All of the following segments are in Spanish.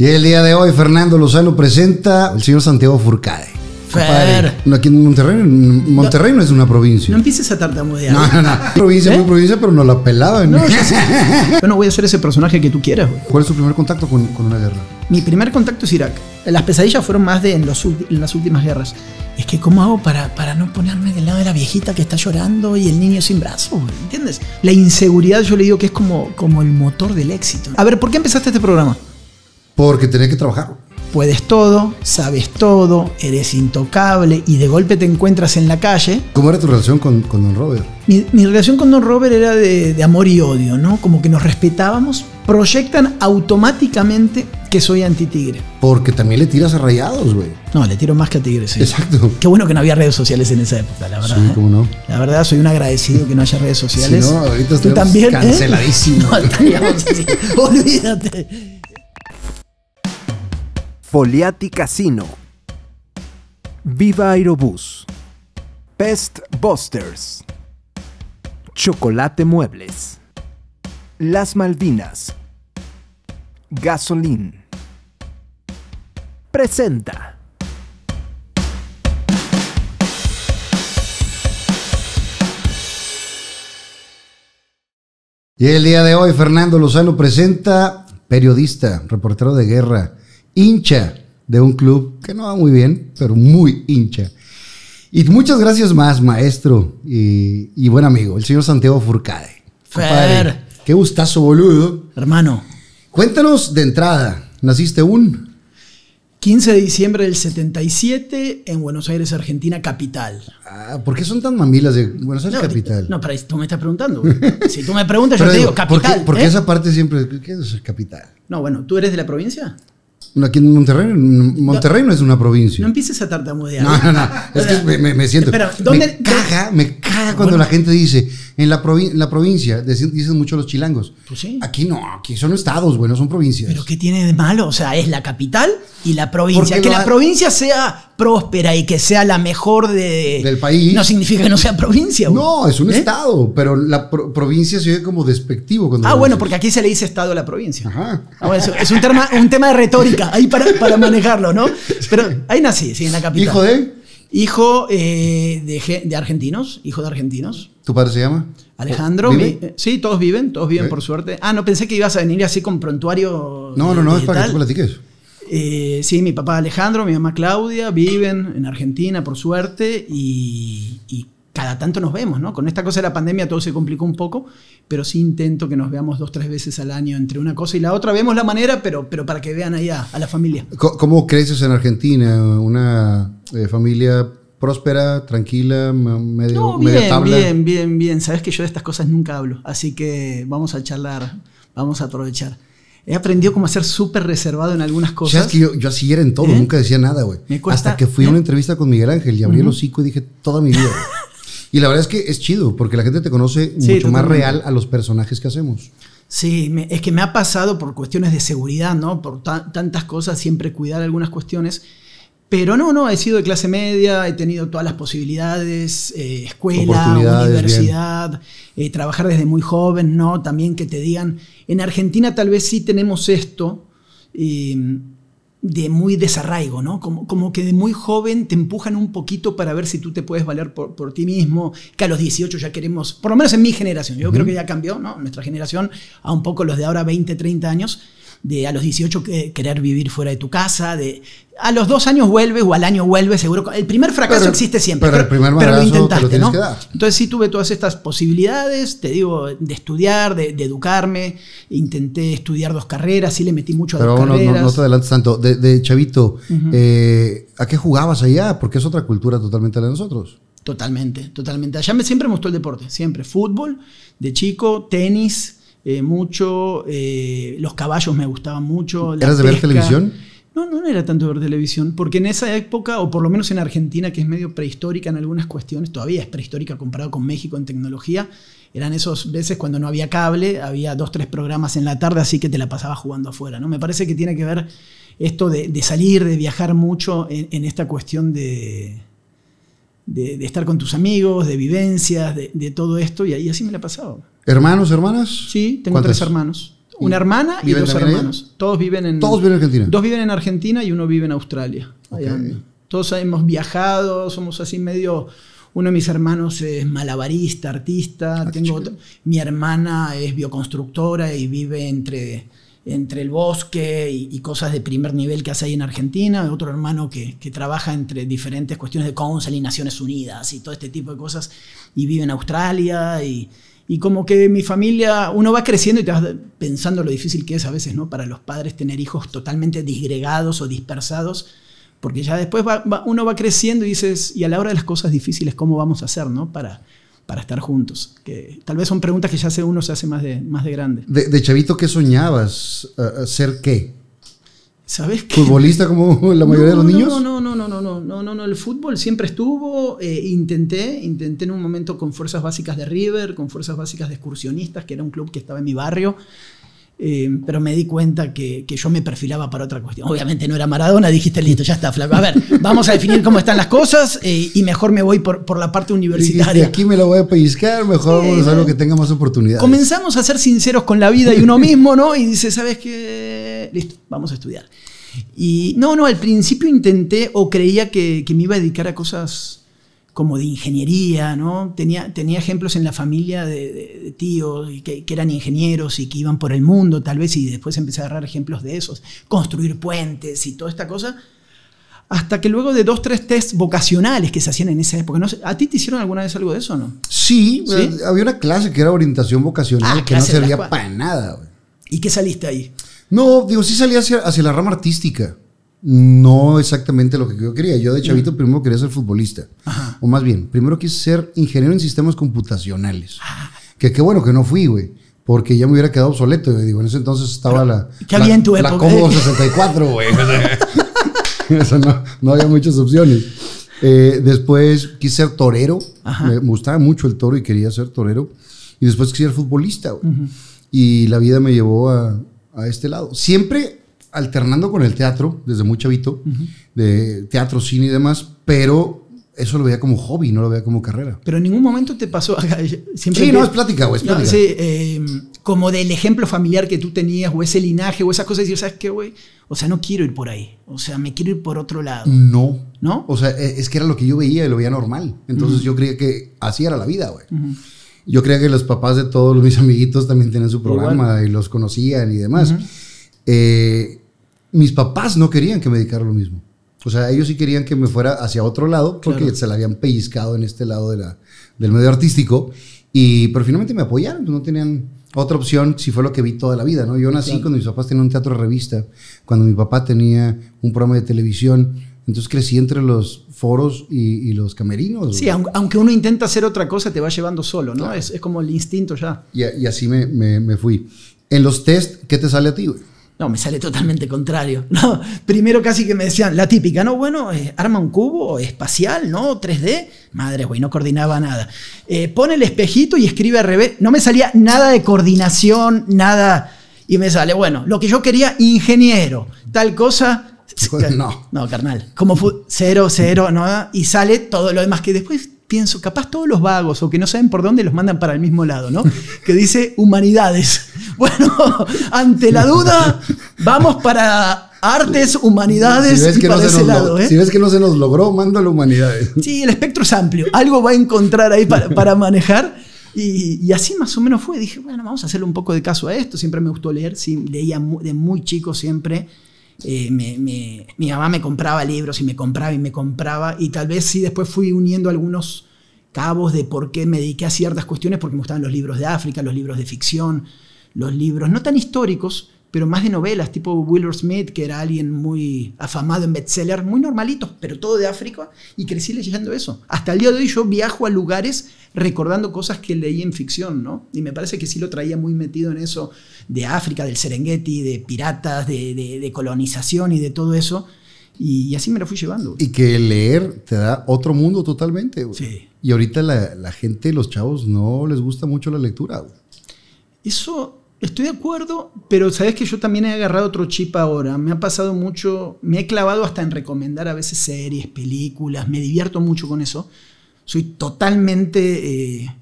Y el día de hoy, Fernando Lozano presenta al señor Santiago Furcade. ¡Fer! aquí en Monterrey, Monterrey no, es una provincia. No empieces a tartamudear. No, no, no. Provincia, muy ¿Eh? provincia, pero no la pelaban. yo, no voy a ser ese personaje que tú quieras. ¿Cuál es tu primer contacto con, con, una guerra? Mi primer contacto es Irak. Las pesadillas fueron más de en, las últimas guerras. Es que, ¿cómo hago para, para no ponerme del lado de la viejita que está llorando y el niño sin brazos? ¿Entiendes? La inseguridad yo le digo que es como, como el motor del éxito. A ver, ¿por qué empezaste este programa? porque tenés que trabajar. Puedes todo, sabes todo, eres intocable y de golpe te encuentras en la calle. ¿Cómo era tu relación con, Don Robert? Mi, relación con Don Robert era de, amor y odio, ¿no? Como que nos respetábamos, proyectan automáticamente que soy anti-tigre. Porque también le tiras a rayados, güey. No, le tiro más que a tigres. Sí. Exacto. Qué bueno que no había redes sociales en esa época, la verdad. Sí, ¿eh? cómo no. La verdad, soy un agradecido que no haya redes sociales. no, ahorita estoy ¿eh? Canceladísimo. Olvídate. Foliati Casino, Viva Aerobús, Pest Busters, Chocolate Muebles, Las Malvinas, Gasolín. Presenta. Y el día de hoy Fernando Lozano presenta periodista, reportero de guerra, hincha de un club que no va muy bien, pero muy hincha. Y muchas gracias más, maestro y, buen amigo, el señor Santiago Furcade. ¡Fer! qué gustazo, boludo. Hermano. Cuéntanos de entrada, ¿naciste un? 15 de diciembre del 77 en Buenos Aires, Argentina, capital. Ah, ¿Por qué son tan mamilas de Buenos Aires, capital? No, pero tú me estás preguntando. Si tú me preguntas, yo te digo, capital. ¿Por qué, porque ¿eh? esa parte siempre, ¿qué es capital? No, bueno, ¿tú eres de la provincia? Aquí en Monterrey, Monterrey no, es una provincia. No empieces a tartamudear. No, no, no. Es que me, siento. me caga, me caga cuando la gente dice, en la, la provincia, dicen mucho los chilangos. Pues sí. Aquí no, aquí son estados, bueno, son provincias. Pero ¿qué tiene de malo? O sea, es la capital y la provincia. que la provincia sea próspera y que sea la mejor de, del país, no significa que no sea provincia. No, es un ¿Eh? estado, pero la provincia se oye como despectivo. Cuando ah, bueno, porque aquí se le dice estado a la provincia. Ajá. Ah, es, un, tema, un tema de retórica, ahí para, manejarlo, ¿no? Pero ahí nací, sí, en la capital. ¿Hijo de? Hijo eh, de, argentinos, hijo de argentinos. ¿Tu padre se llama? Alejandro. sí, todos viven, todos viven por suerte. Ah, no pensé que ibas a venir así con prontuario. No, no, no, es para que tú platiques. Eh, sí, mi papá Alejandro, mi mamá Claudia viven en Argentina, por suerte, y, cada tanto nos vemos, ¿no? Con esta cosa de la pandemia todo se complicó un poco, pero sí intento que nos veamos dos, tres veces al año entre una cosa y la otra. Vemos la manera, pero, pero para que vean allá a, la familia. ¿Cómo creces en Argentina? Una eh, familia próspera, tranquila, medio, Bien, bien, bien. Sabes que yo de estas cosas nunca hablo, así que vamos a charlar, vamos a aprovechar he aprendido como a ser súper reservado en algunas cosas. que yo, yo, así era en todo, ¿Eh? nunca decía nada, güey. Hasta que fui a ¿Eh? una entrevista con Miguel Ángel y abrí el hocico y dije toda mi vida. y la verdad es que es chido, porque la gente te conoce mucho más real a los personajes que hacemos. Sí, es que me ha pasado por cuestiones de seguridad, ¿no? Por tantas cosas, siempre cuidar algunas cuestiones. Pero no, no, he sido de clase media, he tenido todas las posibilidades, eh, escuela, universidad, eh, trabajar desde muy joven, ¿no? También que te digan, en Argentina tal vez sí tenemos esto em, de muy desarraigo, ¿no? Como, como, que de muy joven te empujan un poquito para ver si tú te puedes valer por, ti mismo, que a los 18 ya queremos, por lo menos en mi generación, yo creo que ya cambió, ¿no? Nuestra generación, a un poco los de ahora 20, 30 años, de a los 18 eh, querer vivir fuera de tu casa, de a los dos años vuelves o al año vuelves, seguro. El primer fracaso existe siempre, pero, lo intentaste, ¿no? Entonces sí tuve todas estas posibilidades, te digo, de estudiar, de, educarme, intenté estudiar dos carreras, sí le metí mucho a dos carreras. No, no, te adelantes tanto. De, Chavito, eh, ¿a qué jugabas allá? Porque es otra cultura totalmente la de nosotros. Totalmente, totalmente. Allá me, siempre me gustó el deporte, siempre. Fútbol, de chico, tenis, eh, mucho, eh, los caballos me gustaban mucho. ¿Eras de ver televisión? No, no era tanto ver televisión, porque en esa época, o por lo menos en Argentina, que es medio prehistórica en algunas cuestiones, todavía es prehistórica comparado con México en tecnología, eran esos veces cuando no había cable, había dos, tres programas en la tarde, así que te la pasaba jugando afuera. ¿no? Me parece que tiene que ver esto de, salir, de viajar mucho en, esta cuestión de, de, estar con tus amigos, de vivencias, de, todo esto, y, ahí así me la pasado. ¿Hermanos, hermanas? Sí, tengo tres hermanos. Una hermana y dos hermanos. Todos viven en. Todos viven Argentina. Dos viven en Argentina y uno vive en Australia. Todos hemos viajado, somos así medio. Uno de mis hermanos es malabarista, artista. Ah, tengo Mi hermana es bioconstructora y vive entre, entre el bosque y, cosas de primer nivel que hace ahí en Argentina. Otro hermano que, trabaja entre diferentes cuestiones de council y Naciones Unidas y todo este tipo de cosas. Y vive en Australia y y como que mi familia, uno va creciendo y te vas pensando lo difícil que es a veces, ¿no? Para los padres tener hijos totalmente disgregados o dispersados, porque ya después uno va creciendo y dices, y a la hora de las cosas difíciles, ¿cómo vamos a hacer, ¿no? Para, para estar juntos. Que tal vez son preguntas que ya hace uno se hace más de, más de grande. De, de chavito, ¿qué soñabas? Eh, ¿Ser qué? ¿Sabes qué? ¿Futbolista como la mayoría de los niños? No, no, no, no, no, no, no, no, no, el fútbol siempre estuvo, eh, intenté, intenté en un momento con fuerzas básicas de River, con fuerzas básicas de excursionistas, que era un club que estaba en mi barrio, eh, pero me di cuenta que, yo me perfilaba para otra cuestión. Obviamente no era Maradona, dijiste listo, ya está, flaco A ver, vamos a definir cómo están las cosas eh, y mejor me voy por, la parte universitaria. Y aquí me lo voy a pellizcar, mejor algo que tenga más oportunidades. Comenzamos a ser sinceros con la vida y uno mismo, ¿no? Y dice, ¿sabes qué? Listo, vamos a estudiar. Y no, no, al principio intenté o creía que, que me iba a dedicar a cosas como de ingeniería, ¿no? Tenía, tenía ejemplos en la familia de, tíos que, eran ingenieros y que iban por el mundo, tal vez, y después empecé a agarrar ejemplos de esos, construir puentes y toda esta cosa, hasta que luego de dos, tres test vocacionales que se hacían en esa época, no ¿a ti te hicieron alguna vez algo de eso, no? Sí, eh, había una clase que era orientación vocacional ah, que no servía para nada. ¿Y qué saliste ahí? No, digo, sí salía hacia, hacia la rama artística no exactamente lo que yo quería. Yo de chavito primero quería ser futbolista. O más bien, primero quise ser ingeniero en sistemas computacionales. Ah. Que qué bueno que no fui, güey. Porque ya me hubiera quedado obsoleto. digo, en ese entonces estaba la. la, 64, güey. no, había muchas opciones. Eh, después quise ser torero. Me, gustaba mucho el toro y quería ser torero. Y después quise ser futbolista, Y la vida me llevó a, a este lado. Siempre alternando con el teatro desde muy chavito, de teatro, cine y demás, pero eso lo veía como hobby, no lo veía como carrera. Pero en ningún momento te pasó. sí, no, es plática, güey, es em, como del ejemplo familiar que tú tenías, o ese linaje, o esas cosa y decir, ¿sabes qué, güey? O sea, no quiero ir por ahí. O sea, me quiero ir por otro lado. No. ¿No? O sea, e, es que era lo que yo veía y lo veía normal. Entonces yo creía que así era la vida, güey. Yo creía que los papás de todos mis amiguitos también tenían su programa y los conocían y demás. Eh, mis papás no querían que me dedicara lo mismo. O sea, ellos sí querían que me fuera hacia otro lado porque se la habían pellizcado en este lado de del medio artístico. Y, pero finalmente me apoyaron, no tenían otra opción si fue lo que vi toda la vida, ¿no? Yo nací cuando mis papás tenían un teatro de revista, cuando mi papá tenía un programa de televisión. Entonces crecí entre los foros y, los camerinos. Sí, aunque uno intenta hacer otra cosa, te va llevando solo, ¿no? Es, como el instinto ya. Y, así me, me, fui. En los test, ¿qué te sale a ti, no, me sale totalmente contrario. No, primero casi que me decían, la típica, ¿no? Bueno, eh, arma un cubo espacial, ¿no? 3D. Madre, güey, no coordinaba nada. Eh, pone el espejito y escribe al revés. No me salía nada de coordinación, nada. Y me sale, bueno, lo que yo quería, ingeniero. Tal cosa. Pues no. No, carnal. Como fue cero, cero, nada. ¿no? Y sale todo lo demás que después pienso, capaz todos los vagos o que no saben por dónde los mandan para el mismo lado, ¿no? Que dice humanidades. Bueno, ante la duda, vamos para artes, humanidades para ese lado. ¿eh? Si ves que no se nos logró, mándalo humanidades. Sí, el espectro es amplio. Algo va a encontrar ahí para, manejar. Y, así más o menos fue. Dije, bueno, vamos a hacerle un poco de caso a esto. Siempre me gustó leer. leía de muy chico siempre. Eh, mi mamá me compraba libros y me compraba y me compraba, y tal vez sí después fui uniendo algunos cabos de por qué me dediqué a ciertas cuestiones, porque me gustaban los libros de África, los libros de ficción, los libros no tan históricos, pero más de novelas, tipo Wilbur Smith, que era alguien muy afamado en bestseller, muy normalitos, pero todo de África, y crecí leyendo eso. Hasta el día de hoy yo viajo a lugares recordando cosas que leí en ficción, ¿no? Y me parece que sí lo traía muy metido en eso de África, del Serengeti, de piratas, de, colonización y de todo eso. Y, así me lo fui llevando. Y que leer te da otro mundo totalmente. Sí. Y ahorita la, gente, los chavos, no les gusta mucho la lectura. Eso Estoy de acuerdo, pero sabes que yo también he agarrado otro chip ahora. Me ha pasado mucho, me he clavado hasta en recomendar a veces series, películas, me divierto mucho con eso. Soy totalmente eh,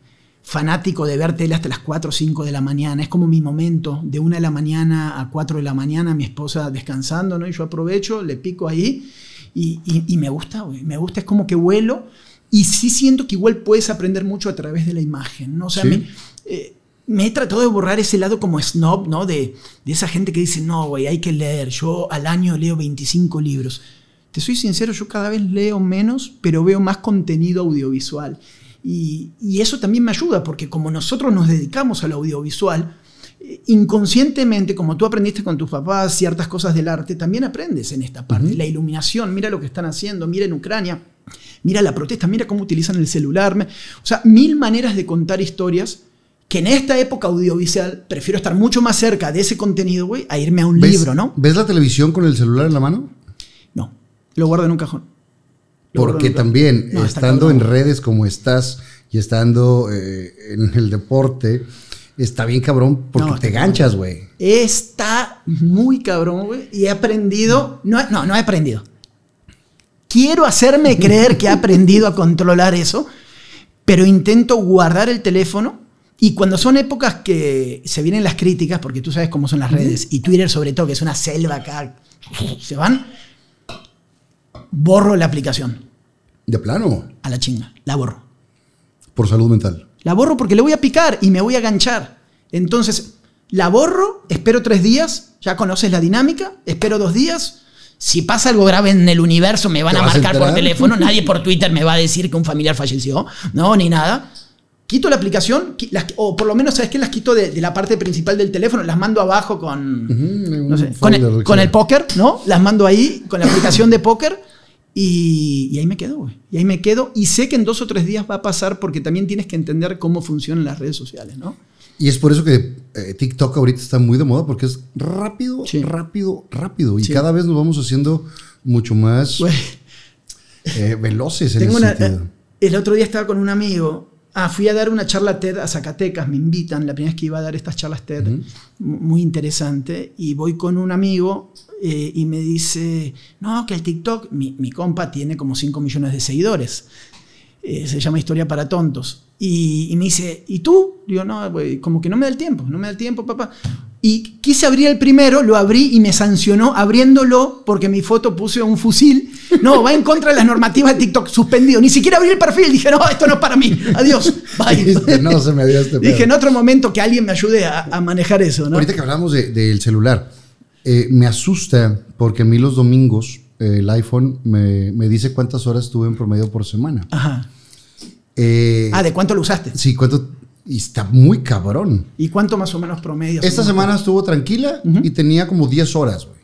fanático de ver tele hasta las 4 o 5 de la mañana. Es como mi momento, de 1 de la mañana a 4 de la mañana, mi esposa descansando, ¿no? Y yo aprovecho, le pico ahí y, me gusta, me gusta, es como que vuelo. Y sí siento que igual puedes aprender mucho a través de la imagen, ¿no? O sea, ¿Sí? Eh, me he tratado de borrar ese lado como snob, ¿no? De, esa gente que dice, no, güey, hay que leer. Yo al año leo 25 libros. Te soy sincero, yo cada vez leo menos, pero veo más contenido audiovisual. Y, eso también me ayuda, porque como nosotros nos dedicamos al audiovisual, eh, inconscientemente, como tú aprendiste con tus papás ciertas cosas del arte, también aprendes en esta parte. La iluminación, mira lo que están haciendo, mira en Ucrania, mira la protesta, mira cómo utilizan el celular. O sea, mil maneras de contar historias que en esta época audiovisual prefiero estar mucho más cerca de ese contenido, güey, a irme a un libro, ¿no? ¿Ves la televisión con el celular en la mano? No, lo guardo en un cajón. Porque también, estando en redes como estás y estando eh, en el deporte, está bien cabrón porque te ganchas, güey. Está muy cabrón, güey. Y he aprendido, no, no he aprendido. Quiero hacerme creer que he aprendido a controlar eso, pero intento guardar el teléfono y cuando son épocas que se vienen las críticas, porque tú sabes cómo son las redes, y Twitter sobre todo, que es una selva acá, se van, borro la aplicación. ¿De plano? A la chinga, la borro. Por salud mental. La borro porque le voy a picar y me voy a ganchar. Entonces, la borro, espero tres días, ya conoces la dinámica, espero dos días. Si pasa algo grave en el universo, me van a marcar por teléfono, nadie por Twitter me va a decir que un familiar falleció, no, ni nada quito la aplicación, o por lo menos, ¿sabes qué? Las quito de, la parte principal del teléfono, las mando abajo con, con, el, póker, ¿no? Las mando ahí con la aplicación de póker. Y, ahí me quedo, güey. Y ahí me quedo. Y sé que en dos o tres días va a pasar porque también tienes que entender cómo funcionan las redes sociales, ¿no? Y es por eso que eh, TikTok ahorita está muy de moda porque es rápido, rápido, rápido. Y cada vez nos vamos haciendo mucho más eh, veloces en Tengo eh, El otro día estaba con un amigo Ah, fui a dar una charla TED a Zacatecas, me invitan, la primera vez que iba a dar estas charlas TED, muy interesante, y voy con un amigo eh, y me dice, no, que el TikTok, mi, compa tiene como 5 millones de seguidores, eh, se llama Historia para Tontos, y, me dice, ¿y tú? Digo, no, güey, como que no me da el tiempo, no me da el tiempo, papá. Y quise abrir el primero, lo abrí y me sancionó abriéndolo porque mi foto puse un fusil. No, va en contra de las normativas de TikTok, suspendido. Ni siquiera abrí el perfil, dije, no, esto no es para mí, adiós, bye. no se me dio este Dije, en otro momento que alguien me ayude a, manejar eso, ¿no? Ahorita que hablamos del de, celular, eh, me asusta porque a mí los domingos eh, el iPhone me, me, dice cuántas horas tuve en promedio por semana. Ajá. Eh, ah, ¿de cuánto lo usaste? Sí, cuánto. Y está muy cabrón. ¿Y cuánto más o menos promedio? Esta semana estuvo tranquila y tenía como 10 horas, güey.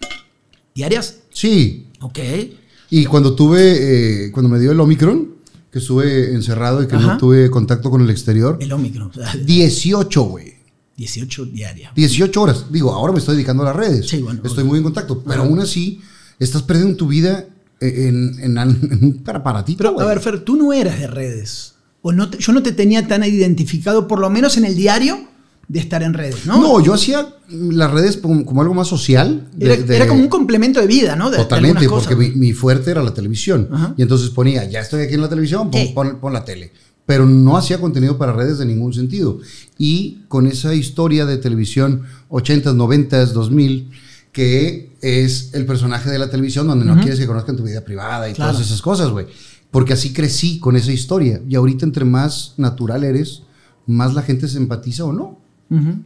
¿Diarias? Sí. Ok. Y cuando tuve, eh, cuando me dio el Omicron, que estuve encerrado y que no tuve contacto con el exterior. El Omicron. 18, güey. 18 diarias. 18 horas. Digo, ahora me estoy dedicando a las redes. Sí, bueno. Estoy muy en contacto. Pero aún así, estás perdiendo tu vida en, en, para, ti. Pero, a ver, Fer, tú no eras de redes o no yo no te tenía tan identificado, por lo menos en el diario, de estar en redes, ¿no? No, yo hacía las redes como, algo más social. era, como un complemento de vida, ¿no? totalmente, porque mi, fuerte era la televisión. Y entonces ponía, ya estoy aquí en la televisión, pon, pon, la tele. Pero no hacía contenido para redes de ningún sentido. Y con esa historia de televisión 80s, 90s, 2000, que es el personaje de la televisión donde no quieres que conozcan tu vida privada y todas esas cosas, güey porque así crecí con esa historia. Y ahorita entre más natural eres, más la gente se empatiza o no.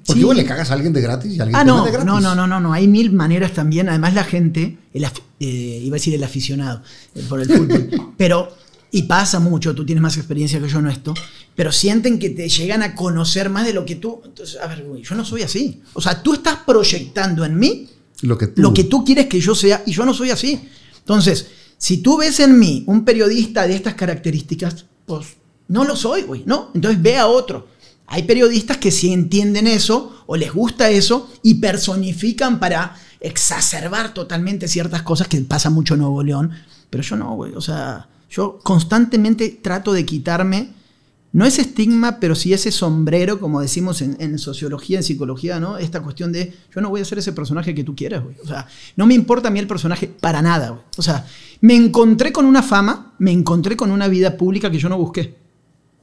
Porque sí. le cagas a alguien de gratis y alguien ah, no, de gratis. No, no, no, no, no. Hay mil maneras también. Además, la gente, eh, iba a decir el aficionado eh, por el fútbol, pero, y pasa mucho, tú tienes más experiencia que yo en esto, pero sienten que te llegan a conocer más de lo que tú. Entonces, a ver, yo no soy así. O sea, tú estás proyectando en mí lo que lo que tú quieres que yo sea, y yo no soy así. Entonces, si tú ves en mí un periodista de estas características, pues no lo soy, güey, ¿no? Entonces ve a otro. Hay periodistas que sí entienden eso o les gusta eso y personifican para exacerbar totalmente ciertas cosas que pasa mucho en Nuevo León. Pero yo no, güey. O sea, yo constantemente trato de quitarme no es estigma, pero sí ese sombrero, como decimos en, sociología, en psicología, ¿no? Esta cuestión de yo no voy a ser ese personaje que tú quieras, güey. O sea, no me importa a mí el personaje para nada, güey. O sea, me encontré con una fama, me encontré con una vida pública que yo no busqué.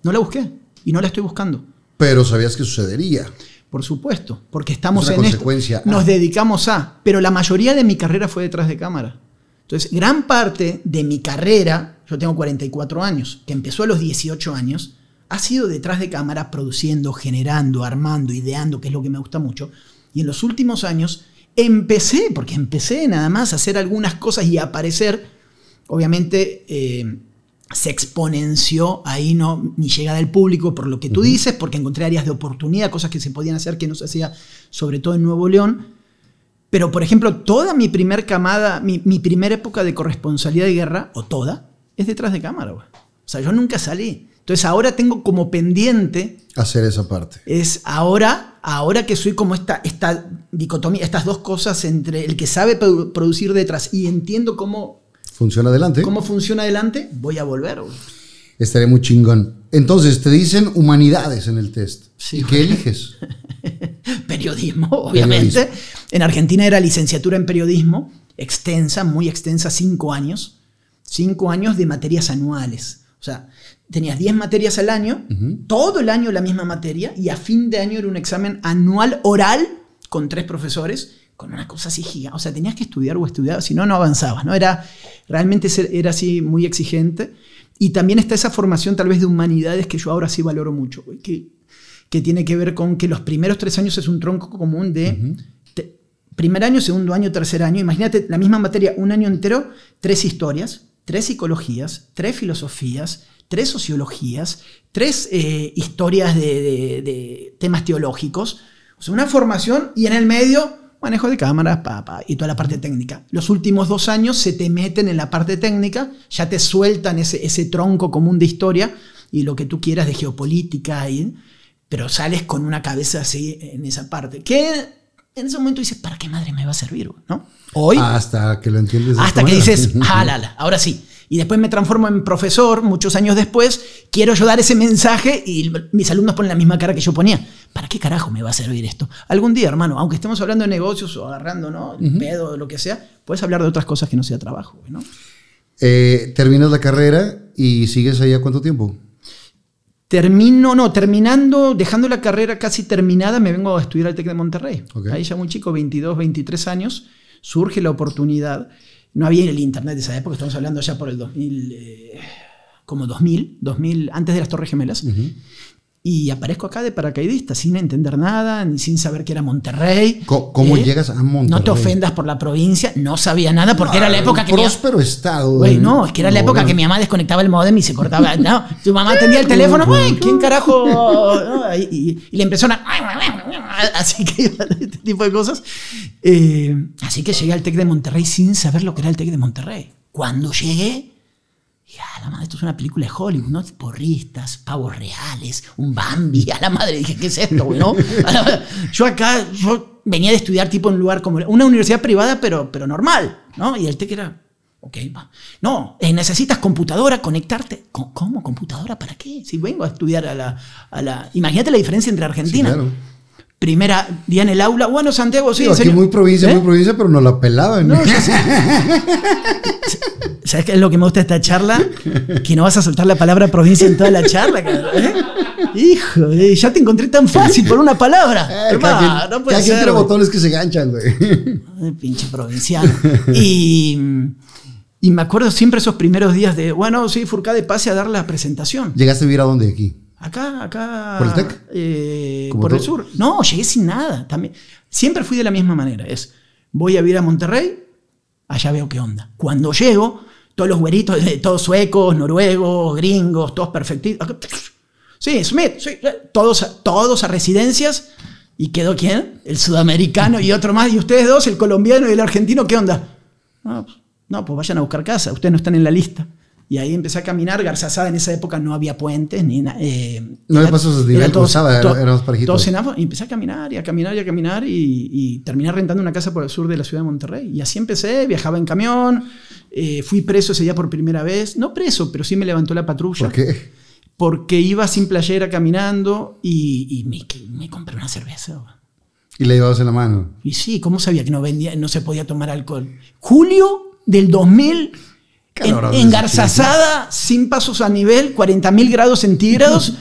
No la busqué y no la estoy buscando. Pero sabías que sucedería. Por supuesto, porque estamos en consecuencia Nos dedicamos a, pero la mayoría de mi carrera fue detrás de cámara. Entonces, gran parte de mi carrera, yo tengo 44 años, que empezó a los 18 años, ha sido detrás de cámaras produciendo, generando, armando, ideando, que es lo que me gusta mucho. Y en los últimos años empecé, porque empecé nada más a hacer algunas cosas y aparecer, obviamente eh, se exponenció, ahí no, ni llegada al público por lo que tú dices, porque encontré áreas de oportunidad, cosas que se podían hacer que no se hacía, sobre todo en Nuevo León. Pero, por ejemplo, toda mi primer camada, mi, primera época de corresponsabilidad de guerra, o toda, es detrás de cámara. O sea, yo nunca salí. Entonces ahora tengo como pendiente... Hacer esa parte. Es ahora, ahora que soy como esta, esta dicotomía, estas dos cosas entre el que sabe producir detrás y entiendo cómo... Funciona adelante. Cómo funciona adelante, voy a volver. Estaré muy chingón. Entonces, te dicen humanidades en el test. Sí, ¿Y qué eliges? periodismo, obviamente. En Argentina era licenciatura en periodismo, extensa, muy extensa, cinco años. Cinco años de materias anuales. O sea, tenías 10 materias al año, todo el año la misma materia, y a fin de año era un examen anual oral con tres profesores, con una cosa así O sea, tenías que estudiar o estudiar, si no, no avanzabas, ¿no? Era, realmente era así muy exigente. Y también está esa formación tal vez de humanidades que yo ahora sí valoro mucho, que, que tiene que ver con que los primeros tres años es un tronco común de... primer año, segundo año, tercer año. Imagínate la misma materia, un año entero, tres historias, tres psicologías, tres filosofías, tres sociologías, tres eh, historias de, temas teológicos, o sea, una formación y en el medio manejo de cámaras, y toda la parte técnica. Los últimos dos años se te meten en la parte técnica, ya te sueltan ese, tronco común de historia y lo que tú quieras de geopolítica, y, pero sales con una cabeza así en esa parte. Que en ese momento dices, ¿para qué madre me va a servir? ¿No? Hoy. Hasta que lo entiendes. hasta que dices, ah, la, la, ahora sí y después me transformo en profesor muchos años después, quiero yo dar ese mensaje y mis alumnos ponen la misma cara que yo ponía. ¿Para qué carajo me va a servir esto? Algún día, hermano, aunque estemos hablando de negocios o agarrando, ¿no? El pedo, lo que sea, puedes hablar de otras cosas que no sea trabajo, ¿no? Eh, terminas la carrera y sigues ¿a cuánto tiempo? Termino, no, terminando, dejando la carrera casi terminada, me vengo a estudiar al TEC de Monterrey. Ahí ya muy chico, 22, 23 años, surge la oportunidad no había el internet de esa época, estamos hablando ya por el 2000, eh, como 2000, 2000 antes de las Torres Gemelas y aparezco acá de paracaidista sin entender nada, ni sin saber que era Monterrey. ¿Cómo, ¿Eh? llegas a Monterrey? No te ofendas por la provincia, no sabía nada porque era la ah, época que... Próspero estado. no, es que era la época que mi mamá desconectaba el modem y se cortaba. No, tu mamá tenía el teléfono, güey, ¿quién carajo? y, le empezó empezó Así que este tipo de cosas. Eh, así que llegué al TEC de Monterrey sin saber lo que era el TEC de Monterrey. Cuando llegué Ah, la madre, esto es una película de Hollywood, ¿no? Porristas, pavos reales, un Bambi. A la madre dije, ¿qué es esto, güey? Yo acá, yo venía de estudiar tipo en un lugar como una universidad privada, pero, pero normal, ¿no? Y el que era, ok, va. No, eh, necesitas computadora, conectarte. ¿Cómo? ¿Computadora? ¿Para qué? Si vengo a estudiar a la... Imagínate la diferencia entre Argentina. claro primera día en el aula. Bueno, Santiago, sí. muy provincia, muy ¿Eh? provincia, pero no la pelaba ¿Sabes qué es lo que me gusta de esta charla? Que no vas a soltar la palabra provincia en toda la charla, ¿eh? Hijo, ya te encontré tan fácil por una palabra. Eh, tiene botones que se ganchan, güey. Pinche provinciano. Y, me acuerdo siempre esos primeros días de, bueno, sí, Furcade, pase a dar la presentación. ¿Llegaste a vivir a dónde aquí? Acá, acá. ¿Por el eh, sur. No, llegué sin nada. También. Siempre fui de la misma manera. Es, voy a vivir a Monterrey, allá veo qué onda. Cuando llego, todos los güeritos, eh, todos suecos, noruegos, gringos, todos perfectos. Sí, Smith, eh, todos, todos a residencias. ¿Y quedó quién? El sudamericano y otro más. ¿Y ustedes dos, el colombiano y el argentino, qué onda? no, pues, pues vayan a buscar casa. Ustedes no están en la lista. Y ahí empecé a caminar. Garzazada en esa época no había puentes ni nada. Eh, no había pasos de nivel cruzada, éramos parejitos. Todos y empecé a caminar y a caminar y a caminar y, terminé rentando una casa por el sur de la ciudad de Monterrey. Y así empecé, viajaba en camión, eh, fui preso ese día por primera vez. No preso, pero sí me levantó la patrulla. ¿Por qué? Porque iba sin playera caminando y, me, me, compré una cerveza. ¿Y la llevabas en la mano? Y sí, ¿cómo sabía que no vendía, no se podía tomar alcohol? Julio del 2000 en, engarzazada, sin pasos a nivel, 40.000 grados centígrados.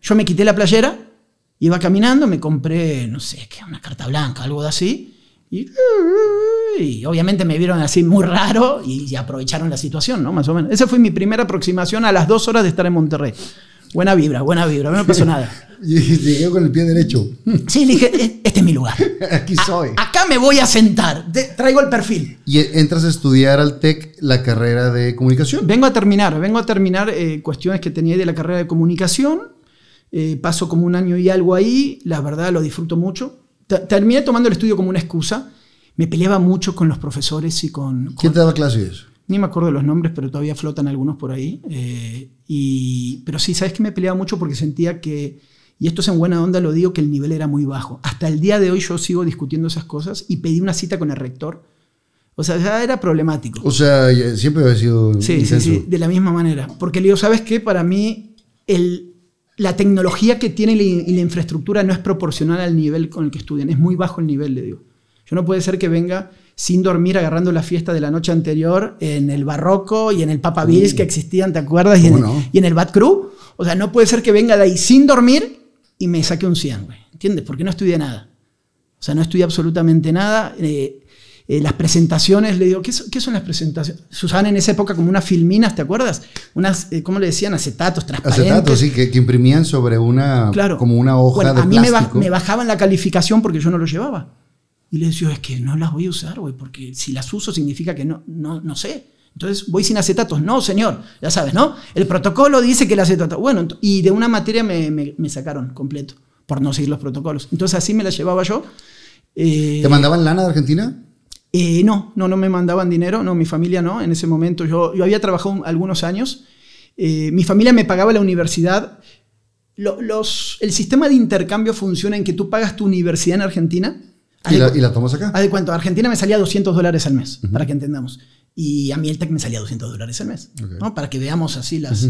Yo me quité la playera, iba caminando, me compré, no sé, qué, una carta blanca, algo de así. Y, obviamente me vieron así muy raro y, y, aprovecharon la situación, ¿no? Más o menos. Esa fue mi primera aproximación a las dos horas de estar en Monterrey. Buena vibra, buena vibra, no me pasó nada. Y llegué con el pie derecho. Mm, sí, le dije, e-, este es mi lugar. Aquí soy. acá me voy a sentar, traigo el perfil. Y e, entras a estudiar al TEC la carrera de comunicación. Vengo a terminar, vengo a terminar eh, cuestiones que tenía de la carrera de comunicación. Eh, paso como un año y algo ahí, la verdad lo disfruto mucho. terminé tomando el estudio como una excusa. Me peleaba mucho con los profesores y con... ¿Quién te daba clases? ni me acuerdo de los nombres, pero todavía flotan algunos por ahí. Eh, y, pero sí, sabes que me peleaba mucho porque sentía que, y esto es en buena onda, lo digo, que el nivel era muy bajo. Hasta el día de hoy yo sigo discutiendo esas cosas y pedí una cita con el rector. O sea, ya era problemático. O sea, eh, siempre había sido. Sí, de la misma manera. Porque le digo, ¿sabes qué? Para mí, el, la tecnología que tiene y la infraestructura no es proporcional al nivel con el que estudian. Es muy bajo el nivel, le digo. Yo no puede ser que venga sin dormir agarrando la fiesta de la noche anterior en el Barroco y en el Papa que existían, ¿te acuerdas? Y en, el Bad Crew. O sea, no puede ser que venga de ahí sin dormir y me saque un 100, güey. ¿Entiendes? Porque no estudié nada. O sea, no estudié absolutamente nada. Eh, eh, las presentaciones, le digo, ¿qué, son las presentaciones? Susana en esa época como unas filminas, ¿te acuerdas? Unas, eh, ¿cómo le decían? Acetatos, transparentes. Acetatos, sí, que, imprimían sobre una, claro. como una hoja bueno, a mí Me, me bajaban la calificación porque yo no lo llevaba. Y le decía, es que no las voy a usar, güey, porque si las uso significa que no, no, no sé. Entonces voy sin acetatos. No, señor, ya sabes, ¿no? El protocolo dice que el acetato. Bueno, y de una materia me, me, sacaron completo por no seguir los protocolos. Entonces así me las llevaba yo. Eh, ¿Te mandaban lana de Argentina? Eh, no, no, no me mandaban dinero, no, mi familia no. En ese momento yo, había trabajado algunos años. Eh, mi familia me pagaba la universidad. el sistema de intercambio funciona en que tú pagas tu universidad en Argentina ¿Y la, ¿Y tomas acá? Haz de cuento, Argentina me salía 200 dólares al mes, para que entendamos. Y a mí el TEC me salía 200 dólares al mes, ¿no? Para que veamos así las...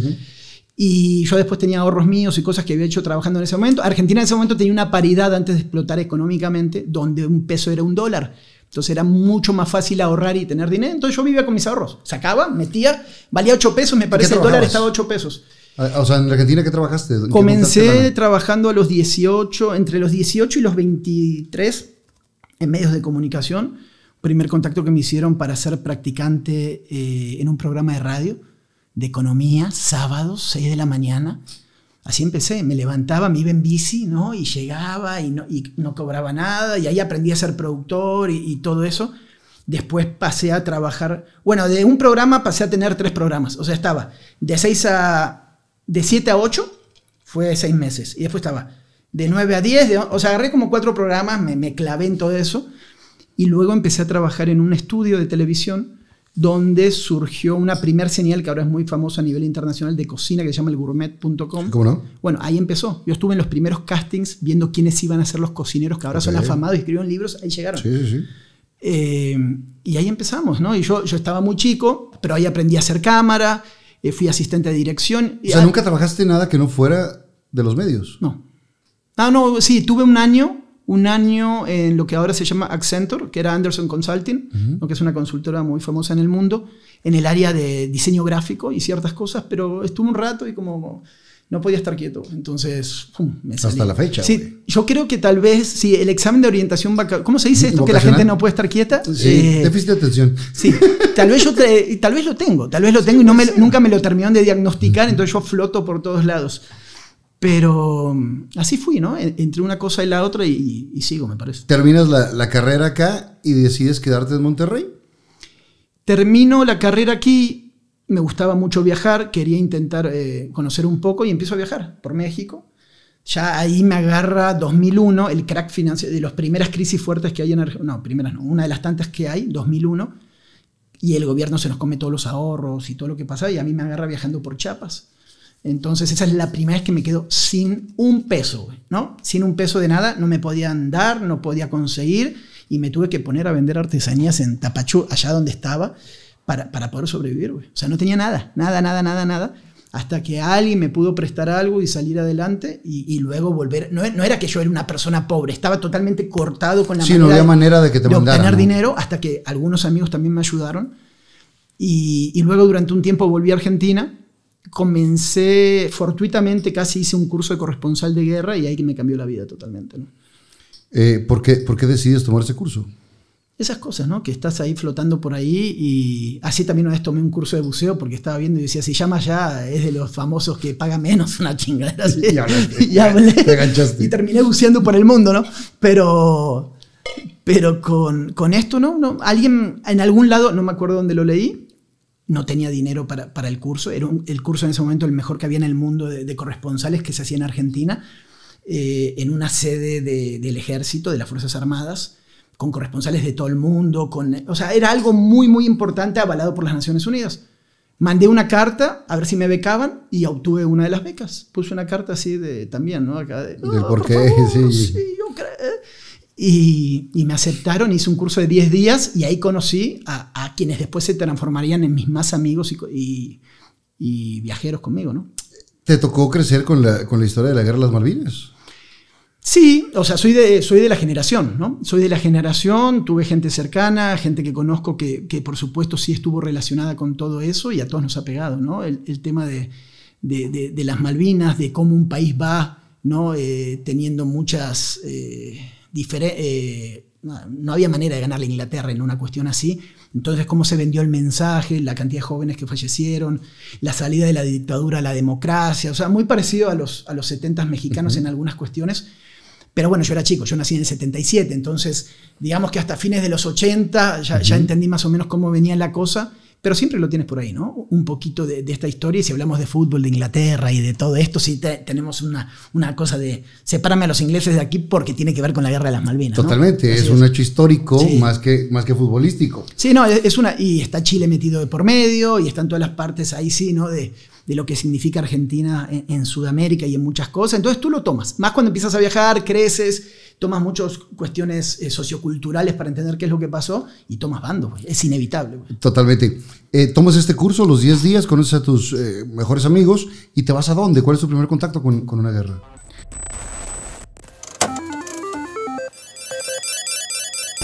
Y yo después tenía ahorros míos y cosas que había hecho trabajando en ese momento. Argentina en ese momento tenía una paridad antes de explotar económicamente, donde un peso era un dólar. Entonces era mucho más fácil ahorrar y tener dinero. Entonces yo vivía con mis ahorros. Sacaba, metía, valía 8 pesos, me parece el dólar estaba 8 pesos. Ah, o sea, en Argentina, ¿qué trabajaste? Comencé trabajando a los 18, entre los 18 y los 23 en medios de comunicación. Primer contacto que me hicieron para ser practicante eh, en un programa de radio de economía, sábados, 6 de la mañana. Así empecé, me levantaba, me iba en bici, ¿no? Y llegaba y no, cobraba nada, y ahí aprendí a ser productor y, todo eso. Después pasé a trabajar, bueno, de un programa pasé a tener tres programas, o sea, estaba de 6 a, de 7 a 8, fue 6 meses, y después estaba de 9 a 10, o sea, agarré como cuatro programas, me, clavé en todo eso y luego empecé a trabajar en un estudio de televisión donde surgió una primer señal que ahora es muy famosa a nivel internacional de cocina que se llama el gourmet.com. Bueno, ahí empezó. Yo estuve en los primeros castings viendo quiénes iban a ser los cocineros que ahora son afamados y escribieron libros, ahí llegaron. Eh, y ahí empezamos, ¿no? Y yo, yo estaba muy chico, pero ahí aprendí a hacer cámara, eh, fui asistente de dirección. Y o sea, nunca trabajaste nada que no fuera de los medios. No. Ah, no, sí, tuve un año, un año en lo que ahora se llama Accenture, que era Anderson Consulting, que es una consultora muy famosa en el mundo, en el área de diseño gráfico y ciertas cosas, pero estuve un rato y como no podía estar quieto. Entonces, pum, me Hasta la fecha. Sí, yo creo que tal vez, si el examen de orientación ¿Cómo se dice esto? Que la gente no puede estar quieta. Sí, eh, déficit de atención. Sí, tal vez yo tal vez lo tengo, tal vez lo tengo y nunca me lo terminaron de diagnosticar, entonces yo floto por todos lados. Pero mm, así fui, ¿no? E-, entre una cosa y la otra y, sigo, me parece. ¿Terminas la, carrera acá y decides quedarte en Monterrey? Termino la carrera aquí, me gustaba mucho viajar, quería intentar eh, conocer un poco y empiezo a viajar por México. Ya ahí me agarra 2001, el crack financiero, de las primeras crisis fuertes que hay en Argentina, no, primeras no, una de las tantas que hay, 2001, y el gobierno se nos come todos los ahorros y todo lo que pasa, y a mí me agarra viajando por Chiapas entonces esa es la primera vez que me quedo sin un peso, ¿no? Sin un peso de nada, no me podía andar, no podía conseguir y me tuve que poner a vender artesanías en Tapachú, allá donde estaba, para, poder sobrevivir, güey. O sea, no tenía nada, nada, nada, nada, nada, hasta que alguien me pudo prestar algo y salir adelante y, luego volver. No, era que yo era una persona pobre, estaba totalmente cortado con la manera, de, manera que te dinero, hasta que algunos amigos también me ayudaron. Y, y luego durante un tiempo volví a Argentina comencé fortuitamente, casi hice un curso de corresponsal de guerra y ahí me cambió la vida totalmente. ¿no? Eh, ¿por, qué, decides tomar ese curso? Esas cosas, ¿no? Que estás ahí flotando por ahí y así también una vez tomé un curso de buceo porque estaba viendo y decía, si llamas ya, es de los famosos que paga menos una chingadera. Y y, hablé, y terminé buceando por el mundo, ¿no? Pero, pero con, esto, ¿no? ¿no? Alguien en algún lado, no me acuerdo dónde lo leí, no tenía dinero para, el curso. Era el curso en ese momento el mejor que había en el mundo de, corresponsales que se hacía en Argentina, eh, en una sede del ejército, de las Fuerzas Armadas, con corresponsales de todo el mundo. Con, o sea, era algo muy, muy importante avalado por las Naciones Unidas. Mandé una carta a ver si me becaban y obtuve una de las becas. Puse una carta así de también, ¿no? Acá de, por, qué? sí. sí y, me aceptaron, hice un curso de 10 días y ahí conocí a, quienes después se transformarían en mis más amigos y, viajeros conmigo, ¿no? ¿Te tocó crecer con la, historia de la guerra de las Malvinas? Sí, o sea, soy de, soy de la generación, ¿no? Soy de la generación, tuve gente cercana, gente que conozco que, por supuesto sí estuvo relacionada con todo eso y a todos nos ha pegado, ¿no? El, tema de, las Malvinas, de cómo un país va, ¿no? Eh, teniendo muchas... Eh, eh, no, había manera de ganarle a Inglaterra en una cuestión así. Entonces, cómo se vendió el mensaje, la cantidad de jóvenes que fallecieron, la salida de la dictadura a la democracia, o sea, muy parecido a los, a los 70 mexicanos en algunas cuestiones. Pero bueno, yo era chico, yo nací en el 77, entonces digamos que hasta fines de los 80 ya entendí más o menos cómo venía la cosa pero siempre lo tienes por ahí, ¿no? Un poquito de, esta historia, y si hablamos de fútbol de Inglaterra y de todo esto, sí tenemos una, una cosa de, sepárame a los ingleses de aquí porque tiene que ver con la guerra de las Malvinas. Totalmente, es, un hecho histórico más, que, más que futbolístico. Sí, no, es, una, y está Chile metido de por medio, y están todas las partes ahí, sí, ¿no? De, lo que significa Argentina en Sudamérica y en muchas cosas. Entonces tú lo tomas. Más cuando empiezas a viajar, creces, tomas muchas cuestiones eh, socioculturales para entender qué es lo que pasó y tomas bando. es inevitable. Totalmente. Eh, tomas este curso los 10 días, conoces a tus eh, mejores amigos y te vas a dónde? ¿Cuál es tu primer contacto con una guerra?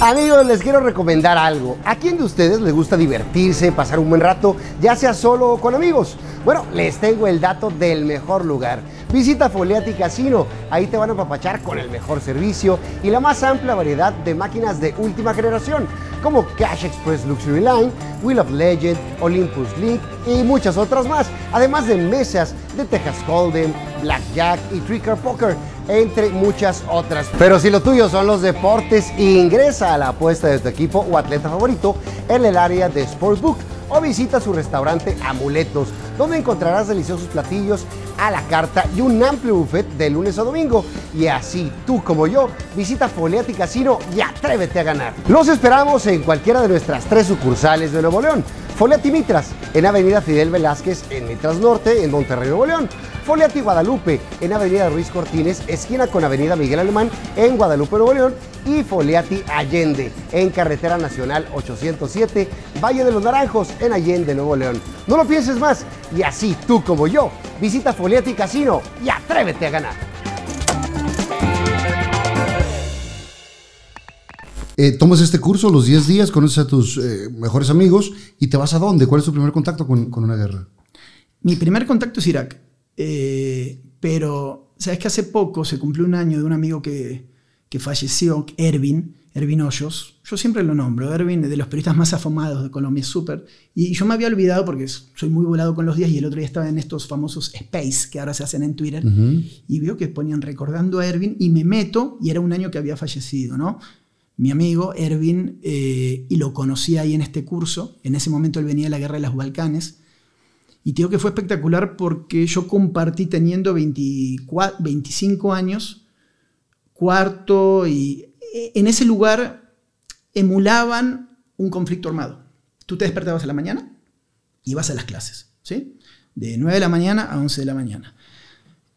Amigos, les quiero recomendar algo. ¿A quién de ustedes les gusta divertirse, pasar un buen rato, ya sea solo o con amigos? Bueno, les tengo el dato del mejor lugar. Visita Foliati Casino, ahí te van a papachar con el mejor servicio y la más amplia variedad de máquinas de última generación, como Cash Express Luxury Line, Wheel of Legend, Olympus League y muchas otras más, además de mesas de Texas Hold'em, Blackjack y Trick or Poker entre muchas otras. Pero si lo tuyo son los deportes, ingresa a la apuesta de tu equipo o atleta favorito en el área de Sportsbook o visita su restaurante Amuletos, donde encontrarás deliciosos platillos a la carta y un amplio buffet de lunes a domingo. Y así tú como yo, visita Foliati Casino y atrévete a ganar. Los esperamos en cualquiera de nuestras tres sucursales de Nuevo León Foliati Mitras, en Avenida Fidel Velázquez, en Mitras Norte, en Monterrey, Nuevo León. Foliati Guadalupe, en Avenida Ruiz Cortines, esquina con Avenida Miguel Alemán, en Guadalupe, Nuevo León. Y Foliati Allende, en Carretera Nacional 807, Valle de los Naranjos, en Allende, Nuevo León. No lo pienses más, y así tú como yo, visita Foliati Casino y atrévete a ganar. Eh, tomas este curso, los 10 días, conoces a tus eh, mejores amigos y te vas a dónde? ¿Cuál es tu primer contacto con, una guerra? Mi primer contacto es Irak. Eh, pero, ¿sabes que Hace poco se cumplió un año de un amigo que, falleció, Ervin, Ervin Hoyos. Yo siempre lo nombro, Ervin, de los periodistas más afamados de Colombia, súper. Y yo me había olvidado porque soy muy volado con los días y el otro día estaba en estos famosos Space que ahora se hacen en Twitter y veo que ponían recordando a Ervin y me meto y era un año que había fallecido, ¿no? mi amigo Erwin, eh, y lo conocí ahí en este curso. En ese momento él venía de la guerra de los Balcanes. Y te digo que fue espectacular porque yo compartí teniendo 25 años, cuarto, y e, en ese lugar emulaban un conflicto armado. Tú te despertabas a la mañana y ibas a las clases, ¿sí? De 9 de la mañana a 11 de la mañana.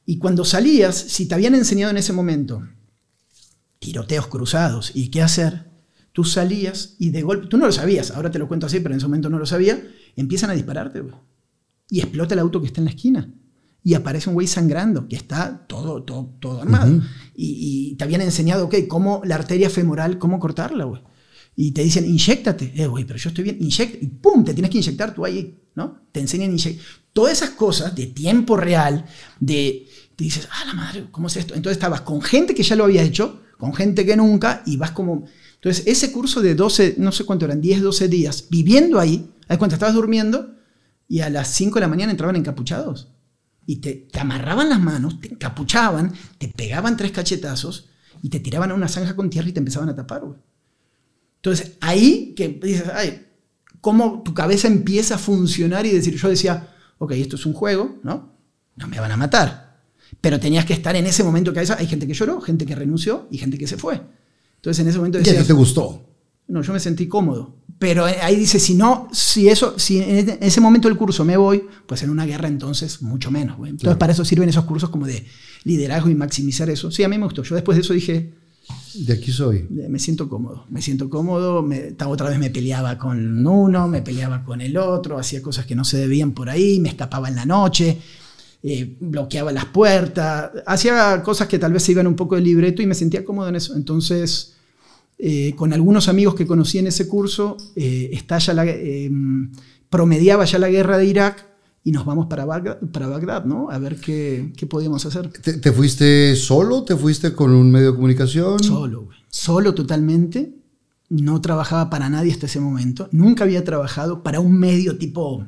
Y cuando salías, si te habían enseñado en ese momento tiroteos cruzados y qué hacer, tú salías y de golpe, tú no lo sabías, ahora te lo cuento así, pero en ese momento no lo sabía, empiezan a dispararte y explota el auto que está en la esquina. Y aparece un güey sangrando, que está todo, todo, armado. y, te habían enseñado, ok, cómo la arteria femoral, cómo cortarla, güey. Y te dicen, inyectate. Eh, güey, pero yo estoy bien, inyecta. Y pum, te tienes que inyectar tú ahí, ¿no? Te enseñan inyectar. Todas esas cosas de tiempo real, de. Te dices, ah, la madre, ¿cómo es esto? Entonces estabas con gente que ya lo había hecho, con gente que nunca y vas como... Entonces, ese curso de 12, no sé cuánto eran, 10, 12 días, viviendo ahí, ¿sabes cuando estabas durmiendo y a las 5 de la mañana entraban encapuchados y te, te amarraban las manos, te encapuchaban, te pegaban tres cachetazos y te tiraban a una zanja con tierra y te empezaban a tapar, Entonces, ahí que dices, ay, cómo tu cabeza empieza a funcionar y decir, yo decía, ok, esto es un juego, ¿no? No me van a matar. Pero tenías que estar en ese momento que hay gente que lloró, gente que renunció y gente que se fue. Entonces en ese momento decías, ¿Y te gustó? No, yo me sentí cómodo. Pero ahí dice, si no, si eso, si en ese momento del curso me voy, pues en una guerra entonces mucho menos. Entonces para eso sirven esos cursos como de liderazgo y maximizar eso. Sí, a mí me gustó. Yo después de eso dije, de aquí soy. Eh, me siento cómodo, me siento cómodo. Me, otra vez me peleaba con uno, me peleaba con el otro, hacía cosas que no se debían por ahí, me escapaba en la noche. Eh, bloqueaba las puertas, hacía cosas que tal vez se iban un poco de libreto y me sentía cómodo en eso. Entonces, eh, con algunos amigos que conocí en ese curso, eh, estalla la, em, promediaba ya la guerra de Irak y nos vamos para Bagdad, para Bagdad ¿no? A ver qué, qué podíamos hacer. ¿Te, fuiste solo? ¿Te fuiste con un medio de comunicación? Solo, Solo totalmente. No trabajaba para nadie hasta ese momento. Nunca había trabajado para un medio tipo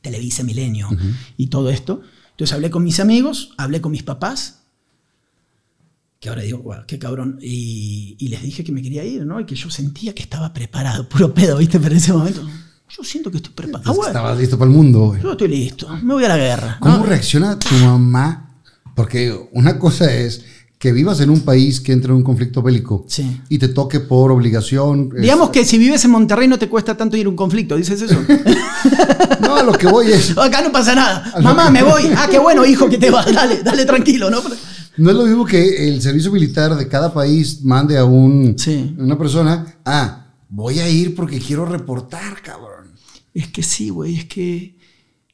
Televisa Milenio y todo esto. Entonces hablé con mis amigos, hablé con mis papás, que ahora digo, qué cabrón, y, les dije que me quería ir, ¿no? Y que yo sentía que estaba preparado, puro pedo, ¿viste? Pero en ese momento, yo siento que estoy preparado. Estaba listo para el mundo. Güey. Yo estoy listo, me voy a la guerra. ¿Cómo reacciona tu mamá? Porque una cosa es que vivas en un país que entra en un conflicto bélico y te toque por obligación. Digamos que si vives en Monterrey no te cuesta tanto ir a un conflicto, ¿dices eso? no, a lo que voy es... Acá no pasa nada. Mamá, me voy. Ah, qué bueno, hijo, que te vas. Dale, dale tranquilo, ¿no? No es lo mismo que el servicio militar de cada país mande a un, una persona, ah, voy a ir porque quiero reportar, cabrón. Es que sí, güey, es que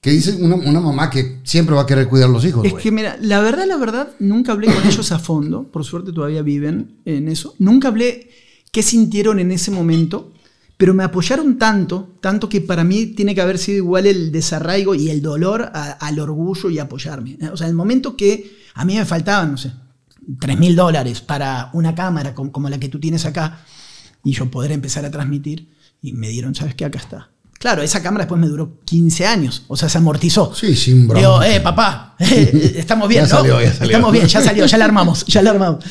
que dice una, mamá que siempre va a querer cuidar a los hijos. Es que mira, la verdad, la verdad, nunca hablé con ellos a fondo, por suerte todavía viven en eso, nunca hablé qué sintieron en ese momento, pero me apoyaron tanto, tanto que para mí tiene que haber sido igual el desarraigo y el dolor al orgullo y apoyarme. ¿eh? O sea, el momento que a mí me faltaban, no sé, 3 mil dólares para una cámara como, como la que tú tienes acá y yo poder empezar a transmitir, y me dieron, ¿sabes qué? Acá está Claro, esa cámara después me duró 15 años, o sea, se amortizó. Sí, sin broma. Digo, eh, papá, eh, estamos bien, ya ¿no? Salió, ya salió. Estamos bien, ya salió, ya la armamos, ya la armamos.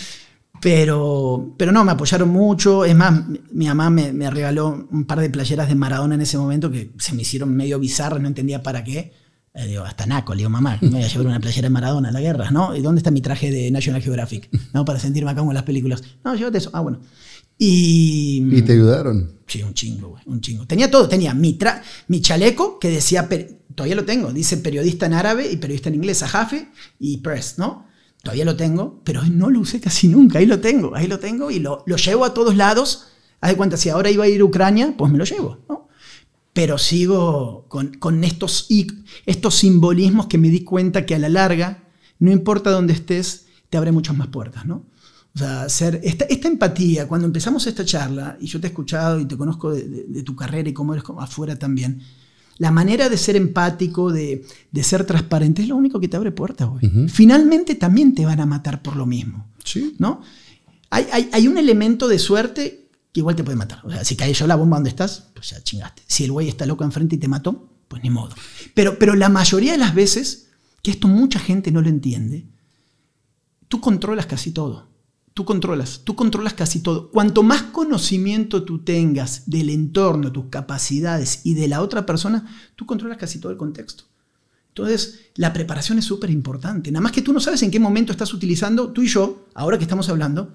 Pero, pero no, me apoyaron mucho. Es más, mi mamá me, regaló un par de playeras de Maradona en ese momento que se me hicieron medio bizarras, no entendía para qué. Eh, digo, hasta Naco, le digo, mamá, me voy a llevar una playera de Maradona a la guerra, ¿no? ¿Y dónde está mi traje de National Geographic? ¿No? Para sentirme acá con las películas. No, llévate eso. Ah, bueno. Y, y, te ayudaron. Sí, un chingo, güey, un chingo. Tenía todo, tenía mi, mi chaleco que decía, todavía lo tengo, dice periodista en árabe y periodista en inglés, Ajafe y Press, ¿no? Todavía lo tengo, pero no lo usé casi nunca, ahí lo tengo, ahí lo tengo y lo, lo llevo a todos lados. Haz de cuenta, si ahora iba a ir a Ucrania, pues me lo llevo, ¿no? Pero sigo con, con estos, estos simbolismos que me di cuenta que a la larga, no importa dónde estés, te abre muchas más puertas, ¿no? esta, empatía, cuando empezamos esta charla, y yo te he escuchado y te conozco de, tu carrera y cómo eres afuera también, la manera de ser empático, de, ser transparente, es lo único que te abre puertas, güey. Finalmente también te van a matar por lo mismo. Sí. ¿No? Hay, un elemento de suerte que igual te puede matar. O sea, si cae yo la bomba donde estás, pues ya chingaste. Si el güey está loco enfrente y te mató, pues ni modo. Pero, pero la mayoría de las veces, que esto mucha gente no lo entiende, tú controlas casi todo tú controlas, tú controlas casi todo. Cuanto más conocimiento tú tengas del entorno, tus capacidades y de la otra persona, tú controlas casi todo el contexto. Entonces, la preparación es súper importante. Nada más que tú no sabes en qué momento estás utilizando, tú y yo, ahora que estamos hablando,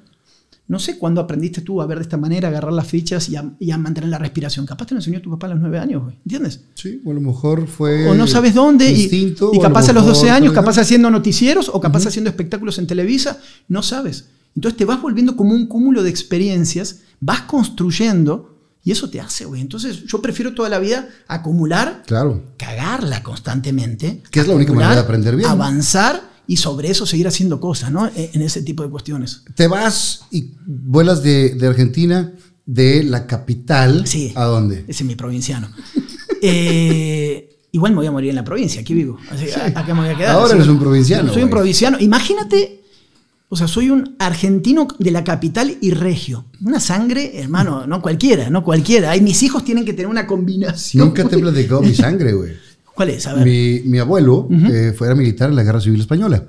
no sé cuándo aprendiste tú a ver de esta manera, agarrar las fichas y a, mantener la respiración. Capaz te lo enseñó tu papá a los nueve años, ¿Entiendes? Sí, o a lo mejor fue. O no sabes dónde. y, capaz a, los 12 años, capaz haciendo noticieros o capaz haciendo espectáculos en Televisa. No sabes. Entonces te vas volviendo como un cúmulo de experiencias, vas construyendo y eso te hace, güey. Entonces yo prefiero toda la vida acumular, cagarla constantemente. Que es la única manera de aprender bien. Avanzar y sobre eso seguir haciendo cosas, ¿no? E, en ese tipo de cuestiones. Te vas y vuelas de, Argentina, de la capital. Sí. ¿A dónde? es mi provinciano. Eh, igual me voy a morir en la provincia, aquí vivo. Así, me voy a quedar. Ahora eres un provinciano. Soy un provinciano. Imagínate o sea, soy un argentino de la capital y regio. Una sangre, hermano, no cualquiera, no cualquiera. mis hijos tienen que tener una combinación. Nunca te he platicado mi sangre, güey. ¿Cuál es? A ver. Mi, abuelo eh, fue militar en la Guerra Civil Española.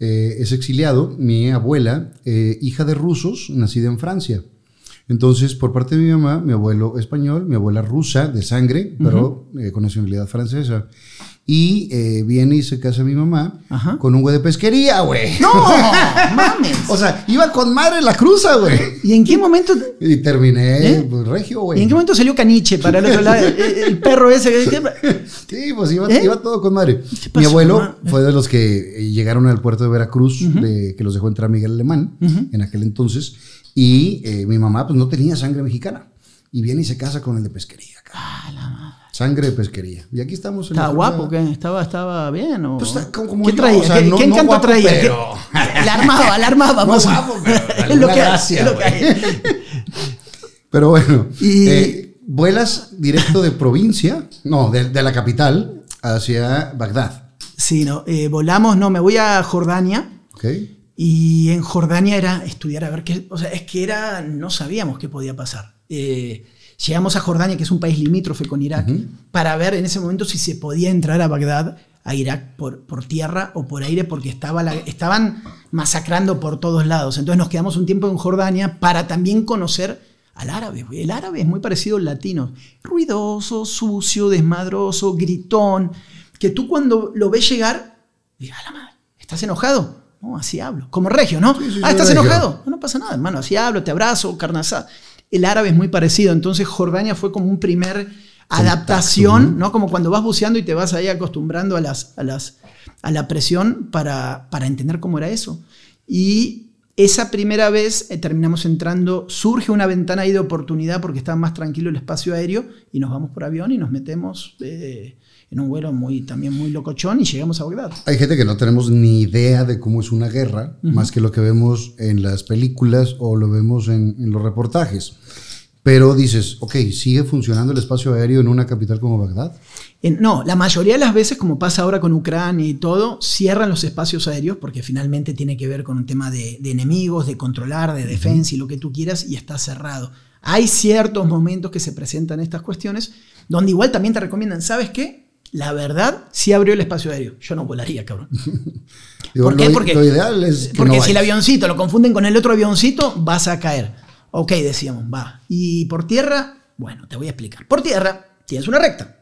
Eh, es exiliado. Mi abuela, eh, hija de rusos, nacida en Francia. Entonces, por parte de mi mamá, mi abuelo español, mi abuela rusa de sangre, pero con nacionalidad francesa. Y eh, viene y se casa mi mamá con un güey de pesquería, güey. ¡No! ¡Mames! o sea, iba con madre la cruza, güey. ¿Y en qué momento? Y terminé ¿Eh? pues, regio, güey. en qué momento salió Caniche para el el perro ese. sí, pues ¿Eh? iba, todo con madre. mi abuelo fue de los que llegaron al puerto de Veracruz, que los dejó entrar Miguel Alemán en aquel entonces. Y mi mamá, pues no tenía sangre mexicana. Y viene y se casa con el de pesquería. Sangre de pesquería. Y aquí estamos en ¿Estaba guapo? que ¿Estaba, ¿Estaba bien? ¿Qué traía? ¿Qué, encanto traía? Pero... armaba, lo que, gracia, Pero bueno, eh, vuelas directo de provincia, no, de, la capital, hacia Bagdad. Sí, no, eh, volamos, no, me voy a Jordania. Ok. Y en Jordania era estudiar a ver qué, o sea, es que era, no sabíamos qué podía pasar. Eh, Llegamos a Jordania, que es un país limítrofe con Irak, para ver en ese momento si se podía entrar a Bagdad, a Irak, por, por tierra o por aire, porque estaba la, estaban masacrando por todos lados. Entonces nos quedamos un tiempo en Jordania para también conocer al árabe. El árabe es muy parecido al latino. Ruidoso, sucio, desmadroso, gritón, que tú cuando lo ves llegar, digas, a la madre, ¿estás enojado? No, así hablo. Como regio, ¿no? ah, ¿estás enojado? No, pasa nada, hermano. Así hablo, te abrazo, carnazada el árabe es muy parecido. Entonces Jordania fue como un primer adaptación, ¿no? Como cuando vas buceando y te vas ahí acostumbrando a, las, a, las, a la presión para, para entender cómo era eso. Y esa primera vez eh, terminamos entrando, surge una ventana ahí de oportunidad porque está más tranquilo el espacio aéreo y nos vamos por avión y nos metemos eh, en un vuelo muy, también muy locochón y llegamos a Bagdad. Hay gente que no tenemos ni idea de cómo es una guerra, más que lo que vemos en las películas o lo vemos en, los reportajes. Pero dices, ok, ¿sigue funcionando el espacio aéreo en una capital como Bagdad? no, la mayoría de las veces, como pasa ahora con Ucrania y todo, cierran los espacios aéreos porque finalmente tiene que ver con un tema de, enemigos, de controlar, de defensa y lo que tú quieras y está cerrado. Hay ciertos momentos que se presentan estas cuestiones donde igual también te recomiendan, ¿sabes qué? la verdad, sí abrió el espacio aéreo. Yo no volaría, cabrón. ¿Por qué? porque, si el avioncito lo confunden con el otro avioncito, vas a caer. Ok, decíamos, va. ¿Y por tierra? Bueno, te voy a explicar. Por tierra tienes una recta.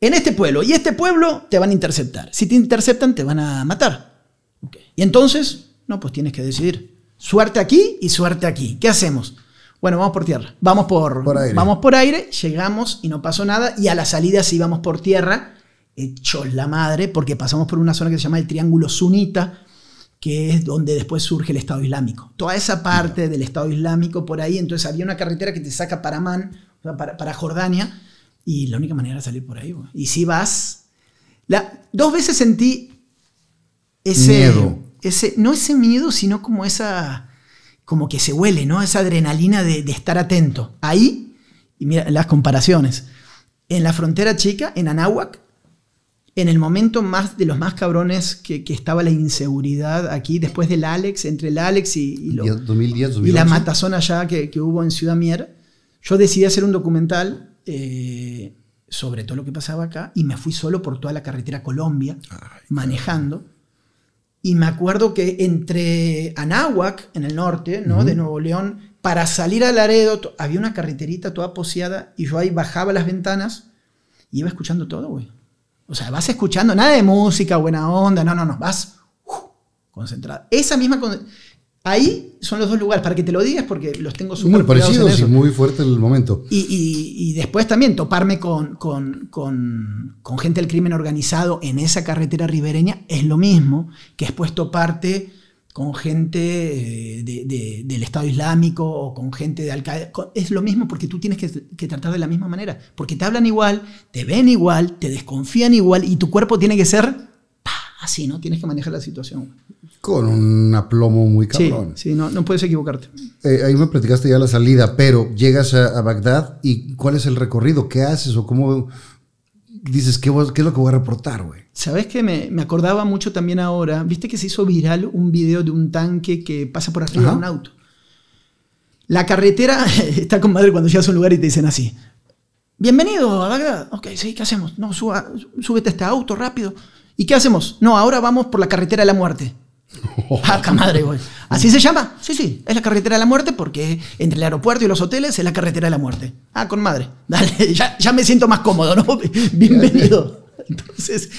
En este pueblo y este pueblo te van a interceptar. Si te interceptan, te van a matar. Y entonces, no, pues tienes que decidir. Suerte aquí y suerte aquí. ¿Qué hacemos? bueno, vamos por tierra, vamos por, aire. vamos por aire, llegamos y no pasó nada, y a la salida sí vamos por tierra, Hecho la madre, porque pasamos por una zona que se llama el Triángulo Sunita, que es donde después surge el Estado Islámico. Toda esa parte del Estado Islámico por ahí, entonces había una carretera que te saca para Man, para, Jordania, y la única manera era salir por ahí. Y si vas... dos veces sentí ese... Miedo. Ese, no ese miedo, sino como esa como que se huele, ¿no? Esa adrenalina de, estar atento. Ahí, y mira las comparaciones. En la frontera chica, en Anahuac, en el momento más de los más cabrones que, estaba la inseguridad aquí, después del Alex, entre el Alex y, la matazón allá que, hubo en Ciudad Mier, yo decidí hacer un documental eh, sobre todo lo que pasaba acá y me fui solo por toda la carretera Colombia manejando. Y me acuerdo que entre Anáhuac, en el norte, ¿no? De Nuevo León, para salir a Laredo, había una carreterita toda poseada y yo ahí bajaba las ventanas y iba escuchando todo, güey. O sea, vas escuchando nada de música, buena onda, no, no, no, vas uh, concentrado. Esa misma... Ahí son los dos lugares, para que te lo digas, porque los tengo súper Muy parecidos y muy fuerte el momento. Y, después también toparme con, con, gente del crimen organizado en esa carretera ribereña es lo mismo que después toparte con gente eh, del Estado Islámico o con gente de Al-Qaeda. Es lo mismo porque tú tienes que, que, tratar de la misma manera, porque te hablan igual, te ven igual, te desconfían igual y tu cuerpo tiene que ser así, ¿no? Tienes que manejar la situación. Con un aplomo muy cabrón. Sí, sí no, no, puedes equivocarte. Eh, ahí me platicaste ya la salida, pero llegas a, Bagdad y ¿cuál es el recorrido? ¿Qué haces o cómo dices qué, qué es lo que voy a reportar, güey? Sabes que me, me, acordaba mucho también ahora, viste que se hizo viral un video de un tanque que pasa por arriba de un auto. La carretera está con madre cuando llegas a un lugar y te dicen así. Bienvenido a Bagdad. Ok, sí, ¿qué hacemos? No, suba, súbete a este auto rápido. ¿Y qué hacemos? No, ahora vamos por la carretera de la muerte. ¡Jaca madre, güey! ¿Así se llama? Sí, sí, es la carretera de la muerte porque entre el aeropuerto y los hoteles es la carretera de la muerte. Ah, con madre. Dale, ya, me siento más cómodo, ¿no? Bienvenido. Entonces,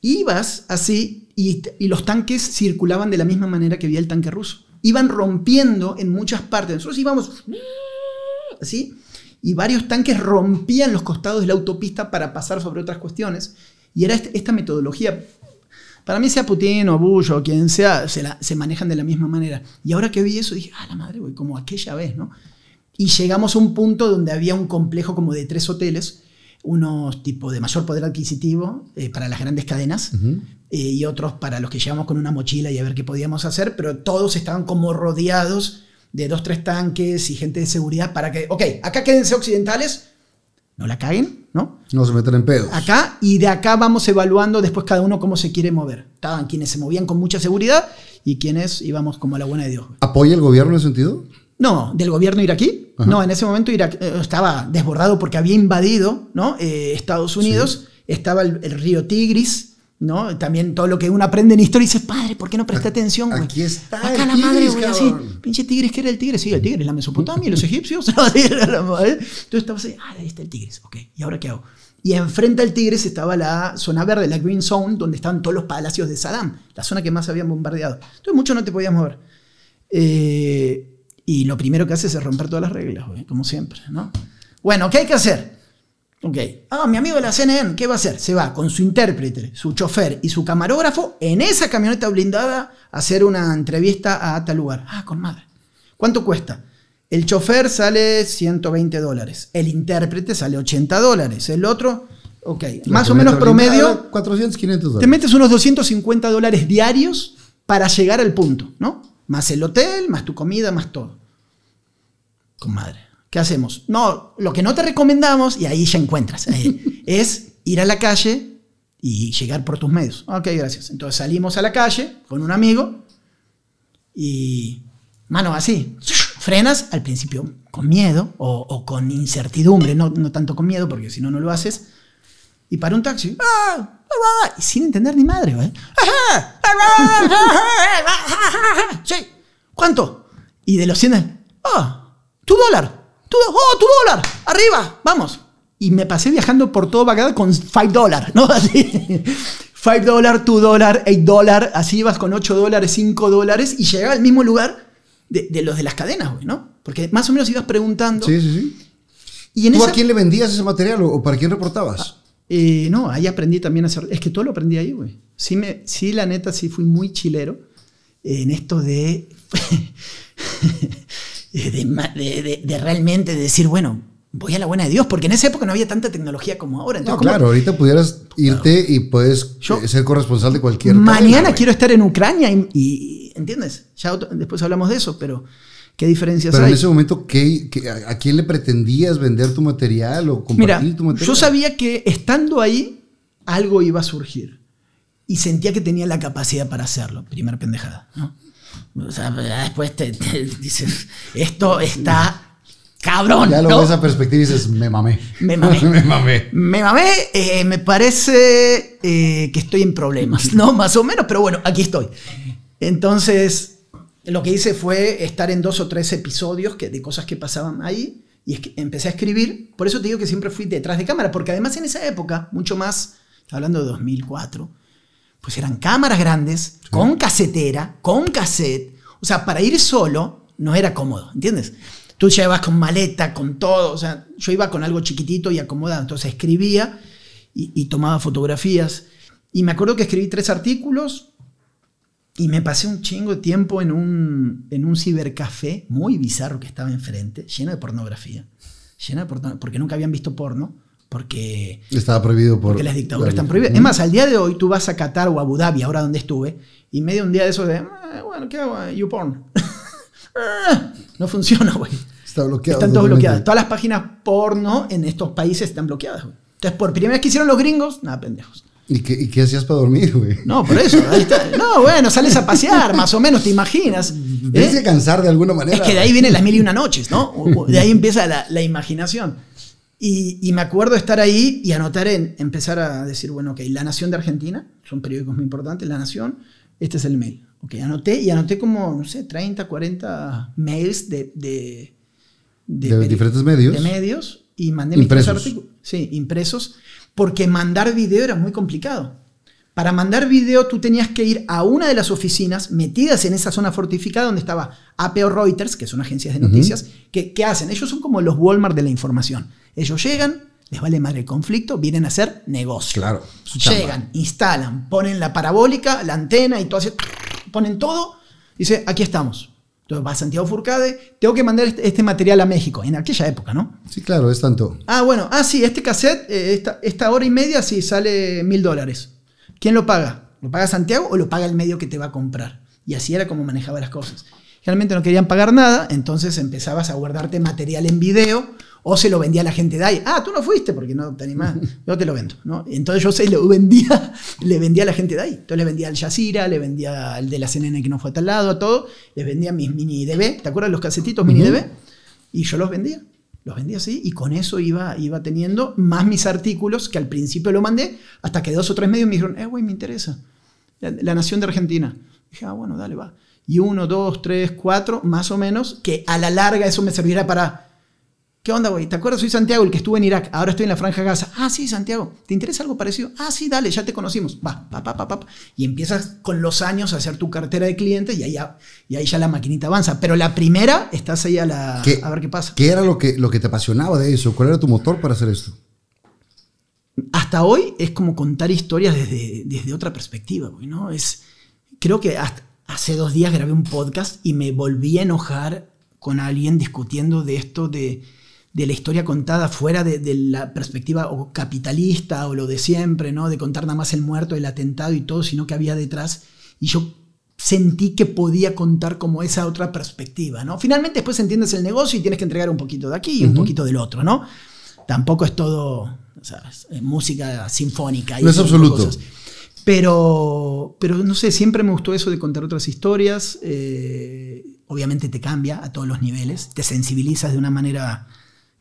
ibas así y, y, los tanques circulaban de la misma manera que había el tanque ruso. Iban rompiendo en muchas partes. Nosotros íbamos así y varios tanques rompían los costados de la autopista para pasar sobre otras cuestiones y era este, esta metodología. Para mí, sea Putin o Bush o quien sea, se, manejan de la misma manera. Y ahora que vi eso, dije, ah, la madre, güey, como aquella vez, ¿no? Y llegamos a un punto donde había un complejo como de tres hoteles, unos tipo de mayor poder adquisitivo eh, para las grandes cadenas eh, y otros para los que llevamos con una mochila y a ver qué podíamos hacer, pero todos estaban como rodeados de dos, tres tanques y gente de seguridad para que, ok, acá quédense occidentales, no la caguen, ¿no? No se meten en pedos. Acá, y de acá vamos evaluando después cada uno cómo se quiere mover. Estaban quienes se movían con mucha seguridad y quienes íbamos como a la buena de Dios. ¿Apoya el gobierno en ese sentido? No, del gobierno iraquí. No, en ese momento Irak eh, estaba desbordado porque había invadido ¿no? Eh, Estados Unidos. Estaba el, río Tigris, ¿no? También todo lo que uno aprende en historia y dice, padre, ¿por qué no presta atención? Aquí está. Acá el la madre, güey, así, pinche tigres, ¿qué era el tigre? Sí, el tigre, la Mesopotamia, los egipcios. Entonces estaba así, ah, ahí está el tigre ok, ¿y ahora qué hago? Y enfrente al tigre estaba la zona verde, la Green Zone, donde estaban todos los palacios de Saddam, la zona que más habían bombardeado. Entonces mucho no te podías mover. Eh, y lo primero que haces es romper todas las reglas, como siempre, ¿no? Bueno, ¿qué hay que hacer? Ok. Ah, mi amigo de la CNN, ¿qué va a hacer? Se va con su intérprete, su chofer y su camarógrafo en esa camioneta blindada a hacer una entrevista a tal lugar. Ah, con madre. ¿Cuánto cuesta? El chofer sale 120 dólares, el intérprete sale 80 dólares, el otro, ok, más o menos promedio. 400, 500 dólares. Te metes unos 250 dólares diarios para llegar al punto, ¿no? Más el hotel, más tu comida, más todo. Con madre. ¿Qué hacemos? No, lo que no te recomendamos, y ahí ya encuentras, es ir a la calle y llegar por tus medios. Ok, gracias. Entonces salimos a la calle con un amigo y, mano, así, frenas al principio con miedo o, con incertidumbre, no, no, tanto con miedo, porque si no, no lo haces. Y para un taxi, y sin entender ni madre, ¿Cuánto? Y de los 100, ¡ah! ¡Tu dólar! ¡Oh, tu dólar! ¡Arriba! ¡Vamos! Y me pasé viajando por todo Bagdad con 5 dólares, ¿no? Así. 5 dólares, 2 dólares, 8 dólares, así ibas con 8 dólares, 5 dólares y llegaba al mismo lugar de, los de las cadenas, güey, ¿no? Porque más o menos ibas preguntando. Sí, sí, sí. Y en ¿Tú a quién le vendías ese material o, para quién reportabas? Ah, eh, no, ahí aprendí también a hacer. Es que todo lo aprendí ahí, güey. Sí, me, sí, la neta, sí fui muy chilero en esto de. de, realmente decir, bueno, voy a la buena de Dios, porque en esa época no había tanta tecnología como ahora. no, claro, ahorita pudieras irte y puedes eh, ser corresponsal de cualquier... Mañana quiero estar en Ucrania y, ¿entiendes? Ya después hablamos de eso, pero... ¿Qué diferencias Pero en ese momento, a quién le pretendías vender tu material o compartir tu material? Yo sabía que estando ahí, algo iba a surgir. Y sentía que tenía la capacidad para hacerlo. Primera pendejada. ¿no? O sea, ah, después te, dices, esto está cabrón. Ya lo ves a perspectiva y dices, me mamé. Me mamé. me mamé. Me mamé, eh, me parece eh, que estoy en problemas, ¿no? Más o menos, pero bueno, aquí estoy. Entonces, lo que hice fue estar en dos o tres episodios que, de cosas que pasaban ahí y empecé a escribir. Por eso te digo que siempre fui detrás de cámara, porque además en esa época, mucho más, hablando de 2004, pues eran cámaras grandes, con casetera, con cassette. O sea, para ir solo no era cómodo, ¿entiendes? Tú ya ibas con maleta, con todo. O sea, yo iba con algo chiquitito y acomodado. Entonces escribía y, tomaba fotografías. Y me acuerdo que escribí tres artículos y me pasé un chingo de tiempo en un, en un cibercafé muy bizarro que estaba enfrente, lleno de pornografía. Lleno de porque nunca habían visto porno. Porque. Estaba prohibido Porque las dictaduras están prohibidas. Es más, al día de hoy tú vas a Qatar o a Abu Dhabi, ahora donde estuve, y medio un día de eso de. Ah, bueno, ¿qué hago? Eh, porn. Ah, no funciona, güey. Está bloqueado. Están todas bloqueadas. Todas las páginas porno en estos países están bloqueadas, güey. Entonces, por primera vez que hicieron los gringos, nada, pendejos. ¿Y qué, ¿Y hacías para dormir, güey? No, por eso. No, bueno, sales a pasear, más o menos, te imaginas. Tienes ¿eh? cansar de alguna manera. Es que de ahí vienen las mil y una noches, ¿no? De ahí empieza la, la imaginación. Y, me acuerdo estar ahí y anotar en, empezar a decir, bueno, ok, La Nación de Argentina, son periódicos muy importantes, La Nación, este es el mail. Ok, anoté y anoté como, no sé, 30, 40 mails de... De, diferentes medios. De medios y mandé impresos. artículos. Sí, impresos, porque mandar video era muy complicado. Para mandar video tú tenías que ir a una de las oficinas metidas en esa zona fortificada donde estaba AP Reuters, que son agencias de noticias, ¿qué que, hacen, ellos son como los Walmart de la información. Ellos llegan, les vale madre el conflicto, vienen a hacer negocio. Claro. Llegan, instalan, ponen la parabólica, la antena y todo así, ponen todo, dice, aquí estamos. Entonces va a Santiago Furcade, tengo que mandar este, este material a México, en aquella época, ¿no? Sí, claro, es tanto. Ah, bueno, ah, sí, este cassette, eh, esta, esta hora y media sí sale mil dólares ¿Quién lo paga? ¿Lo paga Santiago o lo paga el medio que te va a comprar? Y así era como manejaba las cosas. Realmente no querían pagar nada, entonces empezabas a guardarte material en video o se lo vendía a la gente de ahí. Ah, tú no fuiste porque no te animás, yo te lo vendo. ¿no? Entonces yo se lo vendía, le vendía a la gente de ahí. Entonces le vendía al Yacira, le vendía al de la CNN que no fue a tal lado, a todo. Les vendía mis mini DB, ¿te acuerdas los casetitos mini DB? Y yo los vendía. Los vendí así y con eso iba, iba teniendo más mis artículos que al principio lo mandé, hasta que dos o tres medios me dijeron, eh, güey, me interesa. La, Nación de Argentina. dije, ah, bueno, dale, va. Y uno, dos, tres, cuatro, más o menos, que a la larga eso me servirá para ¿Qué onda, güey? ¿Te acuerdas? Soy Santiago, el que estuvo en Irak. Ahora estoy en la Franja Gaza. Ah, sí, Santiago. ¿Te interesa algo parecido? Ah, sí, dale, ya te conocimos. Va, pa, pa, pa, pa. Y empiezas con los años a hacer tu cartera de clientes y ahí ya, y ahí ya la maquinita avanza. Pero la primera, estás ahí a, la, a ver qué pasa. ¿Qué era lo que, lo que te apasionaba de eso? ¿Cuál era tu motor para hacer esto? Hasta hoy es como contar historias desde, desde otra perspectiva, güey, ¿no? Es, creo que hace dos días grabé un podcast y me volví a enojar con alguien discutiendo de esto de de la historia contada fuera de, la perspectiva o capitalista o lo de siempre, ¿no? De contar nada más el muerto, el atentado y todo, sino que había detrás. Y yo sentí que podía contar como esa otra perspectiva, ¿no? Finalmente después entiendes el negocio y tienes que entregar un poquito de aquí y un poquito del otro, ¿no? Tampoco es todo, música sinfónica. Y no es Pero, pero no sé, siempre me gustó eso de contar otras historias. Eh, obviamente te cambia a todos los niveles, te sensibilizas de una manera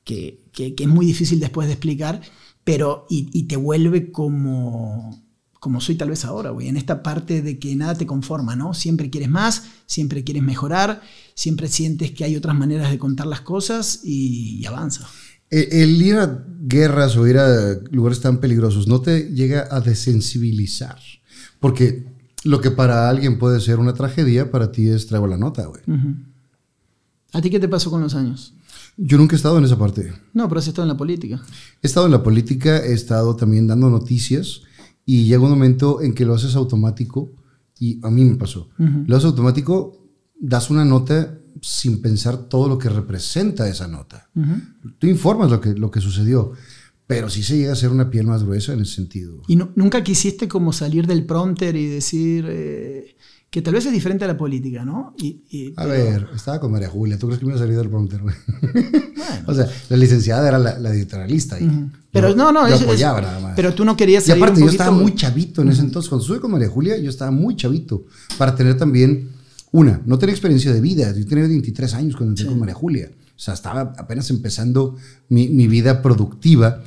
que, que, es muy difícil después de explicar, pero y, te vuelve como, como soy tal vez ahora, güey, en esta parte de que nada te conforma, ¿no? Siempre quieres más, siempre quieres mejorar, siempre sientes que hay otras maneras de contar las cosas y, avanza. Eh, el, ir a guerras o ir a lugares tan peligrosos no te llega a desensibilizar, porque lo que para alguien puede ser una tragedia, para ti es traigo la nota, güey. ¿A ti qué te pasó con los años? Yo nunca he estado en esa parte. No, pero has estado en la política. He estado en la política, he estado también dando noticias y llega un momento en que lo haces automático y a mí me pasó. Lo haces automático, das una nota sin pensar todo lo que representa esa nota. Tú informas lo que, lo que sucedió, pero sí se llega a hacer una piel más gruesa en ese sentido. ¿Y no, nunca quisiste como salir del prompter y decir... Eh, que tal vez es diferente a la política, ¿no? a ver, estaba con María Julia, tú crees que me iba salido el del o sea, la licenciada era la, editorialista. Pero no, no, Pero tú no querías salir. Y aparte, yo estaba muy chavito en ese entonces. Cuando estuve con María Julia, yo estaba muy chavito para tener también, una, no tenía experiencia de vida. Yo tenía 23 años cuando entré con María Julia. O sea, estaba apenas empezando mi, mi vida productiva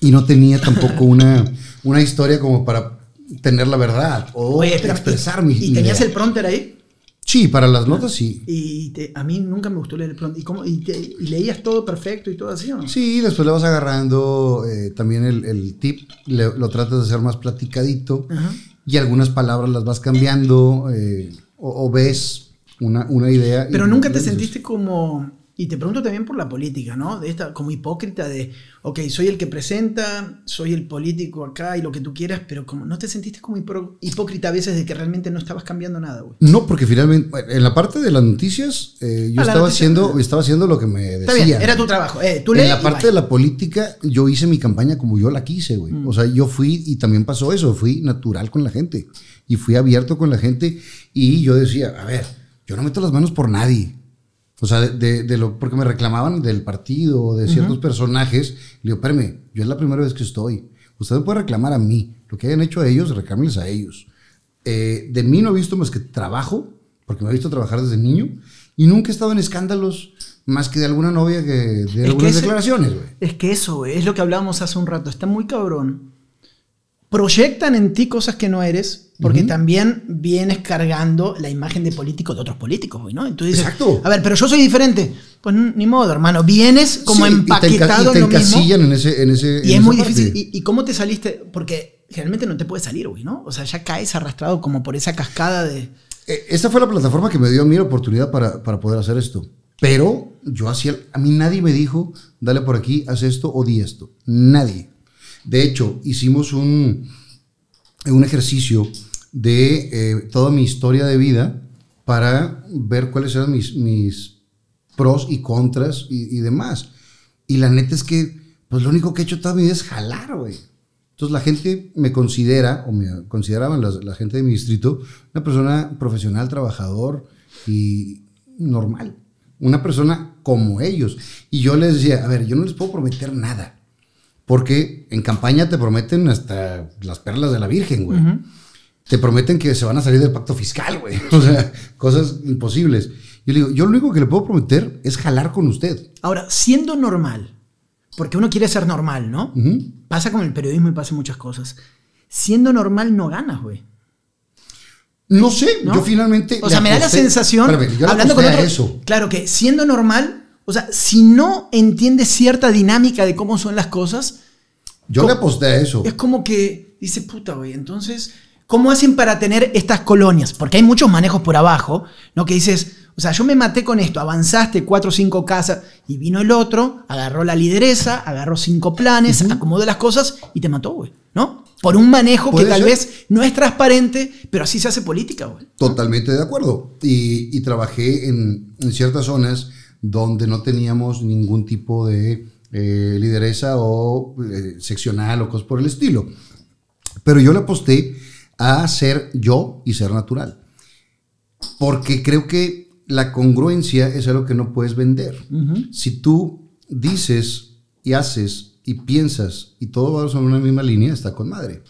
y no tenía tampoco una, una historia como para tener la verdad o expresar mi ¿Y tenías el Pronter ahí? Sí, para las notas sí. Y a mí nunca me gustó leer el Pronter. ¿Y, cómo, y, leías todo perfecto y todo así? no? Sí, después le vas agarrando eh, también el, tip, lo tratas de hacer más platicadito y algunas palabras las vas cambiando eh, o, ves una, una idea. Pero nunca te sentiste como y te pregunto también por la política, ¿no? De esta, como hipócrita de, ok, soy el que presenta, soy el político acá y lo que tú quieras, pero como no te sentiste como hipócrita a veces de que realmente no estabas cambiando nada, güey. No, porque finalmente, en la parte de las noticias, eh, yo ah, estaba, haciendo, estaba haciendo lo que me decía. era tu trabajo. Eh, en la parte de la política, yo hice mi campaña como yo la quise, güey. Mm. O sea, yo fui, y también pasó eso, fui natural con la gente. Y fui abierto con la gente y yo decía, a ver, yo no meto las manos por nadie. O sea, de, lo, porque me reclamaban del partido, de ciertos personajes. Le digo, yo es la primera vez que estoy. Usted puede reclamar a mí. Lo que hayan hecho a ellos, reclámenles a ellos. Eh, de mí no he visto más que trabajo, porque me he visto trabajar desde niño, y nunca he estado en escándalos más que de alguna novia que de algunas declaraciones, Es que eso, es lo que hablábamos hace un rato. Está muy cabrón proyectan en ti cosas que no eres, porque también vienes cargando la imagen de político de otros políticos, ¿no? Entonces, Exacto. A ver, pero yo soy diferente. Pues ni modo, hermano. Vienes como empaquetado en ese, y es muy difícil. ¿Y, cómo te saliste? Porque generalmente no te puedes salir, güey, ¿no? O sea, ya caes arrastrado como por esa cascada de. E, esta fue la plataforma que me dio a mí la oportunidad para, para poder hacer esto. Pero yo hacía. A mí nadie me dijo, dale por aquí, haz esto o di esto. Nadie. De hecho, hicimos un, un ejercicio de eh, toda mi historia de vida para ver cuáles eran mis, pros y contras y, demás. Y la neta es que, pues lo único que he hecho toda mi vida es jalar, güey. Entonces la gente me considera, o me consideraban la, la gente de mi distrito, una persona profesional, trabajador y normal. Una persona como ellos. Y yo les decía, a ver, yo no les puedo prometer nada porque en campaña te prometen hasta las perlas de la Virgen, güey. Te prometen que se van a salir del pacto fiscal, güey. O sea, cosas imposibles. Yo le digo, yo lo único que le puedo prometer es jalar con usted. Ahora, siendo normal, porque uno quiere ser normal, ¿no? Pasa con el periodismo y pasa muchas cosas. Siendo normal no ganas, güey. No sé, yo finalmente. O sea, me da la sensación. hablando con Eso. Claro que siendo normal o sea, si no entiendes cierta dinámica de cómo son las cosas. Yo le aposté a eso. Es como que dice, puta, güey, entonces, ¿cómo hacen para tener estas colonias? Porque hay muchos manejos por abajo, ¿no? Que dices, o sea, yo me maté con esto, avanzaste cuatro o cinco casas y vino el otro, agarró la lideresa, agarró cinco planes, acomodó las cosas y te mató, güey, ¿no? Por un manejo que tal vez no es transparente, pero así se hace política, güey. Totalmente de acuerdo. Y, trabajé en ciertas zonas donde no teníamos ningún tipo de eh, lideresa o eh, seccional o cosas por el estilo. Pero yo le aposté a ser yo y ser natural. Porque creo que la congruencia es algo que no puedes vender. Si tú dices y haces y piensas y todo va sobre una misma línea, está con madre.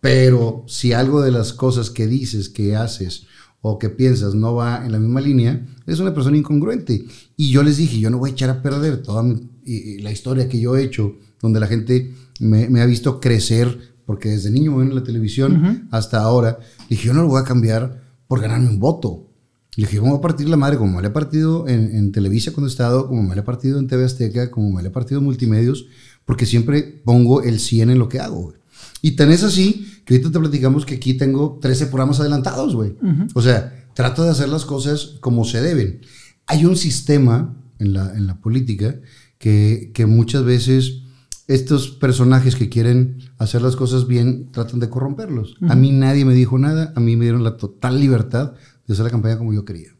Pero si algo de las cosas que dices, que haces o que piensas no va en la misma línea, es una persona incongruente. Y yo les dije, yo no voy a echar a perder toda la historia que yo he hecho, donde la gente me, ha visto crecer, porque desde niño me ven en la televisión hasta ahora. Dije, yo no lo voy a cambiar por ganarme un voto. Le dije, vamos a partir la madre, como me he partido en, Televisa cuando he estado, como me ha he partido en TV Azteca, como me he partido en Multimedios, porque siempre pongo el 100 en lo que hago. Y tan es así que ahorita te platicamos que aquí tengo 13 programas adelantados, güey. O sea, trato de hacer las cosas como se deben. Hay un sistema en la, en la política que, que muchas veces estos personajes que quieren hacer las cosas bien tratan de corromperlos. A mí nadie me dijo nada, a mí me dieron la total libertad de hacer la campaña como yo quería.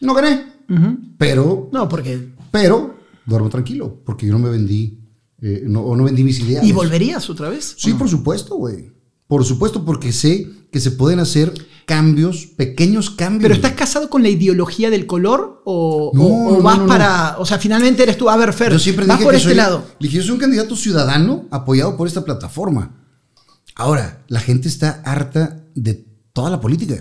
No gané, pero... No, porque... Pero duermo tranquilo, porque yo no me vendí eh, no, o no vendí mis ideas. ¿Y volverías otra vez? Sí, por supuesto, güey. Por supuesto, porque sé que se pueden hacer cambios, pequeños cambios. ¿Pero estás casado con la ideología del color o, no, o, vas para... O sea, finalmente eres tú, a yo siempre vas por este lado. Dije, yo soy un candidato ciudadano apoyado por esta plataforma. Ahora, la gente está harta de toda la política,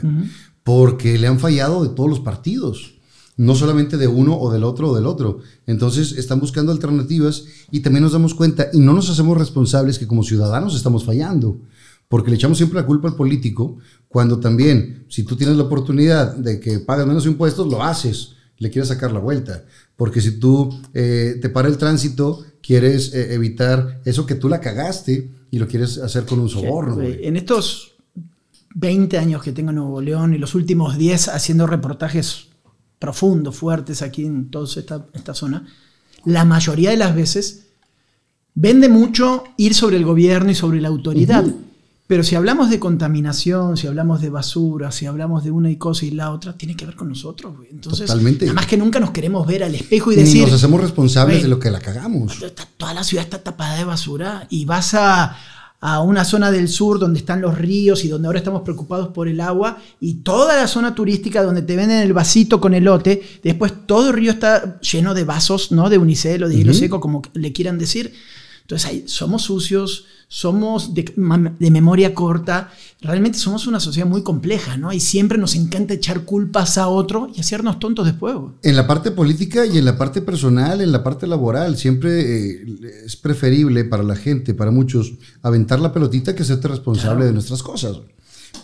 porque le han fallado de todos los partidos no solamente de uno o del otro o del otro. Entonces están buscando alternativas y también nos damos cuenta y no nos hacemos responsables que como ciudadanos estamos fallando, porque le echamos siempre la culpa al político cuando también si tú tienes la oportunidad de que pagues menos impuestos, lo haces, le quieres sacar la vuelta, porque si tú eh, te para el tránsito, quieres eh, evitar eso que tú la cagaste y lo quieres hacer con un soborno. en estos 20 años que tengo en Nuevo León y los últimos 10 haciendo reportajes profundos, fuertes aquí en toda esta, zona, la mayoría de las veces vende mucho ir sobre el gobierno y sobre la autoridad. Pero si hablamos de contaminación, si hablamos de basura, si hablamos de una y cosa y la otra, tiene que ver con nosotros. Entonces, Totalmente. más que nunca nos queremos ver al espejo y decir. Nos hacemos responsables de lo que la cagamos. Toda la ciudad está tapada de basura y vas a a una zona del sur donde están los ríos y donde ahora estamos preocupados por el agua, y toda la zona turística donde te venden el vasito con elote, después todo el río está lleno de vasos, ¿no? De unicel o de hielo seco, como le quieran decir. Entonces, somos sucios, somos de, memoria corta, realmente somos una sociedad muy compleja, ¿no? Y siempre nos encanta echar culpas a otro y hacernos tontos después. En la parte política y en la parte personal, en la parte laboral, siempre eh, es preferible para la gente, para muchos, aventar la pelotita que ser responsable de nuestras cosas.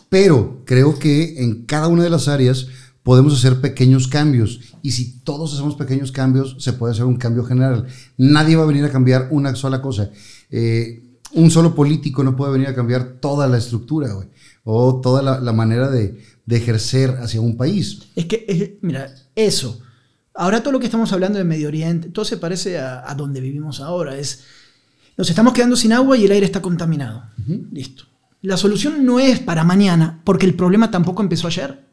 Pero creo que en cada una de las áreas podemos hacer pequeños cambios. Y si todos hacemos pequeños cambios, se puede hacer un cambio general. Nadie va a venir a cambiar una sola cosa. Eh, un solo político no puede venir a cambiar toda la estructura, güey, o toda la, manera de, ejercer hacia un país. Es que, mira, eso. Ahora todo lo que estamos hablando de Medio Oriente, todo se parece a, donde vivimos ahora. Es, nos estamos quedando sin agua y el aire está contaminado. Listo. La solución no es para mañana, porque el problema tampoco empezó ayer.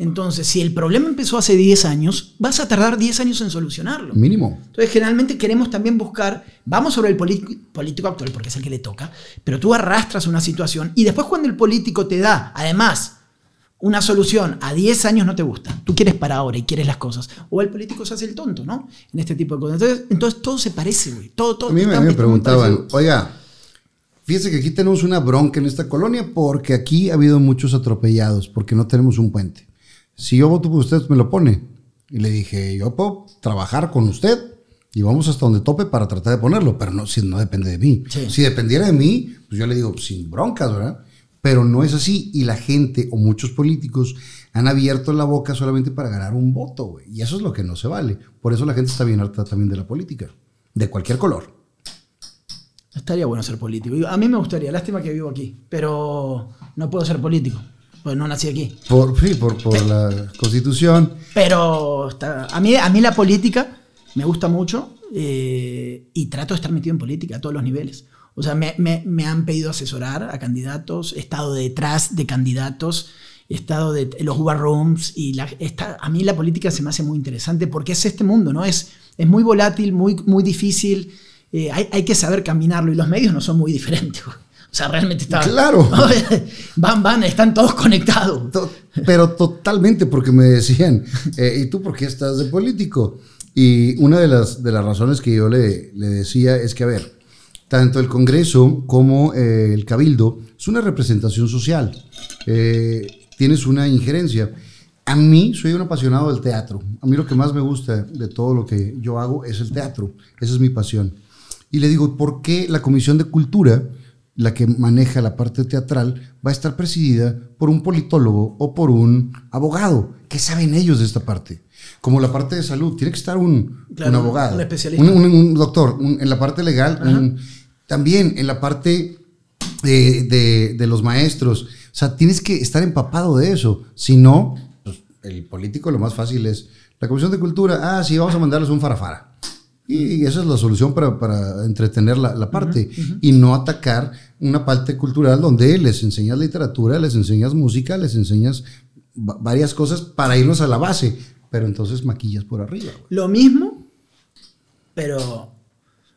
Entonces, si el problema empezó hace 10 años, vas a tardar 10 años en solucionarlo. Mínimo. Entonces, generalmente queremos también buscar, vamos sobre el político actual, porque es el que le toca, pero tú arrastras una situación y después cuando el político te da, además, una solución a 10 años no te gusta, tú quieres para ahora y quieres las cosas, o el político se hace el tonto, ¿no? En este tipo de cosas. Entonces, entonces todo se parece, güey. Todo, todo, a mí me, preguntaban, oiga, fíjese que aquí tenemos una bronca en esta colonia porque aquí ha habido muchos atropellados, porque no tenemos un puente si yo voto por usted, me lo pone. Y le dije, yo puedo trabajar con usted y vamos hasta donde tope para tratar de ponerlo, pero no, si no depende de mí. Si dependiera de mí, pues yo le digo, sin broncas, ¿verdad? Pero no es así y la gente o muchos políticos han abierto la boca solamente para ganar un voto, Y eso es lo que no se vale. Por eso la gente está bien harta también de la política, de cualquier color. Estaría bueno ser político. A mí me gustaría, lástima que vivo aquí, pero no puedo ser político pues no nací aquí. Por, sí, por, por la constitución. Pero a, mí, a mí la política me gusta mucho eh, y trato de estar metido en política a todos los niveles. O sea, me, me, han pedido asesorar a candidatos, he estado detrás de candidatos, he estado de los war rooms y la, a mí la política se me hace muy interesante porque es este mundo, ¿no? Es, es muy volátil, muy, muy difícil, eh, hay, hay que saber caminarlo y los medios no son muy diferentes. O sea, realmente está. Claro. van, van, están todos conectados. pero totalmente, porque me decían, eh, ¿y tú por qué estás de político? Y una de las, de las razones que yo le, le decía es que, a ver, tanto el Congreso como eh, el Cabildo es una representación social. Eh, tienes una injerencia. A mí soy un apasionado del teatro. A mí lo que más me gusta de todo lo que yo hago es el teatro. Esa es mi pasión. Y le digo, ¿por qué la Comisión de Cultura la que maneja la parte teatral, va a estar presidida por un politólogo o por un abogado. ¿Qué saben ellos de esta parte? Como la parte de salud, tiene que estar un, abogado, un, un, doctor, en la parte legal, también en la parte de, los maestros. O sea, tienes que estar empapado de eso. Si no, pues, el político lo más fácil es la Comisión de Cultura, ah, sí, vamos a mandarles un farafara. Y, esa es la solución para, entretener la, parte y no atacar una parte cultural donde les enseñas literatura, les enseñas música, les enseñas varias cosas para irnos a la base, pero entonces maquillas por arriba. Lo mismo, pero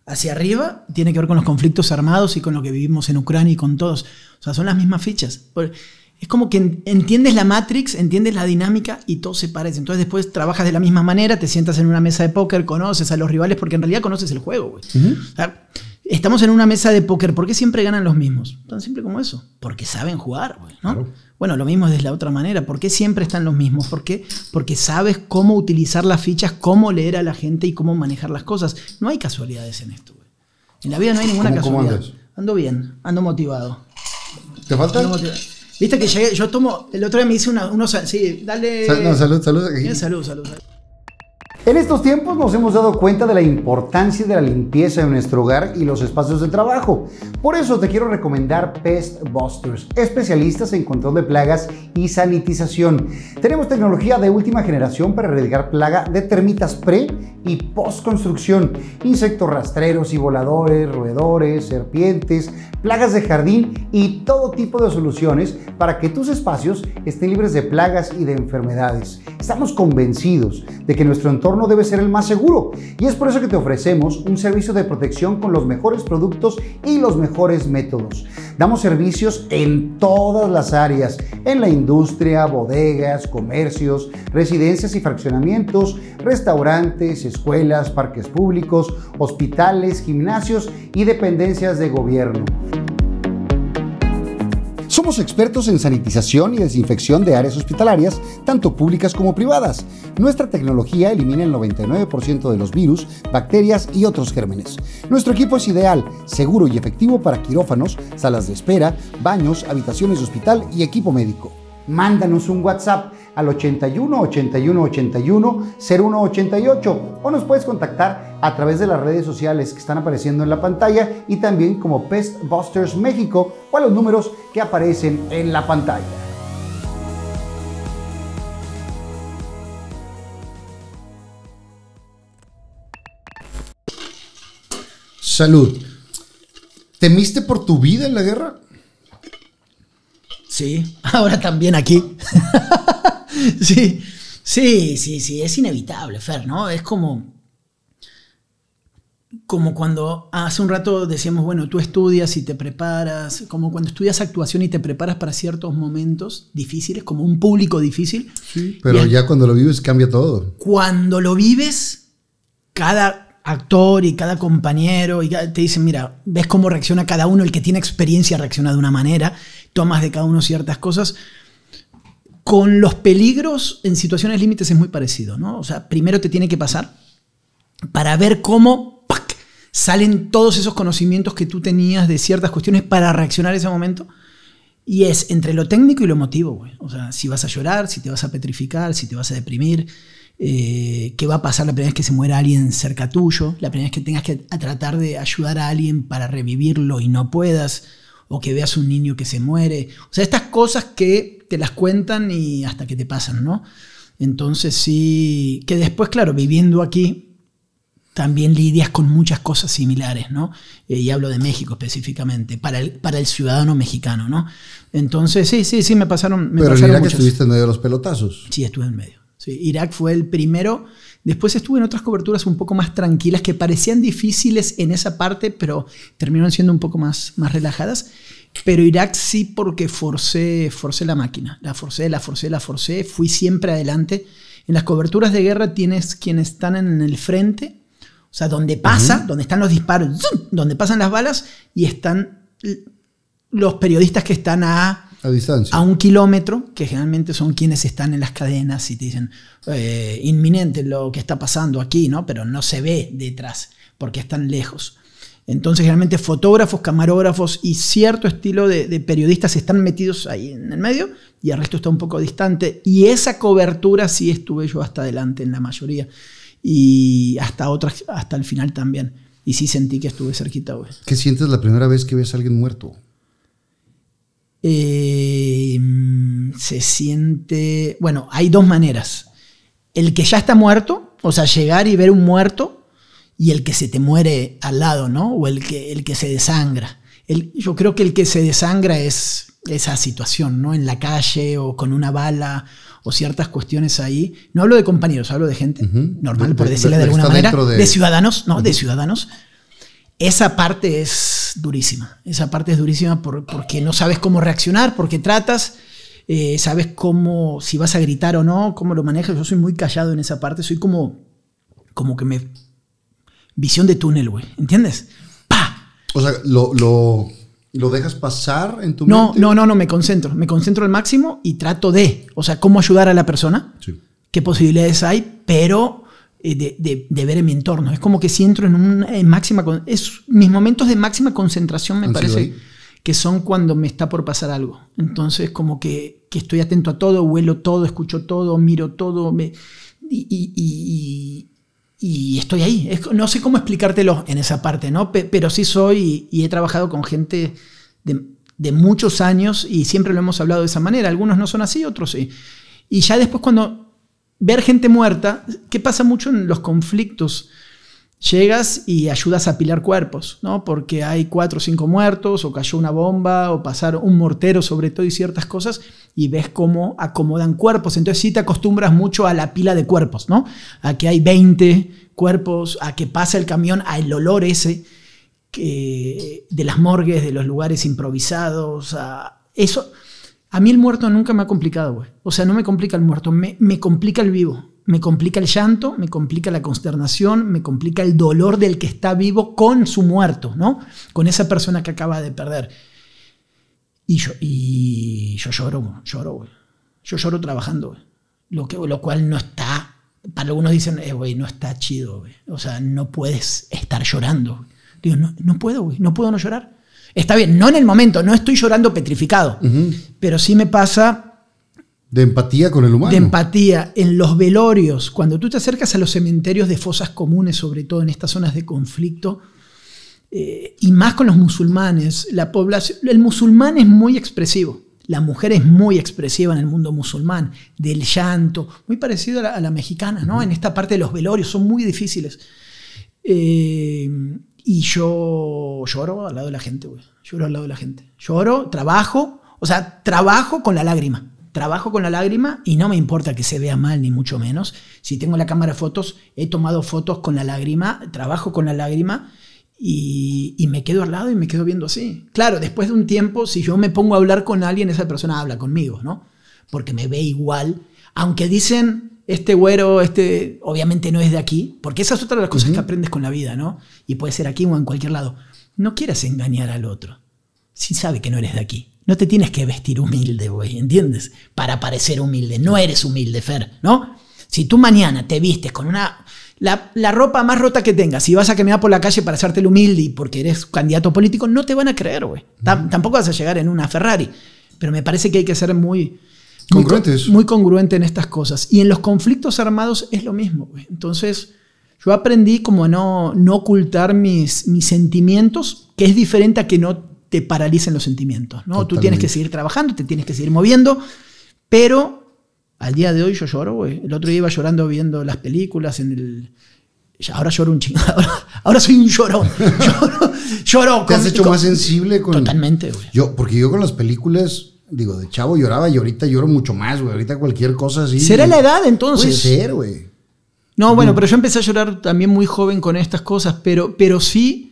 hacia arriba tiene que ver con los conflictos armados y con lo que vivimos en Ucrania y con todos. O sea, son las mismas fichas es como que entiendes la Matrix, entiendes la dinámica y todo se parece. Entonces después trabajas de la misma manera, te sientas en una mesa de póker, conoces a los rivales porque en realidad conoces el juego. estamos en una mesa de póker, ¿por qué siempre ganan los mismos? Tan simple como eso. Porque saben jugar, ¿no? Bueno, lo mismo es de la otra manera. ¿Por qué siempre están los mismos? ¿Por qué? Porque sabes cómo utilizar las fichas, cómo leer a la gente y cómo manejar las cosas. No hay casualidades en esto, güey. En la vida no hay ninguna casualidad. Ando bien, ando motivado. ¿Te falta? Ando Viste que llegué, yo tomo, el otro día me hice una, unos, sí, dale. Sal, no, salud, salud. Eh, Aquí. salud, salud. salud. En estos tiempos nos hemos dado cuenta de la importancia de la limpieza en nuestro hogar y los espacios de trabajo. Por eso te quiero recomendar Pest Busters, especialistas en control de plagas y sanitización. Tenemos tecnología de última generación para erradicar plaga de termitas pre y post construcción, insectos rastreros y voladores, roedores, serpientes, plagas de jardín y todo tipo de soluciones para que tus espacios estén libres de plagas y de enfermedades. Estamos convencidos de que nuestro entorno no debe ser el más seguro y es por eso que te ofrecemos un servicio de protección con los mejores productos y los mejores métodos. Damos servicios en todas las áreas, en la industria, bodegas, comercios, residencias y fraccionamientos, restaurantes, escuelas, parques públicos, hospitales, gimnasios y dependencias de gobierno. Somos expertos en sanitización y desinfección de áreas hospitalarias, tanto públicas como privadas. Nuestra tecnología elimina el 99% de los virus, bacterias y otros gérmenes. Nuestro equipo es ideal, seguro y efectivo para quirófanos, salas de espera, baños, habitaciones de hospital y equipo médico. Mándanos un WhatsApp al 81 81 81 0188 o nos puedes contactar a través de las redes sociales que están apareciendo en la pantalla y también como Pest Busters México o a los números que aparecen en la pantalla. Salud. ¿Temiste por tu vida en la guerra? Sí, ahora también aquí. sí, sí, sí, sí, es inevitable, Fer, ¿no? Es como, como cuando hace un rato decíamos, bueno, tú estudias y te preparas, como cuando estudias actuación y te preparas para ciertos momentos difíciles, como un público difícil. Sí, pero ya cuando lo vives cambia todo. Cuando lo vives, cada actor y cada compañero y te dicen, mira, ves cómo reacciona cada uno, el que tiene experiencia reacciona de una manera, tomas de cada uno ciertas cosas. Con los peligros en situaciones límites es muy parecido, ¿no? O sea, primero te tiene que pasar para ver cómo salen todos esos conocimientos que tú tenías de ciertas cuestiones para reaccionar a ese momento. Y es entre lo técnico y lo emotivo, güey. O sea, si vas a llorar, si te vas a petrificar, si te vas a deprimir, eh, qué va a pasar la primera vez que se muera alguien cerca tuyo, la primera vez que tengas que tratar de ayudar a alguien para revivirlo y no puedas o que veas un niño que se muere. O sea, estas cosas que te las cuentan y hasta que te pasan, ¿no? Entonces sí, que después, claro, viviendo aquí, también lidias con muchas cosas similares, ¿no? Eh, y hablo de México específicamente, para el, para el ciudadano mexicano, ¿no? Entonces, sí, sí, sí, me pasaron. Pero en Irak estuviste en medio de los pelotazos. Sí, estuve en medio. Irak fue el primero. Después estuve en otras coberturas un poco más tranquilas que parecían difíciles en esa parte, pero terminaron siendo un poco más, más relajadas. Pero Irak sí porque forcé, forcé la máquina, la forcé, la forcé, la forcé, fui siempre adelante. En las coberturas de guerra tienes quienes están en el frente, o sea, donde pasa, donde están los disparos, donde pasan las balas y están los periodistas que están a, a, un kilómetro, que generalmente son quienes están en las cadenas y te dicen, eh, inminente lo que está pasando aquí, ¿no? Pero no se ve detrás porque están lejos. Entonces, realmente fotógrafos, camarógrafos y cierto estilo de, periodistas están metidos ahí en el medio y el resto está un poco distante. Y esa cobertura sí estuve yo hasta adelante en la mayoría y hasta otras, hasta el final también. Y sí sentí que estuve cerquita, pues. ¿Qué sientes la primera vez que ves a alguien muerto? Eh, se siente. Bueno, hay dos maneras. El que ya está muerto, o sea, llegar y ver un muerto y el que se te muere al lado, ¿no? O el que, el que se desangra. El, yo creo que el que se desangra es esa situación, ¿no? En la calle o con una bala o ciertas cuestiones ahí. No hablo de compañeros, hablo de gente normal, por decirle de, alguna manera. De... ciudadanos, ¿no? De ciudadanos. Esa parte es durísima. Esa parte es durísima porque no sabes cómo reaccionar, porque tratas, eh, sabes cómo, si vas a gritar o no, cómo lo manejas. Yo soy muy callado en esa parte, soy como, como que me visión de túnel, güey. ¿Entiendes? ¡Pah! O sea, lo, lo, dejas pasar en tu mente. No, no, no, me concentro. Me concentro al máximo y trato de, o sea, cómo ayudar a la persona. Sí. ¿Qué posibilidades hay? Pero eh, de, de, ver en mi entorno. Es como que si entro en un máxima... Es, mis momentos de máxima concentración me parece que son cuando me está por pasar algo. Entonces como que, estoy atento a todo, huelo todo, escucho todo, miro todo. Me, y, y estoy ahí. no sé cómo explicártelo en esa parte, ¿no? pero sí soy y, he trabajado con gente de, muchos años y siempre lo hemos hablado de esa manera. Algunos no son así, otros sí. Y ya después cuando ver gente muerta, ¿qué pasa mucho en los conflictos llegas y ayudas a pilar cuerpos, ¿no? Porque hay cuatro o cinco muertos, o cayó una bomba, o pasaron un mortero sobre todo y ciertas cosas, y ves cómo acomodan cuerpos. Entonces sí te acostumbras mucho a la pila de cuerpos, ¿no? A que hay 20 cuerpos, a que pasa el camión, al olor ese de las morgues, de los lugares improvisados, a eso. A mí el muerto nunca me ha complicado, güey. O sea, no me complica el muerto, me complica el vivo me complica el llanto, me complica la consternación, me complica el dolor del que está vivo con su muerto, ¿no? Con esa persona que acaba de perder. Y yo, y yo lloro, lloro, güey. Yo lloro trabajando, Lo, que, lo cual no está, para algunos dicen, eh, güey, no está chido, güey. O sea, no puedes estar llorando. Digo, no, puedo, güey, no puedo no llorar. Está bien, no en el momento, no estoy llorando petrificado, pero sí me pasa de empatía con el humano. De empatía. En los velorios, cuando tú te acercas a los cementerios de fosas comunes, sobre todo en estas zonas de conflicto, eh, y más con los musulmanes, la población, el musulmán es muy expresivo. La mujer es muy expresiva en el mundo musulmán, del llanto, muy parecido a la, mexicana, ¿no? En esta parte de los velorios son muy difíciles. Eh, y yo lloro al lado de la gente, güey. Lloro al lado de la gente. Lloro, trabajo, o sea, trabajo con la lágrima trabajo con la lágrima y no me importa que se vea mal, ni mucho menos. Si tengo la cámara de fotos, he tomado fotos con la lágrima, trabajo con la lágrima y, me quedo al lado y me quedo viendo así. Claro, después de un tiempo, si yo me pongo a hablar con alguien, esa persona habla conmigo, ¿no? Porque me ve igual. Aunque dicen, este güero, este, obviamente no es de aquí, porque esa es otra de las cosas que aprendes con la vida, ¿no? Y puede ser aquí o en cualquier lado. No quieras engañar al otro si sabe que no eres de aquí. No te tienes que vestir humilde, güey, ¿entiendes? Para parecer humilde. No eres humilde, Fer, ¿no? Si tú mañana te vistes con una. La, ropa más rota que tengas, si vas a caminar por la calle para hacerte el humilde y porque eres candidato político, no te van a creer, güey. Tampoco vas a llegar en una Ferrari. Pero me parece que hay que ser muy. muy congruente en estas cosas. Y en los conflictos armados es lo mismo, güey. Entonces. Yo aprendí como a no, no ocultar mis, mis sentimientos, que es diferente a que no te paralicen los sentimientos. ¿no? Tú tienes que seguir trabajando, te tienes que seguir moviendo, pero al día de hoy yo lloro, güey. El otro día iba llorando viendo las películas en el... Ahora lloro un chingado. Ahora, soy un llorón. Lloro, lloro ¿Te has hecho más sensible con... Totalmente, güey. Yo, porque yo con las películas, digo, de chavo lloraba y ahorita lloro mucho más, güey. Ahorita cualquier cosa así. ¿Será la edad entonces? Puede ser, güey. No, bueno, pero yo empecé a llorar también muy joven con estas cosas, pero, pero sí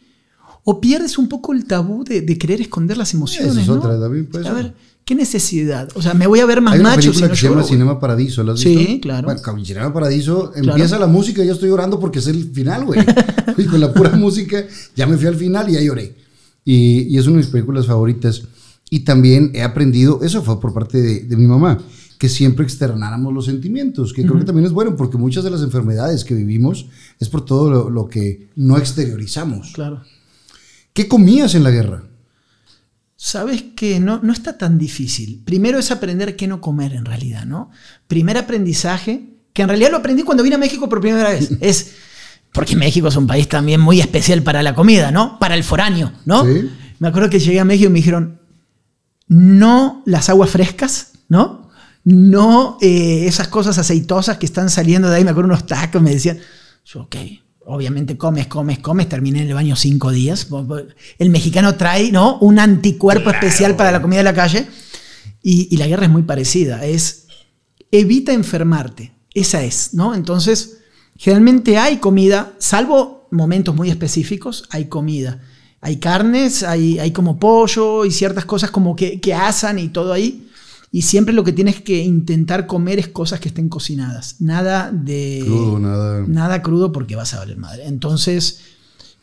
o pierdes un poco el tabú de, querer esconder las emociones. Eso es otra, David, pues. a ver, ¿qué necesidad? O sea, me voy a ver más Hay una Película que se llama Cinema Paradiso, ¿la has visto? Sí, claro. Bueno, Cinema Paradiso, empieza la música y yo estoy llorando porque es el final, güey. y con la pura música ya me fui al final y ahí lloré. Y, es una de mis películas favoritas. Y también he aprendido, eso fue por parte de, mi mamá, que siempre externáramos los sentimientos, que creo que también es bueno, porque muchas de las enfermedades que vivimos es por todo lo, lo que no exteriorizamos. Claro. ¿Qué comías en la guerra? Sabes que no, no está tan difícil. Primero es aprender qué no comer en realidad, ¿no? Primer aprendizaje, que en realidad lo aprendí cuando vine a México por primera vez, es porque México es un país también muy especial para la comida, ¿no? Para el foráneo, ¿no? Me acuerdo que llegué a México y me dijeron, no las aguas frescas, ¿no? No eh, esas cosas aceitosas que están saliendo de ahí, me acuerdo unos tacos, me decían, ok, obviamente comes, comes, comes, terminé en el baño cinco días. El mexicano trae ¿no? un anticuerpo especial para la comida de la calle. Y, la guerra es muy parecida, es evita enfermarte, esa es, ¿no? Entonces, generalmente hay comida, salvo momentos muy específicos, hay comida. Hay carnes, hay, hay como pollo y ciertas cosas como que, que asan y todo ahí, y siempre lo que tienes que intentar comer es cosas que estén cocinadas. Nada de. Crudo, nada. Nada crudo porque vas a valer madre. Entonces,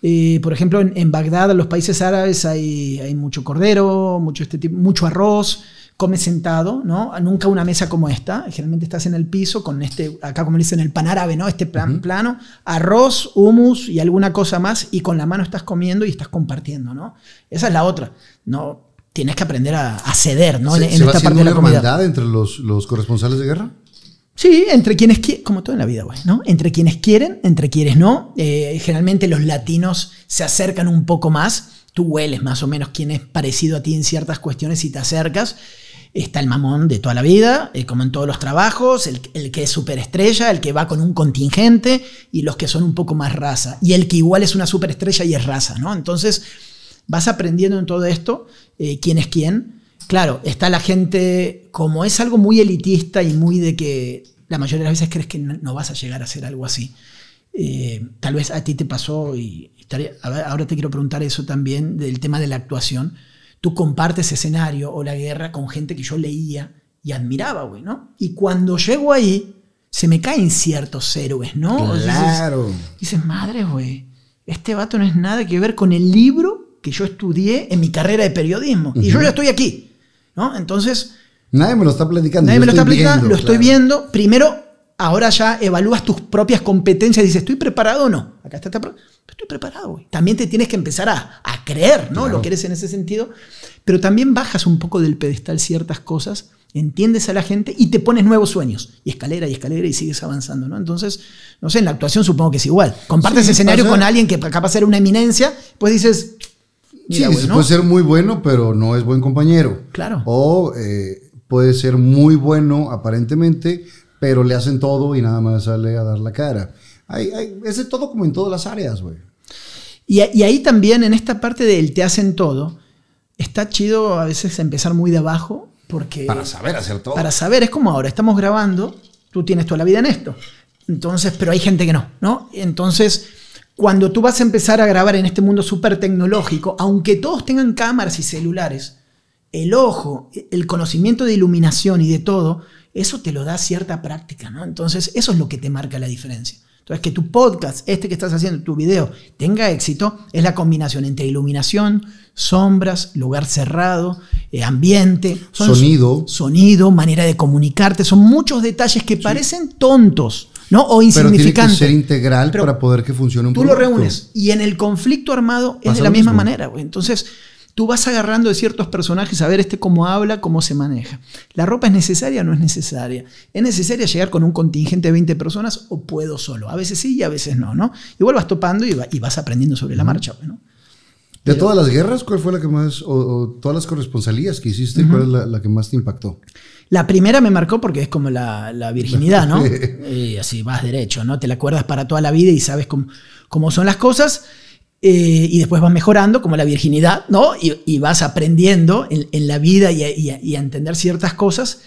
eh, por ejemplo, en, Bagdad, en los países árabes, hay, mucho cordero, mucho, este mucho arroz. Comes sentado, ¿no? Nunca una mesa como esta. Generalmente estás en el piso con este, acá como dicen, el pan árabe, ¿no? Este plan, plano. Arroz, humus y alguna cosa más. Y con la mano estás comiendo y estás compartiendo, ¿no? Esa es la otra. No, tienes que aprender a, ceder, ¿no? ¿Se, en, parte de la una entre los, los corresponsales de guerra? Sí, entre quienes quieren, como todo en la vida, güey, ¿no? Entre quienes quieren, entre quienes no. Eh, generalmente los latinos se acercan un poco más. Tú hueles más o menos quién es parecido a ti en ciertas cuestiones y te acercas. Está el mamón de toda la vida, eh, como en todos los trabajos, el, el que es superestrella, el que va con un contingente y los que son un poco más raza. Y el que igual es una superestrella y es raza, ¿no? Entonces vas aprendiendo en todo esto eh, quién es quién. Claro, está la gente, como es algo muy elitista y muy de que la mayoría de las veces crees que no, vas a llegar a hacer algo así. Eh, tal vez a ti te pasó y ahora te quiero preguntar eso también del tema de la actuación. Tú compartes escenario o la guerra con gente que yo leía y admiraba, güey, ¿no? Y cuando llego ahí, se me caen ciertos héroes, ¿no? Claro. Dices, dices madre, güey, este vato no es nada que ver con el libro que yo estudié en mi carrera de periodismo. Y yo ya estoy aquí. ¿no? Entonces... Nadie me lo está platicando. Nadie me lo está platicando, lo estoy viendo. Primero, ahora ya evalúas tus propias competencias. Dices, ¿estoy preparado o no? Acá está, estoy preparado. Güey. También te tienes que empezar a, creer, ¿no? Lo que eres en ese sentido. Pero también bajas un poco del pedestal ciertas cosas, entiendes a la gente y te pones nuevos sueños. Y escalera y escalera y sigues avanzando, ¿no? Entonces, no sé, en la actuación supongo que es igual. Compartes escenario con alguien que capaz era una eminencia, pues dices, sí, puede ser muy bueno, pero no es buen compañero. Claro. O eh, puede ser muy bueno aparentemente, pero le hacen todo y nada más sale a dar la cara. es de todo como en todas las áreas, güey. Y, y, ahí también, en esta parte del te hacen todo, está chido a veces empezar muy de abajo, porque... Para saber hacer todo. Para saber, es como ahora, estamos grabando, tú tienes toda la vida en esto. Entonces, pero hay gente que no, ¿no? Entonces, cuando tú vas a empezar a grabar en este mundo súper tecnológico, aunque todos tengan cámaras y celulares, el ojo, el conocimiento de iluminación y de todo, eso te lo da cierta práctica, ¿no? Entonces, eso es lo que te marca la diferencia. Entonces, que tu podcast, este que estás haciendo, tu video, tenga éxito, es la combinación entre iluminación, sombras, lugar cerrado, eh, ambiente, sonido. Sonido, manera de comunicarte. Son muchos detalles que parecen tontos, ¿no? O insignificante. Pero que ser integral para poder que funcione un Tú lo reúnes. Y en el conflicto armado es de la misma manera, güey. Entonces, tú vas agarrando de ciertos personajes a ver este cómo habla, cómo se maneja. ¿La ropa es necesaria o no es necesaria? ¿Es necesaria llegar con un contingente de 20 personas o puedo solo? A veces sí y a veces no, ¿no? Igual vas topando y, vas aprendiendo sobre la marcha, de todas las guerras, ¿cuál fue la que más, o, todas las corresponsalías que hiciste, cuál es la, que más te impactó? La primera me marcó porque es como la, virginidad, ¿no? y así vas derecho, ¿no? Te la acuerdas para toda la vida y sabes cómo, son las cosas. Eh, y después vas mejorando, como la virginidad, ¿no? Y, vas aprendiendo en, la vida y y a, entender ciertas cosas.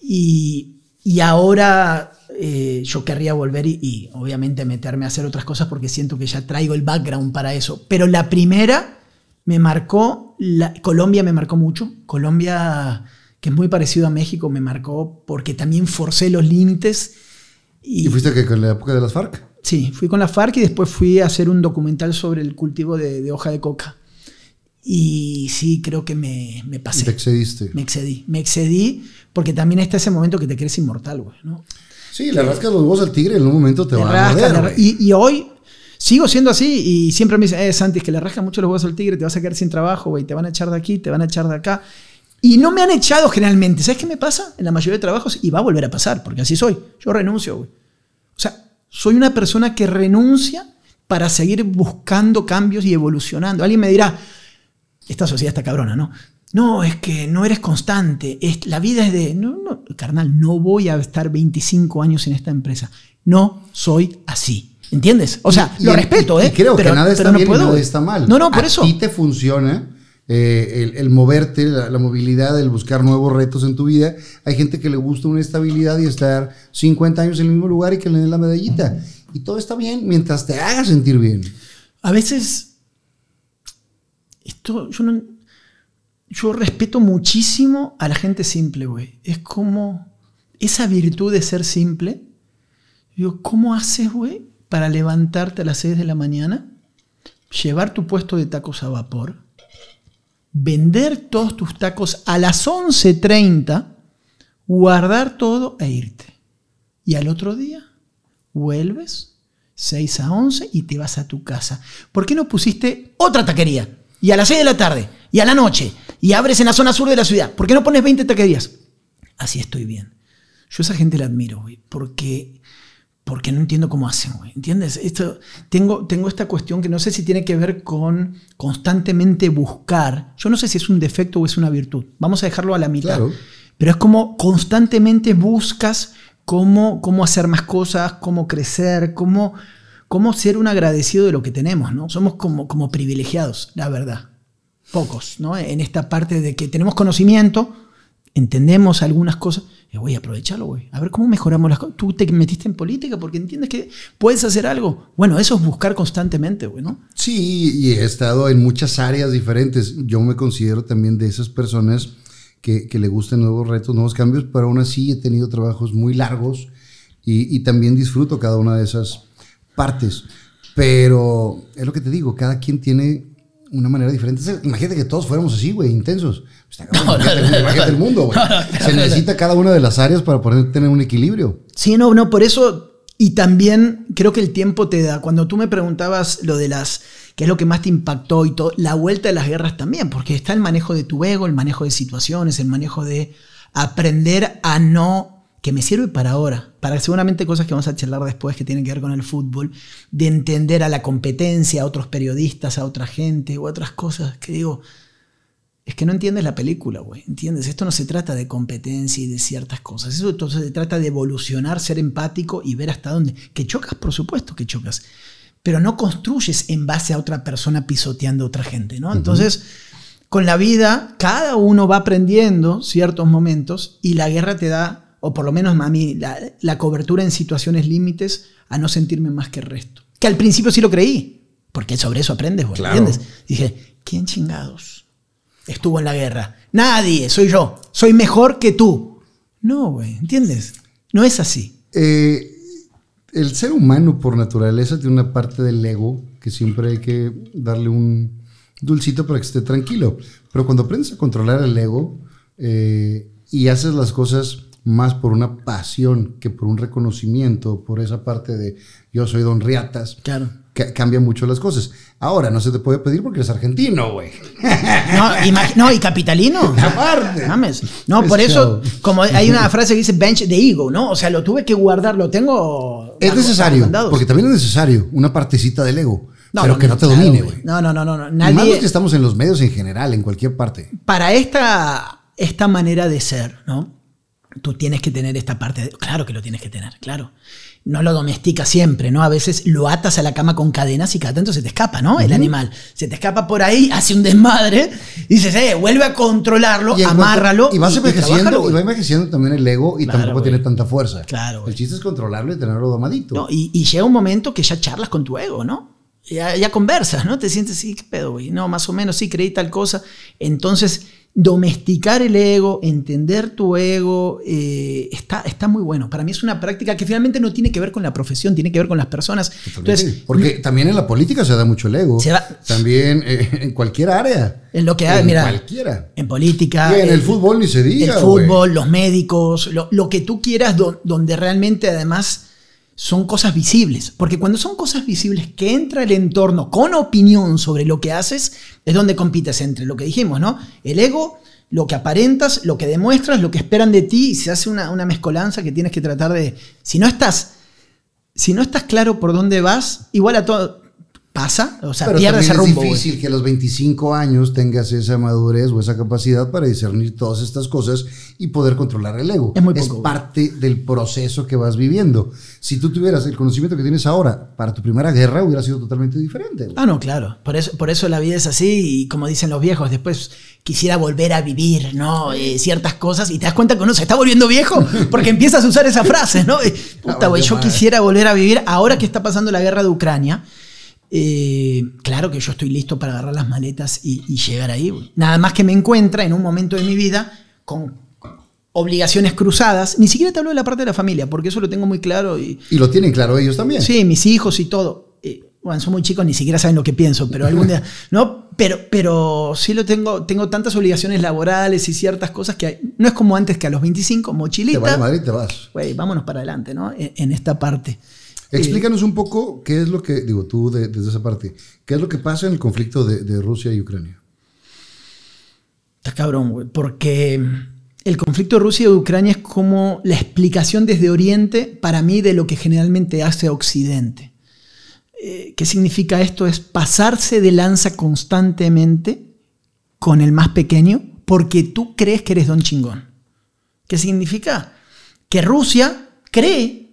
Y, ahora eh, yo querría volver y, obviamente meterme a hacer otras cosas porque siento que ya traigo el background para eso. Pero la primera me marcó, la, Colombia me marcó mucho. Colombia, que es muy parecido a México, me marcó porque también forcé los límites. ¿Y, fuiste que con la época de las FARC? Sí, fui con las FARC y después fui a hacer un documental sobre el cultivo de, hoja de coca. Y sí, creo que me, me pasé. Te excediste. Me excedí. Me excedí porque también está ese momento que te crees inmortal, güey, ¿no? Sí, le rascas los huevos al tigre en un momento te, van a morder. Y, hoy sigo siendo así y siempre me dicen, eh, Santi, es que le rascas mucho los huevos al tigre, te vas a quedar sin trabajo, güey, te van a echar de aquí, te van a echar de acá. Y no me han echado generalmente. ¿Sabes qué me pasa? En la mayoría de trabajos, y va a volver a pasar, porque así soy. Yo renuncio, güey. O sea, soy una persona que renuncia para seguir buscando cambios y evolucionando. Alguien me dirá, esta sociedad está cabrona, ¿no? No, es que no eres constante. Es, la vida es de. No, no, carnal, no voy a estar 25 años en esta empresa. No soy así. ¿Entiendes? O sea, lo respeto, ¿eh? creo que nada está bien y está mal. No, no, por a eso. ti te funciona. Eh, el, moverte, la, movilidad, el buscar nuevos retos en tu vida. Hay gente que le gusta una estabilidad y estar 50 años en el mismo lugar y que le den la medallita. Y todo está bien mientras te haga sentir bien. A veces, esto, yo no, yo respeto muchísimo a la gente simple, güey. Es como esa virtud de ser simple. Digo, ¿cómo haces, güey, para levantarte a las 6 de la mañana, llevar tu puesto de tacos a vapor, vender todos tus tacos a las 11.30, guardar todo e irte? Y al otro día vuelves 6 a 11 y te vas a tu casa. ¿Por qué no pusiste otra taquería? Y a las 6 de la tarde y a la noche y abres en la zona sur de la ciudad. ¿Por qué no pones 20 taquerías? Así estoy bien. Yo esa gente la admiro, güey, porque, porque no entiendo cómo hacen, güey. ¿Entiendes? Esto, tengo, tengo esta cuestión que no sé si tiene que ver con constantemente buscar. Yo no sé si es un defecto o es una virtud. Vamos a dejarlo a la mitad. Pero es como constantemente buscas cómo, cómo hacer más cosas, cómo crecer, cómo, cómo ser un agradecido de lo que tenemos, ¿no? Somos como, como privilegiados, la verdad pocos, ¿no? En esta parte de que tenemos conocimiento, entendemos algunas cosas, voy a aprovecharlo, güey. A ver cómo mejoramos las cosas. Tú te metiste en política porque entiendes que puedes hacer algo. Bueno, eso es buscar constantemente, güey, ¿no? Sí, y he estado en muchas áreas diferentes. Yo me considero también de esas personas que, le gustan nuevos retos, nuevos cambios, pero aún así he tenido trabajos muy largos y, y también disfruto cada una de esas partes. Pero es lo que te digo, cada quien tiene una manera diferente. Imagínate que todos fuéramos así, güey, intensos. imagínate, pues el mundo, güey. Se necesita cada una de las áreas para poder tener un equilibrio. Sí, no, no, por eso. Y también creo que el tiempo te da. Cuando tú me preguntabas lo de las. ¿Qué es lo que más te impactó y todo? La vuelta de las guerras también, porque está el manejo de tu ego, el manejo de situaciones, el manejo de aprender a no que me sirve para ahora, para seguramente cosas que vamos a charlar después que tienen que ver con el fútbol, de entender a la competencia, a otros periodistas, a otra gente o otras cosas que digo, es que no entiendes la película, güey, ¿entiendes? Esto no se trata de competencia y de ciertas cosas, eso entonces se trata de evolucionar, ser empático y ver hasta dónde, que chocas, por supuesto que chocas, pero no construyes en base a otra persona pisoteando a otra gente, ¿no? Entonces con la vida, cada uno va aprendiendo ciertos momentos y la guerra te da o por lo menos a la, cobertura en situaciones límites a no sentirme más que el resto. Que al principio sí lo creí, porque sobre eso aprendes, güey. ¿entiendes? Dije, ¿quién chingados estuvo en la guerra? Nadie, soy yo, soy mejor que tú. No, güey, ¿entiendes? No es así. Eh, el ser humano por naturaleza tiene una parte del ego que siempre hay que darle un dulcito para que esté tranquilo. Pero cuando aprendes a controlar el ego eh, y haces las cosas más por una pasión que por un reconocimiento, por esa parte de yo soy Don Riatas. Claro. Que cambia mucho las cosas. Ahora, no se te puede pedir porque eres argentino, güey. No, y capitalino. Aparte. No, pues por eso, como hay una frase que dice bench de ego, ¿no? O sea, lo tuve que guardar, lo tengo. Es necesario. Porque también es necesario una partecita del ego. pero que no, te domine, güey. No, no, no, no. Nadie, más que estamos en los medios en general, en cualquier parte. Para esta, esta manera de ser, ¿no? tú tienes que tener esta parte. De, claro que lo tienes que tener, claro. No lo domesticas siempre, ¿no? A veces lo atas a la cama con cadenas y cada tanto se te escapa, ¿no? El animal. Se te escapa por ahí, hace un desmadre, y dices, eh, vuelve a controlarlo, amárralo. y vas envejeciendo, y va envejeciendo también el ego y tampoco tiene tanta fuerza. Claro. El chiste es controlarlo y tenerlo domadito. No, y, llega un momento que ya charlas con tu ego, ¿no? Ya, ya, conversas, ¿no? Te sientes, sí, qué pedo, güey. No, más o menos, sí, creí tal cosa. Entonces, domesticar el ego, entender tu ego, eh, está, está muy bueno. Para mí es una práctica que finalmente no tiene que ver con la profesión, tiene que ver con las personas. Entonces, Porque mm, también en la política se da mucho el ego. también eh, en cualquier área. En lo que hay, en Cualquiera. En política. en el, fútbol ni se diga. El fútbol, los médicos, lo, que tú quieras, donde realmente además son cosas visibles, porque cuando son cosas visibles que entra el entorno con opinión sobre lo que haces, es donde compites entre lo que dijimos, ¿no? El ego, lo que aparentas, lo que demuestras, lo que esperan de ti, y se hace una, una mezcolanza que tienes que tratar de... Si no estás, si no estás claro por dónde vas, igual a todo pasa, o sea, Pero ese rumbo. Es difícil que a los 25 años tengas esa madurez o esa capacidad para discernir todas estas cosas y poder controlar el ego. Es, muy es parte del proceso que vas viviendo. Si tú tuvieras el conocimiento que tienes ahora para tu primera guerra, hubiera sido totalmente diferente. Ah, no, claro. Por eso, por eso la vida es así y como dicen los viejos, después quisiera volver a vivir, ¿no? Eh, ciertas cosas y te das cuenta que uno se está volviendo viejo porque empiezas a usar esa frase, ¿no? Puta, güey, yo quisiera volver a vivir ahora que está pasando la guerra de Ucrania. Eh, claro que yo estoy listo para agarrar las maletas y, llegar ahí. Nada más que me encuentra en un momento de mi vida con obligaciones cruzadas. Ni siquiera te hablo de la parte de la familia, porque eso lo tengo muy claro. Y, lo tienen claro ellos también. Sí, mis hijos y todo. Eh, bueno, son muy chicos, ni siquiera saben lo que pienso, pero algún día... No, pero, pero sí lo tengo, tengo tantas obligaciones laborales y ciertas cosas que no es como antes que a los 25, mochilita... Te vas a Madrid, te vas. vámonos para adelante, ¿no? E, en esta parte. Explícanos un poco qué es lo que, digo tú desde esa parte, qué es lo que pasa en el conflicto de, Rusia y Ucrania. Está cabrón, güey, porque el conflicto de Rusia y Ucrania es como la explicación desde Oriente para mí de lo que generalmente hace Occidente. Eh, ¿Qué significa esto? Es pasarse de lanza constantemente con el más pequeño porque tú crees que eres don chingón. ¿Qué significa? Que Rusia cree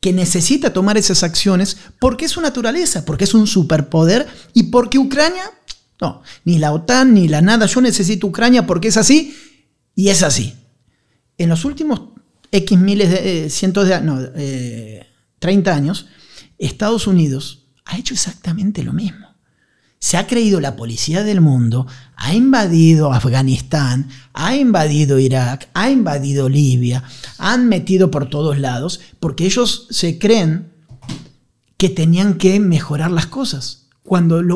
que necesita tomar esas acciones porque es su naturaleza, porque es un superpoder y porque Ucrania, no, ni la OTAN ni la nada, yo necesito Ucrania porque es así y es así. En los últimos X miles de eh, cientos de no, 30 eh, años, Estados Unidos ha hecho exactamente lo mismo se ha creído la policía del mundo, ha invadido Afganistán, ha invadido Irak, ha invadido Libia, han metido por todos lados, porque ellos se creen que tenían que mejorar las cosas.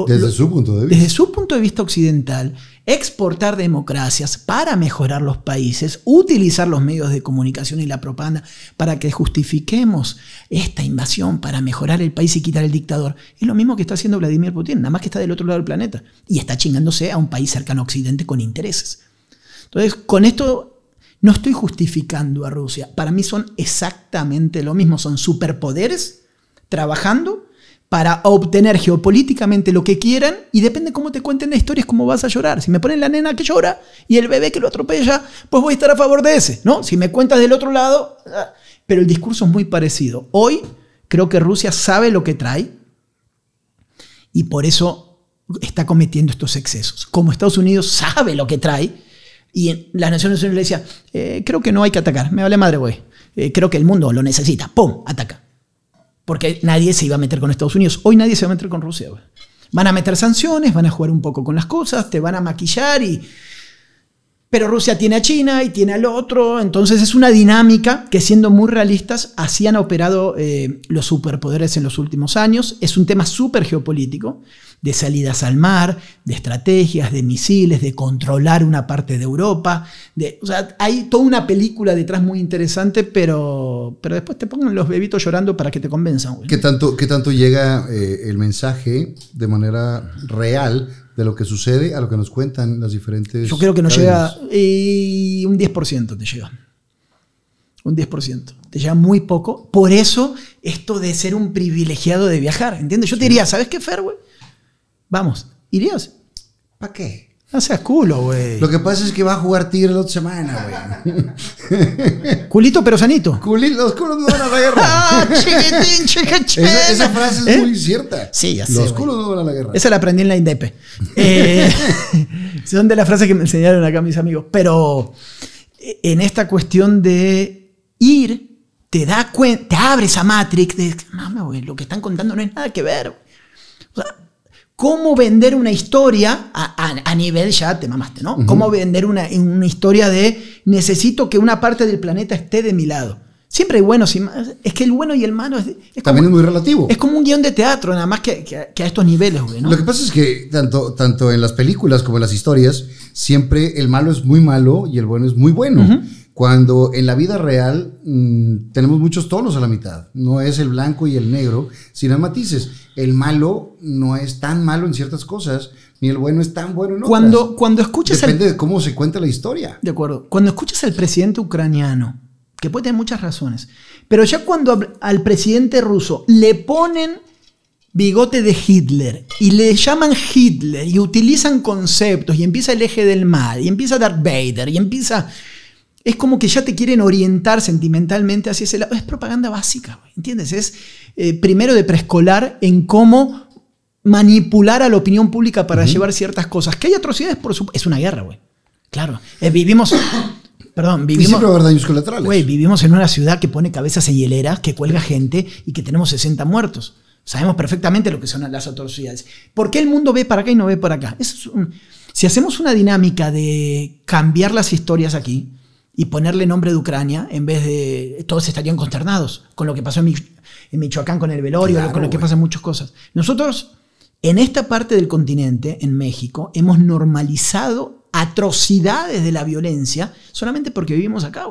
Desde su punto de vista. Desde su punto de vista occidental, exportar democracias para mejorar los países, utilizar los medios de comunicación y la propaganda para que justifiquemos esta invasión, para mejorar el país y quitar el dictador, es lo mismo que está haciendo Vladimir Putin, nada más que está del otro lado del planeta y está chingándose a un país cercano a Occidente con intereses. Entonces, con esto no estoy justificando a Rusia. Para mí son exactamente lo mismo. Son superpoderes trabajando para obtener geopolíticamente lo que quieran y depende cómo te cuenten la historia cómo vas a llorar. Si me ponen la nena que llora y el bebé que lo atropella, pues voy a estar a favor de ese, ¿no? Si me cuentas del otro lado, ah. pero el discurso es muy parecido. Hoy creo que Rusia sabe lo que trae y por eso está cometiendo estos excesos. Como Estados Unidos sabe lo que trae y las Naciones Unidas le decía, eh, creo que no hay que atacar, me vale madre, güey. Eh, creo que el mundo lo necesita. ¡Pum! Ataca porque nadie se iba a meter con Estados Unidos. Hoy nadie se va a meter con Rusia. Van a meter sanciones, van a jugar un poco con las cosas, te van a maquillar y pero Rusia tiene a China y tiene al otro, entonces es una dinámica que siendo muy realistas, así han operado eh, los superpoderes en los últimos años. Es un tema súper geopolítico, de salidas al mar, de estrategias, de misiles, de controlar una parte de Europa. o sea, hay toda una película detrás muy interesante, pero, pero después te pongan los bebitos llorando para que te convenzan. ¿Qué tanto, qué tanto llega eh, el mensaje de manera real de lo que sucede a lo que nos cuentan las diferentes. Yo creo que nos llega un 10% te llega. Un 10%. Te llega muy poco. Por eso esto de ser un privilegiado de viajar, ¿entiendes? Yo te diría, ¿sabes qué, Fer, güey? Vamos, irías. ¿Para qué? No seas culo, güey. Lo que pasa es que va a jugar Tigre la otra semana, güey. Culito pero sanito. los culos no van a la guerra. ah, chiquitín, chiquitín. Esa, esa frase es ¿Eh? muy cierta. Sí, así. es Los culos no van a la guerra. Esa la aprendí en la Indepe. Eh, son de las frases que me enseñaron acá mis amigos. Pero eh, en esta cuestión de ir, te da cuenta, te abre esa matrix de, mami, güey, lo que están contando no es nada que ver. O sea, cómo vender una historia a, nivel ya te mamaste, ¿no? Cómo vender una, una historia de necesito que una parte del planeta esté de mi lado. Siempre hay buenos y malos. Es que el bueno y el malo es, también es muy relativo. Es como un guión de teatro, nada más que, a estos niveles, güey. Lo que pasa es que tanto, tanto en las películas como en las historias, siempre el malo es muy malo y el bueno es muy bueno. Cuando en la vida real mm, tenemos muchos tonos a la mitad, no es el blanco y el negro, sino matices. El malo no es tan malo en ciertas cosas, ni el bueno es tan bueno en otras. Cuando, cuando escuchas Depende de cómo se cuenta la historia. De acuerdo. Cuando escuchas al presidente ucraniano, que puede tener muchas razones, pero ya cuando al presidente ruso le ponen bigote de Hitler y le llaman Hitler y utilizan conceptos y empieza el eje del mal y empieza Darth Vader y empieza es como que ya te quieren orientar sentimentalmente hacia ese lado. Es propaganda básica, ¿entiendes? Es eh, primero de preescolar en cómo manipular a la opinión pública para llevar ciertas cosas. Que hay atrocidades, por supuesto. Es una guerra, güey. Claro. Eh, vivimos. perdón, vivimos. vivimos en una ciudad que pone cabezas en hileras que cuelga gente y que tenemos 60 muertos. Sabemos perfectamente lo que son las atrocidades. ¿Por qué el mundo ve para acá y no ve para acá? si hacemos una dinámica de cambiar las historias aquí, y ponerle nombre de Ucrania en vez de. Todos estarían consternados con lo que pasó en, Michoacán con el velorio, con lo que pasa muchas cosas. Nosotros, en esta parte del continente, en México, hemos normalizado atrocidades de la violencia solamente porque vivimos acá,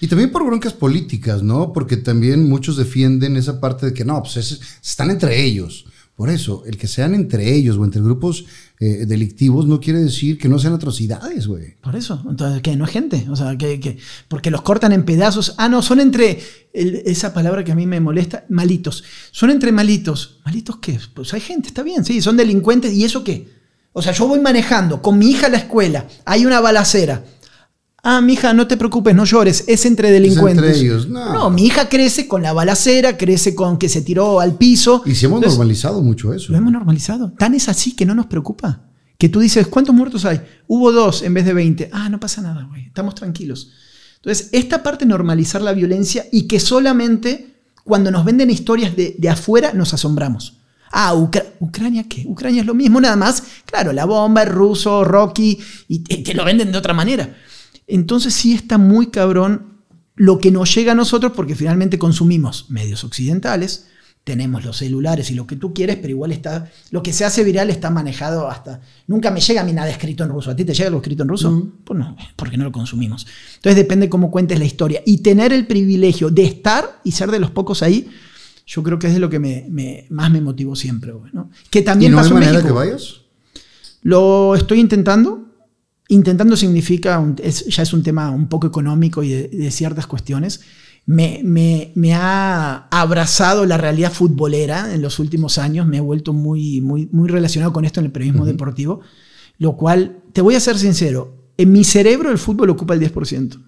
Y también por broncas políticas, ¿no? Porque también muchos defienden esa parte de que no, pues están entre ellos. Por eso, el que sean entre ellos o entre grupos eh, delictivos no quiere decir que no sean atrocidades, güey. Por eso, entonces, que no es gente, o sea, que, porque los cortan en pedazos. Ah, no, son entre, esa palabra que a mí me molesta, malitos. Son entre malitos. ¿Malitos qué? Pues hay gente, está bien, sí, son delincuentes, ¿y eso qué? O sea, yo voy manejando con mi hija a la escuela, hay una balacera ah, hija, no te preocupes, no llores, es entre delincuentes. no. mi hija crece con la balacera, crece con que se tiró al piso. Y si hemos normalizado mucho eso. Lo hemos normalizado. Tan es así que no nos preocupa. Que tú dices, ¿cuántos muertos hay? Hubo dos en vez de 20. Ah, no pasa nada, güey, estamos tranquilos. Entonces, esta parte de normalizar la violencia y que solamente cuando nos venden historias de, afuera nos asombramos. Ah, Ucrania, ¿qué? Ucrania es lo mismo, nada más. Claro, la bomba, el ruso, Rocky, y que te, lo venden de otra manera. Entonces sí está muy cabrón lo que nos llega a nosotros porque finalmente consumimos medios occidentales, tenemos los celulares y lo que tú quieres, pero igual está, lo que se hace viral está manejado hasta, nunca me llega a mí nada escrito en ruso, ¿a ti te llega algo escrito en ruso? Pues no, porque no lo consumimos. Entonces depende cómo cuentes la historia y tener el privilegio de estar y ser de los pocos ahí, yo creo que es de lo que más me motivó siempre. Que también Lo estoy intentando, intentando significa, ya es un tema un poco económico y de, ciertas cuestiones. Me, ha abrazado la realidad futbolera en los últimos años, me he vuelto muy, muy, muy relacionado con esto en el periodismo deportivo, lo cual, te voy a ser sincero, en mi cerebro el fútbol ocupa el 10%.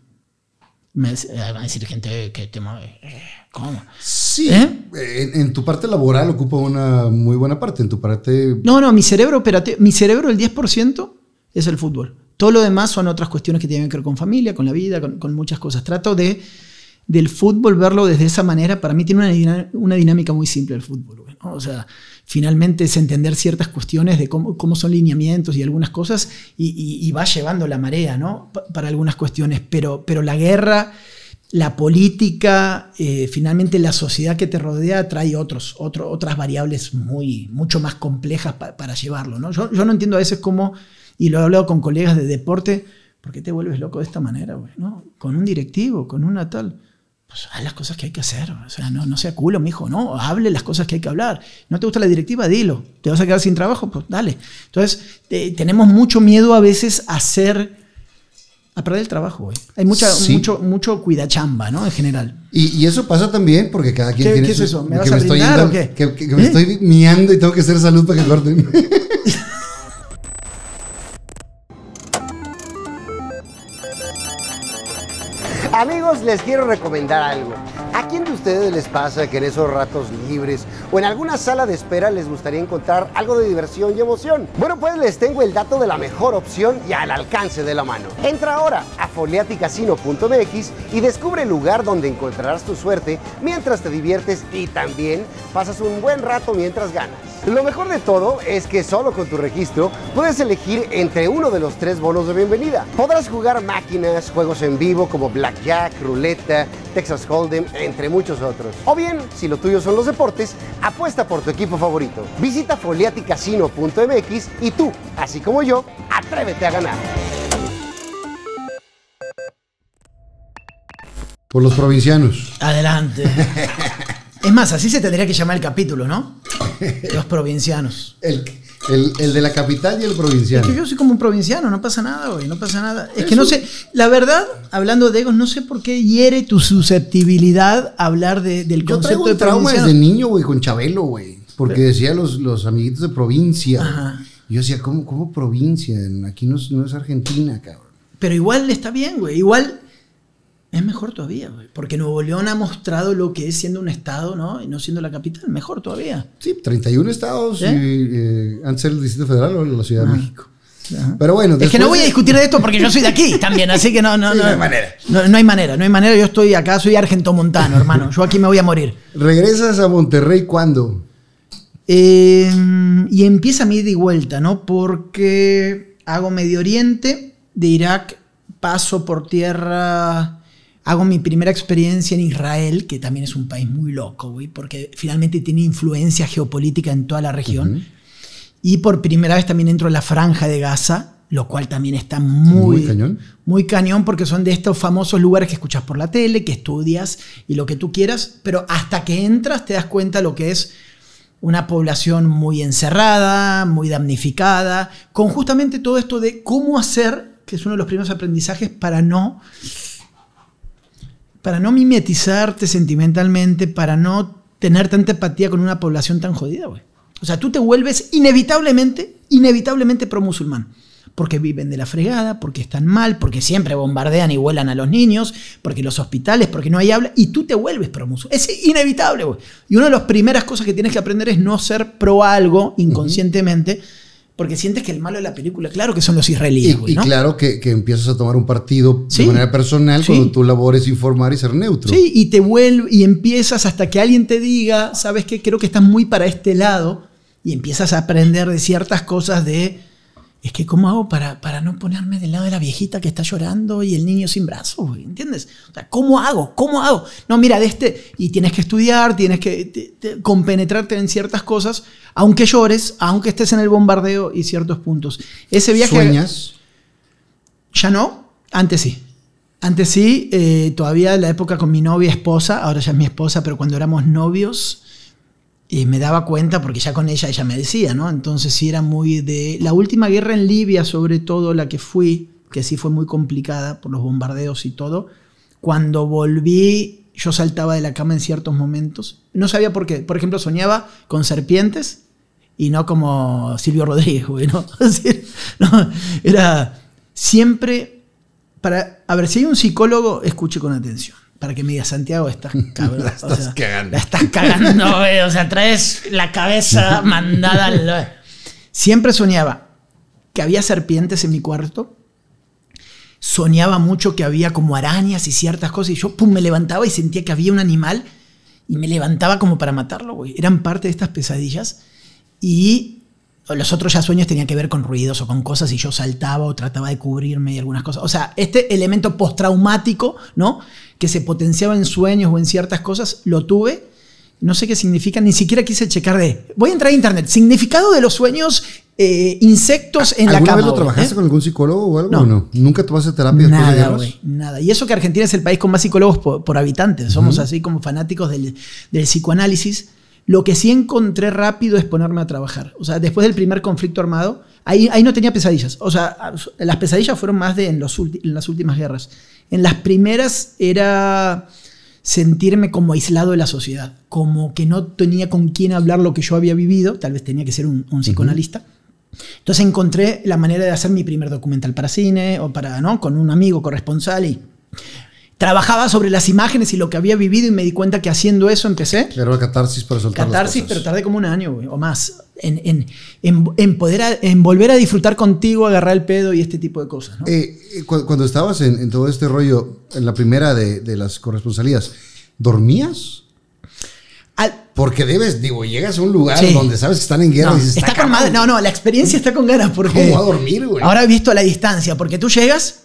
Me eh, van a decir gente que te mueve. Eh, ¿Cómo? Sí. ¿Eh? En, tu parte laboral ocupa una muy buena parte. En tu parte. No, no, mi cerebro, mi cerebro el 10% es el fútbol. Todo lo demás son otras cuestiones que tienen que ver con familia, con la vida, con, muchas cosas. Trato de del fútbol verlo desde esa manera. Para mí tiene una, dinámica muy simple el fútbol. O sea, finalmente es entender ciertas cuestiones de cómo, son lineamientos y algunas cosas y, va llevando la marea, ¿no? para algunas cuestiones. Pero, pero la guerra la política, eh, finalmente la sociedad que te rodea trae otros, otras variables muy, mucho más complejas para llevarlo. yo, no entiendo a veces cómo y lo he hablado con colegas de deporte, ¿por qué te vuelves loco de esta manera, güey? ¿No? Con un directivo, con una tal. Pues haz las cosas que hay que hacer, o sea, no, no sea culo, mijo, no, hable las cosas que hay que hablar. ¿No te gusta la directiva? Dilo. ¿Te vas a quedar sin trabajo? Pues dale. Entonces, tenemos mucho miedo a veces a hacer a perder el trabajo, güey. Hay mucha, mucho, mucho cuidachamba, ¿no? En general. Y, y, eso pasa también porque cada quien ¿Qué, tiene es eso? ¿Me vas a o qué? Que, me ¿Eh? estoy miando y tengo que hacer salud para que corten. Amigos, les quiero recomendar algo. ¿A quién de ustedes les pasa que en esos ratos libres o en alguna sala de espera les gustaría encontrar algo de diversión y emoción? Bueno, pues les tengo el dato de la mejor opción y al alcance de la mano. Entra ahora a foliaticasino.mx y descubre el lugar donde encontrarás tu suerte mientras te diviertes y también pasas un buen rato mientras ganas. Lo mejor de todo es que solo con tu registro puedes elegir entre uno de los tres bonos de bienvenida. Podrás jugar máquinas, juegos en vivo como blackjack, ruleta, Texas Hold'em, entre muchos otros. O bien, si lo tuyo son los deportes, apuesta por tu equipo favorito. Visita foliaticasino.mx y tú, así como yo, atrévete a ganar. Por los provincianos. Adelante. Es más, así se tendría que llamar el capítulo, ¿no? Los provincianos. el, de la capital y el provincial. Es que yo soy como un provinciano, no pasa nada, güey, no pasa nada. Es que no sé, la verdad, hablando de egos, no sé por qué hiere tu susceptibilidad a hablar de, del concepto yo traigo de trauma desde niño, güey, con Chabelo, güey. Porque decía los, los amiguitos de provincia. yo decía, ¿cómo, cómo provincia? Aquí no es, no es Argentina, cabrón. Pero igual le está bien, güey. Igual es mejor todavía, porque Nuevo León ha mostrado lo que es siendo un estado, ¿no? Y no siendo la capital, mejor todavía. Sí, 31 estados y eh, antes el Distrito Federal o la Ciudad de México. Pero bueno, es que no voy a discutir de esto porque yo soy de aquí también, así que no, no, no, hay manera. No, hay manera, no hay manera. Yo estoy acá, soy argentomontano, hermano. Yo aquí me voy a morir. ¿Regresas a Monterrey cuándo? Eh, y empieza mi ida y vuelta, ¿no? Porque hago Medio Oriente, de Irak paso por tierra hago mi primera experiencia en Israel, que también es un país muy loco, güey, porque finalmente tiene influencia geopolítica en toda la región. Y por primera vez también entro en la franja de Gaza, lo cual también está muy, muy cañón. Muy cañón porque son de estos famosos lugares que escuchas por la tele, que estudias y lo que tú quieras, pero hasta que entras te das cuenta lo que es una población muy encerrada, muy damnificada, con justamente todo esto de cómo hacer, que es uno de los primeros aprendizajes para no para no mimetizarte sentimentalmente, para no tener tanta empatía con una población tan jodida, güey. O sea, tú te vuelves inevitablemente, inevitablemente pro-musulmán. Porque viven de la fregada, porque están mal, porque siempre bombardean y vuelan a los niños, porque los hospitales, porque no hay habla, y tú te vuelves pro-musulmán. Es inevitable, güey. Y una de las primeras cosas que tienes que aprender es no ser pro algo inconscientemente porque sientes que el malo de la película, claro que son los israelíes. Y, claro que, empiezas a tomar un partido de manera personal cuando tu tú labores informar y ser neutro. Sí, y te vuelves y empiezas hasta que alguien te diga, sabes que creo que estás muy para este lado, y empiezas a aprender de ciertas cosas de es que ¿cómo hago para, para no ponerme del lado de la viejita que está llorando y el niño sin brazos? ¿Entiendes? ¿cómo hago? ¿Cómo hago? No, mira, de este, y tienes que estudiar, tienes que compenetrarte en ciertas cosas, aunque llores, aunque estés en el bombardeo y ciertos puntos. Ese viaje... ¿Sueñas? Ya no, antes sí. Antes sí, eh, todavía en la época con mi novia esposa, ahora ya es mi esposa, pero cuando éramos novios, y me daba cuenta, porque ya con ella ella me decía, ¿no? Entonces sí era muy de... La última guerra en Libia, sobre todo la que fui, que sí fue muy complicada por los bombardeos y todo, cuando volví yo saltaba de la cama en ciertos momentos. No sabía por qué. Por ejemplo, soñaba con serpientes y no como Silvio Rodríguez, güey, ¿no? era siempre... Para, a ver, si hay un psicólogo, escuche con atención para que me diga, Santiago, estás cabrón. estás cagando. La estás cagando, güey. O sea, traes la cabeza mandada al... Siempre soñaba que había serpientes en mi cuarto. Soñaba mucho que había como arañas y ciertas cosas. Y yo, pum, me levantaba y sentía que había un animal. Y me levantaba como para matarlo, güey. Eran parte de estas pesadillas. Y los otros ya sueños tenían que ver con ruidos o con cosas y yo saltaba o trataba de cubrirme y algunas cosas. O sea, este elemento postraumático, ¿no? Que se potenciaba en sueños o en ciertas cosas, lo tuve. No sé qué significa, ni siquiera quise checar de... Voy a entrar a internet. Significado de los sueños eh, insectos en la cama. ¿Alguna vez lo trabajaste ¿eh? con algún psicólogo o algo? no? ¿Nunca tomaste terapia nada, Nada, Y eso que Argentina es el país con más psicólogos por, por habitantes. Somos así como fanáticos del, del, psicoanálisis. Lo que sí encontré rápido es ponerme a trabajar. O sea, después del primer conflicto armado, ahí, ahí no tenía pesadillas. O sea, las pesadillas fueron más de en, las últimas guerras. En las primeras era sentirme como aislado de la sociedad, como que no tenía con quién hablar lo que yo había vivido, tal vez tenía que ser un, un psicoanalista. Entonces encontré la manera de hacer mi primer documental para cine o para, ¿no? Con un amigo corresponsal y trabajaba sobre las imágenes y lo que había vivido y me di cuenta que haciendo eso empecé. era catarsis para soltar Catarsis, pero tardé como un año o más en, poder en volver a disfrutar contigo, agarrar el pedo y este tipo de cosas. Eh, eh, cuando estabas en, todo este rollo, en la primera de, las corresponsalías, ¿dormías? porque debes, digo, llegas a un lugar donde sabes que están en guerra no, está, No, no, la experiencia está con ganas porque. ¿Cómo va a dormir, Ahora he visto a la distancia, porque tú llegas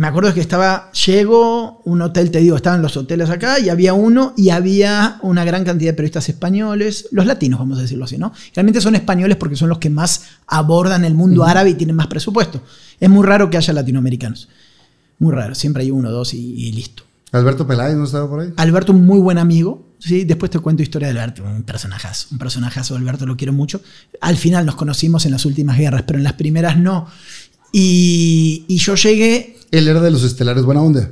me acuerdo que estaba, llego, un hotel, te digo, estaban los hoteles acá, y había uno, y había una gran cantidad de periodistas españoles, los latinos, vamos a decirlo así, ¿no? Realmente son españoles porque son los que más abordan el mundo árabe y tienen más presupuesto. Es muy raro que haya latinoamericanos. Muy raro, siempre hay uno, dos y, listo. Alberto Peláez no estaba por ahí. Alberto, un muy buen amigo. Sí, después te cuento historia de Alberto, un personajazo, un personajazo de Alberto, lo quiero mucho. Al final nos conocimos en las últimas guerras, pero en las primeras no. Y, yo llegué... Él era de los estelares buena onda.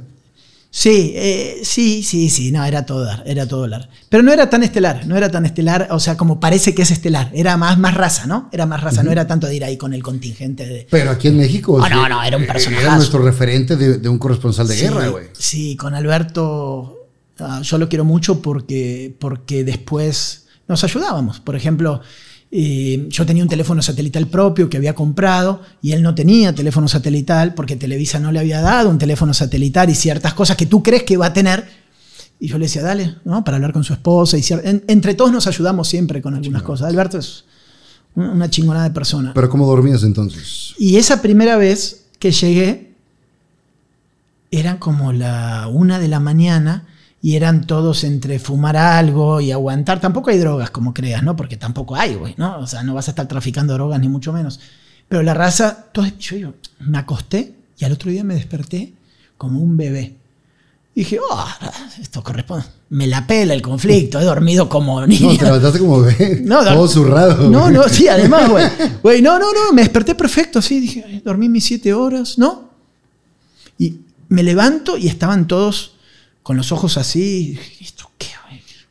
Sí, eh, sí, sí, sí, no, era todo dar, era todo dar. Pero no era tan estelar, no era tan estelar, o sea, como parece que es estelar, era más, más raza, ¿no? Era más raza, no era tanto de ir ahí con el contingente de... Pero aquí en México... Oh, no, no, era un personaje. Eh, era nuestro referente de, un corresponsal de guerra, güey. Sí, con Alberto ah, yo lo quiero mucho porque, porque después nos ayudábamos. Por ejemplo, yo tenía un teléfono satelital propio que había comprado y él no tenía teléfono satelital porque Televisa no le había dado un teléfono satelital y ciertas cosas que tú crees que va a tener. Y yo le decía, dale, ¿no? Para hablar con su esposa. Y entre todos nos ayudamos siempre con algunas cosas. Alberto es una chingonada de persona. ¿Pero cómo dormías entonces? Y esa primera vez que llegué, era como la una de la mañana y eran todos entre fumar algo y aguantar. Tampoco hay drogas, como creas, ¿no? Porque tampoco hay, güey, ¿no? O sea, no vas a estar traficando drogas, ni mucho menos. Pero la raza, todo, yo, yo me acosté y al otro día me desperté como un bebé. dije, oh, esto corresponde. Me la pela el conflicto, he dormido como niño. No, te como bebé. No, todo zurrado. No, no, sí, además, güey. Güey, no, no, no, me desperté perfecto, sí. Dije, dormí mis siete horas, ¿no? Y me levanto y estaban todos con los ojos así,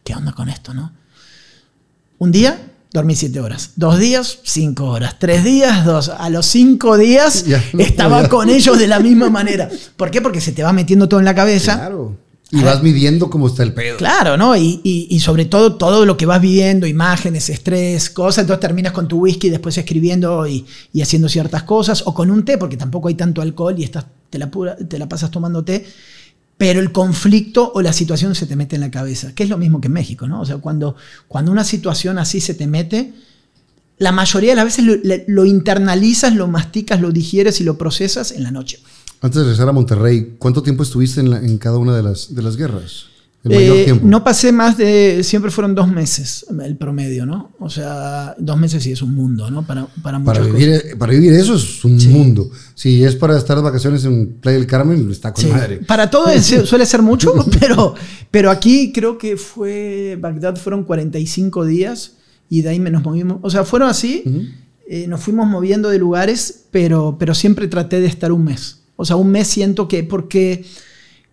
qué, onda con esto, no? Un día dormí siete horas. Dos días, cinco horas. Tres días, dos. A los cinco días estaba con ellos de la misma manera. ¿Por qué? Porque se te va metiendo todo en la cabeza. Claro. Ah. Y vas midiendo cómo está el pedo. Claro, ¿no? Y, sobre todo todo lo que vas viviendo, imágenes, estrés, cosas. Entonces terminas con tu whisky, después escribiendo y, y haciendo ciertas cosas. O con un té, porque tampoco hay tanto alcohol y estás, te, la te la pasas tomando té pero el conflicto o la situación se te mete en la cabeza, que es lo mismo que en México, ¿no? O sea, cuando, cuando una situación así se te mete, la mayoría de las veces lo, internalizas, lo masticas, lo digieres y lo procesas en la noche. Antes de regresar a Monterrey, ¿cuánto tiempo estuviste en, en cada una de las, de las guerras? Eh, no pasé más de, siempre fueron dos meses el promedio, ¿no? O sea, dos meses sí es un mundo, ¿no? Para, para, vivir, eso es un mundo. Si es para estar de vacaciones en Playa del Carmen, está con madre. Para todo suele ser mucho, pero, pero aquí creo que fue, Bagdad fueron 45 días y de ahí menos movimos. O sea, fueron así, eh, nos fuimos moviendo de lugares, pero, pero siempre traté de estar un mes. O sea, un mes siento que, porque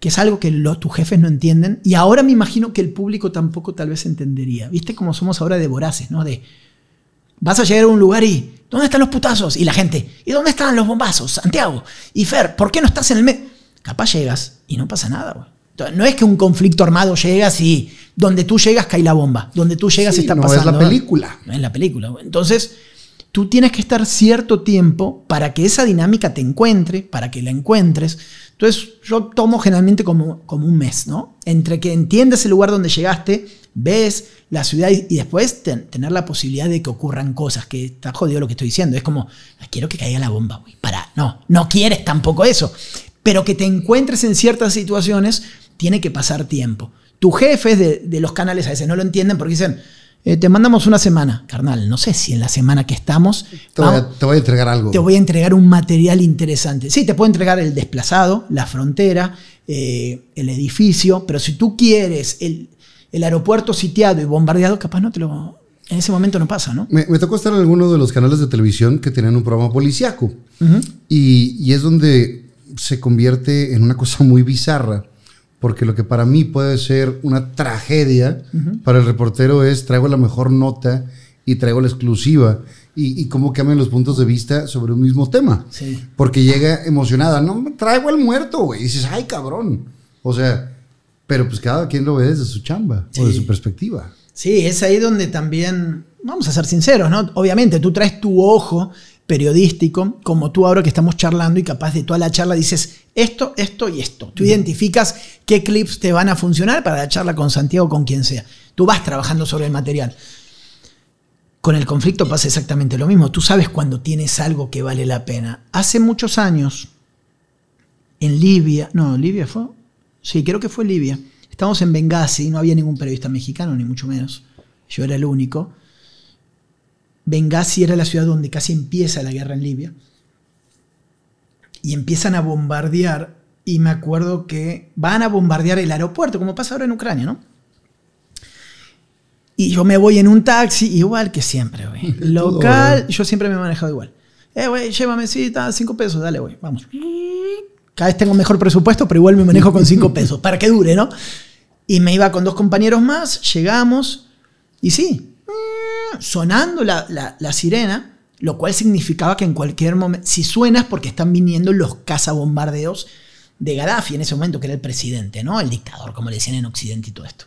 que es algo que tus jefes no entienden y ahora me imagino que el público tampoco tal vez entendería. ¿Viste cómo somos ahora de voraces, no? De vas a llegar a un lugar y ¿dónde están los putazos? Y la gente, ¿y dónde están los bombazos? Santiago, y Fer, ¿por qué no estás en el mes? Capaz llegas y no pasa nada, güey. No es que un conflicto armado llegas y donde tú llegas cae la bomba, donde tú llegas está pasando. es la película. No es la película. Entonces, tú tienes que estar cierto tiempo para que esa dinámica te encuentre, para que la encuentres. Entonces, yo tomo generalmente como, como un mes, ¿no? Entre que entiendes el lugar donde llegaste, ves la ciudad y, después tener la posibilidad de que ocurran cosas, que está jodido lo que estoy diciendo. Es como, quiero que caiga la bomba, güey. Para, no, no quieres tampoco eso. Pero que te encuentres en ciertas situaciones, tiene que pasar tiempo. Tus jefes de, de los canales a veces no lo entienden porque dicen, eh, te mandamos una semana, carnal. No sé si en la semana que estamos. Te voy, a, entregar algo. Te voy a entregar un material interesante. Sí, te puedo entregar el desplazado, la frontera, eh, el edificio, pero si tú quieres el, aeropuerto sitiado y bombardeado, capaz no te lo. En ese momento no pasa, ¿no? Me, tocó estar en alguno de los canales de televisión que tenían un programa policíaco. y es donde se convierte en una cosa muy bizarra porque lo que para mí puede ser una tragedia, para el reportero es traigo la mejor nota y traigo la exclusiva. Y, cómo cambian los puntos de vista sobre un mismo tema. Porque llega emocionada, no, traigo al muerto, güey. Y dices, ay, cabrón. O sea, pero pues cada quien lo ve desde su chamba o de su perspectiva. Sí, es ahí donde también, vamos a ser sinceros, ¿no? Obviamente, tú traes tu ojo periodístico, como tú ahora que estamos charlando y capaz de toda la charla dices esto, esto y esto. Tú identificas qué clips te van a funcionar para la charla con Santiago o con quien sea. Tú vas trabajando sobre el material. Con el conflicto pasa exactamente lo mismo. Tú sabes cuando tienes algo que vale la pena. Hace muchos años, en Libia, no, Libia fue, sí, creo que fue Libia. Estamos en Benghazi, no había ningún periodista mexicano, ni mucho menos. Yo era el único. Benghazi era la ciudad donde casi empieza la guerra en Libia. Y empiezan a bombardear, y me acuerdo que van a bombardear el aeropuerto, como pasa ahora en Ucrania, ¿no? Y yo me voy en un taxi, igual que siempre, güey. Local, yo siempre me he manejado igual. Eh, güey, llévame, sí, está, cinco pesos, dale, güey, vamos. Cada vez tengo mejor presupuesto, pero igual me manejo con cinco pesos, para que dure, ¿no? Y me iba con dos compañeros más, llegamos, y sí, sonando la, sirena, lo cual significaba que en cualquier momento, si suenas porque están viniendo los cazabombardeos de Gaddafi en ese momento, que era el presidente, ¿no? El dictador, como le decían en Occidente y todo esto.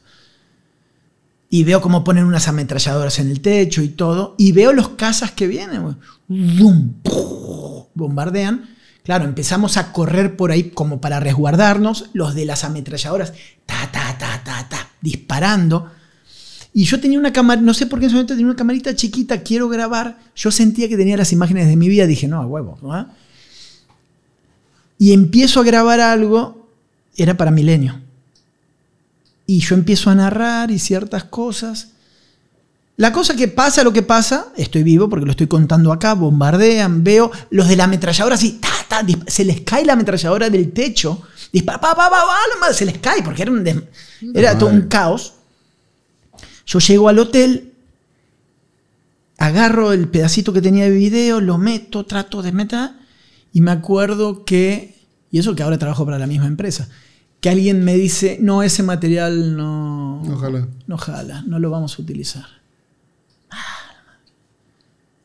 Y veo cómo ponen unas ametralladoras en el techo y todo, y veo los cazas que vienen, bombardean. Claro, empezamos a correr por ahí como para resguardarnos, los de las ametralladoras, ta, ta, ta, ta, disparando. Y yo tenía una cámara, no sé por qué en ese momento tenía una camarita chiquita, quiero grabar. Yo sentía que tenía las imágenes de mi vida, dije, no, a huevo. ¿no? Y empiezo a grabar algo, era para milenio. Y yo empiezo a narrar y ciertas cosas. La cosa que pasa, lo que pasa, estoy vivo porque lo estoy contando acá, bombardean, veo los de la ametralladora así, se les cae la ametralladora del techo, dispara, se les cae porque era era todo un caos. Yo llego al hotel, agarro el pedacito que tenía de video, lo meto, trato de meter, y me acuerdo que, y eso que ahora trabajo para la misma empresa, que alguien me dice, no, ese material no... No jala. No no lo vamos a utilizar. Ah,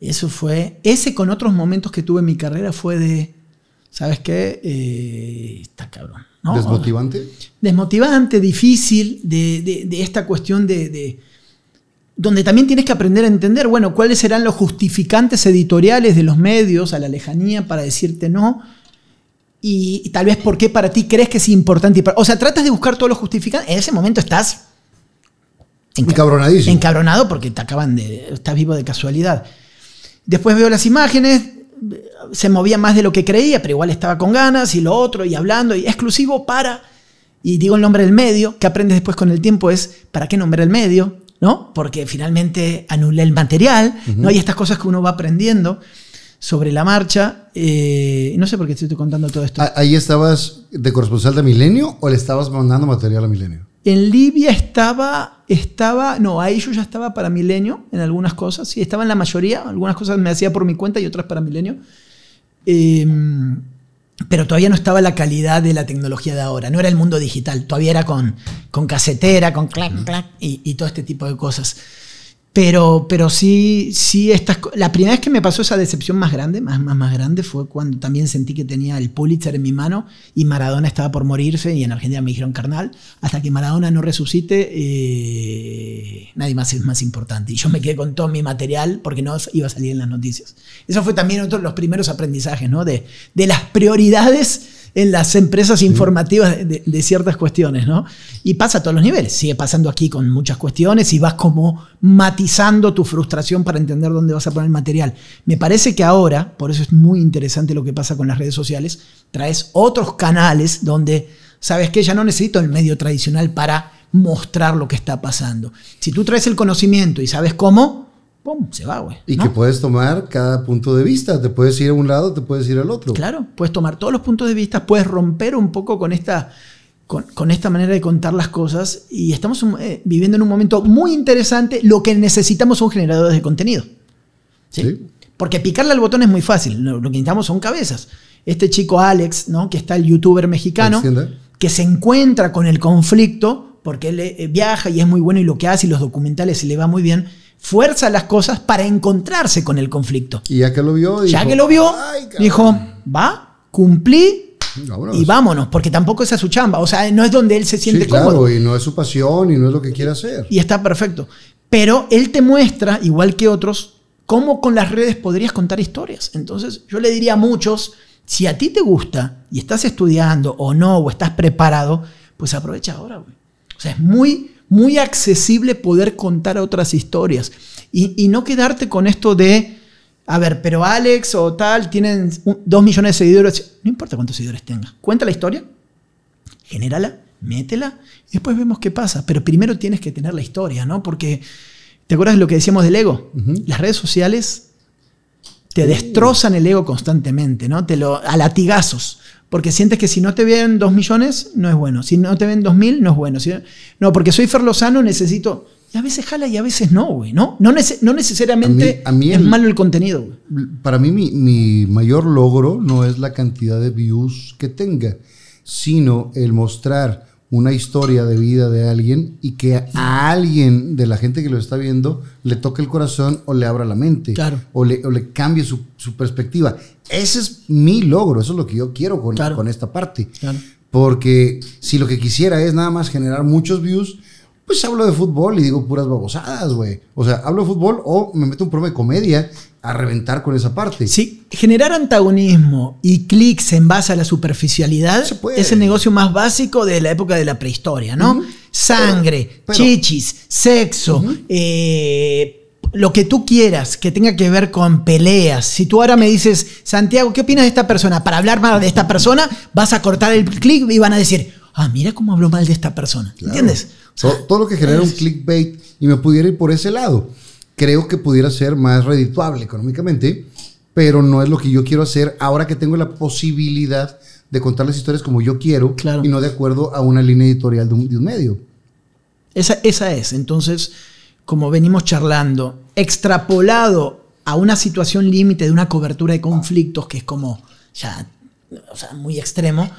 eso fue, ese con otros momentos que tuve en mi carrera fue de, ¿sabes qué? Eh, está cabrón. ¿Desmotivante? Desmotivante, difícil, de, esta cuestión de donde también tienes que aprender a entender, bueno, cuáles serán los justificantes editoriales de los medios a la lejanía para decirte no. Y, tal vez por qué para ti crees que es importante. para, o sea, tratas de buscar todos los justificantes. En ese momento estás Encabronadísimo. Encabronado porque te acaban de. Estás vivo de casualidad. Después veo las imágenes, se movía más de lo que creía, pero igual estaba con ganas y lo otro y hablando y exclusivo para. Y digo el nombre del medio, que aprendes después con el tiempo es para qué nombrar el medio. ¿no? Porque finalmente anulé el material, ¿no? Hay estas cosas que uno va aprendiendo sobre la marcha. Eh, no sé por qué estoy contando todo esto. ¿Ahí estabas de corresponsal de Milenio o le estabas mandando material a Milenio? En Libia estaba, estaba, no, ahí yo ya estaba para Milenio en algunas cosas, sí, estaba en la mayoría, algunas cosas me hacía por mi cuenta y otras para Milenio. Eh, pero todavía no estaba la calidad de la tecnología de ahora, no era el mundo digital, todavía era con, con casetera, con clac, clac y todo este tipo de cosas. Pero, pero sí, sí, la primera vez que me pasó esa decepción más grande, más, más, grande, fue cuando también sentí que tenía el Pulitzer en mi mano y Maradona estaba por morirse y en Argentina me dijeron carnal, hasta que Maradona no resucite, eh, nadie más es más importante. Y yo me quedé con todo mi material porque no iba a salir en las noticias. Eso fue también uno de los primeros aprendizajes, ¿no? De, de las prioridades en las empresas informativas de, de, ciertas cuestiones, ¿no? Y pasa a todos los niveles, sigue pasando aquí con muchas cuestiones y vas como matizando tu frustración para entender dónde vas a poner el material. Me parece que ahora, por eso es muy interesante lo que pasa con las redes sociales, traes otros canales donde, sabes que ya no necesito el medio tradicional para mostrar lo que está pasando. Si tú traes el conocimiento y sabes cómo, ¡pum! Se va, güey. Y que puedes tomar cada punto de vista. Te puedes ir a un lado, te puedes ir al otro. Claro, puedes tomar todos los puntos de vista, puedes romper un poco con esta, con, con esta manera de contar las cosas. Y estamos eh, viviendo en un momento muy interesante. Lo que necesitamos son generadores de contenido. ¿Sí? Porque picarle al botón es muy fácil. Lo, que necesitamos son cabezas. Este chico Alex, ¿no? que está el youtuber mexicano, que se encuentra con el conflicto porque él eh, viaja y es muy bueno y lo que hace y los documentales y le va muy bien fuerza las cosas para encontrarse con el conflicto. Y ya que lo vio, dijo, ya que lo vio, dijo, va, cumplí y vámonos, porque tampoco es es su chamba, o sea, no es donde él se siente cómodo. y no es su pasión y no es lo que quiere hacer. Y está perfecto, pero él te muestra, igual que otros, cómo con las redes podrías contar historias. Entonces, yo le diría a muchos, si a ti te gusta y estás estudiando o no o estás preparado, pues aprovecha ahora, güey. O sea, es muy muy accesible poder contar otras historias y, no quedarte con esto de, a ver, pero Alex o tal tienen dos millones de seguidores, no importa cuántos seguidores tengas, cuenta la historia, genérala, métela y después vemos qué pasa, pero primero tienes que tener la historia, ¿no? Porque, ¿te acuerdas de lo que decíamos del ego? Las redes sociales te destrozan el ego constantemente, ¿no? Te lo, a latigazos. Porque sientes que si no te ven dos millones, no es bueno. Si no te ven dos mil, no es bueno. no, porque soy Ferlozano, necesito. Y a veces jala y a veces no, güey, ¿no? No, no necesariamente a mí, es malo el contenido. Para mí, mi, mi, mayor logro no es la cantidad de views que tenga, sino el mostrar una historia de vida de alguien y que a alguien de la gente que lo está viendo le toque el corazón o le abra la mente claro. o, le, cambie su, perspectiva. Ese es mi logro, eso es lo que yo quiero con, con esta parte. Claro. Porque si lo que quisiera es nada más generar muchos views, pues hablo de fútbol y digo puras babosadas, güey. O sea, hablo de fútbol o me meto un programa de comedia a reventar con esa parte. Sí, generar antagonismo y clics en base a la superficialidad es el negocio más básico de la época de la prehistoria, ¿no? Sangre, chichis, sexo, eh, lo que tú quieras que tenga que ver con peleas. Si tú ahora me dices, Santiago, ¿qué opinas de esta persona? Para hablar mal de esta persona, vas a cortar el clic y van a decir, ah, mira cómo hablo mal de esta persona. ¿Entiendes? Ah, todo, lo que genera un clickbait y me pudiera ir por ese lado, creo que pudiera ser más redituable económicamente, pero no es lo que yo quiero hacer ahora que tengo la posibilidad de contar las historias como yo quiero y no de acuerdo a una línea editorial de un, medio. Esa, esa es, entonces, como venimos charlando, extrapolado a una situación límite de una cobertura de conflictos que es como ya o sea, muy extremo,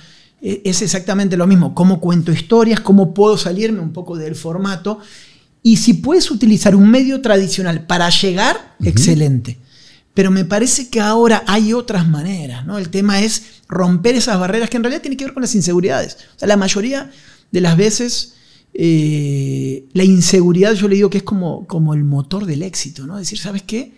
e, es exactamente lo mismo, cómo cuento historias, cómo puedo salirme un poco del formato. Y si puedes utilizar un medio tradicional para llegar, excelente. Pero me parece que ahora hay otras maneras, ¿no? El tema es romper esas barreras que en realidad tienen que ver con las inseguridades. O sea, la mayoría de las veces eh, la inseguridad yo le digo que es como, como el motor del éxito, ¿no? Es decir, ¿sabes qué?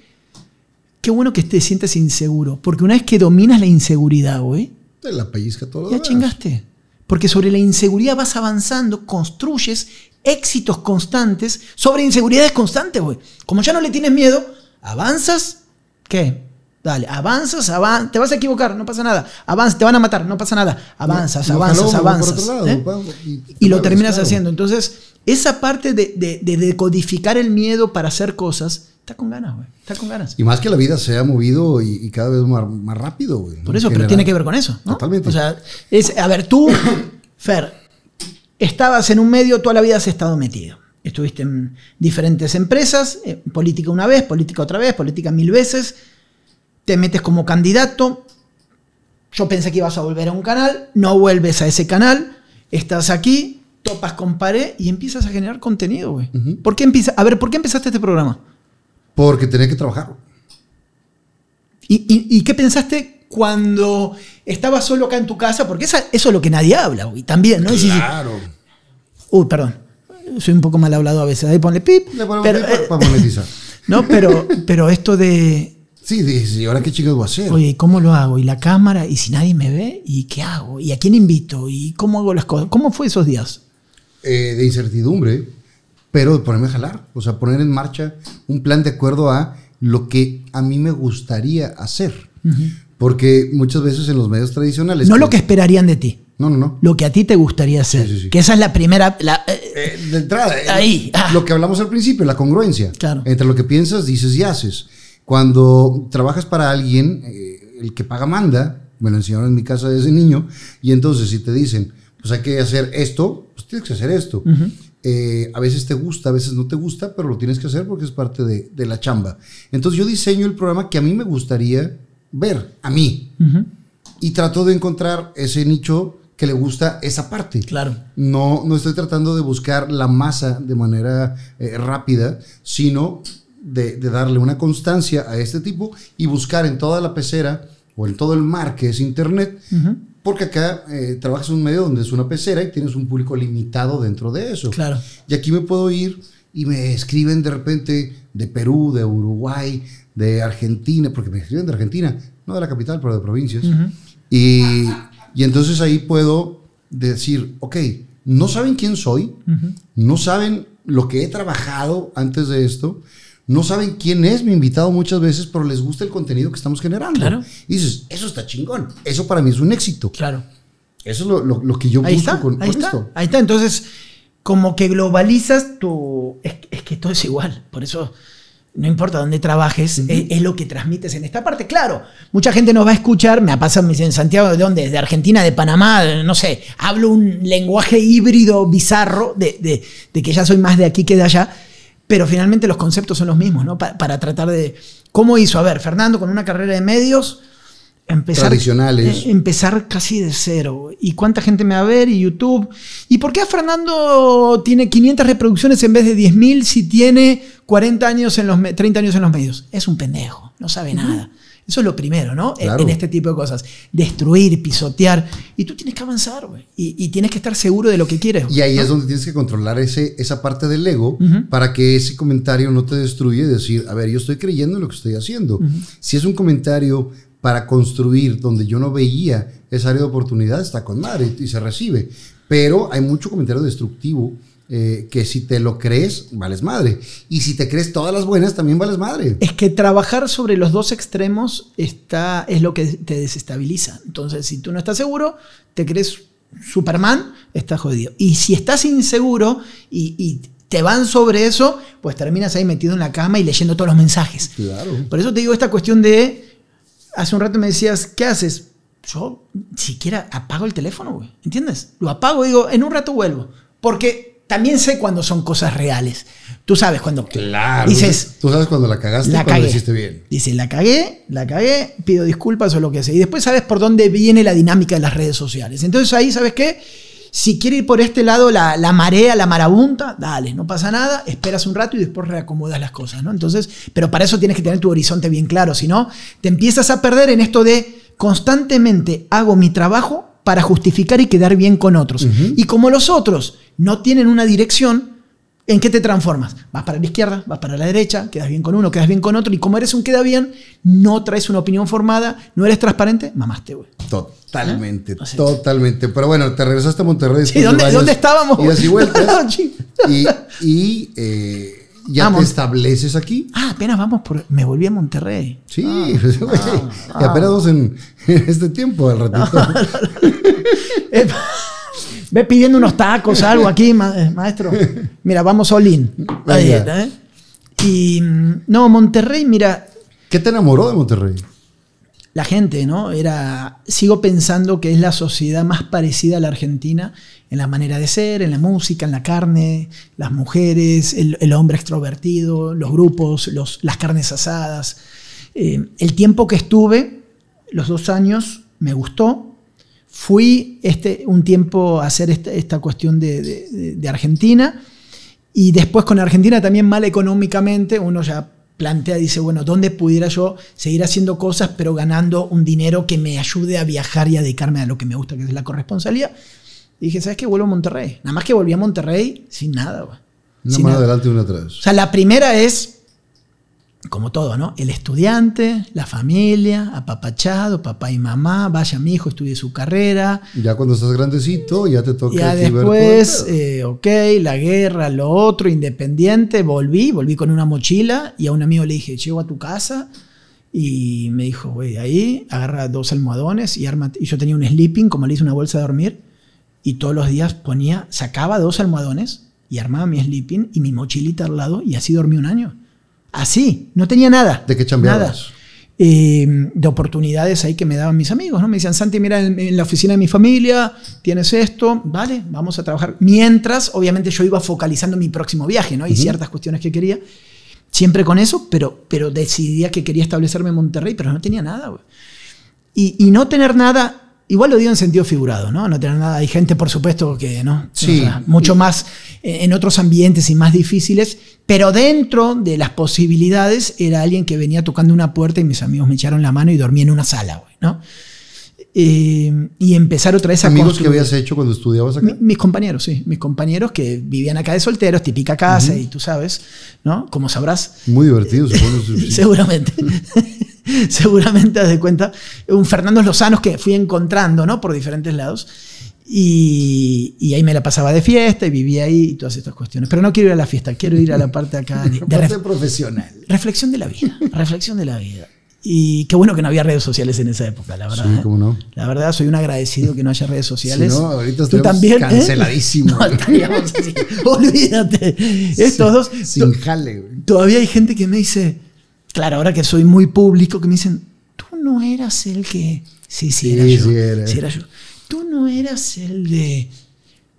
Qué bueno que te sientes inseguro, porque una vez que dominas la inseguridad, güey, la pellizca Ya chingaste. Porque sobre la inseguridad vas avanzando, construyes éxitos constantes sobre inseguridades constantes, güey. Como ya no le tienes miedo, avanzas, ¿qué? Dale, avanzas, avanzas, te vas a equivocar, no pasa nada. Avanzas, te van a matar, no pasa nada. Avanzas, avanzas, avanzas. ¿eh? y, lo terminas haciendo. Entonces, esa parte de, decodificar el miedo para hacer cosas está con ganas, güey. Está con ganas. Y más que la vida se ha movido y, cada vez más, rápido, güey. Por eso, pero tiene que ver con eso, ¿no? Totalmente. O sea, es, a ver, tú, Fer, estabas en un medio, toda la vida has estado metido. Estuviste en diferentes empresas, eh, política una vez, política otra vez, política mil veces. Te metes como candidato. Yo pensé que ibas a volver a un canal, no vuelves a ese canal, estás aquí, topas con pared y empiezas a generar contenido, güey. ¿Por qué empieza? A ver, ¿por qué empezaste este programa? Porque tenía que trabajar. ¿Y, qué pensaste cuando estabas solo acá en tu casa? Porque eso es lo que nadie habla, güey, también, ¿no? Claro. Uy, perdón. Soy un poco mal hablado a veces. Ahí ponle pip. para eh, monetizar. No, pero, pero esto de, Sí, dices, ¿y ahora qué chico debo hacer? Oye, ¿cómo lo hago? ¿Y la cámara? ¿Y si nadie me ve? ¿Y qué hago? ¿Y a quién invito? ¿Y cómo hago las cosas? ¿Cómo fue esos días? Eh, de incertidumbre, pero ponerme a jalar, o sea, poner en marcha un plan de acuerdo a lo que a mí me gustaría hacer. Porque muchas veces en los medios tradicionales... No lo que esperarían de ti. No, no, no. Lo que a ti te gustaría hacer. Que esa es la primera... Eh, eh, de entrada. Ahí. Lo que hablamos al principio, la congruencia. Claro. Entre lo que piensas, dices y haces. Cuando trabajas para alguien, el que paga manda, me lo enseñaron en mi casa desde niño, y entonces si te dicen, pues hay que hacer esto, pues, tienes que hacer esto. Eh, a veces te gusta, a veces no te gusta, pero lo tienes que hacer porque es parte de, la chamba. Entonces yo diseño el programa que a mí me gustaría ver, a mí. Y trato de encontrar ese nicho que le gusta esa parte. Claro. No, no estoy tratando de buscar la masa de manera eh, rápida, sino de, darle una constancia a este tipo y buscar en toda la pecera o en todo el mar que es Internet. Porque acá eh, trabajas en un medio donde es una pecera y tienes un público limitado dentro de eso. Claro. Y aquí me puedo ir y me escriben de repente de Perú, de Uruguay, de Argentina, porque me escriben de Argentina, no de la capital, pero de provincias. y, entonces ahí puedo decir, ok, no saben quién soy, no saben lo que he trabajado antes de esto, no saben quién es mi invitado muchas veces, pero les gusta el contenido que estamos generando. Y dices, eso está chingón. Eso para mí es un éxito. Claro. Eso es lo, que yo busco con, ahí está, esto. Ahí está. Entonces, como que globalizas tu. Es, que todo es igual. Por eso. No importa dónde trabajes, es, lo que transmites en esta parte. Claro, mucha gente nos va a escuchar, me ha pasado en Santiago, ¿de dónde? De Argentina, de Panamá, no sé. Hablo un lenguaje híbrido, bizarro, de, de que ya soy más de aquí que de allá pero finalmente los conceptos son los mismos, ¿no? Para, tratar de... ¿Cómo hizo? A ver, Fernando con una carrera de medios, empezar... Tradicionales. Eh, empezar casi de cero. ¿Y cuánta gente me va a ver? ¿Y YouTube? ¿Y por qué Fernando tiene 500 reproducciones en vez de 10.000 si tiene 40 años en los 30 años en los medios? Es un pendejo, no sabe nada. Eso es lo primero, ¿no? En este tipo de cosas. Destruir, pisotear. Y tú tienes que avanzar, güey. Y, tienes que estar seguro de lo que quieres. y ahí es donde tienes que controlar ese, esa parte del ego para que ese comentario no te destruya y decir, a ver, yo estoy creyendo en lo que estoy haciendo. Si es un comentario para construir donde yo no veía esa área de oportunidad, está con madre y se recibe. Pero hay mucho comentario destructivo eh, que si te lo crees, vales madre. Y si te crees todas las buenas, también vales madre. Es que trabajar sobre los dos extremos está, es lo que te desestabiliza. Entonces, si tú no estás seguro, te crees Superman, estás jodido. Y si estás inseguro y, te van sobre eso, pues terminas ahí metido en la cama y leyendo todos los mensajes. Claro. Por eso te digo esta cuestión de, hace un rato me decías, ¿qué haces? Yo siquiera apago el teléfono, güey. ¿Entiendes? Lo apago y digo, en un rato vuelvo. Porque también sé cuando son cosas reales. Tú sabes cuando claro, dices... Tú sabes cuando la cagaste la y cuando hiciste bien. Dice, la cagué, la cagué, pido disculpas o lo que sea. Y después sabes por dónde viene la dinámica de las redes sociales. Entonces ahí, ¿sabes qué? Si quiere ir por este lado la, la marea, la marabunta, dale, no pasa nada, esperas un rato y después reacomodas las cosas, ¿no? Entonces, pero para eso tienes que tener tu horizonte bien claro, si no, te empiezas a perder en esto de constantemente hago mi trabajo para justificar y quedar bien con otros. Y como los otros no tienen una dirección, ¿en qué te transformas? Vas para la izquierda, vas para la derecha, quedas bien con uno, quedas bien con otro, y como eres un queda bien, no traes una opinión formada, no eres transparente, mamaste, güey. Totalmente, ¿Ah? totalmente. Pero bueno, te regresaste a Monterrey. Sí, ¿dónde, ¿dónde estábamos? y y, eh, ya ah, te estableces aquí. Ah, apenas vamos por. Me volví a Monterrey. Sí, ah, pues, ah, y apenas dos en, este tiempo, al ratito. Eh, ve pidiendo unos tacos, algo aquí, eh, maestro. Mira, vamos all in. Ahí, ¿eh? Y mm, no, Monterrey, mira. ¿Qué te enamoró de Monterrey? La gente, ¿no? Era. Sigo pensando que es la sociedad más parecida a la Argentina en la manera de ser, en la música, en la carne, las mujeres, el, hombre extrovertido, los grupos, las carnes asadas. Eh, el tiempo que estuve, los dos años, me gustó. Fui este, un tiempo a hacer esta, cuestión de, Argentina y después con Argentina también mal económicamente, uno ya plantea, dice, bueno, ¿dónde pudiera yo seguir haciendo cosas pero ganando un dinero que me ayude a viajar y a dedicarme a lo que me gusta, que es la corresponsalía? Y dije, ¿sabes qué? Vuelvo a Monterrey. Nada más que volví a Monterrey sin nada, güey. Una más adelante y una atrás. O sea, la primera es, como todo, ¿no? El estudiante, la familia, apapachado, papá y mamá, vaya mi hijo, estudie su carrera. Ya cuando estás grandecito, ya te toca. Ya después, eh, ok, la guerra, lo otro, independiente, volví, volví con una mochila y a un amigo le dije, llego a tu casa. Y me dijo, güey, ahí agarra dos almohadones y arma. Y yo tenía un sleeping, como le hice una bolsa de dormir y todos los días ponía, sacaba dos almohadones y armaba mi sleeping y mi mochilita al lado y así dormí un año. Así, no tenía nada. ¿De qué chambeabas? Nada. Eh, de oportunidades ahí que me daban mis amigos, ¿no? Me decían, Santi, mira, en, la oficina de mi familia tienes esto, vale, vamos a trabajar. Mientras, obviamente, yo iba focalizando mi próximo viaje, ¿no? Y ciertas cuestiones que quería, siempre con eso, pero, pero decidía que quería establecerme en Monterrey, pero no tenía nada, Y, y no tener nada Igual lo digo en sentido figurado, ¿no? No tener nada. Hay gente, por supuesto, que, ¿no? Sí. mucho más eh, en otros ambientes y más difíciles, pero dentro de las posibilidades era alguien que venía tocando una puerta y mis amigos me echaron la mano y dormí en una sala, ¿no? Eh, y empezar otra vez a ¿Amigos que habías hecho cuando estudiabas acá? mis compañeros, sí. Mis compañeros que vivían acá de solteros, típica casa y tú sabes, ¿no? Como sabrás. Muy divertido, supongo. Seguramente. seguramente has de cuenta, un Fernando Lozano que fui encontrando, ¿no? Por diferentes lados. Y, ahí me la pasaba de fiesta y vivía ahí y todas estas cuestiones. Pero no quiero ir a la fiesta, quiero ir a la parte acá de, parte profesional. Reflexión de la vida, reflexión de la vida. Y qué bueno que no había redes sociales en esa época, la verdad. Sí, ¿eh? no. La verdad, soy un agradecido que no haya redes sociales. no, ahorita tú también. ¿eh? Canceladísimo. Olvídate. Estos dos. jale, Todavía hay gente que me dice claro, ahora que soy muy público, que me dicen, tú no eras el que... Sí, sí, era yo. Sí, era. yo. Tú no eras el de...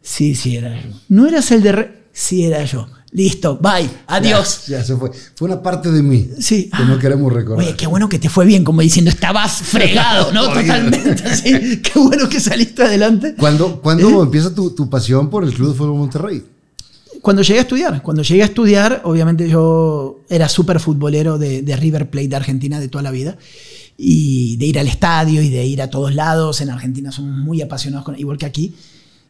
Sí, sí, era yo. No eras el de... Sí, era yo. Listo, bye, adiós. Ya, se fue. Fue una parte de mí sí. que no queremos ah, recordar. Oye, qué bueno que te fue bien, como diciendo, estabas fregado, ¿no? Totalmente. sí. Qué bueno que saliste adelante. ¿Cuándo, ¿Eh? empieza tu, tu, pasión por el Club de Fútbol Monterrey? Cuando llegué a estudiar, cuando llegué a estudiar, obviamente yo era súper futbolero de, River Plate de Argentina de toda la vida, y de ir al estadio y de ir a todos lados, en Argentina somos muy apasionados, con, igual que aquí,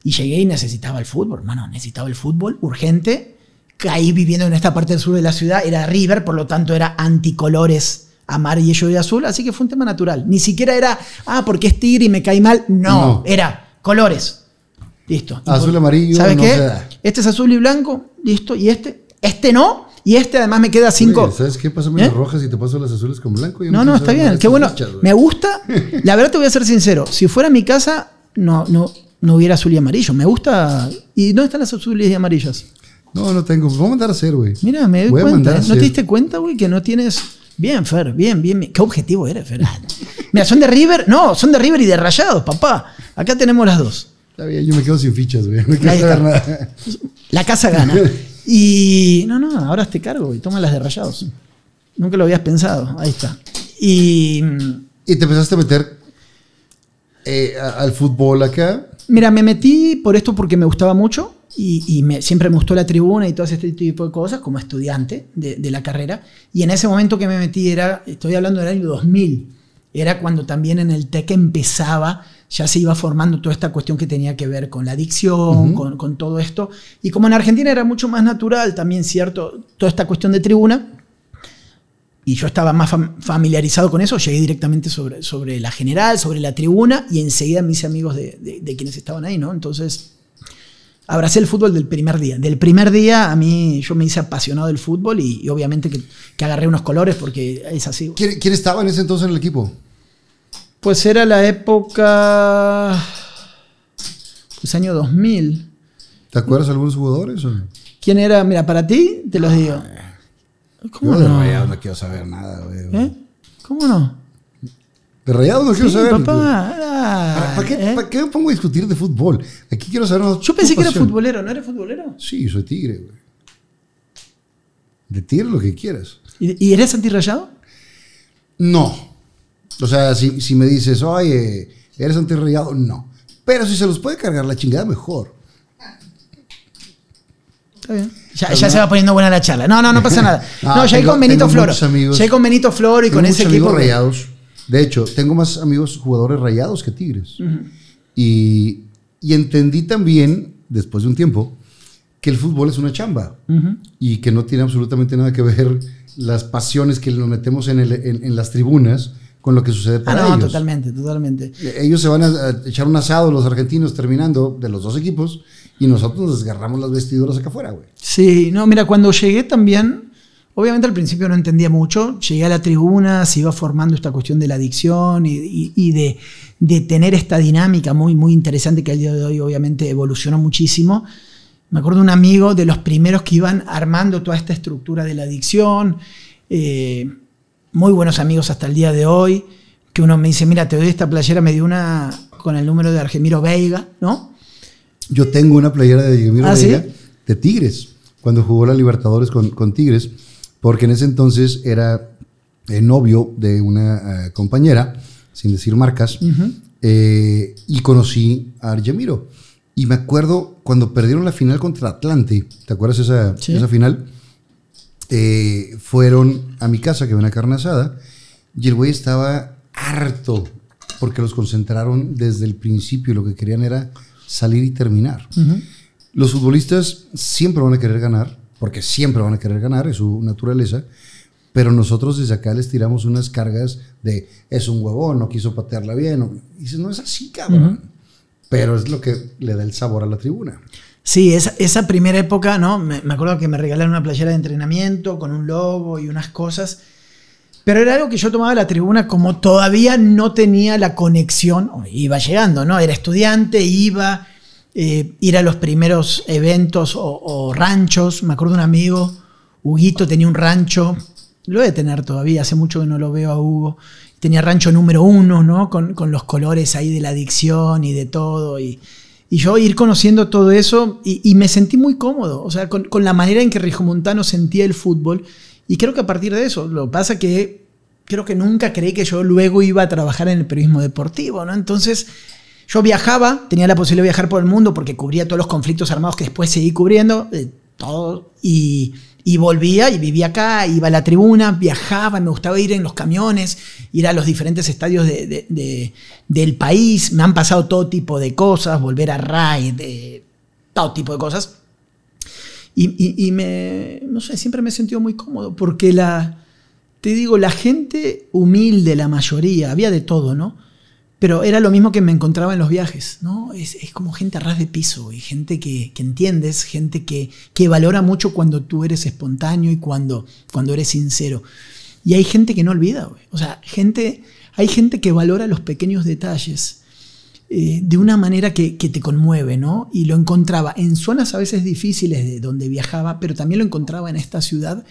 y llegué y necesitaba el fútbol, hermano, necesitaba el fútbol urgente, caí viviendo en esta parte del sur de la ciudad, era River, por lo tanto era anticolores amarillo y azul, así que fue un tema natural. Ni siquiera era, ah, porque es tigre y me cae mal. no. era colores. Listo. Azul, amarillo. ¿Sabes qué? Este es azul y blanco. Listo. Y este. Este no. Y este además me queda cinco. ¿Sabes qué? pasó con las ¿Eh? rojas y te paso las azules con blanco. no, no, está bien. Qué bueno. me gusta. La verdad te voy a ser sincero. Si fuera mi casa, no, no, no hubiera azul y amarillo. Me gusta. ¿Y dónde están las azules y amarillas? No, no tengo. Vamos a mandar a hacer, güey. Mira, me doy cuenta. ¿No te diste cuenta, güey, que no tienes. Bien, Fer, bien, bien, ¿Qué objetivo eres, Fer? Mira, son de River. No, son de River y de Rayados, papá. Acá tenemos las dos. Está bien, yo me quedo sin fichas, güey. No saber nada. La casa gana. Y no, no, ahora te cargo y toma las de rayados. Nunca lo habías pensado. Ahí está. Y. Mm, ¿Y te empezaste a meter eh, al fútbol acá? Mira, me metí por esto porque me gustaba mucho y, siempre me gustó la tribuna y todo este tipo de cosas como estudiante de, la carrera. Y en ese momento que me metí era, estoy hablando del año 2000, era cuando también en el TEC empezaba ya se iba formando toda esta cuestión que tenía que ver con la adicción, con, todo esto. Y como en Argentina era mucho más natural también, ¿cierto? Toda esta cuestión de tribuna. Y yo estaba más familiarizado con eso, llegué directamente sobre, sobre la general, sobre la tribuna, y enseguida me hice amigos de, quienes estaban ahí, ¿no? Entonces, abracé el fútbol del primer día. Del primer día a mí yo me hice apasionado del fútbol y, obviamente que, agarré unos colores porque es así. ¿Quién estaba en ese entonces en el equipo? Pues era la época. Pues año 2000. ¿Te acuerdas de algunos jugadores? ¿Quién era? Mira, para ti te los digo. Ah, ¿Cómo Yo de no? no quiero saber nada, güey. ¿Eh? ¿Cómo no? De Rayado no quiero saber. Papá, ¿Para, qué, ¿eh? qué me pongo a discutir de fútbol? Aquí quiero saber. Yo pensé que era futbolero, ¿no eres futbolero? Sí, soy tigre, güey. De tigre lo que quieras. ¿Y, y eres antirrayado? No, o sea, si, me dices, oye, eres antirrayado, no. Pero si se los puede cargar la chingada, mejor. Está bien. Ya, se va poniendo buena la charla. No, no, no pasa nada. Ah, no, ya hay con Benito Floro. ya hay con Benito Floro y con ese equipo. rayados. De hecho, tengo más amigos jugadores rayados que tigres. y, entendí también, después de un tiempo, que el fútbol es una chamba y que no tiene absolutamente nada que ver las pasiones que nos metemos en las tribunas con lo que sucede para ah, no, totalmente, totalmente. Ellos se van a echar un asado los argentinos terminando de los dos equipos y nosotros desgarramos las vestiduras acá afuera, güey. Sí, no, mira, cuando llegué también, obviamente al principio no entendía mucho, llegué a la tribuna, se iba formando esta cuestión de la adicción y, de, tener esta dinámica muy, muy interesante que al día de hoy obviamente evolucionó muchísimo. Me acuerdo un amigo de los primeros que iban armando toda esta estructura de la adicción. Eh, muy buenos amigos hasta el día de hoy, que uno me dice, mira, te doy esta playera, me dio una con el número de Argemiro Veiga, ¿no? Yo tengo una playera de Argemiro ¿Ah, Veiga de Tigres, cuando jugó la Libertadores con, Tigres, porque en ese entonces era el eh, novio de una eh, compañera, sin decir marcas, eh, y conocí a Argemiro. Y me acuerdo cuando perdieron la final contra Atlante, ¿te acuerdas esa, esa final? Este, fueron a mi casa, que era una carne asada, y el güey estaba harto porque los concentraron desde el principio y lo que querían era salir y terminar. Los futbolistas siempre van a querer ganar, porque siempre van a querer ganar, es su naturaleza, pero nosotros desde acá les tiramos unas cargas de es un huevón, no quiso patearla bien. O, y dices, no es así, cabrón. Pero es lo que le da el sabor a la tribuna. Sí, esa, primera época, ¿no? Me, acuerdo que me regalaron una playera de entrenamiento con un logo y unas cosas. Pero era algo que yo tomaba la tribuna como todavía no tenía la conexión, iba llegando, ¿no? Era estudiante, iba, a eh, ir a los primeros eventos o, ranchos. Me acuerdo de un amigo, Huguito, tenía un rancho, lo he de tener todavía, hace mucho que no lo veo a Hugo. Tenía rancho número uno, ¿no? Con, con los colores ahí de la adicción y de todo. Y y yo ir conociendo todo eso y, me sentí muy cómodo, o sea, con, la manera en que Rijomontano sentía el fútbol. Y creo que a partir de eso, lo pasa que creo que nunca creí que yo luego iba a trabajar en el periodismo deportivo, ¿no? Entonces, yo viajaba, tenía la posibilidad de viajar por el mundo porque cubría todos los conflictos armados que después seguí cubriendo, de todo, y y volvía y vivía acá, iba a la tribuna, viajaba, me gustaba ir en los camiones, ir a los diferentes estadios del país, me han pasado todo tipo de cosas, volver a RAI, eh, todo tipo de cosas. Y, y, me, no sé, siempre me he sentido muy cómodo porque la, te digo, la gente humilde, la mayoría, había de todo, ¿no? Pero era lo mismo que me encontraba en los viajes, ¿no? Es, como gente a ras de piso y gente que, que entiendes, gente que, que, valora mucho cuando tú eres espontáneo y cuando, cuando eres sincero. Y hay gente que no olvida, O sea, gente, hay gente que valora los pequeños detalles eh, de una manera que, que, te conmueve, ¿no? Y lo encontraba en zonas a veces difíciles de donde viajaba, pero también lo encontraba en esta ciudad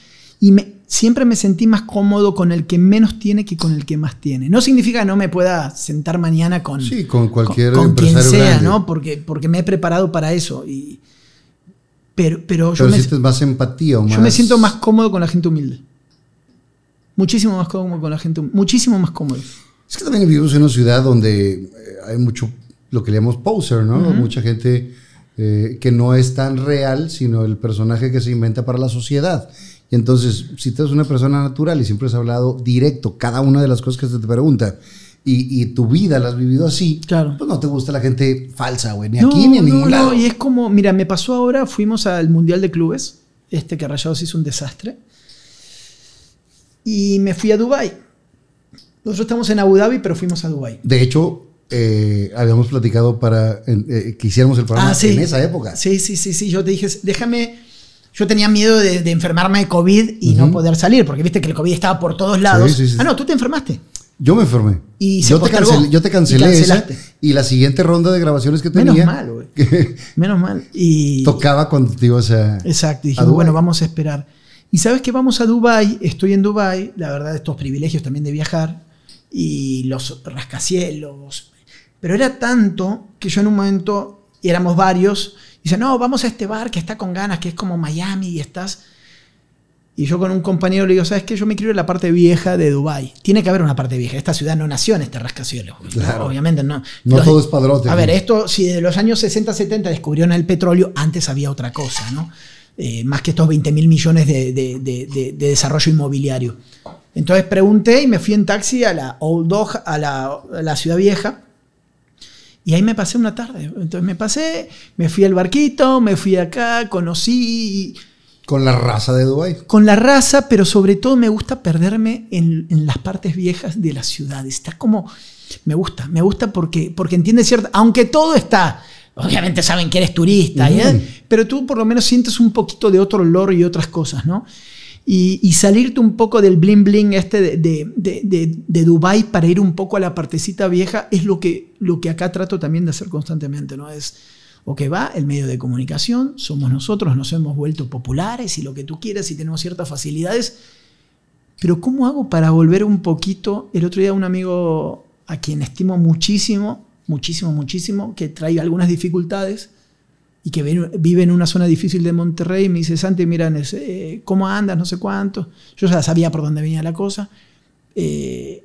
y siempre me sentí más cómodo con el que menos tiene que con el que más tiene. No significa que no me pueda sentar mañana con, sí, con cualquier con, con quien sea, ¿no? Porque, porque me he preparado para eso. Y, pero, pero, yo me más empatía Yo me siento más cómodo con la gente humilde. Muchísimo más cómodo con la gente humilde. Muchísimo más cómodo. Es que también vivimos en una ciudad donde eh, hay mucho lo que llamamos poser, ¿no? Mucha gente eh, que no es tan real, sino el personaje que se inventa para la sociedad. Y entonces, si tú eres una persona natural y siempre has hablado directo cada una de las cosas que se te pregunta, y, y, tu vida la has vivido así, claro. pues no te gusta la gente falsa, güey, ni aquí ni en ningún lado. No, y es como, mira, me pasó ahora, fuimos al Mundial de Clubes, este que Rayados hizo un desastre, y me fui a Dubai. Nosotros estamos en Abu Dhabi, pero fuimos a Dubai. De hecho, eh, habíamos platicado para eh, que hiciéramos el programa ah, en esa época. Sí, sí, sí, sí, yo te dije, déjame yo tenía miedo de, enfermarme de COVID y no poder salir, porque viste que el COVID estaba por todos lados. Ah, no, tú te enfermaste. Yo me enfermé. Y se yo, te cancelé, yo te cancelé y y la siguiente ronda de grabaciones que tenía. Menos mal, güey. Menos mal. Y, tocaba cuando te ibas a. Exacto. Y bueno, vamos a esperar. Y sabes que vamos a Dubai, estoy en Dubai, la verdad, estos privilegios también de viajar. Y los rascacielos. Pero era tanto que yo en un momento, y éramos varios, Dice, no, vamos a este bar que está con ganas, que es como Miami y estás... Y yo con un compañero le digo, ¿sabes qué? Yo me quiero ir a la parte vieja de Dubai. Tiene que haber una parte vieja. Esta ciudad no nació en este rascacielos. Obviamente no. No todo es padrote. A ver, esto, si de los años 60, 70 descubrieron el petróleo, antes había otra cosa, ¿no? Eh, más que estos 20 mil millones de, desarrollo inmobiliario. Entonces pregunté y me fui en taxi a la Old Dog, a la, a la ciudad vieja. Y ahí me pasé una tarde. Entonces me pasé, me fui al barquito, me fui acá, conocí. Con la raza de Dubái. Con la raza, pero sobre todo me gusta perderme en, las partes viejas de la ciudad. Está como. Me gusta, me gusta porque, porque entiende cierto Aunque todo está. Obviamente saben que eres turista, ¿eh? pero tú por lo menos sientes un poquito de otro olor y otras cosas, ¿no? y, salirte un poco del bling bling este de, de, Dubai para ir un poco a la partecita vieja es lo que, lo que acá trato también de hacer constantemente, ¿no? Es, o que va el medio de comunicación, somos nosotros, nos hemos vuelto populares y lo que tú quieras y tenemos ciertas facilidades, pero ¿cómo hago para volver un poquito? El otro día un amigo a quien estimo muchísimo, muchísimo, muchísimo, que trae algunas dificultades, y que vive en una zona difícil de Monterrey, me dice, Santi, mira, ¿cómo andas? No sé cuánto. Yo ya sabía por dónde venía la cosa. Eh,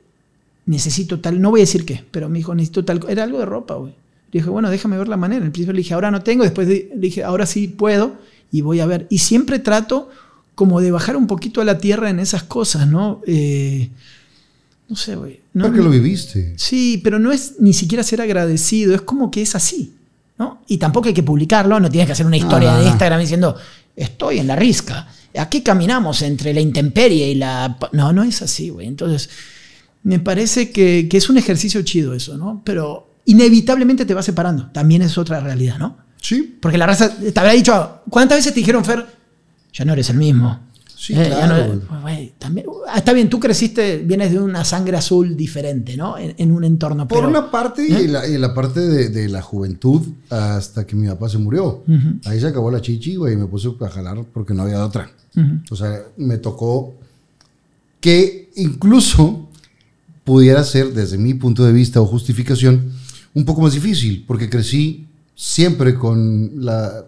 necesito tal, no voy a decir qué, pero me dijo, necesito tal, era algo de ropa, güey. Le dije, bueno, déjame ver la manera. En principio le dije, ahora no tengo, después le dije, ahora sí puedo y voy a ver. Y siempre trato como de bajar un poquito a la tierra en esas cosas, ¿no? Eh, no sé, güey. Porque lo viviste. Sí, pero no es ni siquiera ser agradecido, es como que es así. Y tampoco hay que publicarlo, no tienes que hacer una historia de Instagram diciendo, estoy en la risca. ¿A qué caminamos entre la intemperie y la... No, no es así, güey. Entonces, me parece que, es un ejercicio chido eso, ¿no? Pero inevitablemente te va separando. También es otra realidad, ¿no? Sí. Porque la raza, te había dicho, ¿cuántas veces te dijeron, Fer, ya no eres el mismo? Sí, eh, claro. Pues, también, ah, está bien, tú creciste, vienes de una sangre azul diferente, ¿no? En, un entorno. Por una parte y, ¿eh? la, parte de, la juventud hasta que mi papá se murió. Ahí se acabó la chichi, güey, y me puse a jalar porque no había otra. O sea, me tocó que incluso pudiera ser, desde mi punto de vista o justificación, un poco más difícil, porque crecí siempre con la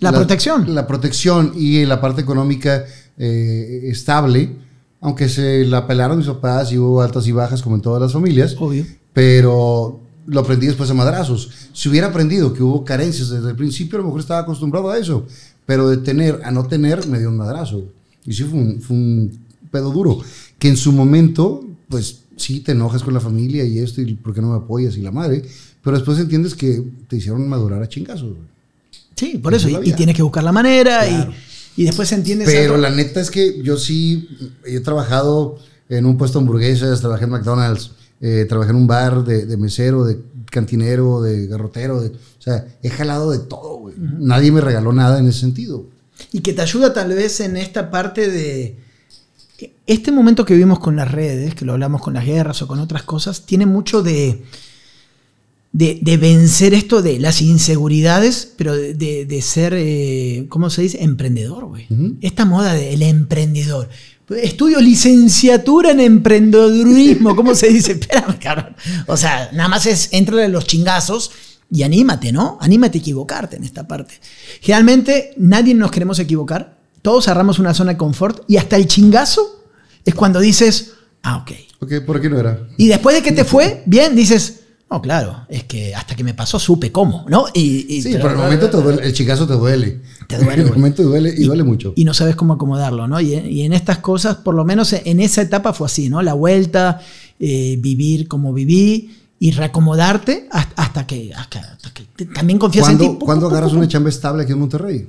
la, protección. La protección y la parte económica eh, estable, aunque se la pelaron mis papás y hubo altas y bajas como en todas las familias. Obvio. Pero lo aprendí después a madrazos. Si hubiera aprendido que hubo carencias desde el principio, a lo mejor estaba acostumbrado a eso. Pero de tener a no tener, me dio un madrazo. Y sí, fue un, fue un pedo duro. Que en su momento, pues sí, te enojas con la familia y esto, y por qué no me apoyas y la madre. Pero después entiendes que te hicieron madurar a chingazos, Sí, por eso. Y, tienes que buscar la manera y, y, después se entiende. Pero la neta es que yo sí, yo he trabajado en un puesto de hamburguesas, trabajé en McDonald's, eh, trabajé en un bar de, mesero, de cantinero, de garrotero. o sea, he jalado de todo, Nadie me regaló nada en ese sentido. Y que te ayuda tal vez en esta parte de... Este momento que vivimos con las redes, que lo hablamos con las guerras o con otras cosas, tiene mucho de de, vencer esto de las inseguridades, pero de, ser, eh, ¿cómo se dice? Emprendedor, güey. Esta moda del emprendedor. Estudio licenciatura en emprendedurismo, ¿cómo se dice? Espérame, cabrón. O sea, nada más es en los chingazos y anímate, ¿no? Anímate a equivocarte en esta parte. Generalmente nadie nos queremos equivocar, todos cerramos una zona de confort y hasta el chingazo es cuando dices, ah, ok. Ok, por qué no era. Y después de que te fue, bien, dices, no, claro, es que hasta que me pasó supe cómo, ¿no? Y, y sí, pero el momento te eh, el chicazo te duele. Te duele. El momento duele y, duele mucho. Y no sabes cómo acomodarlo, ¿no? Y, en estas cosas, por lo menos en esa etapa fue así, ¿no? La vuelta, eh, vivir como viví y reacomodarte hasta, que, hasta, que, también confías en ti. ¿Cuándo agarras una chamba estable aquí en Monterrey?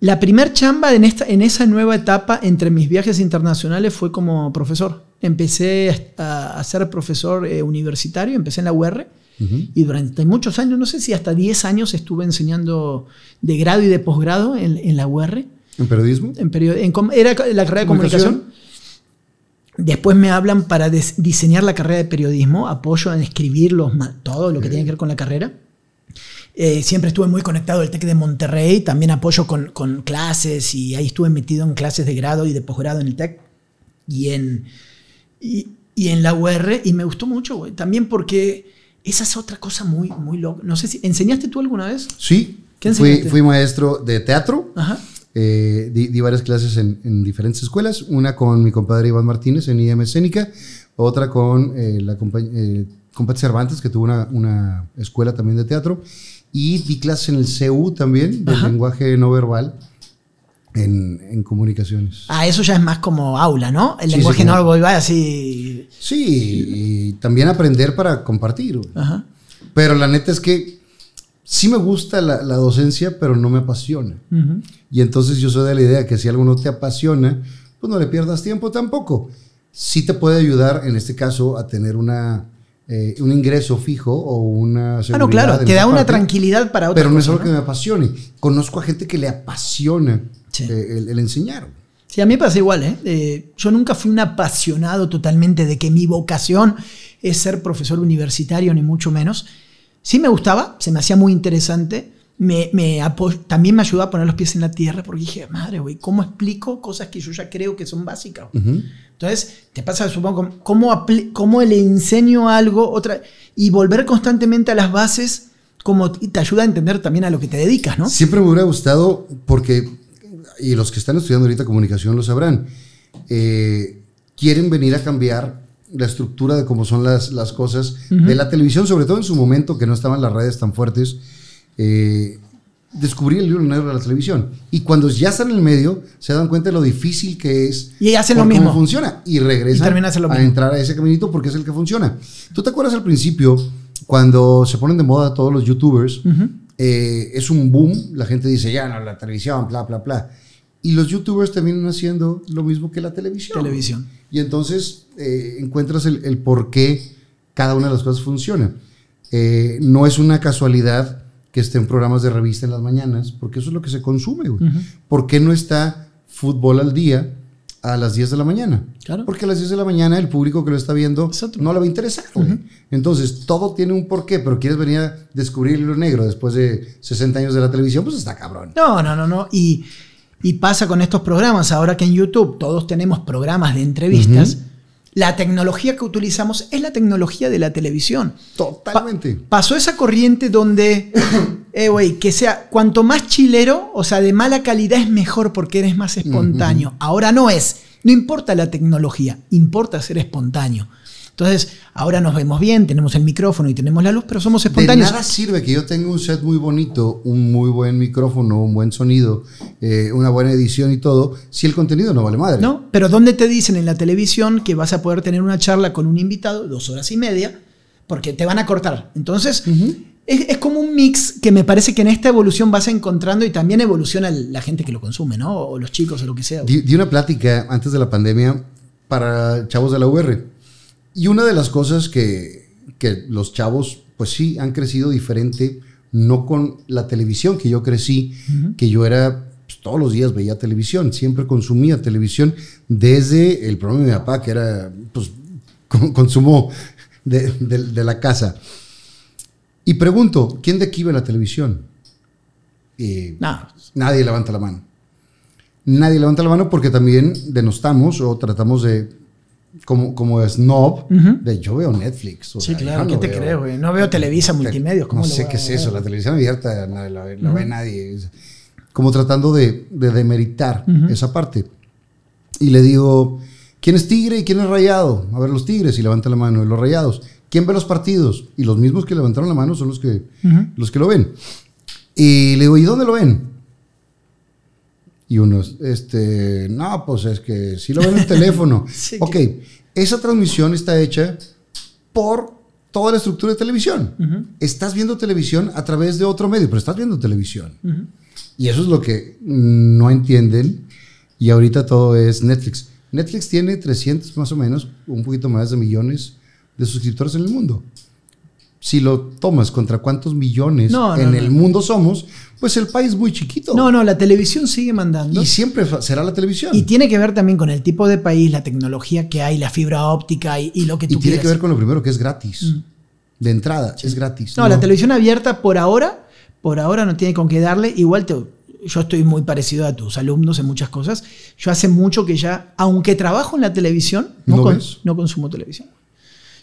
La primer chamba en, esta, en esa nueva etapa entre mis viajes internacionales fue como profesor empecé a, ser profesor eh, universitario, empecé en la UR. Y durante muchos años, no sé si hasta 10 años, estuve enseñando de grado y de posgrado en, en la UR. ¿En periodismo? En period era la carrera de comunicación. Después me hablan para diseñar la carrera de periodismo, apoyo en escribir todo lo que tiene que ver con la carrera. Eh, siempre estuve muy conectado al TEC de Monterrey, también apoyo con, con, clases y ahí estuve metido en clases de grado y de posgrado en el TEC y en y, y en la UR, y me gustó mucho, güey. También porque esa es otra cosa muy, muy loca. No sé si, ¿enseñaste tú alguna vez? Sí. ¿Qué enseñaste? Fui, fui maestro de teatro. Ajá. Eh, di, varias clases en, diferentes escuelas, una con mi compadre Iván Martínez en IM Escénica, otra con eh, la eh, compadre Cervantes, que tuvo una, una, escuela también de teatro, y di clases en el CU también, de lenguaje no verbal en, comunicaciones. Ah, eso ya es más como aula, ¿no? El lenguaje sí, no verbal así. Sí, y también aprender para compartir. Ajá. Pero la neta es que sí me gusta la, docencia, pero no me apasiona. Y entonces yo soy de la idea que si algo no te apasiona, pues no le pierdas tiempo tampoco. Sí te puede ayudar, en este caso, a tener una eh, un ingreso fijo o una ah, seguridad. claro, te da una tranquilidad para otra Pero no es algo que me apasione. Conozco a gente que le apasiona eh, el, enseñar. Sí, a mí me pasa igual, ¿eh? ¿eh? Yo nunca fui un apasionado totalmente de que mi vocación es ser profesor universitario, ni mucho menos. Sí me gustaba, se me hacía muy interesante, me, también me ayudó a poner los pies en la tierra porque dije, madre, güey, ¿cómo explico cosas que yo ya creo que son básicas? Entonces, te pasa, supongo, ¿cómo, cómo le enseño algo otra y volver constantemente a las bases como te ayuda a entender también a lo que te dedicas, ¿no? Siempre me hubiera gustado porque, y los que están estudiando ahorita comunicación lo sabrán, eh, quieren venir a cambiar la estructura de cómo son las, cosas de la televisión, sobre todo en su momento que no estaban las redes tan fuertes eh, descubrir el libro negro de la televisión. Y cuando ya están en el medio, se dan cuenta de lo difícil que es. Y lo cómo funciona. Y regresan a, entrar a ese caminito porque es el que funciona. ¿Tú te acuerdas al principio, cuando se ponen de moda todos los youtubers, eh, es un boom, la gente dice, ya, no, la televisión, bla, bla, bla. Y los youtubers terminan haciendo lo mismo que la televisión. Televisión. Y entonces eh, encuentras el, por qué cada una de las cosas funciona. no es una casualidad que estén programas de revista en las mañanas, porque eso es lo que se consume, ¿Por qué no está fútbol al día a las 10 de la mañana? Porque a las 10 de la mañana el público que lo está viendo no le va a interesar, Entonces, todo tiene un porqué, pero quieres venir a descubrir lo negro después de 60 años de la televisión, pues está cabrón. No, no, no, no. Y, pasa con estos programas, ahora que en YouTube todos tenemos programas de entrevistas la tecnología que utilizamos es la tecnología de la televisión. Totalmente. pasó esa corriente donde, eh, güey, que sea, cuanto más chilero, o sea, de mala calidad es mejor porque eres más espontáneo. Ahora no es. No importa la tecnología, importa ser espontáneo. Entonces, ahora nos vemos bien, tenemos el micrófono y tenemos la luz, pero somos espontáneos. De nada sirve que yo tenga un set muy bonito, un muy buen micrófono, un buen sonido, eh, una buena edición y todo, si el contenido no vale madre. No, pero ¿dónde te dicen en la televisión que vas a poder tener una charla con un invitado dos horas y media? Porque te van a cortar. Entonces, es, como un mix que me parece que en esta evolución vas encontrando y también evoluciona la gente que lo consume, ¿no? O los chicos o lo que sea. Di, di una plática antes de la pandemia para chavos de la UR y una de las cosas que, los chavos, pues sí, han crecido diferente, no con la televisión que yo crecí, que yo era, pues, todos los días veía televisión, siempre consumía televisión, desde el programa de mi papá, que era, pues, consumo de, la casa. Y pregunto, ¿quién de aquí ve la televisión? Eh, Nadie levanta la mano. Nadie levanta la mano porque también denostamos o tratamos de como, como snob, de yo veo Netflix. sí, claro, ¿qué te creo? Güey? No veo Televisa Multimedia. No sé qué es eso, la televisión abierta no la, ve nadie. Como tratando de, de demeritar esa parte. Y le digo, ¿quién es tigre y quién es rayado? A ver, los tigres, y levanta la mano, y los rayados. ¿Quién ve los partidos? Y los mismos que levantaron la mano son los que, los que lo ven. Y le digo, ¿y dónde lo ven? Y unos, este, no, pues es que si lo ven en el teléfono. ok, esa transmisión está hecha por toda la estructura de televisión. Estás viendo televisión a través de otro medio, pero estás viendo televisión. Y eso es lo que no entienden. Y ahorita todo es Netflix. Netflix tiene 300 más o menos, un poquito más de millones de suscriptores en el mundo si lo tomas contra cuántos millones en el mundo somos, pues el país es muy chiquito. No, no, la televisión sigue mandando. Y siempre será la televisión. Y tiene que ver también con el tipo de país, la tecnología que hay, la fibra óptica y, lo que tú Y tiene que ver con lo primero que es gratis. Mm. De entrada, es gratis. No, la televisión abierta por ahora, por ahora no tiene con qué darle. Igual te, yo estoy muy parecido a tus alumnos en muchas cosas. Yo hace mucho que ya, aunque trabajo en la televisión, no, consumo televisión.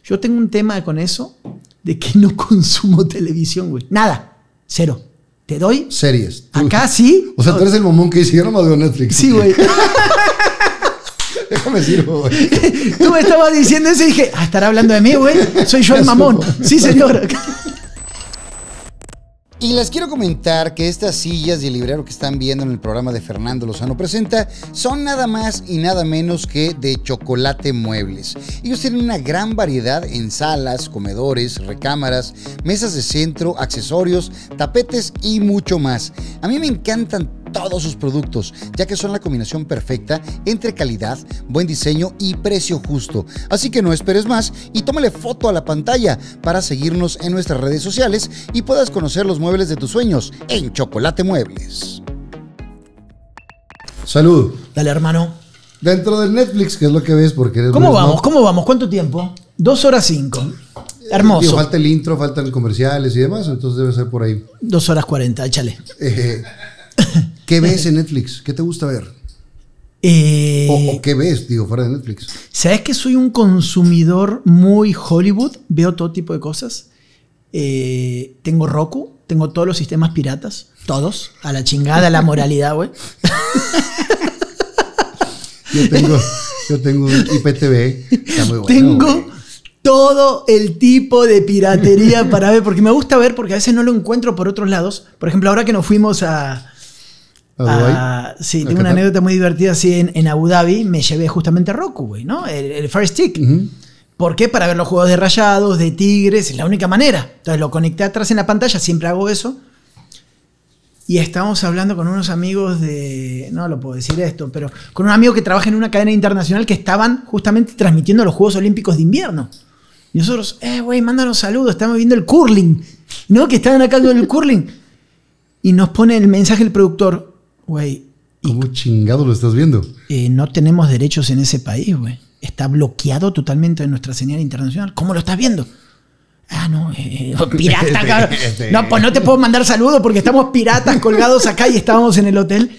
Yo tengo un tema con eso de que no consumo televisión, güey. Nada. Cero. Te doy. Series. Acá sí. O sea, tú eres el mamón que dice, yo no me veo Netflix. Sí, güey. Déjame decirlo, güey. Tú me estabas diciendo eso y dije, ah, estará hablando de mí, güey. Soy yo el mamón. Sí, señor. Y les quiero comentar que estas sillas de librero que están viendo en el programa de Fernando Lozano Presenta son nada más y nada menos que de chocolate muebles. Ellos tienen una gran variedad en salas, comedores, recámaras, mesas de centro, accesorios, tapetes y mucho más. A mí me encantan todos sus productos, ya que son la combinación perfecta entre calidad, buen diseño y precio justo. Así que no esperes más y tómale foto a la pantalla para seguirnos en nuestras redes sociales y puedas conocer los muebles de tus sueños en Chocolate Muebles. Salud. Dale, hermano. Dentro del Netflix, que es lo que ves porque eres ¿Cómo vamos? ¿Cómo vamos? ¿Cuánto tiempo? Dos horas cinco. Eh, Hermoso. falta el intro, faltan comerciales y demás, entonces debe ser por ahí. Dos horas cuarenta, échale. Eh, ¿Qué ves en Netflix? ¿Qué te gusta ver? Eh, o, qué ves, digo, fuera de Netflix? Sabes que soy un consumidor muy Hollywood, veo todo tipo de cosas. Eh, tengo Roku, tengo todos los sistemas piratas, todos, a la chingada, a la moralidad, güey. yo tengo, yo tengo un IPTV, Tengo todo el tipo de piratería para ver, porque me gusta ver, porque a veces no lo encuentro por otros lados. Por ejemplo, ahora que nos fuimos a, Ah, sí, tengo una anécdota muy divertida así en, Abu Dhabi. Me llevé justamente a Roku, güey, ¿no? El, Fire Stick. ¿Por qué? Para ver los juegos de rayados, de tigres, es la única manera. Entonces lo conecté atrás en la pantalla, siempre hago eso. Y estábamos hablando con unos amigos de. No lo puedo decir esto, pero con un amigo que trabaja en una cadena internacional que estaban justamente transmitiendo los Juegos Olímpicos de Invierno. Y nosotros, eh, güey, mándanos saludos, estamos viendo el curling. ¿No? Que estaban acá en el curling. Y nos pone el mensaje el productor: Güey. ¿Cómo chingado lo estás viendo? Eh, no tenemos derechos en ese país, güey. Está bloqueado totalmente en nuestra señal internacional. ¿Cómo lo estás viendo? Ah, no, eh, eh, pirata, No, pues no te puedo mandar saludos porque estamos piratas colgados acá y estábamos en el hotel.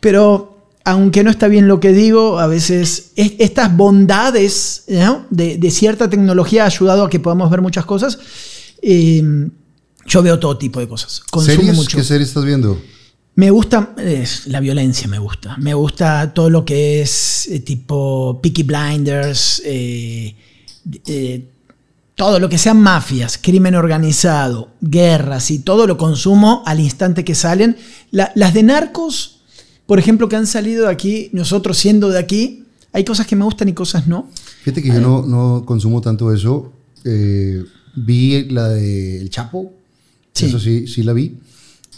Pero aunque no está bien lo que digo, a veces estas bondades de, cierta tecnología ha ayudado a que podamos ver muchas cosas. yo veo todo tipo de cosas. Mucho. ¿Qué serie estás viendo? Me gusta la violencia, me gusta. Me gusta todo lo que es eh, tipo Peaky Blinders, eh, eh, todo lo que sean mafias, crimen organizado, guerras y todo lo consumo al instante que salen. las de narcos, por ejemplo, que han salido de aquí, nosotros siendo de aquí, hay cosas que me gustan y cosas no. Fíjate que yo no, consumo tanto eso. vi la de El Chapo, eso sí, sí la vi.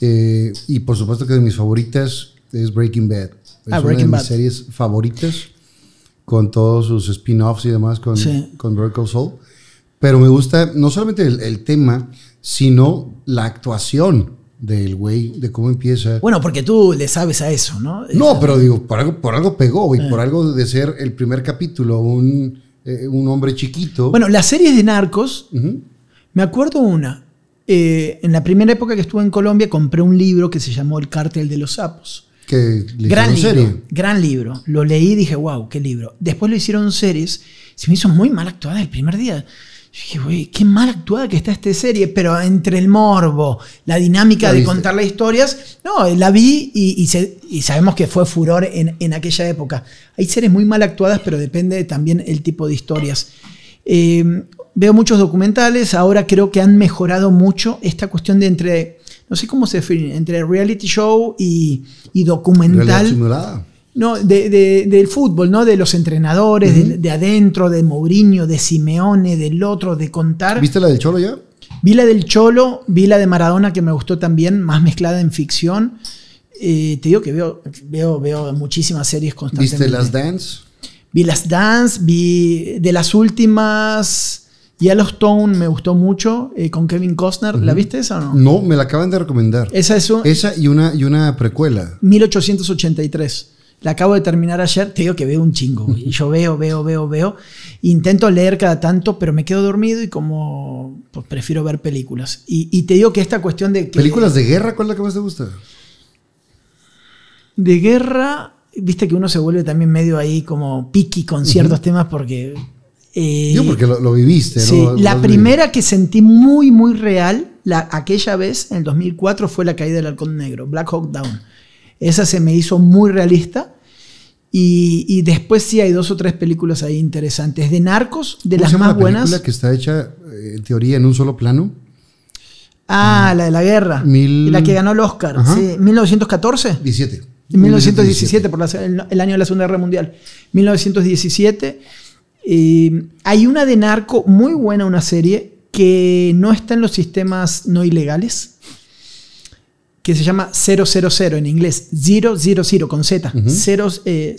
Eh, y por supuesto que de mis favoritas es Breaking Bad. Es ah, una de mis series favoritas con todos sus spin-offs y demás con, sí. con Soul. Pero me gusta no solamente el, tema, sino la actuación del güey, de cómo empieza. Bueno, porque tú le sabes a eso, ¿no? No, pero digo, por algo, pegó y eh. por algo de ser el primer capítulo, un, eh, un hombre chiquito. Bueno, las series de narcos, me acuerdo una, eh, en la primera época que estuve en Colombia compré un libro que se llamó El cártel de los sapos. ¿Qué, gran libro, gran libro. Lo leí y dije, wow, qué libro. Después lo hicieron series. Se me hizo muy mal actuada el primer día. Yo dije, güey, qué mal actuada que está esta serie, pero entre el morbo, la dinámica de contar las historias, no, eh, la vi y, sabemos que fue furor en, aquella época. Hay series muy mal actuadas, pero depende también el tipo de historias. Eh, veo muchos documentales, ahora creo que han mejorado mucho esta cuestión de entre, no sé cómo se define, entre reality show y, y documental. No, de, de, del fútbol, ¿no? De los entrenadores, de, adentro, de Mourinho, de Simeone, del otro, de contar. ¿Viste la del Cholo ya? Vi la del Cholo, vi la de Maradona que me gustó también, más mezclada en ficción. Eh, te digo que veo, veo, veo muchísimas series constantemente. ¿Viste las Dance? Vi las Dance, vi de las últimas Yellowstone me gustó mucho eh, con Kevin Costner. ¿La viste esa o no? No, me la acaban de recomendar. Esa es una. Esa y una, y una precuela. 1883. La acabo de terminar ayer. Te digo que veo un chingo. Y yo veo, veo, veo, veo. Intento leer cada tanto, pero me quedo dormido y como pues, prefiero ver películas. Y, te digo que esta cuestión de... ¿Películas de guerra? ¿Cuál es la que más te gusta? De guerra... Viste que uno se vuelve también medio ahí como piqui con ciertos temas porque yo eh, porque lo, viviste, sí, La primera que sentí muy, muy real, la, aquella vez, en el 2004, fue la caída del halcón negro, Black Hawk Down. Esa se me hizo muy realista. Y, después sí hay dos o tres películas ahí interesantes. De Narcos, de las buenas más la buenas. película que está hecha, eh, en teoría, en un solo plano? Ah, la de la guerra. La que ganó el Oscar. Sí, 1914. 17. 1917, por el, año de la Segunda Guerra Mundial. 1917. Eh, hay una de narco muy buena, una serie, que no está en los sistemas no ilegales, que se llama 000 en inglés, 000 con Z, eh,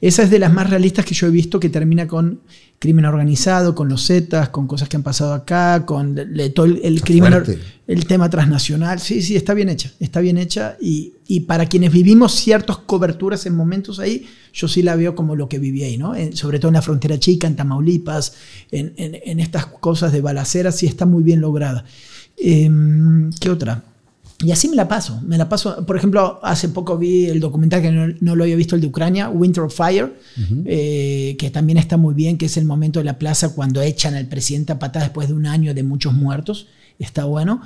Esa es de las más realistas que yo he visto que termina con crimen organizado, con los Zetas, con cosas que han pasado acá, con todo el, crimen, el tema transnacional. Sí, sí, está bien hecha, está bien hecha. Y, para quienes vivimos ciertas coberturas en momentos ahí, yo sí la veo como lo que viví ahí, ¿no? sobre todo en la frontera chica, en Tamaulipas, en, en, estas cosas de balaceras, sí está muy bien lograda. Em, ¿Qué otra? Y así me la paso, me la paso. Por ejemplo, hace poco vi el documental que no, lo había visto, el de Ucrania, Winter of Fire, eh, que también está muy bien, que es el momento de la plaza cuando echan al presidente a patada después de un año de muchos muertos. Está bueno.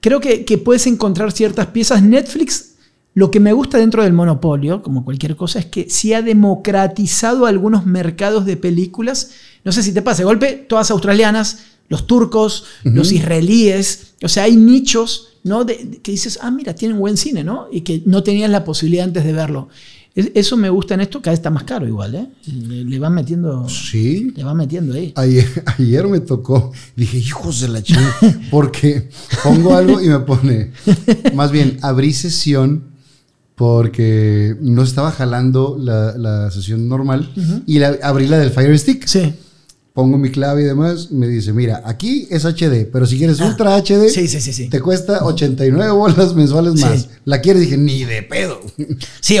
Creo que, puedes encontrar ciertas piezas. Netflix lo que me gusta dentro del monopolio, como cualquier cosa, es que se ha democratizado algunos mercados de películas. No sé si te pasa, golpe, todas australianas, los turcos, los israelíes. O sea, hay nichos ¿no? De, que dices, ah, mira, tienen buen cine, ¿no? Y que no tenías la posibilidad antes de verlo. eso me gusta en esto, cada vez está más caro igual, ¿eh? Le, van metiendo. Sí. Le van metiendo ahí. Ayer, me tocó, dije, hijos de la chingada, porque pongo algo y me pone. Más bien, abrí sesión porque no estaba jalando la, sesión normal y la, abrí la del Fire Stick. Sí pongo mi clave y demás, me dice, mira, aquí es HD, pero si quieres ah, Ultra HD, te cuesta 89 bolas mensuales más. La quieres, dije, ni de pedo. Sí,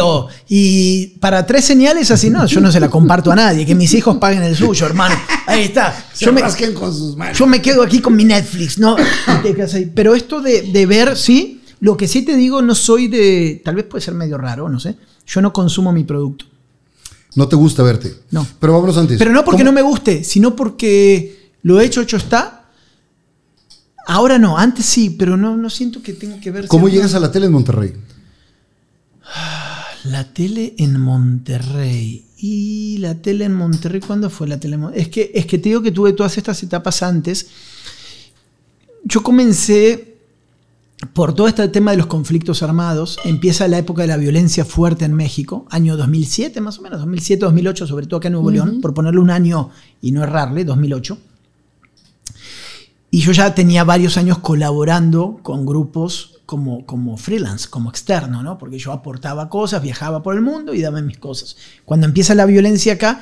y para tres señales así, no, yo no se la comparto a nadie, que mis hijos paguen el suyo, hermano. Ahí está. yo me, con sus Yo me quedo aquí con mi Netflix, ¿no? pero esto de, de ver, sí, lo que sí te digo, no soy de, tal vez puede ser medio raro, no sé, yo no consumo mi producto. No te gusta verte. No. Pero vámonos antes. Pero no porque no me guste, sino porque lo hecho, hecho está. Ahora no, antes sí, pero no, no siento que tenga que ver. ¿Cómo llegas a la tele en Monterrey? Ah, la tele en Monterrey. Y la tele en Monterrey, ¿cuándo fue la tele en Monterrey? Es que, es que te digo que tuve todas estas etapas antes. Yo comencé por todo este tema de los conflictos armados, empieza la época de la violencia fuerte en México, año 2007 más o menos, 2007-2008, sobre todo acá en Nuevo León, por ponerle un año y no errarle, 2008. Y yo ya tenía varios años colaborando con grupos como, como freelance, como externo, ¿no? Porque yo aportaba cosas, viajaba por el mundo y daba mis cosas. Cuando empieza la violencia acá,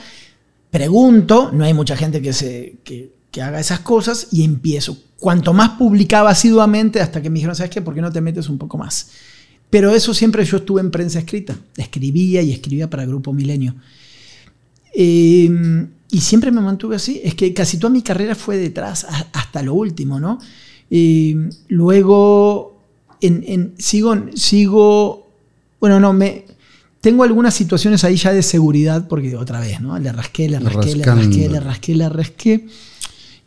pregunto, no hay mucha gente que, se, que haga esas cosas y empiezo cuanto más publicaba asiduamente, hasta que me dijeron, ¿sabes qué? ¿Por qué no te metes un poco más? Pero eso siempre yo estuve en prensa escrita. Escribía y escribía para Grupo Milenio. Em, y siempre me mantuve así. Es que casi toda mi carrera fue detrás, hasta lo último, ¿no? Em, luego, en, sigo, sigo, bueno, no, me, tengo algunas situaciones ahí ya de seguridad, porque otra vez, ¿no? Le rasqué, le rasqué, le rasqué, le rasqué. Le rasqué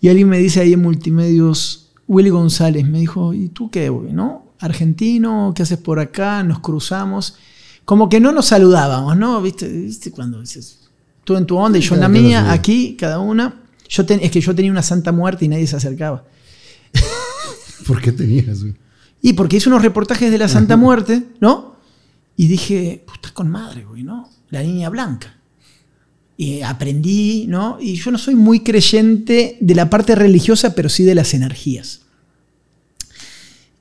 y alguien me dice ahí en Multimedios, Willy González, me dijo, ¿y tú qué, güey? ¿No? Argentino, ¿qué haces por acá? Nos cruzamos. Como que no nos saludábamos, ¿no? ¿Viste? ¿Viste? Cuando dices, tú en tu onda y yo en la mía, aquí, cada una. Yo es que yo tenía una santa muerte y nadie se acercaba. ¿Por qué tenías, Y porque hice unos reportajes de la Santa Muerte, ¿no? Y dije, puta con madre, güey, ¿no? La niña blanca aprendí, ¿no? Y yo no soy muy creyente de la parte religiosa, pero sí de las energías.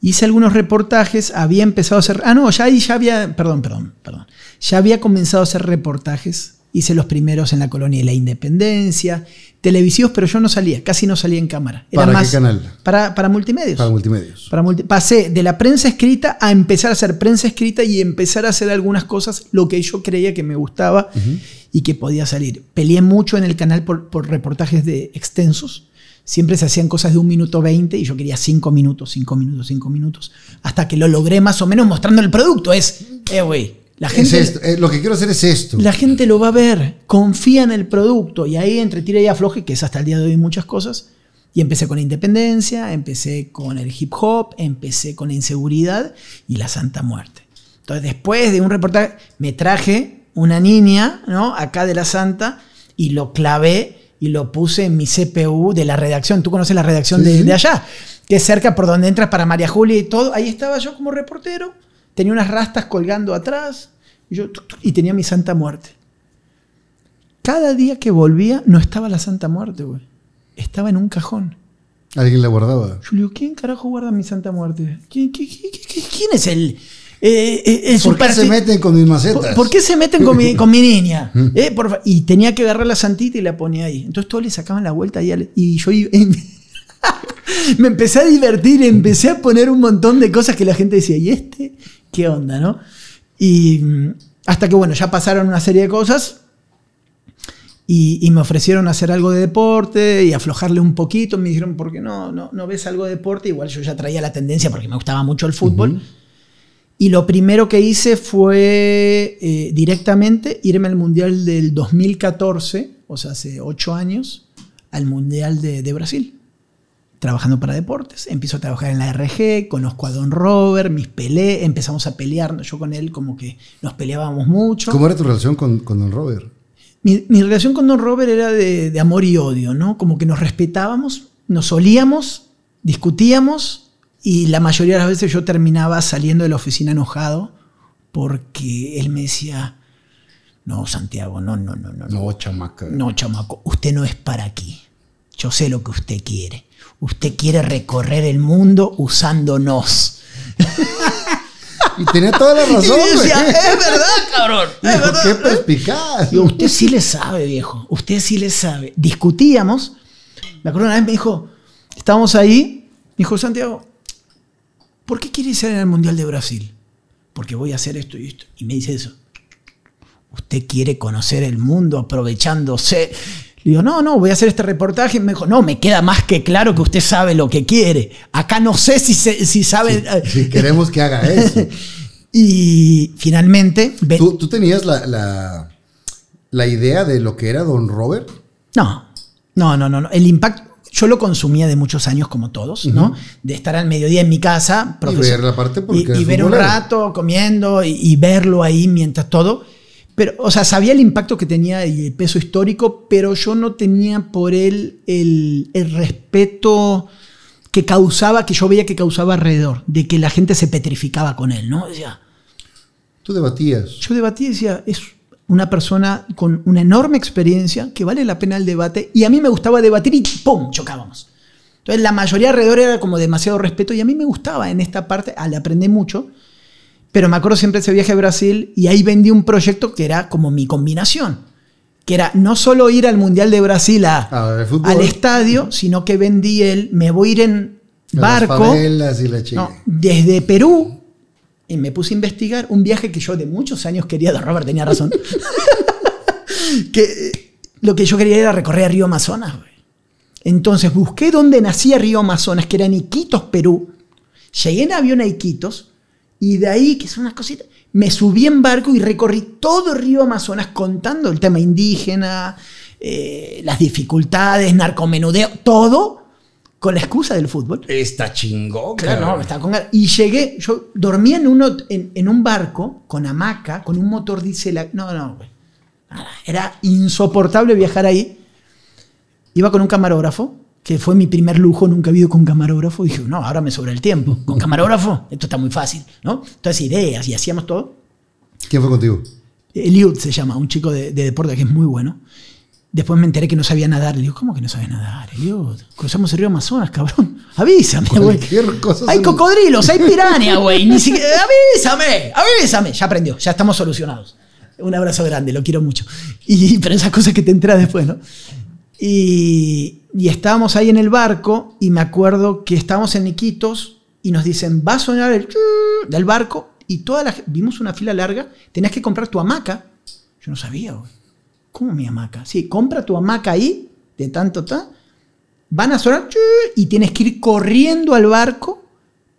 Hice algunos reportajes, había empezado a hacer... Ah, no, ya, ya había... Perdón, perdón, perdón. Ya había comenzado a hacer reportajes hice los primeros en la colonia de la Independencia, televisivos, pero yo no salía, casi no salía en cámara. ¿Para qué canal? Para, para multimedios. Para multimedios. pasé de la prensa escrita a empezar a hacer prensa escrita y empezar a hacer algunas cosas, lo que yo creía que me gustaba y que podía salir. Peleé mucho en el canal por, por reportajes de extensos. Siempre se hacían cosas de un minuto veinte y yo quería cinco minutos, cinco minutos, cinco minutos, hasta que lo logré más o menos mostrando el producto. Es, eh, güey, gente, eh, lo que quiero hacer es esto. La gente lo va a ver, confía en el producto y ahí entre tira y afloje, que es hasta el día de hoy muchas cosas, y empecé con la independencia, empecé con el hip hop, empecé con la inseguridad y la santa muerte. Entonces después de un reportaje me traje una niña, ¿no? Acá de la santa y lo clavé y lo puse en mi CPU de la redacción. Tú conoces la redacción de, allá, que es cerca por donde entras para María Julia y todo. Ahí estaba yo como reportero Tenía unas rastas colgando atrás y, yo, y tenía mi Santa Muerte. Cada día que volvía no estaba la Santa Muerte, güey. Estaba en un cajón. ¿Alguien la guardaba? Yo le digo, ¿quién carajo guarda mi Santa Muerte? ¿Quién, es el, eh, eh, eh ¿Por qué se meten con mis macetas? ¿Por, qué se meten con mi, niña? Eh, y tenía que agarrar la santita y la ponía ahí. Entonces todos le sacaban la vuelta y, yo me empecé a divertir, empecé a poner un montón de cosas que la gente decía, ¿y este? qué onda, ¿no? Y mm, hasta que, bueno, ya pasaron una serie de cosas y, me ofrecieron hacer algo de deporte y aflojarle un poquito. Me dijeron, ¿por qué no, no, no ves algo de deporte? Igual yo ya traía la tendencia porque me gustaba mucho el fútbol. Y lo primero que hice fue eh, directamente irme al Mundial del 2014, o sea, hace ocho años, al Mundial de, de Brasil trabajando para deportes. Empiezo a trabajar en la RG, conozco a Don Robert, mis peleé, empezamos a pelear, yo con él como que nos peleábamos mucho. ¿Cómo era tu relación con, con Don Robert? Mi, relación con Don Robert era de, de, amor y odio, ¿no? Como que nos respetábamos, nos olíamos, discutíamos y la mayoría de las veces yo terminaba saliendo de la oficina enojado porque él me decía, no, Santiago, no, no, no, no. No, chamaco. No, chamaco, usted no es para aquí yo sé lo que usted quiere. Usted quiere recorrer el mundo usándonos. Y tenía toda la razón. es verdad, cabrón. Es verdad, qué perspicaz. usted sí le sabe, viejo. Usted sí le sabe. Discutíamos. Me acuerdo una vez me dijo, estábamos ahí. Me dijo, Santiago, ¿por qué quiere ser en el Mundial de Brasil? Porque voy a hacer esto y esto. Y me dice eso. Usted quiere conocer el mundo aprovechándose. Le digo, no, no, voy a hacer este reportaje. Me dijo, no, me queda más que claro que usted sabe lo que quiere. Acá no sé si, si sabe. Eh, si, queremos que haga eso. y finalmente. ¿Tú, tenías la, idea de lo que era Don Robert? No, no, no, no. El impacto. Yo lo consumía de muchos años, como todos, ¿no? De estar al mediodía en mi casa. y ver la parte porque Y, ver un rato comiendo y verlo ahí mientras todo pero, o sea, sabía el impacto que tenía y el peso histórico, pero yo no tenía por él el, respeto que causaba, que yo veía que causaba alrededor, de que la gente se petrificaba con él, ¿no? Tú debatías. Yo debatía y decía, es una persona con una enorme experiencia que vale la pena el debate, y a mí me gustaba debatir y ¡pum! chocábamos. Entonces la mayoría alrededor era como demasiado respeto y a mí me gustaba en esta parte, al aprender mucho, pero me acuerdo siempre ese viaje a Brasil y ahí vendí un proyecto que era como mi combinación. Que era no solo ir al Mundial de Brasil al estadio, sino que vendí el, me voy a ir en barco. Las y la desde Perú, y me puse a investigar un viaje que yo de muchos años quería, de Robert tenía razón, que eh, lo que yo quería era recorrer Río Amazonas. Entonces busqué dónde nacía Río Amazonas, que era en Iquitos, Perú. Llegué en avión a Iquitos y de ahí, que son unas cositas, me subí en barco y recorrí todo el río Amazonas contando el tema indígena, eh, las dificultades, narcomenudeo, todo con la excusa del fútbol. Está chingón. Claro, Y llegué, yo dormía en, uno, en, un barco con hamaca, con un motor diésel. No, no, Era insoportable viajar ahí. Iba con un camarógrafo que fue mi primer lujo, nunca he ido con camarógrafo, y dije, no, ahora me sobra el tiempo. ¿Con camarógrafo? Esto está muy fácil, ¿no? Entonces, ideas y hacíamos todo. ¿Quién fue contigo? Eliud se llama, un chico de, deporte que es muy bueno. Después me enteré que no sabía nadar. Le digo, ¿cómo que no sabía nadar? Eliud, cruzamos el río Amazonas, cabrón. Avísame, güey. Hay cocodrilos, hay piranha, güey. siquiera... Avísame, avísame. Ya aprendió, ya estamos solucionados. Un abrazo grande, lo quiero mucho. Y, pero esas cosas que te enteras después, ¿no? Y, y estábamos ahí en el barco y me acuerdo que estábamos en Iquitos y nos dicen, va a sonar el del barco y toda la, vimos una fila larga, tenías que comprar tu hamaca. Yo no sabía, ¿Cómo mi hamaca? Sí, compra tu hamaca ahí, de tanto tan, Van a sonar y tienes que ir corriendo al barco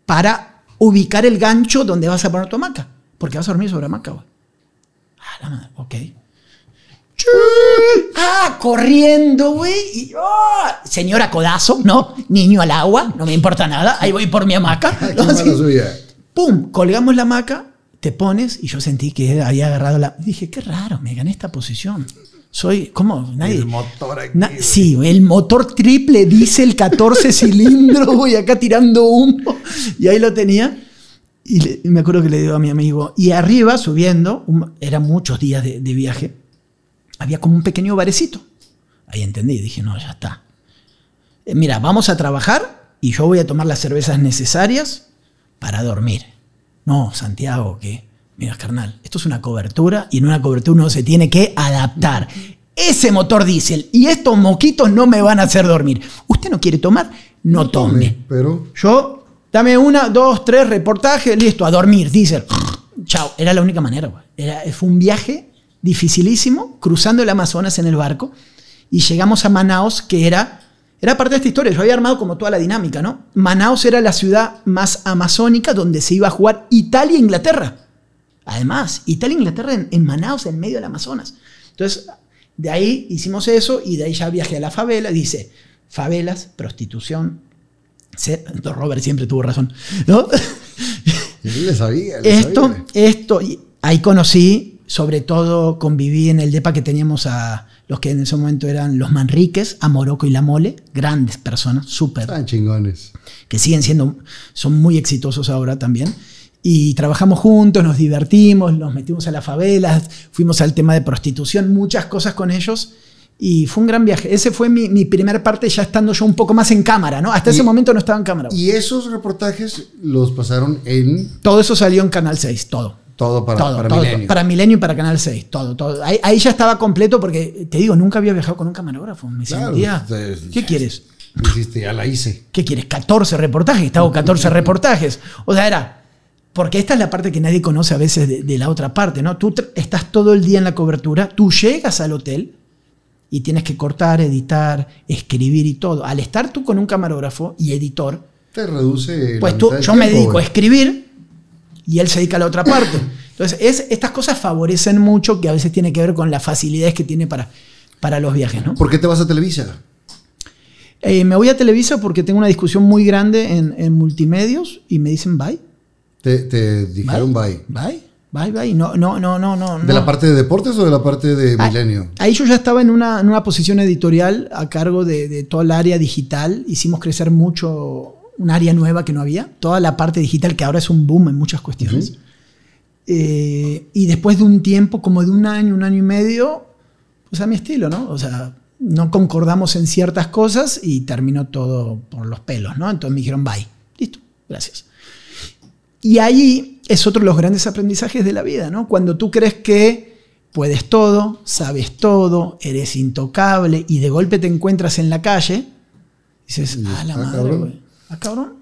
para ubicar el gancho donde vas a poner tu hamaca, porque vas a dormir sobre hamaca, Ah, la madre, ok. Ah, corriendo, güey. Oh, señora codazo, ¿no? Niño al agua, no me importa nada. Ahí voy por mi hamaca. pum, colgamos la hamaca, te pones y yo sentí que había agarrado la... Dije, qué raro, me gané esta posición. Soy, ¿cómo? Nadie. El motor aquí. sí, el motor triple el 14 cilindros, güey, acá tirando humo. Y ahí lo tenía. Y, me acuerdo que le digo a mi amigo, y arriba subiendo, eran muchos días de viaje, había como un pequeño barecito. Ahí entendí, dije, no, ya está. Eh, mira, vamos a trabajar y yo voy a tomar las cervezas necesarias para dormir. No, Santiago, que, mira, carnal, esto es una cobertura y en una cobertura uno se tiene que adaptar. Ese motor diésel y estos moquitos no me van a hacer dormir. ¿Usted no quiere tomar? No tome. Pero... Yo, dame una, dos, tres reportajes, listo, a dormir, diésel. Chao, era la única manera, era Fue un viaje dificilísimo, cruzando el Amazonas en el barco, y llegamos a Manaos, que era, era parte de esta historia, yo había armado como toda la dinámica, ¿no? Manaos era la ciudad más amazónica donde se iba a jugar Italia e Inglaterra. Además, Italia e Inglaterra en, Manaus Manaos, en medio del Amazonas. Entonces, de ahí hicimos eso y de ahí ya viajé a la favela, dice, favelas, prostitución. Robert siempre tuvo razón, ¿no? Le le esto, sabía. esto, ahí conocí sobre todo conviví en el DEPA que teníamos a los que en ese momento eran los Manriques, a morocco y la Mole, grandes personas, súper. Están chingones. Que siguen siendo, son muy exitosos ahora también. Y trabajamos juntos, nos divertimos, nos metimos a las favelas, fuimos al tema de prostitución, muchas cosas con ellos. Y fue un gran viaje. Ese fue mi, mi primera parte ya estando yo un poco más en cámara, ¿no? Hasta ese momento no estaba en cámara. ¿Y esos reportajes los pasaron en...? Todo eso salió en Canal 6, todo. Todo para, para Milenio. Para y para Canal 6, todo, todo. Ahí, ya estaba completo porque, te digo, nunca había viajado con un camarógrafo. ¿qué quieres? quieres? Hiciste, ya la hice. ¿Qué quieres? 14 reportajes, Estaba 14 reportajes. O sea, era, porque esta es la parte que nadie conoce a veces de, la otra parte, ¿no? Tú estás todo el día en la cobertura, tú llegas al hotel y tienes que cortar, editar, escribir y todo. Al estar tú con un camarógrafo y editor, te reduce. Pues yo me dedico a escribir y él se dedica a la otra parte. Entonces, es, estas cosas favorecen mucho que a veces tiene que ver con las facilidades que tiene para, para los viajes. ¿no? ¿Por qué te vas a Televisa? Eh, me voy a Televisa porque tengo una discusión muy grande en, multimedios y me dicen bye. Te, dijeron bye. Bye. Bye, bye. No, no, no, no, no. ¿De la parte de deportes o de la parte de ah, milenio? Ahí, yo ya estaba en una, posición editorial a cargo de, de toda el área digital. Hicimos crecer mucho un área nueva que no había, toda la parte digital que ahora es un boom en muchas cuestiones. Eh, y después de un tiempo, como de un año, un año y medio, pues a mi estilo, ¿no? O sea, no concordamos en ciertas cosas y terminó todo por los pelos, ¿no? Entonces me dijeron, bye, listo, gracias. Y ahí es otro de los grandes aprendizajes de la vida, ¿no? Cuando tú crees que puedes todo, sabes todo, eres intocable y de golpe te encuentras en la calle, dices, ah, la ah, madre, güey Ah, cabrón.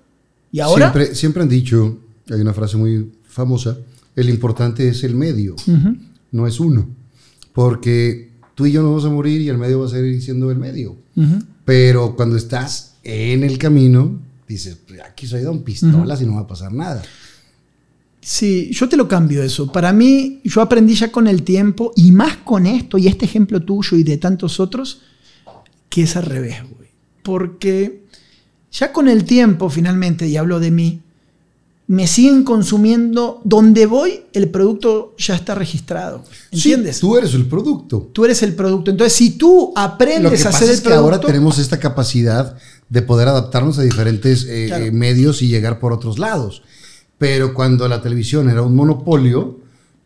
¿Y ahora? Siempre, han dicho, hay una frase muy famosa, el importante es el medio, no es uno. Porque tú y yo nos vamos a morir y el medio va a seguir siendo el medio. Pero cuando estás en el camino, dices, aquí soy don pistolas y no va a pasar nada. Sí, yo te lo cambio eso. Para mí, yo aprendí ya con el tiempo, y más con esto y este ejemplo tuyo y de tantos otros, que es al revés, güey. Porque ya con el tiempo finalmente, y hablo de mí, me siguen consumiendo. Donde voy, el producto ya está registrado. ¿Entiendes? Sí, tú eres el producto. Tú eres el producto. Entonces, si tú aprendes a pasa hacer es el que producto, ahora tenemos esta capacidad de poder adaptarnos a diferentes eh, medios y llegar por otros lados. Pero cuando la televisión era un monopolio,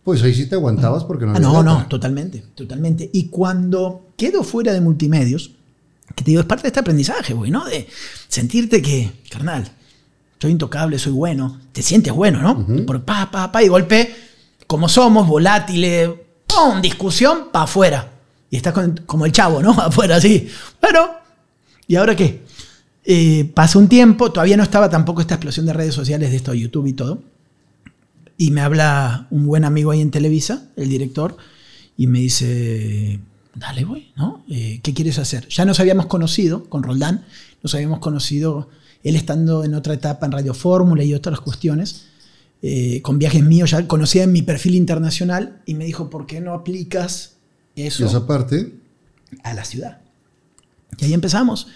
pues ahí sí te aguantabas porque no ah, había. no, no, totalmente, totalmente. Y cuando quedo fuera de multimedios, que te digo, es parte de este aprendizaje, güey, ¿no? De sentirte que, carnal, soy intocable, soy bueno, te sientes bueno, ¿no? Por pa, pa, pa, y golpe, como somos, volátiles, ¡pum! Discusión, pa' afuera. Y estás como el chavo, ¿no? Afuera, así. Bueno, ¿y ahora qué? Eh, pasó un tiempo, todavía no estaba tampoco esta explosión de redes sociales, de esto, YouTube y todo. Y me habla un buen amigo ahí en Televisa, el director, y me dice, dale, güey, ¿no? Eh, ¿Qué quieres hacer? Ya nos habíamos conocido con Roldán, nos habíamos conocido él estando en otra etapa en Radio Fórmula y otras cuestiones, eh, con viajes míos, ya conocía mi perfil internacional y me dijo, ¿por qué no aplicas eso? esa parte. A la ciudad. Y ahí empezamos.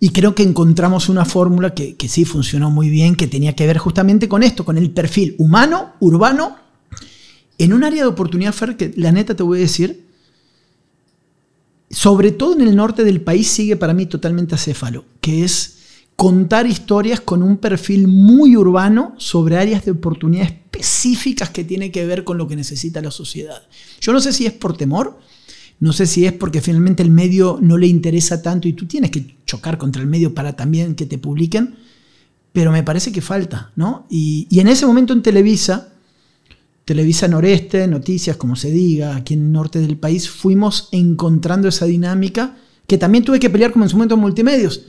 Y creo que encontramos una fórmula que, que sí funcionó muy bien, que tenía que ver justamente con esto, con el perfil humano, urbano, en un área de oportunidad, Fer, que la neta te voy a decir, sobre todo en el norte del país, sigue para mí totalmente acéfalo, que es contar historias con un perfil muy urbano sobre áreas de oportunidad específicas que tiene que ver con lo que necesita la sociedad. Yo no sé si es por temor, no sé si es porque finalmente el medio no le interesa tanto y tú tienes que chocar contra el medio para también que te publiquen, pero me parece que falta, ¿no? y en ese momento en Televisa, Televisa Noreste, Noticias, como se diga, aquí en el norte del país, fuimos encontrando esa dinámica que también tuve que pelear como en su momento en multimedios.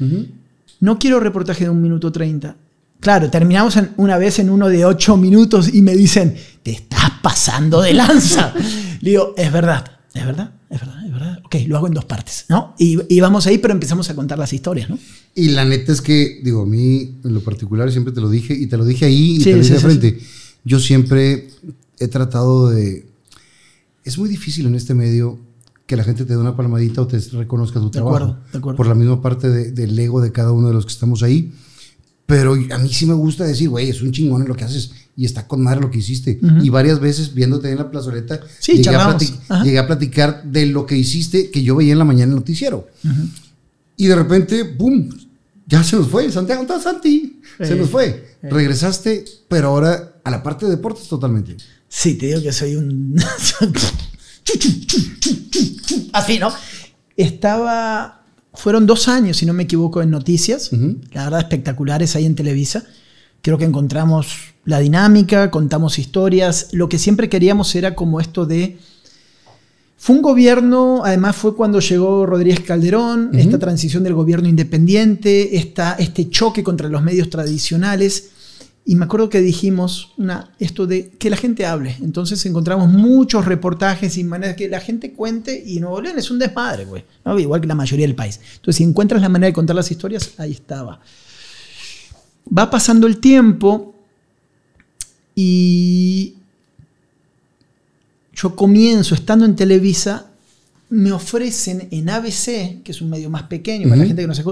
No quiero reportaje de un minuto treinta. Claro, terminamos una vez en uno de ocho minutos y me dicen, te estás pasando de lanza. Le digo, es verdad, es verdad, es verdad, es verdad. Ok, lo hago en dos partes, ¿no? Y, vamos ahí, pero empezamos a contar las historias, ¿no? Y la neta es que, digo, a mí en lo particular siempre te lo dije y te lo dije ahí y te lo dije de frente. Yo siempre he tratado de... Es muy difícil en este medio que la gente te dé una palmadita o te reconozca tu de trabajo. Acuerdo, de acuerdo. Por la misma parte del ego de cada uno de los que estamos ahí. Pero a mí sí me gusta decir, güey, es un chingón lo que haces y está con madre lo que hiciste. Y varias veces viéndote en la plazoleta, llegué, a platicar de lo que hiciste que yo veía en la mañana en el noticiero. Y de repente, ¡boom! Ya se nos fue, Santiago, está Santi. se nos fue. Regresaste, pero ahora a la parte de deportes totalmente. Sí, te digo que soy un... Así, ¿no? Estaba... Fueron dos años, si no me equivoco, en noticias. La verdad, espectaculares ahí en Televisa. Creo que encontramos la dinámica, contamos historias. Lo que siempre queríamos era como esto de... Fue un gobierno, además fue cuando llegó Rodríguez Calderón, esta transición del gobierno independiente, este choque contra los medios tradicionales. Y me acuerdo que dijimos esto de que la gente hable. Entonces encontramos muchos reportajes y maneras que la gente cuente. Y Nuevo León es un desmadre, güey. Igual que la mayoría del país. Entonces, si encuentras la manera de contar las historias, ahí estaba. Va pasando el tiempo y yo comienzo estando en Televisa. Me ofrecen en ABC, que es un medio más pequeño, para la gente que no se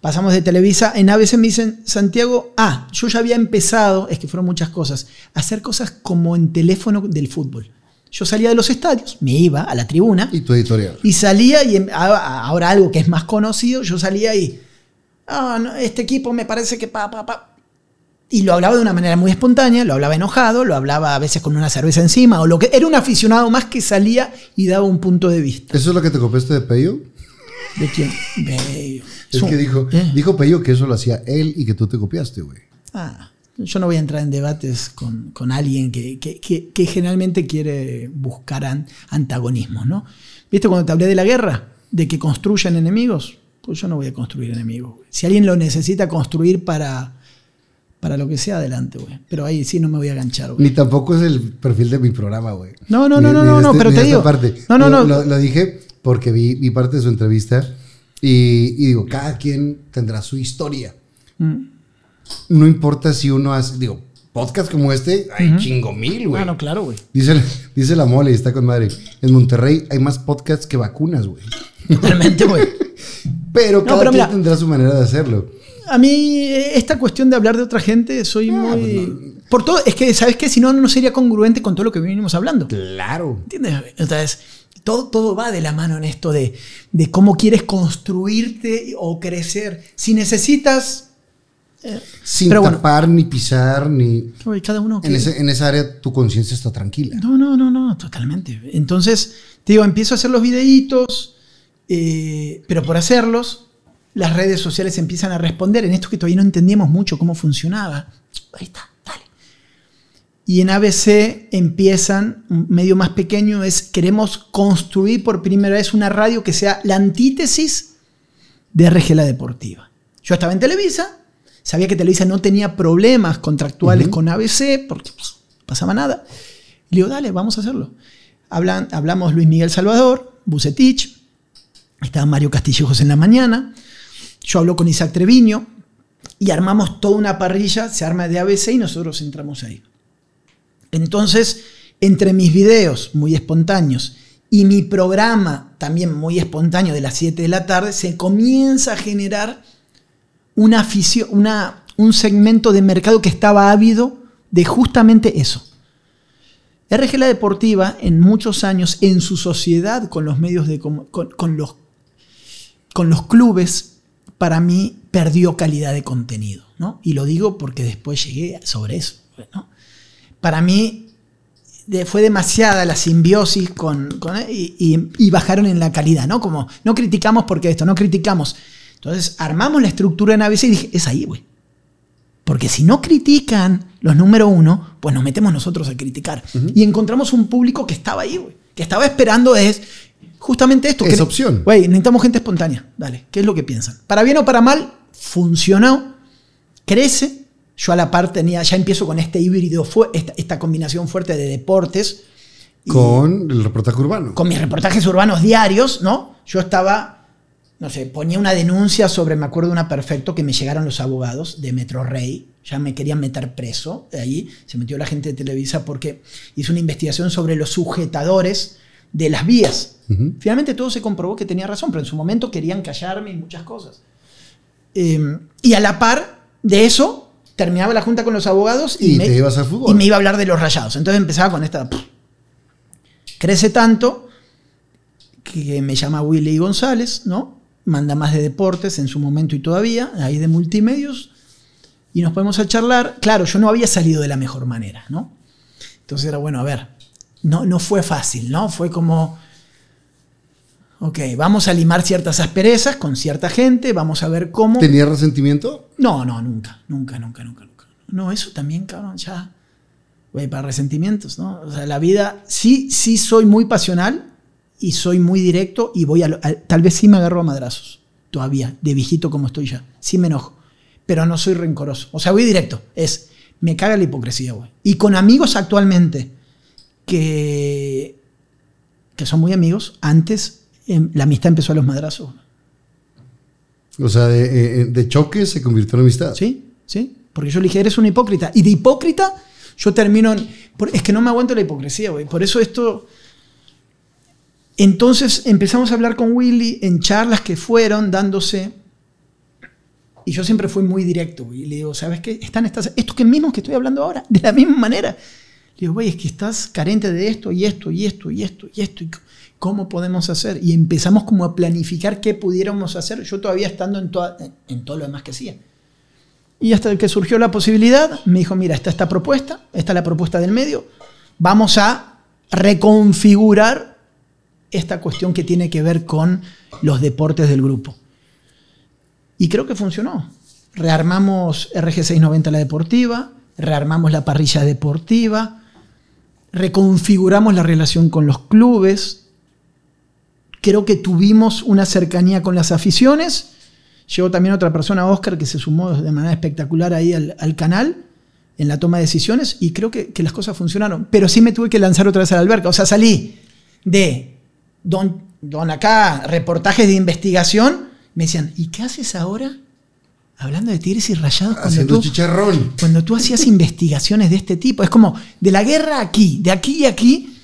pasamos de Televisa, en ABC me dicen, Santiago, ah, yo ya había empezado, es que fueron muchas cosas, hacer cosas como en teléfono del fútbol. Yo salía de los estadios, me iba a la tribuna. Y tu editorial. Y salía, y em, ahora algo que es más conocido, yo salía y, ah, no, este equipo me parece que pa, pa, Y lo hablaba de una manera muy espontánea, lo hablaba enojado, lo hablaba a veces con una cerveza encima, o lo que era un aficionado más que salía y daba un punto de vista. ¿Eso es lo que te copiaste de Peyo? ¿De quién? Peyo es que dijo, eh. dijo Pello que eso lo hacía él y que tú te copiaste, güey. Ah, yo no voy a entrar en debates con, alguien que, generalmente quiere buscar antagonismos, ¿no? ¿Viste cuando te hablé de la guerra? De que construyan enemigos. Pues yo no voy a construir enemigos. Si alguien lo necesita construir para, para lo que sea, adelante, güey. Pero ahí sí no me voy a aganchar, güey. Ni tampoco es el perfil de mi programa, güey. No, no, no, no, no, este- pero te digo. No, no, no. Lo, dije porque vi, vi parte de su entrevista y, digo, cada quien tendrá su historia. Mm. No importa si uno hace, digo, podcast como este, hay chingo mil, güey. Ah, claro, güey. Dice, dice la mole, está con madre. En Monterrey hay más podcasts que vacunas, güey. Totalmente, güey. pero cada quien tendrá su manera de hacerlo. A mí, eh, esta cuestión de hablar de otra gente, soy ah, muy. Pues Por todo, es que, ¿sabes qué? Si no, no sería congruente con todo lo que venimos hablando. Claro. ¿Entiendes? Entonces todo, va de la mano en esto de, cómo quieres construirte o crecer. Si necesitas... Eh, Sin tapar, ni pisar, ni... Cada uno en, esa área tu conciencia está tranquila. No, no, no, no, totalmente. Entonces, te digo, empiezo a hacer los videitos, eh, pero por hacerlos, las redes sociales empiezan a responder en esto que todavía no entendíamos mucho cómo funcionaba. Ahí está. Y en ABC empiezan, un medio más pequeño es, queremos construir por primera vez una radio que sea la antítesis de RG La Deportiva. Yo estaba en Televisa, sabía que Televisa no tenía problemas contractuales con ABC, porque pues, no pasaba nada. le digo, dale, vamos a hacerlo. Hablan, hablamos Luis Miguel Salvador, Bucetich, estaba Mario Castillejos en la mañana, yo hablo con Isaac Treviño y armamos toda una parrilla, se arma de ABC y nosotros entramos ahí. Entonces, entre mis videos muy espontáneos y mi programa también muy espontáneo de las 7 de la tarde, se comienza a generar un segmento de mercado que estaba ávido de justamente eso. RG La Deportiva en muchos años, en su sociedad con los medios de con, con, los, clubes, para mí perdió calidad de contenido. Y lo digo porque después llegué sobre eso. ¿no? para mí fue demasiada la simbiosis eh, y, bajaron en la calidad, ¿no? Como no criticamos porque esto, no criticamos. Entonces armamos la estructura en ABC y dije, es ahí, güey. Porque si no critican los número uno, pues nos metemos nosotros a criticar. Y encontramos un público que estaba ahí, güey. Que estaba esperando es justamente esto. Es opción. Güey, necesitamos gente espontánea. Dale, ¿qué es lo que piensan? Para bien o para mal, funcionó, crece yo a la par tenía, ya empiezo con este híbrido, esta, combinación fuerte de deportes. Con el reportaje urbano. Con mis reportajes urbanos diarios, ¿no? Yo estaba, no sé, ponía una denuncia sobre, me acuerdo, una perfecto que me llegaron los abogados de Metro Rey, ya me querían meter preso, de ahí se metió la gente de Televisa porque hizo una investigación sobre los sujetadores de las vías. Finalmente todo se comprobó que tenía razón, pero en su momento querían callarme y muchas cosas. Em, y a la par de eso, terminaba la junta con los abogados y, me, iba a hablar de los rayados. Entonces empezaba con esta. Crece tanto que me llama Willy González, ¿no? Manda más de deportes en su momento y todavía, ahí de multimedios. Y nos ponemos a charlar. Claro, yo no había salido de la mejor manera, ¿no? Entonces era bueno, a ver, no, no fue fácil, ¿no? Fue como ok, vamos a limar ciertas asperezas con cierta gente, vamos a ver cómo. ¿Tenía resentimiento? No, no, nunca, nunca, nunca, nunca, No, eso también, cabrón, ya. Güey, para resentimientos, ¿no? O sea, la vida, sí, sí soy muy pasional y soy muy directo y voy a, Tal vez sí me agarro a madrazos, todavía, de viejito como estoy ya. Sí me enojo, pero no soy rencoroso. O sea, voy directo. Es, me caga la hipocresía, güey. Y con amigos actualmente que, que son muy amigos, antes em, la amistad empezó a los madrazos. O sea, eh, eh, de, choque se convirtió en amistad. Sí, sí. Porque yo le dije, eres un hipócrita. Y de hipócrita, yo termino en. es que no me aguanto la hipocresía, güey. Por eso esto. Entonces empezamos a hablar con Willy en charlas que fueron dándose. Y yo siempre fui muy directo. Y le digo, ¿sabes qué? Están estas, estos que mismo que estoy hablando ahora, de la misma manera. Le digo, güey, es que estás carente de esto y esto y esto y esto y esto. ¿Cómo podemos hacer? Y empezamos como a planificar qué pudiéramos hacer, yo todavía estando en, en todo lo demás que hacía. Y hasta que surgió la posibilidad, me dijo, mira, está esta propuesta, está la propuesta del medio, vamos a reconfigurar esta cuestión que tiene que ver con los deportes del grupo. Y creo que funcionó. Rearmamos RG690 la deportiva, rearmamos la parrilla deportiva, reconfiguramos la relación con los clubes, Creo que tuvimos una cercanía con las aficiones. Llegó también otra persona, Oscar, que se sumó de manera espectacular ahí al, canal en la toma de decisiones y creo que, las cosas funcionaron. Pero sí me tuve que lanzar otra vez a la alberca. O sea, salí de don, acá, reportajes de investigación. Me decían, ¿y qué haces ahora? Hablando de tigres y rayados. Haciendo chicharrón. Cuando tú hacías investigaciones de este tipo. Es como, de la guerra aquí, de aquí y aquí,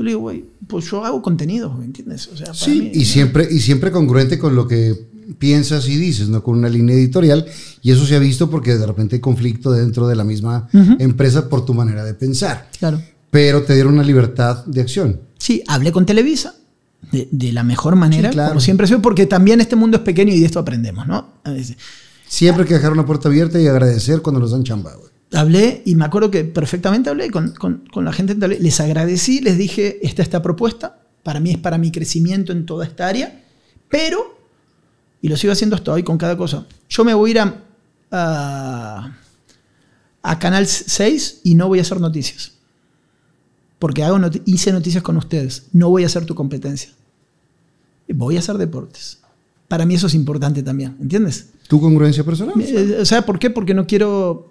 yo le digo, güey, pues yo hago contenido, ¿me entiendes? sí, y, siempre, y siempre congruente con lo que piensas y dices, ¿no? Con una línea editorial. Y eso se ha visto porque de repente hay conflicto dentro de la misma empresa por tu manera de pensar. Claro. Pero te dieron una libertad de acción. Sí, hablé con Televisa de, la mejor manera, como siempre soy, porque también este mundo es pequeño y de esto aprendemos, ¿no? Siempre hay que dejar una puerta abierta y agradecer cuando nos dan chamba, hablé y me acuerdo que perfectamente hablé con, con, la gente, les agradecí, les dije, esta esta propuesta, para mí es para mi crecimiento en toda esta área, pero, y lo sigo haciendo hasta hoy con cada cosa, yo me voy a ir a, Canal 6 y no voy a hacer noticias, porque hago hice noticias con ustedes, no voy a hacer tu competencia, voy a hacer deportes. Para mí eso es importante también, ¿entiendes? ¿Tu congruencia personal? Eh, o sea, ¿por qué? Porque no quiero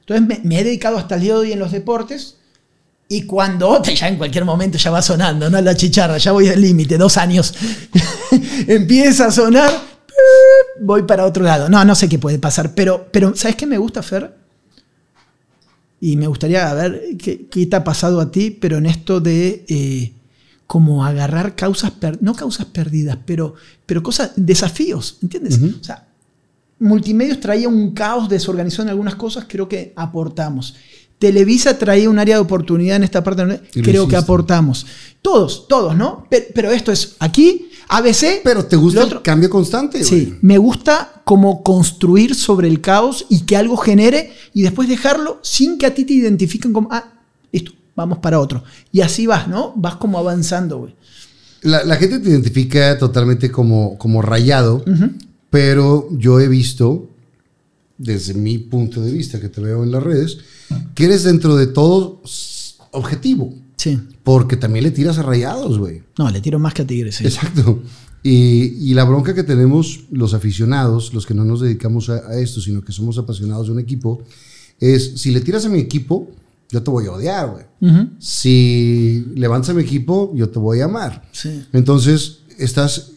entonces me, he dedicado hasta el día de hoy en los deportes. Y cuando, ya en cualquier momento ya va sonando, ¿no? La chicharra, ya voy al límite, dos años. Empieza a sonar, voy para otro lado. No, no sé qué puede pasar, pero, pero ¿sabes qué me gusta, Fer? Y me gustaría ver qué, te ha pasado a ti, pero en esto de eh, como agarrar causas, no causas perdidas, pero, pero cosas, desafíos, ¿entiendes? O sea, Multimedios traía un caos desorganizado en algunas cosas, creo que aportamos. Televisa traía un área de oportunidad en esta parte, creo que aportamos. Todos, todos, ¿no? Pero, esto es aquí, ABC. Pero ¿te gusta el cambio constante? Sí, me gusta como construir sobre el caos y que algo genere y después dejarlo sin que a ti te identifiquen como, ah, listo, vamos para otro. Y así vas, ¿no? Vas como avanzando, güey. La, gente te identifica totalmente como, como rayado, pero yo he visto, desde mi punto de vista, que te veo en las redes, que eres dentro de todo objetivo. Sí. Porque también le tiras a rayados, güey. No, le tiro más que a tigres, sí. Exacto. Y, la bronca que tenemos los aficionados, los que no nos dedicamos a, esto, sino que somos apasionados de un equipo, es si le tiras a mi equipo, yo te voy a odiar, güey. Si levantas a mi equipo, yo te voy a amar. Sí. Entonces, estás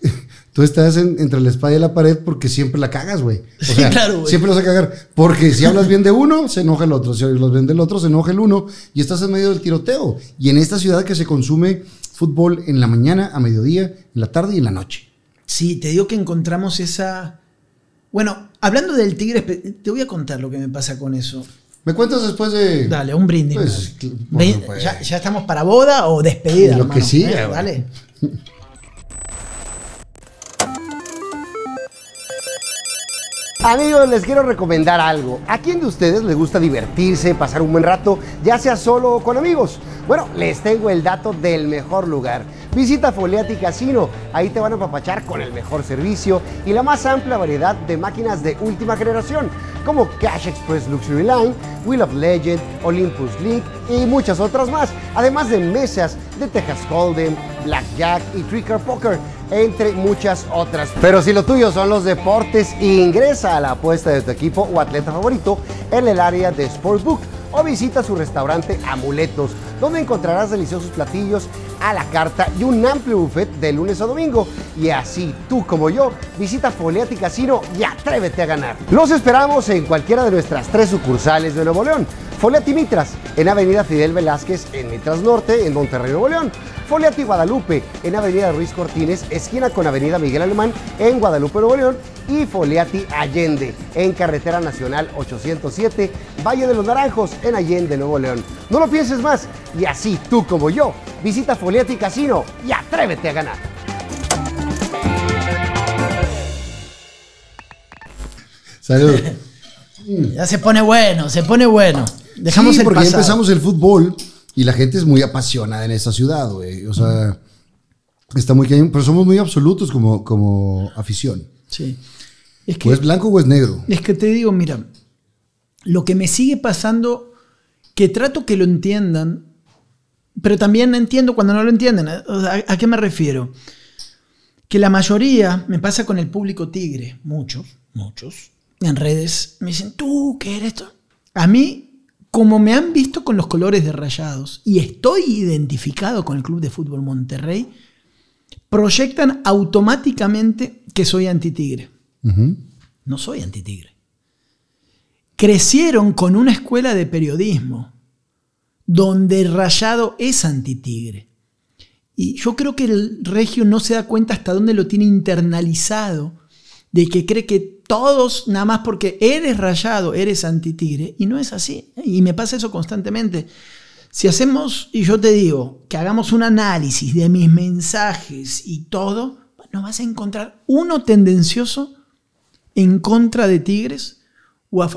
tú estás entre la espada y la pared porque siempre la cagas, güey. sí, claro, güey. Siempre vas a cagar. Porque si hablas bien de uno, se enoja el otro. Si hablas bien del otro, se enoja el uno. Y estás en medio del tiroteo. Y en esta ciudad que se consume fútbol en la mañana, a mediodía, en la tarde y en la noche. Sí, te digo que encontramos esa... Bueno, hablando del tigre, te voy a contar lo que me pasa con eso. ¿Me cuentas después de...? Dale, un brindis. Pues, pues. ¿Ya, estamos para boda o despedida? Lo que sí. vale. Amigos, les quiero recomendar algo. ¿A quién de ustedes les gusta divertirse, pasar un buen rato, ya sea solo o con amigos? Bueno, les tengo el dato del mejor lugar. Visita Foliati Casino, ahí te van a papachar con el mejor servicio y la más amplia variedad de máquinas de última generación, como Cash Express Luxury Line, Wheel of Legend, Olympus League y muchas otras más, además de mesas de Texas Hold'em, Blackjack y Trick Poker entre muchas otras. Pero si lo tuyo son los deportes, ingresa a la apuesta de tu equipo o atleta favorito en el área de Sportsbook o visita su restaurante Amuletos, donde encontrarás deliciosos platillos a la carta y un amplio buffet de lunes a domingo. Y así tú como yo, visita Foliati Casino y atrévete a ganar. Los esperamos en cualquiera de nuestras tres sucursales de Nuevo León Foliati Mitras, en Avenida Fidel Velázquez, en Mitras Norte, en Monterrey, Nuevo León. Foliati Guadalupe, en Avenida Ruiz Cortines, esquina con Avenida Miguel Alemán, en Guadalupe, Nuevo León. Y Foliati Allende, en Carretera Nacional 807, Valle de los Naranjos, en Allende, Nuevo León. No lo pienses más, y así tú como yo, visita Foliati Casino y atrévete a ganar. Salud. ya se pone bueno, se pone bueno. Dejamos sí, porque empezamos el fútbol y la gente es muy apasionada en esa ciudad, güey. O sea, está muy cañón, pero somos muy absolutos como, como afición. Sí. Es que, es blanco o es negro. Es que te digo, mira, lo que me sigue pasando, que trato que lo entiendan, pero también entiendo cuando no lo entienden. ¿A, a qué me refiero? Que la mayoría, me pasa con el público tigre, muchos, muchos, en redes, me dicen, tú, ¿qué eres esto? A mí como me han visto con los colores de rayados y estoy identificado con el Club de Fútbol Monterrey, proyectan automáticamente que soy antitigre. tigre No soy antitigre. Crecieron con una escuela de periodismo donde el rayado es anti-tigre. Y yo creo que el regio no se da cuenta hasta dónde lo tiene internalizado de que cree que todos, nada más porque eres rayado, eres antitigre, y no es así. ¿eh? Y me pasa eso constantemente. Si hacemos, y yo te digo, que hagamos un análisis de mis mensajes y todo, no vas a encontrar uno tendencioso en contra de tigres.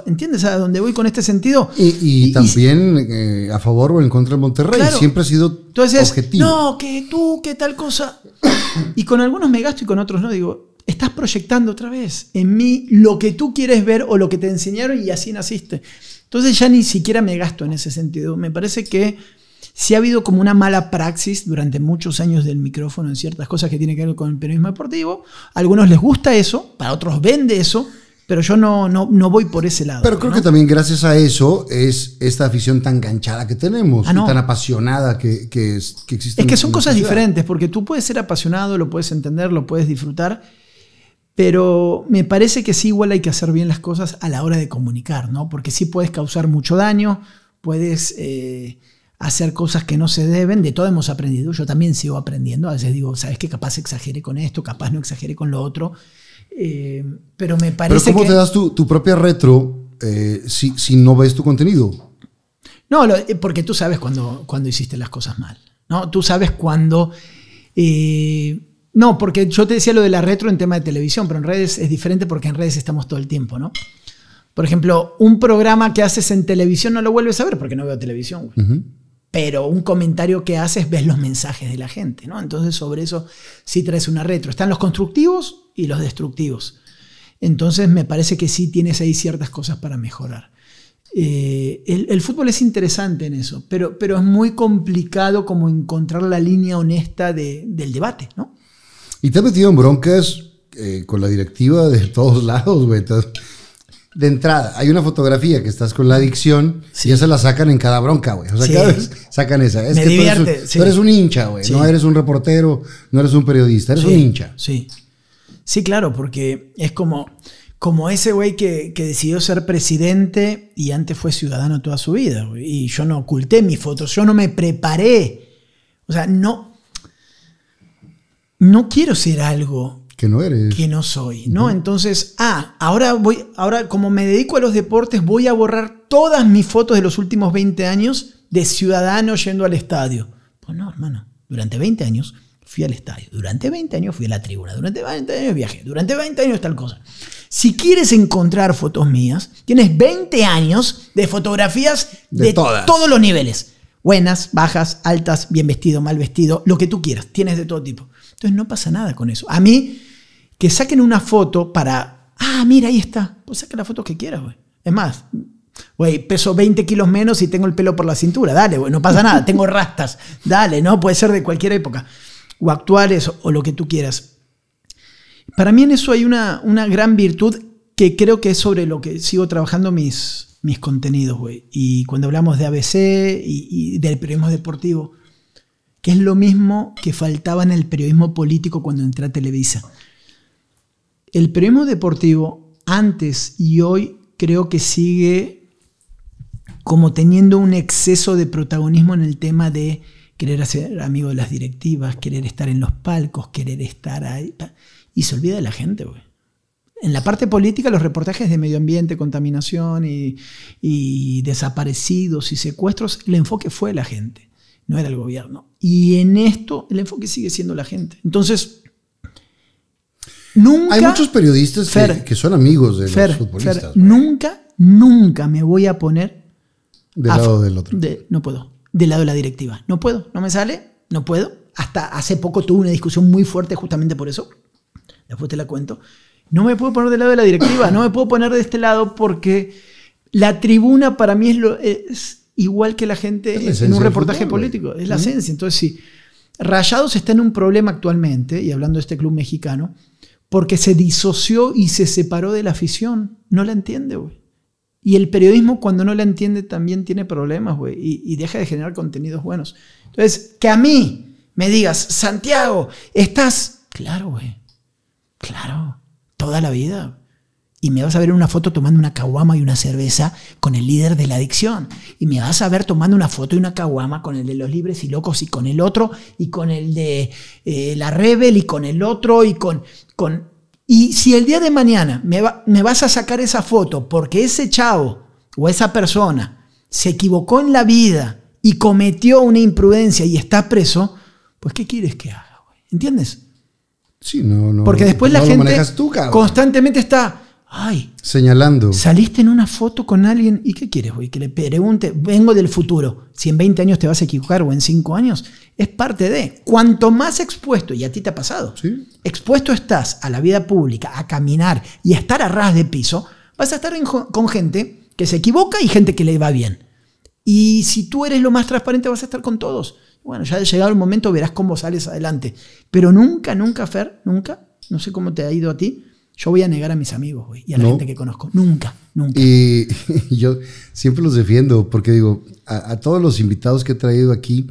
¿Entiendes a dónde voy con este sentido? Y, también eh, a favor o en contra de Monterrey. Siempre ha sido entonces, objetivo. No, que tú, que tal cosa. y con algunos me gasto y con otros no. Digo, estás proyectando otra vez en mí lo que tú quieres ver o lo que te enseñaron y así naciste. Entonces ya ni siquiera me gasto en ese sentido. Me parece que si ha habido como una mala praxis durante muchos años del micrófono en ciertas cosas que tienen que ver con el periodismo deportivo. A algunos les gusta eso, para otros vende eso, pero yo no, no, no, voy por ese lado. Pero creo que también gracias a eso es esta afición tan ganchada que tenemos, ah, tan apasionada que, que, existe. Es que son cosas diferentes, porque tú puedes ser apasionado, lo puedes entender, lo puedes disfrutar, pero me parece que sí igual hay que hacer bien las cosas a la hora de comunicar, ¿no? Porque sí puedes causar mucho daño, puedes eh, hacer cosas que no se deben, de todo hemos aprendido, yo también sigo aprendiendo, a veces digo, ¿sabes qué? Capaz exagere con esto, capaz no exagere con lo otro, eh, pero me parece... Pero ¿cómo te das tu, propia retro eh, si, no ves tu contenido? No, porque tú sabes cuando, cuando hiciste las cosas mal, ¿no? Tú sabes cuando... No, porque yo te decía lo de la retro en tema de televisión, pero en redes es diferente porque en redes estamos todo el tiempo, ¿no? Por ejemplo, un programa que haces en televisión no lo vuelves a ver porque no veo televisión, Pero un comentario que haces ves los mensajes de la gente, ¿no? Entonces sobre eso sí traes una retro. Están los constructivos y los destructivos. Entonces me parece que sí tienes ahí ciertas cosas para mejorar. Eh, el, fútbol es interesante en eso, pero, pero es muy complicado como encontrar la línea honesta del debate, ¿no? Y te has metido en broncas eh, con la directiva de todos lados, güey. De entrada, hay una fotografía que estás con la adicción y esa la sacan en cada bronca, güey. O sea, cada sacan esa. Es Me tú, eres un, hincha, güey. No eres un reportero, no eres un periodista, eres un hincha. Sí. Sí, claro, porque es como, como ese güey que, decidió ser presidente y antes fue ciudadano toda su vida. Y yo no oculté mis fotos, yo no me preparé. O sea, no, no quiero ser algo que no eres. Que no soy, ¿no? Entonces, ah, ahora voy, ahora como me dedico a los deportes, voy a borrar todas mis fotos de los últimos 20 años de ciudadano yendo al estadio. Pues no, hermano, durante 20 años fui al estadio, durante 20 años fui a la tribuna, durante 20 años viajé, durante 20 años tal cosa. Si quieres encontrar fotos mías, tienes 20 años de fotografías de todos los niveles. Buenas, bajas, altas, bien vestido, mal vestido, lo que tú quieras, tienes de todo tipo. Entonces no pasa nada con eso. A mí, que saquen una foto para, ah, mira, ahí está. Pues saca la foto que quieras, güey. Es más, güey, peso 20 kilos menos y tengo el pelo por la cintura. Dale, güey, no pasa nada. tengo rastas. Dale, ¿no? Puede ser de cualquier época. O actuales o lo que tú quieras. Para mí en eso hay una, gran virtud que creo que es sobre lo que sigo trabajando mis, mis contenidos, güey. Y cuando hablamos de ABC y, y del periodismo deportivo, que es lo mismo que faltaba en el periodismo político cuando entré a Televisa. El periodismo deportivo antes y hoy creo que sigue como teniendo un exceso de protagonismo en el tema de querer ser amigo de las directivas, querer estar en los palcos, querer estar ahí. Y se olvida de la gente, güey. En la parte política, los reportajes de medio ambiente, contaminación y desaparecidos y secuestros, el enfoque fue la gente no era el gobierno. Y en esto el enfoque sigue siendo la gente. Entonces, nunca... Hay muchos periodistas que, son amigos de los futbolistas. nunca, nunca me voy a poner... Del lado del otro. no puedo. Del lado de la directiva. No puedo. No me sale. No puedo. Hasta hace poco tuve una discusión muy fuerte justamente por eso. Después te la cuento. No me puedo poner del lado de la directiva. no me puedo poner de este lado porque la tribuna para mí es, lo, es igual que la gente en un reportaje político. Es la ciencia ¿Mm? esencia. Entonces, sí, Rayados está en un problema actualmente, y hablando de este club mexicano, porque se disoció y se separó de la afición. No la entiende, güey. Y el periodismo, cuando no la entiende, también tiene problemas, güey, y, y, deja de generar contenidos buenos. Entonces, que a mí me digas, Santiago, estás. Claro, güey. Claro. Toda la vida. Y me vas a ver una foto tomando una caguama y una cerveza con el líder de la adicción. Y me vas a ver tomando una foto y una caguama con el de los libres y locos y con el otro y con el de eh, la rebel y con el otro y con... con y si el día de mañana me, vas a sacar esa foto porque ese chavo o esa persona se equivocó en la vida y cometió una imprudencia y está preso, pues ¿qué quieres que haga? Güey? ¿Entiendes? Sí, no, no. Porque después la gente constantemente está Ay. Señalando. Saliste en una foto con alguien y ¿qué quieres, güey? Que le pregunte, vengo del futuro, si en 20 años te vas a equivocar o en 5 años, es parte de. Cuanto más expuesto, y a ti te ha pasado, expuesto estás a la vida pública, a caminar y a estar a ras de piso, vas a estar con gente que se equivoca y gente que le va bien. Y si tú eres lo más transparente, vas a estar con todos. Bueno, ya ha llegado el momento verás cómo sales adelante. Pero nunca, nunca, Fer, nunca, no sé cómo te ha ido a ti, yo voy a negar a mis amigos y a la gente que conozco. Nunca, nunca. Y, yo siempre los defiendo porque digo, a, todos los invitados que he traído aquí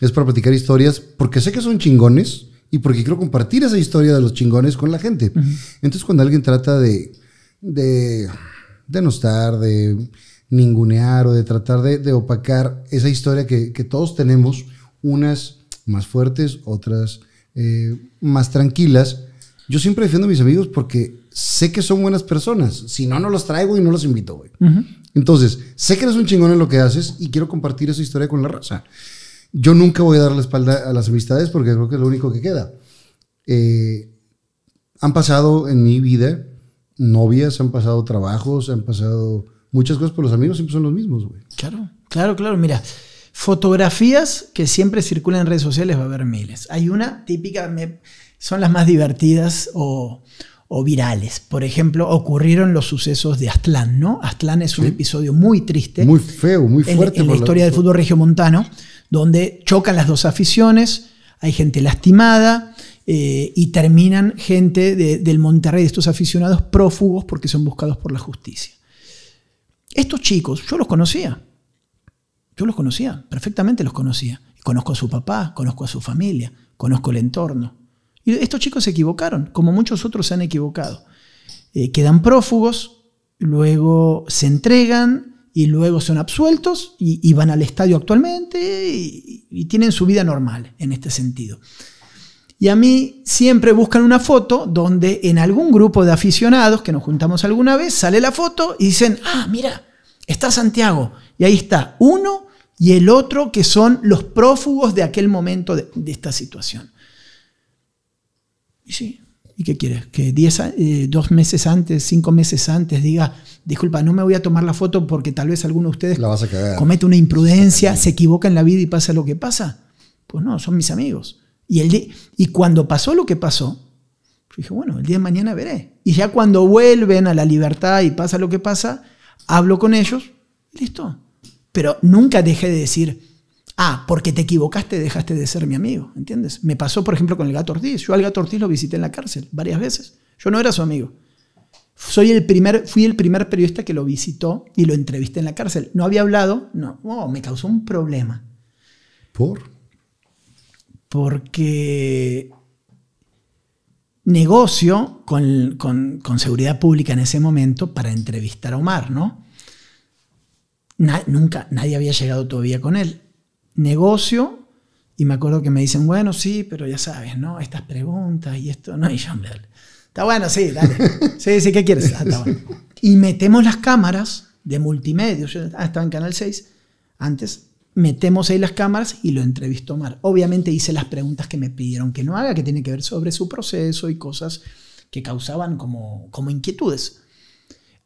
es para platicar historias porque sé que son chingones y porque quiero compartir esa historia de los chingones con la gente. Entonces cuando alguien trata de, de denostar, de ningunear o de tratar de, opacar esa historia que, todos tenemos, unas más fuertes, otras eh, más tranquilas, yo siempre defiendo a mis amigos porque sé que son buenas personas. Si no, no los traigo y no los invito, güey. Entonces, sé que eres un chingón en lo que haces y quiero compartir esa historia con la raza. Yo nunca voy a dar la espalda a las amistades porque creo que es lo único que queda. Eh, han pasado en mi vida novias, han pasado trabajos, han pasado muchas cosas, pero los amigos siempre son los mismos, güey. Claro, claro, claro. Mira, fotografías que siempre circulan en redes sociales va a haber miles. Hay una típica, son las más divertidas o, virales. Por ejemplo, ocurrieron los sucesos de Aztlán, ¿no? Aztlán es un episodio muy triste. Muy feo, muy fuerte. En, la historia del fútbol regiomontano, donde chocan las dos aficiones, hay gente lastimada eh, y terminan gente del Monterrey, estos aficionados prófugos porque son buscados por la justicia. Estos chicos, yo los conocía. Yo los conocía, perfectamente los conocía. Conozco a su papá, conozco a su familia, conozco el entorno. Y estos chicos se equivocaron, como muchos otros se han equivocado. Eh, quedan prófugos, luego se entregan y luego son absueltos y, van al estadio actualmente y, tienen su vida normal en este sentido. Y a mí siempre buscan una foto donde en algún grupo de aficionados que nos juntamos alguna vez sale la foto y dicen, ah, mira, está Santiago. Y ahí está uno y el otro que son los prófugos de aquel momento de esta situación. Y sí, ¿y qué quieres? Que diez, eh, dos meses antes, cinco meses antes diga, disculpa, no me voy a tomar la foto porque tal vez alguno de ustedes la comete una imprudencia, se equivoca en la vida y pasa lo que pasa. Pues no, son mis amigos. Y, el y cuando pasó lo que pasó, dije, bueno, el día de mañana veré. Y ya cuando vuelven a la libertad y pasa lo que pasa, hablo con ellos, y listo. Pero nunca dejé de decir, Ah, porque te equivocaste, dejaste de ser mi amigo, ¿entiendes? Me pasó, por ejemplo, con el gato Ortiz. Yo al gato Ortiz lo visité en la cárcel varias veces. Yo no era su amigo. Soy el primer, fui el primer periodista que lo visitó y lo entrevisté en la cárcel. No había hablado, no, oh, me causó un problema. ¿Por? Porque negocio con, seguridad pública en ese momento para entrevistar a Omar, ¿no? nunca, nadie había llegado todavía con él negocio y me acuerdo que me dicen, bueno, sí, pero ya sabes, ¿no? Estas preguntas y esto, ¿no? Y yo, Está bueno, sí, dale. Sí, sí, ¿qué quieres? Ah, y metemos las cámaras de multimedia. Yo ah, estaba en Canal 6 antes. Metemos ahí las cámaras y lo entrevistó Mar. Obviamente hice las preguntas que me pidieron que no haga, que tiene que ver sobre su proceso y cosas que causaban como, como inquietudes.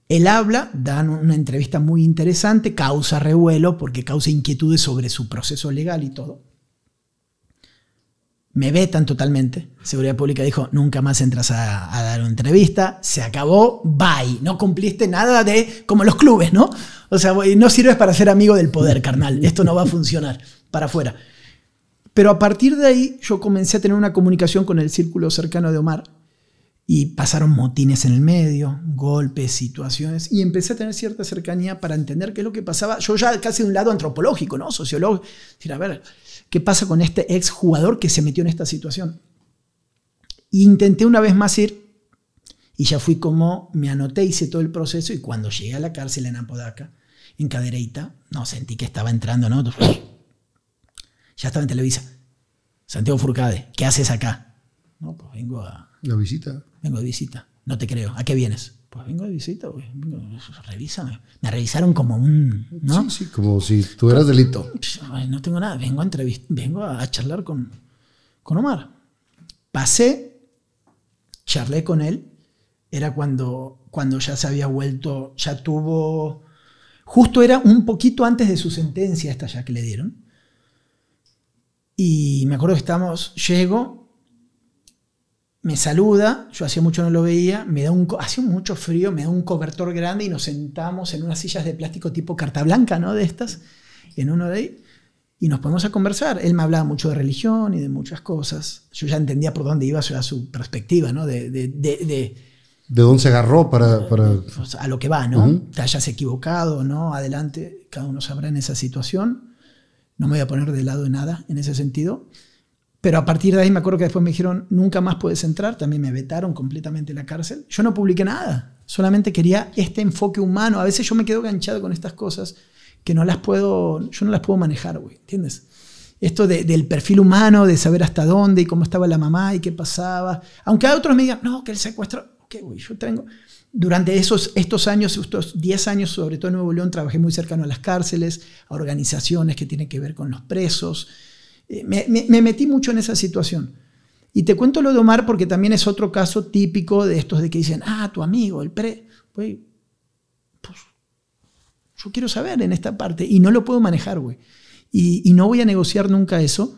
Él habla, dan una entrevista muy interesante, causa revuelo porque causa inquietudes sobre su proceso legal y todo. Me vetan totalmente. Seguridad Pública dijo, nunca más entras a, a dar una entrevista, se acabó, bye. No cumpliste nada de como los clubes, ¿no? O sea, no sirves para ser amigo del poder, carnal. Esto no va a funcionar para afuera. Pero a partir de ahí yo comencé a tener una comunicación con el círculo cercano de Omar y pasaron motines en el medio, golpes, situaciones, y empecé a tener cierta cercanía para entender qué es lo que pasaba. Yo ya casi de un lado antropológico, ¿no? Sociólogo. Decir, a ver, ¿qué pasa con este ex jugador que se metió en esta situación? E intenté una vez más ir, y ya fui como me anoté, hice todo el proceso, y cuando llegué a la cárcel en Apodaca, en Cadereita, no, sentí que estaba entrando, ¿no? Ya estaba en Televisa. Santiago Furcade, ¿qué haces acá? No, pues vengo a... La visita vengo de visita. No te creo. ¿A qué vienes? Pues vengo de visita, Revisa, Me revisaron como un. ¿no? Sí, sí, como si tuvieras delito. No tengo nada. Vengo a, vengo a charlar con, Omar. Pasé, charlé con él. Era cuando, cuando ya se había vuelto, ya tuvo. Justo era un poquito antes de su sentencia, esta ya que le dieron. Y me acuerdo que estamos... llego me saluda, yo hacía mucho no lo veía, me da un, hacía mucho frío, me da un cobertor grande y nos sentamos en unas sillas de plástico tipo carta blanca, ¿no? De estas, en uno de ahí, y nos ponemos a conversar. Él me hablaba mucho de religión y de muchas cosas. Yo ya entendía por dónde iba su, su perspectiva, ¿no? De, de, de, de, dónde se agarró para, para... A lo que va, ¿no? Te hayas equivocado, ¿no? Adelante, cada uno sabrá en esa situación. No me voy a poner de lado de nada en ese sentido. Pero a partir de ahí me acuerdo que después me dijeron, nunca más puedes entrar, también me vetaron completamente la cárcel. Yo no publiqué nada, solamente quería este enfoque humano. A veces yo me quedo ganchado con estas cosas que no las puedo, yo no las puedo manejar, güey, ¿entiendes? Esto del perfil humano, de saber hasta dónde y cómo estaba la mamá y qué pasaba. Aunque a otros me digan, no, que el secuestro, ok, güey, yo tengo... Durante esos, estos años, estos 10 años, sobre todo en Nuevo León, trabajé muy cercano a las cárceles, a organizaciones que tienen que ver con los presos. Eh, me, metí mucho en esa situación. Y te cuento lo de Omar porque también es otro caso típico de estos de que dicen, ah, tu amigo, el pre. pues yo quiero saber en esta parte y no lo puedo manejar, güey. y no voy a negociar nunca eso.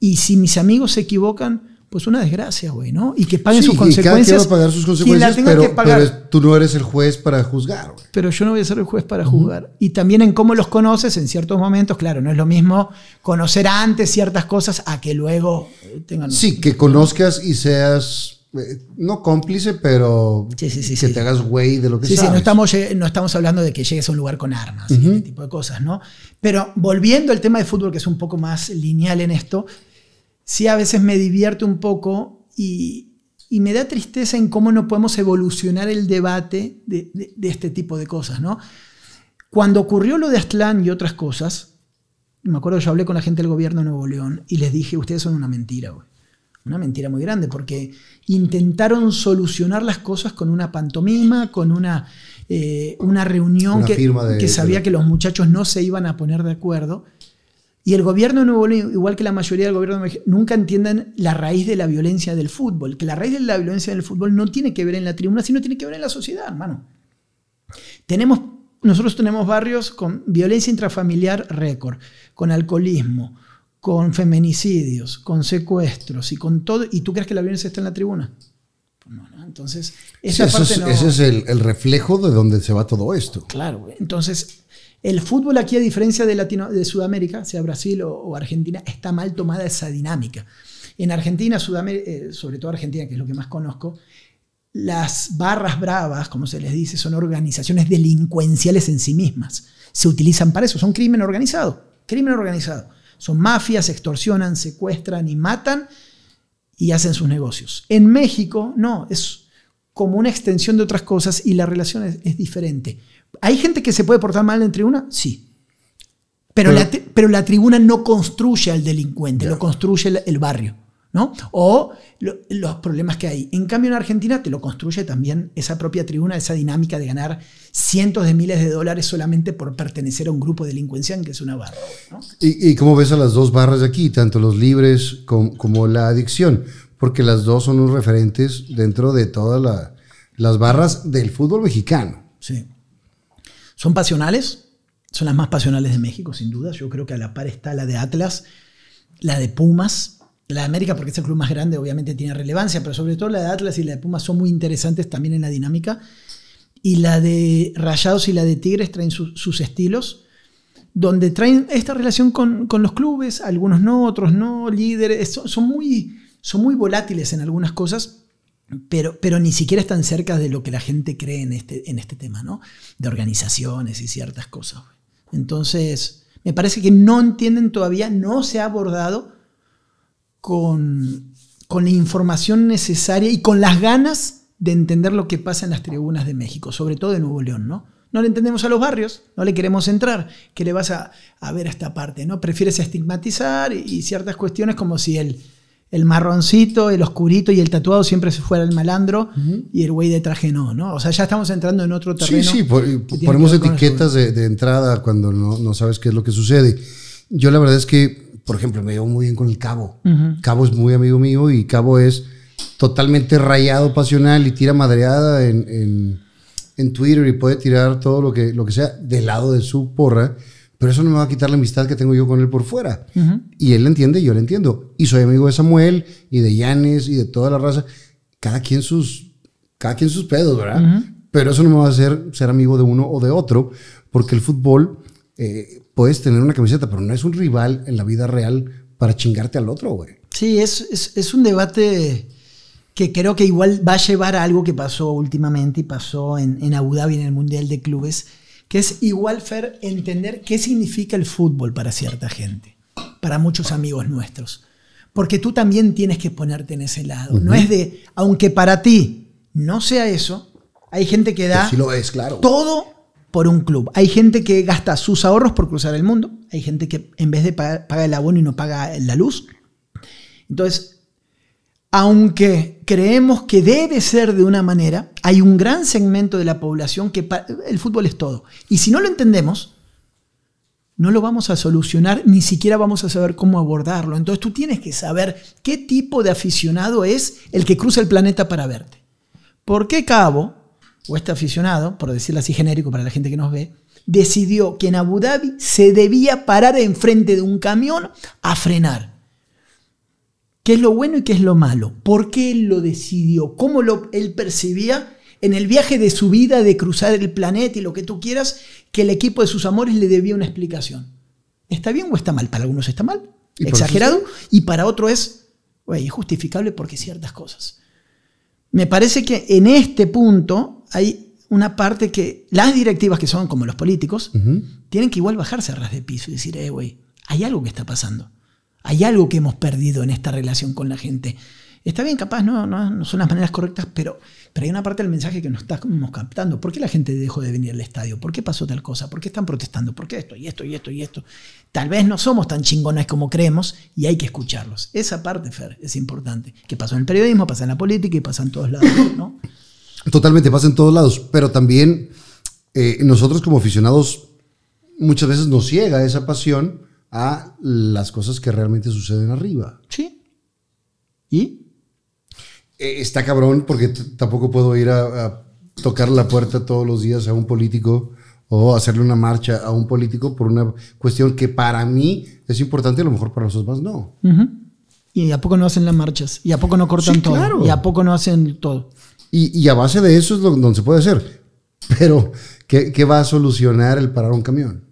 Y si mis amigos se equivocan, pues una desgracia, güey, ¿no? Y que paguen sus consecuencias. Y cada quien va a pagar sus consecuencias, pero, tú no eres el juez para juzgar. Güey. Pero yo no voy a ser el juez para juzgar. Y también en cómo los conoces en ciertos momentos, claro, no es lo mismo conocer antes ciertas cosas a que luego eh, tengan... Sí, que conozcas y seas eh, no cómplice, pero que te hagas güey de lo que sí, sabes. Sí, no estamos, no estamos hablando de que llegues a un lugar con armas, y tipo de cosas, ¿no? Pero volviendo al tema de fútbol, que es un poco más lineal en esto, sí a veces me divierte un poco y, me da tristeza en cómo no podemos evolucionar el debate de, este tipo de cosas, ¿no? Cuando ocurrió lo de Aztlán y otras cosas, me acuerdo yo hablé con la gente del gobierno de Nuevo León y les dije, ustedes son una mentira, Una mentira muy grande, porque intentaron solucionar las cosas con una pantomima, con una, eh, una reunión que, sabía que los muchachos no se iban a poner de acuerdo. Y el gobierno nuevo, igual que la mayoría del gobierno, nunca entiendan la raíz de la violencia del fútbol. Que la raíz de la violencia del fútbol no tiene que ver en la tribuna, sino tiene que ver en la sociedad, hermano. Tenemos, nosotros tenemos barrios con violencia intrafamiliar récord, con alcoholismo, con feminicidios, con secuestros y con todo. ¿Y tú crees que la violencia está en la tribuna? Pues no, Entonces, esa parte ese es el, el reflejo de donde se va todo esto. Claro, entonces el fútbol aquí, a diferencia de, de Sudamérica, sea Brasil o, Argentina, está mal tomada esa dinámica. En Argentina, eh, sobre todo Argentina, que es lo que más conozco, las barras bravas, como se les dice, son organizaciones delincuenciales en sí mismas. Se utilizan para eso, son crimen organizado, crimen organizado. Son mafias, extorsionan, secuestran y matan y hacen sus negocios. En México, no, es como una extensión de otras cosas y la relación es diferente. ¿Hay gente que se puede portar mal en tribuna? Sí. Pero, la, tribuna no construye al delincuente, lo construye el, barrio. ¿no? O los problemas que hay. En cambio, en Argentina te lo construye también esa propia tribuna, esa dinámica de ganar cientos de miles de dólares solamente por pertenecer a un grupo delincuencial que es una barra. ¿Y, cómo ves a las dos barras de aquí, tanto los libres como, la adicción? Porque las dos son unos referentes dentro de todas las barras del fútbol mexicano. Sí. Son pasionales, son las más pasionales de México, sin duda. Yo creo que a la par está la de Atlas, la de Pumas, la de América, porque es el club más grande, obviamente tiene relevancia, pero sobre todo la de Atlas y la de Pumas son muy interesantes también en la dinámica. Y la de Rayados y la de Tigres traen sus estilos, donde traen esta relación con, los clubes, algunos no, otros no, líderes, muy, son muy volátiles en algunas cosas pero, pero ni siquiera están cerca de lo que la gente cree en este, en este tema, ¿no? De organizaciones y ciertas cosas. Entonces, me parece que no entienden todavía, no se ha abordado con, la información necesaria y con las ganas de entender lo que pasa en las tribunas de México, sobre todo en Nuevo León, ¿no? No le entendemos a los barrios, no le queremos entrar. que le vas a, ver a esta parte? ¿no? Prefieres estigmatizar y, y ciertas cuestiones como si el, el marroncito, el oscurito y el tatuado siempre se fuera el malandro y el güey de traje no, ¿no? O sea, ya estamos entrando en otro terreno. Sí, sí, ponemos etiquetas de, entrada cuando no, sabes qué es lo que sucede. Yo la verdad es que, por ejemplo, me llevo muy bien con el Cabo. Cabo es muy amigo mío y Cabo es totalmente rayado, pasional y tira madreada en, Twitter y puede tirar todo lo que, lo que sea del lado de su porra pero eso no me va a quitar la amistad que tengo yo con él por fuera. Y él la entiende, y yo lo entiendo. Y soy amigo de Samuel y de Yanes y de toda la raza. Cada quien sus, cada quien sus pedos, ¿verdad? Pero eso no me va a hacer ser amigo de uno o de otro, porque el fútbol eh, puedes tener una camiseta, pero no es un rival en la vida real para chingarte al otro, güey. Sí, es, es, un debate que creo que igual va a llevar a algo que pasó últimamente y pasó en, en Abu Dhabi en el Mundial de Clubes que es igual, Fer, entender qué significa el fútbol para cierta gente, para muchos amigos nuestros. Porque tú también tienes que ponerte en ese lado. No es de, aunque para ti no sea eso, hay gente que da todo por un club. Hay gente que gasta sus ahorros por cruzar el mundo. Hay gente que en vez de pagar, el abono y no paga la luz. Entonces, aunque creemos que debe ser de una manera, hay un gran segmento de la población que el fútbol es todo. Y si no lo entendemos, no lo vamos a solucionar, ni siquiera vamos a saber cómo abordarlo. Entonces tú tienes que saber qué tipo de aficionado es el que cruza el planeta para verte. ¿Por qué Cabo, o este aficionado, por decirlo así genérico para la gente que nos ve, decidió que en Abu Dhabi se debía parar enfrente de un camión a frenar? qué es lo bueno y qué es lo malo, por qué él lo decidió, cómo lo, él percibía en el viaje de su vida de cruzar el planeta y lo que tú quieras, que el equipo de sus amores le debía una explicación. ¿Está bien o está mal? Para algunos está mal, exagerado, y para otro es, güey, justificable porque ciertas cosas. Me parece que en este punto hay una parte que las directivas que son como los políticos tienen que igual bajarse a ras de piso y decir, eh, güey, hay algo que está pasando. Hay algo que hemos perdido en esta relación con la gente. Está bien, capaz no, no, son las maneras correctas, pero, pero hay una parte del mensaje que no estamos captando. ¿Por qué la gente dejó de venir al estadio? ¿Por qué pasó tal cosa? ¿Por qué están protestando? ¿Por qué esto y esto y esto y esto? Tal vez no somos tan chingonas como creemos y hay que escucharlos. Esa parte, Fer, es importante. Que pasó en el periodismo, pasa en la política y pasa en todos lados, ¿no? Totalmente, pasa en todos lados. Pero también eh, nosotros como aficionados muchas veces nos ciega esa pasión a las cosas que realmente suceden arriba. Sí. ¿Y? Eh, está cabrón porque tampoco puedo ir a, tocar la puerta todos los días a un político o hacerle una marcha a un político por una cuestión que para mí es importante, a lo mejor para los demás no. ¿Y a poco no hacen las marchas? ¿Y a poco no cortan todo? ¿Y a poco no hacen todo? Y, a base de eso es lo, donde se puede hacer. Pero, ¿qué, ¿qué va a solucionar el parar un camión?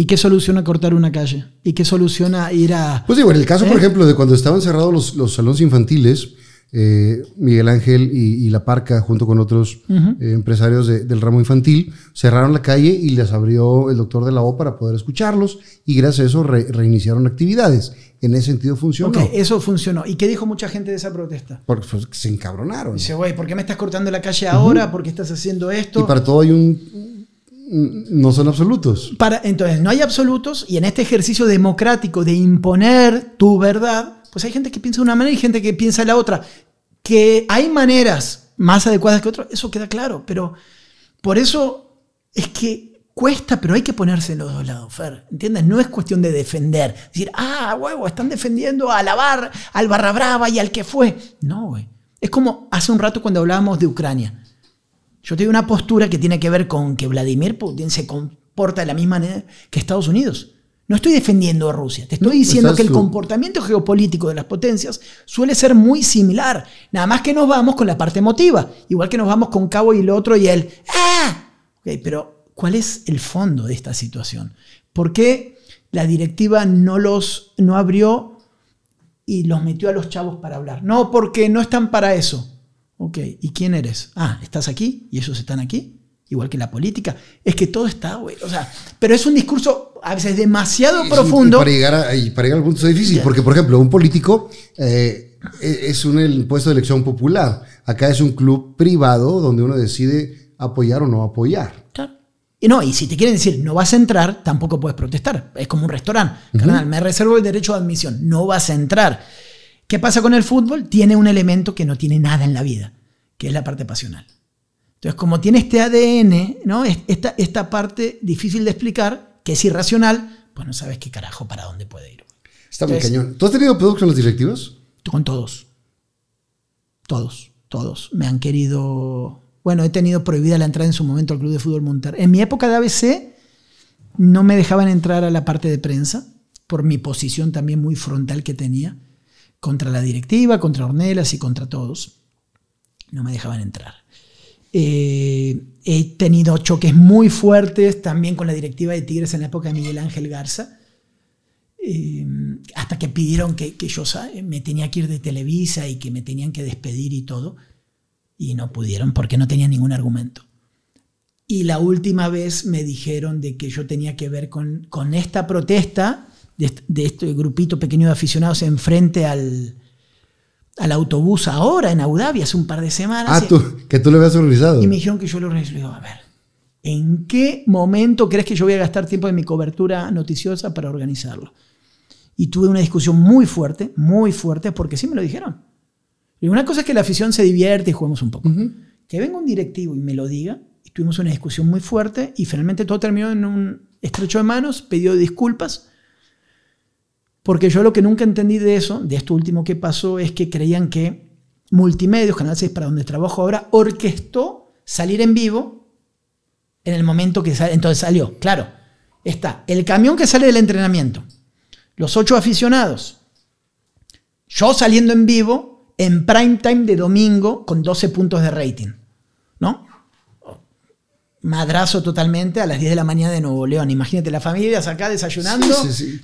¿Y qué soluciona cortar una calle? ¿Y qué soluciona ir a...? Pues digo, en el caso, por ¿Eh? ejemplo, de cuando estaban cerrados los, salones infantiles, eh, Miguel Ángel y, La Parca, junto con otros eh, empresarios del ramo infantil, cerraron la calle y les abrió el doctor de la O para poder escucharlos y gracias a eso reiniciaron actividades. En ese sentido funcionó. eso funcionó. ¿Y qué dijo mucha gente de esa protesta? Porque pues, se encabronaron. Dice, güey, ¿por qué me estás cortando la calle ahora? ¿Por qué estás haciendo esto? Y para todo hay un no son absolutos. Para, entonces, no hay absolutos y en este ejercicio democrático de imponer tu verdad, pues hay gente que piensa de una manera y gente que piensa de la otra. Que hay maneras más adecuadas que otras, eso queda claro, pero por eso es que cuesta, pero hay que ponerse en los dos lados, Fer. ¿Entiendes? No es cuestión de defender, decir, ah, huevo, están defendiendo a la bar al Barra Brava y al que fue. No, güey. Es como hace un rato cuando hablábamos de Ucrania. Yo tengo una postura que tiene que ver con que Vladimir Putin se comporta de la misma manera que Estados Unidos. No estoy defendiendo a Rusia, te estoy diciendo que el comportamiento geopolítico de las potencias suele ser muy similar, nada más que nos vamos con la parte emotiva, igual que nos vamos con Cabo y el otro y el. Ah". pero ¿cuál es el fondo de esta situación? ¿Por qué la directiva no los no abrió y los metió a los chavos para hablar? No, porque no están para eso. Ok, ¿y quién eres? Ah, estás aquí y esos están aquí, igual que la política. Es que todo está, güey. O sea, pero es un discurso a veces demasiado profundo. para, llegar a, y llegar al punto es difícil, porque, por ejemplo, un político eh, e, es un impuesto puesto de elección popular. Acá es un club privado donde uno decide apoyar o no apoyar. Y no, y si te quieren decir no vas a entrar, tampoco puedes protestar. Es como un restaurante. Carnal, me reservo el derecho de admisión. No vas a entrar. ¿Qué pasa con el fútbol? Tiene un elemento que no tiene nada en la vida, que es la parte pasional. Entonces, como tiene este ADN, ¿no? esta, esta parte difícil de explicar, que es irracional, pues no sabes qué carajo para dónde puede ir. Está muy cañón. ¿Tú has tenido productos con los directivos? Con todos. Todos, todos. Me han querido. Bueno, he tenido prohibida la entrada en su momento al Club de Fútbol montar. En mi época de ABC no me dejaban entrar a la parte de prensa por mi posición también muy frontal que tenía contra la directiva, contra Ornelas y contra todos. No me dejaban entrar. Eh, he tenido choques muy fuertes también con la directiva de Tigres en la época de Miguel Ángel Garza, eh, hasta que pidieron que, yo eh, me tenía que ir de Televisa y que me tenían que despedir y todo, y no pudieron porque no tenían ningún argumento. Y la última vez me dijeron de que yo tenía que ver con esta protesta de, este grupito pequeño de aficionados enfrente al, al autobús ahora en Abu hace un par de semanas. Ah, tú, que tú lo habías organizado. Y me dijeron que yo lo organizé. digo, a ver, ¿en qué momento crees que yo voy a gastar tiempo de mi cobertura noticiosa para organizarlo? Y tuve una discusión muy fuerte, muy fuerte, porque sí me lo dijeron. Y una cosa es que la afición se divierte y jugamos un poco. Que venga un directivo y me lo diga, y tuvimos una discusión muy fuerte, y finalmente todo terminó en un estrecho de manos, pidió disculpas, porque yo lo que nunca entendí de eso, de esto último que pasó, es que creían que Multimedios, Canal 6, para donde trabajo ahora, orquestó salir en vivo en el momento que entonces salió. Claro, está el camión que sale del entrenamiento, los ocho aficionados, yo saliendo en vivo en prime time de domingo con 12 puntos de rating, ¿no? madrazo totalmente a las 10 de la mañana de Nuevo León. Imagínate la familia acá desayunando. Sí, sí,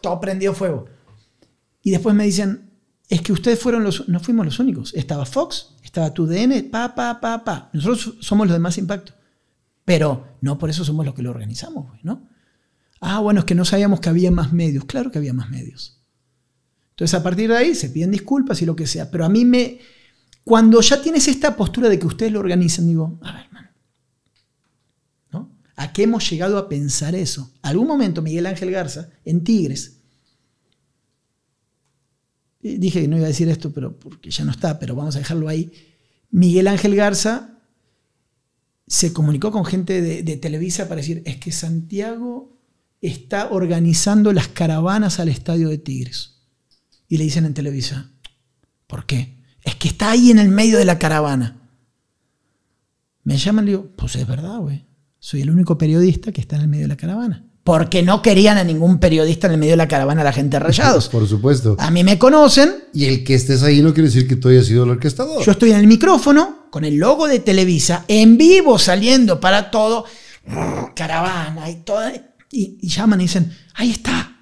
Todo prendió fuego. Y después me dicen, es que ustedes fueron los, no fuimos los únicos. Estaba Fox, estaba TUDN, pa, pa, pa, pa. Nosotros somos los de más impacto. Pero no por eso somos los que lo organizamos, pues, ¿no? Ah, bueno, es que no sabíamos que había más medios. Claro que había más medios. Entonces, a partir de ahí se piden disculpas y lo que sea. Pero a mí me. Cuando ya tienes esta postura de que ustedes lo organizan, digo, a ver, ¿A qué hemos llegado a pensar eso? Algún momento Miguel Ángel Garza, en Tigres, dije que no iba a decir esto, pero porque ya no está, pero vamos a dejarlo ahí. Miguel Ángel Garza se comunicó con gente de, Televisa para decir, es que Santiago está organizando las caravanas al estadio de Tigres. Y le dicen en Televisa, ¿por qué? Es que está ahí en el medio de la caravana. Me llaman y digo, pues es verdad, güey soy el único periodista que está en el medio de la caravana. Porque no querían a ningún periodista en el medio de la caravana, la gente rayados. Por supuesto. A mí me conocen. Y el que estés ahí no quiere decir que tú hayas sido el orquestador. Yo estoy en el micrófono, con el logo de Televisa, en vivo saliendo para todo, caravana y todo. Y, llaman y dicen, ahí está,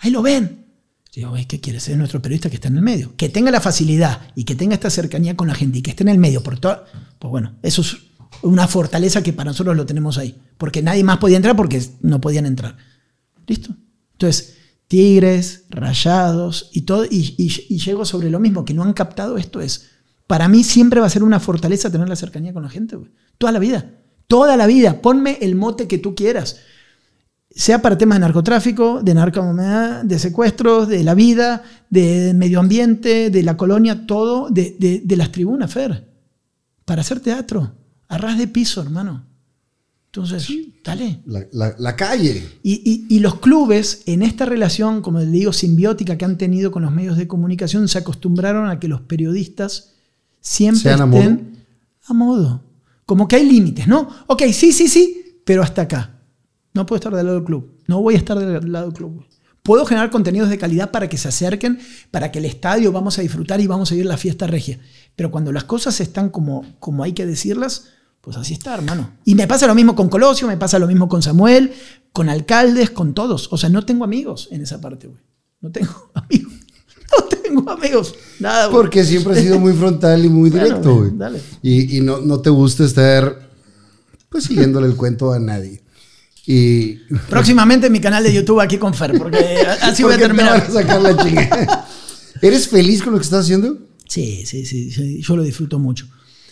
ahí lo ven. Yo digo, ¿qué quiere ser nuestro periodista que está en el medio? Que tenga la facilidad y que tenga esta cercanía con la gente y que esté en el medio por todo. Pues bueno, eso es una fortaleza que para nosotros lo tenemos ahí. Porque nadie más podía entrar porque no podían entrar. ¿Listo? Entonces, tigres, rayados y todo. Y, llego sobre lo mismo, que no han captado esto es. Para mí siempre va a ser una fortaleza tener la cercanía con la gente, Toda la vida. Toda la vida. Ponme el mote que tú quieras. Sea para temas de narcotráfico, de narcomunidad, de secuestros, de la vida, de medio ambiente, de la colonia, todo, de, de las tribunas, Fer. Para hacer teatro arras de piso, hermano. Entonces, dale. La, calle. Y, los clubes, en esta relación, como le digo, simbiótica que han tenido con los medios de comunicación, se acostumbraron a que los periodistas siempre estén a modo. a modo. Como que hay límites, ¿no? Ok, sí, sí, sí, pero hasta acá. No puedo estar del lado del club. No voy a estar del lado del club. Puedo generar contenidos de calidad para que se acerquen, para que el estadio vamos a disfrutar y vamos a ir a la fiesta regia. Pero cuando las cosas están como, como hay que decirlas, pues así está, hermano. Y me pasa lo mismo con Colosio, me pasa lo mismo con Samuel, con alcaldes, con todos. O sea, no tengo amigos en esa parte, güey. No tengo amigos. No tengo amigos. Nada, güey. Porque siempre he sido muy frontal y muy directo, güey. Dale. Y, no, no te gusta estar, pues, siguiéndole el cuento a nadie. Y... Próximamente mi canal de YouTube aquí con Fer, porque así voy a terminar. ¿Eres feliz con lo que estás haciendo? Sí, sí, sí, yo lo disfruto mucho.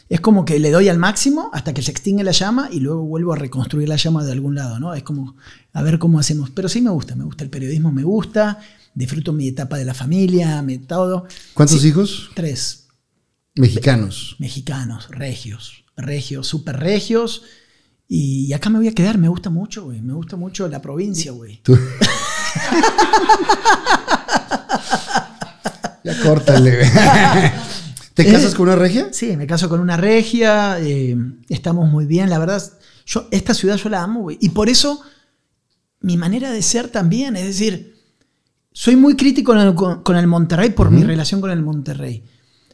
Es como que le doy al máximo hasta que se extingue la llama y luego vuelvo a reconstruir la llama de algún lado, ¿no? Es como a ver cómo hacemos. Pero sí me gusta, me gusta el periodismo, me gusta, disfruto mi etapa de la familia, me todo. ¿Cuántos hijos? Tres. Mexicanos. Mexicanos, regios, regios, super regios y acá me voy a quedar, me gusta mucho, güey. Me gusta mucho la provincia, güey. ya córtale, güey. ¿Te eh, casas con una regia? Sí, me caso con una regia. Eh, estamos muy bien, la verdad. Yo, esta ciudad yo la amo, güey. Y por eso mi manera de ser también. Es decir, soy muy crítico con el, Monterrey por mi relación con el Monterrey.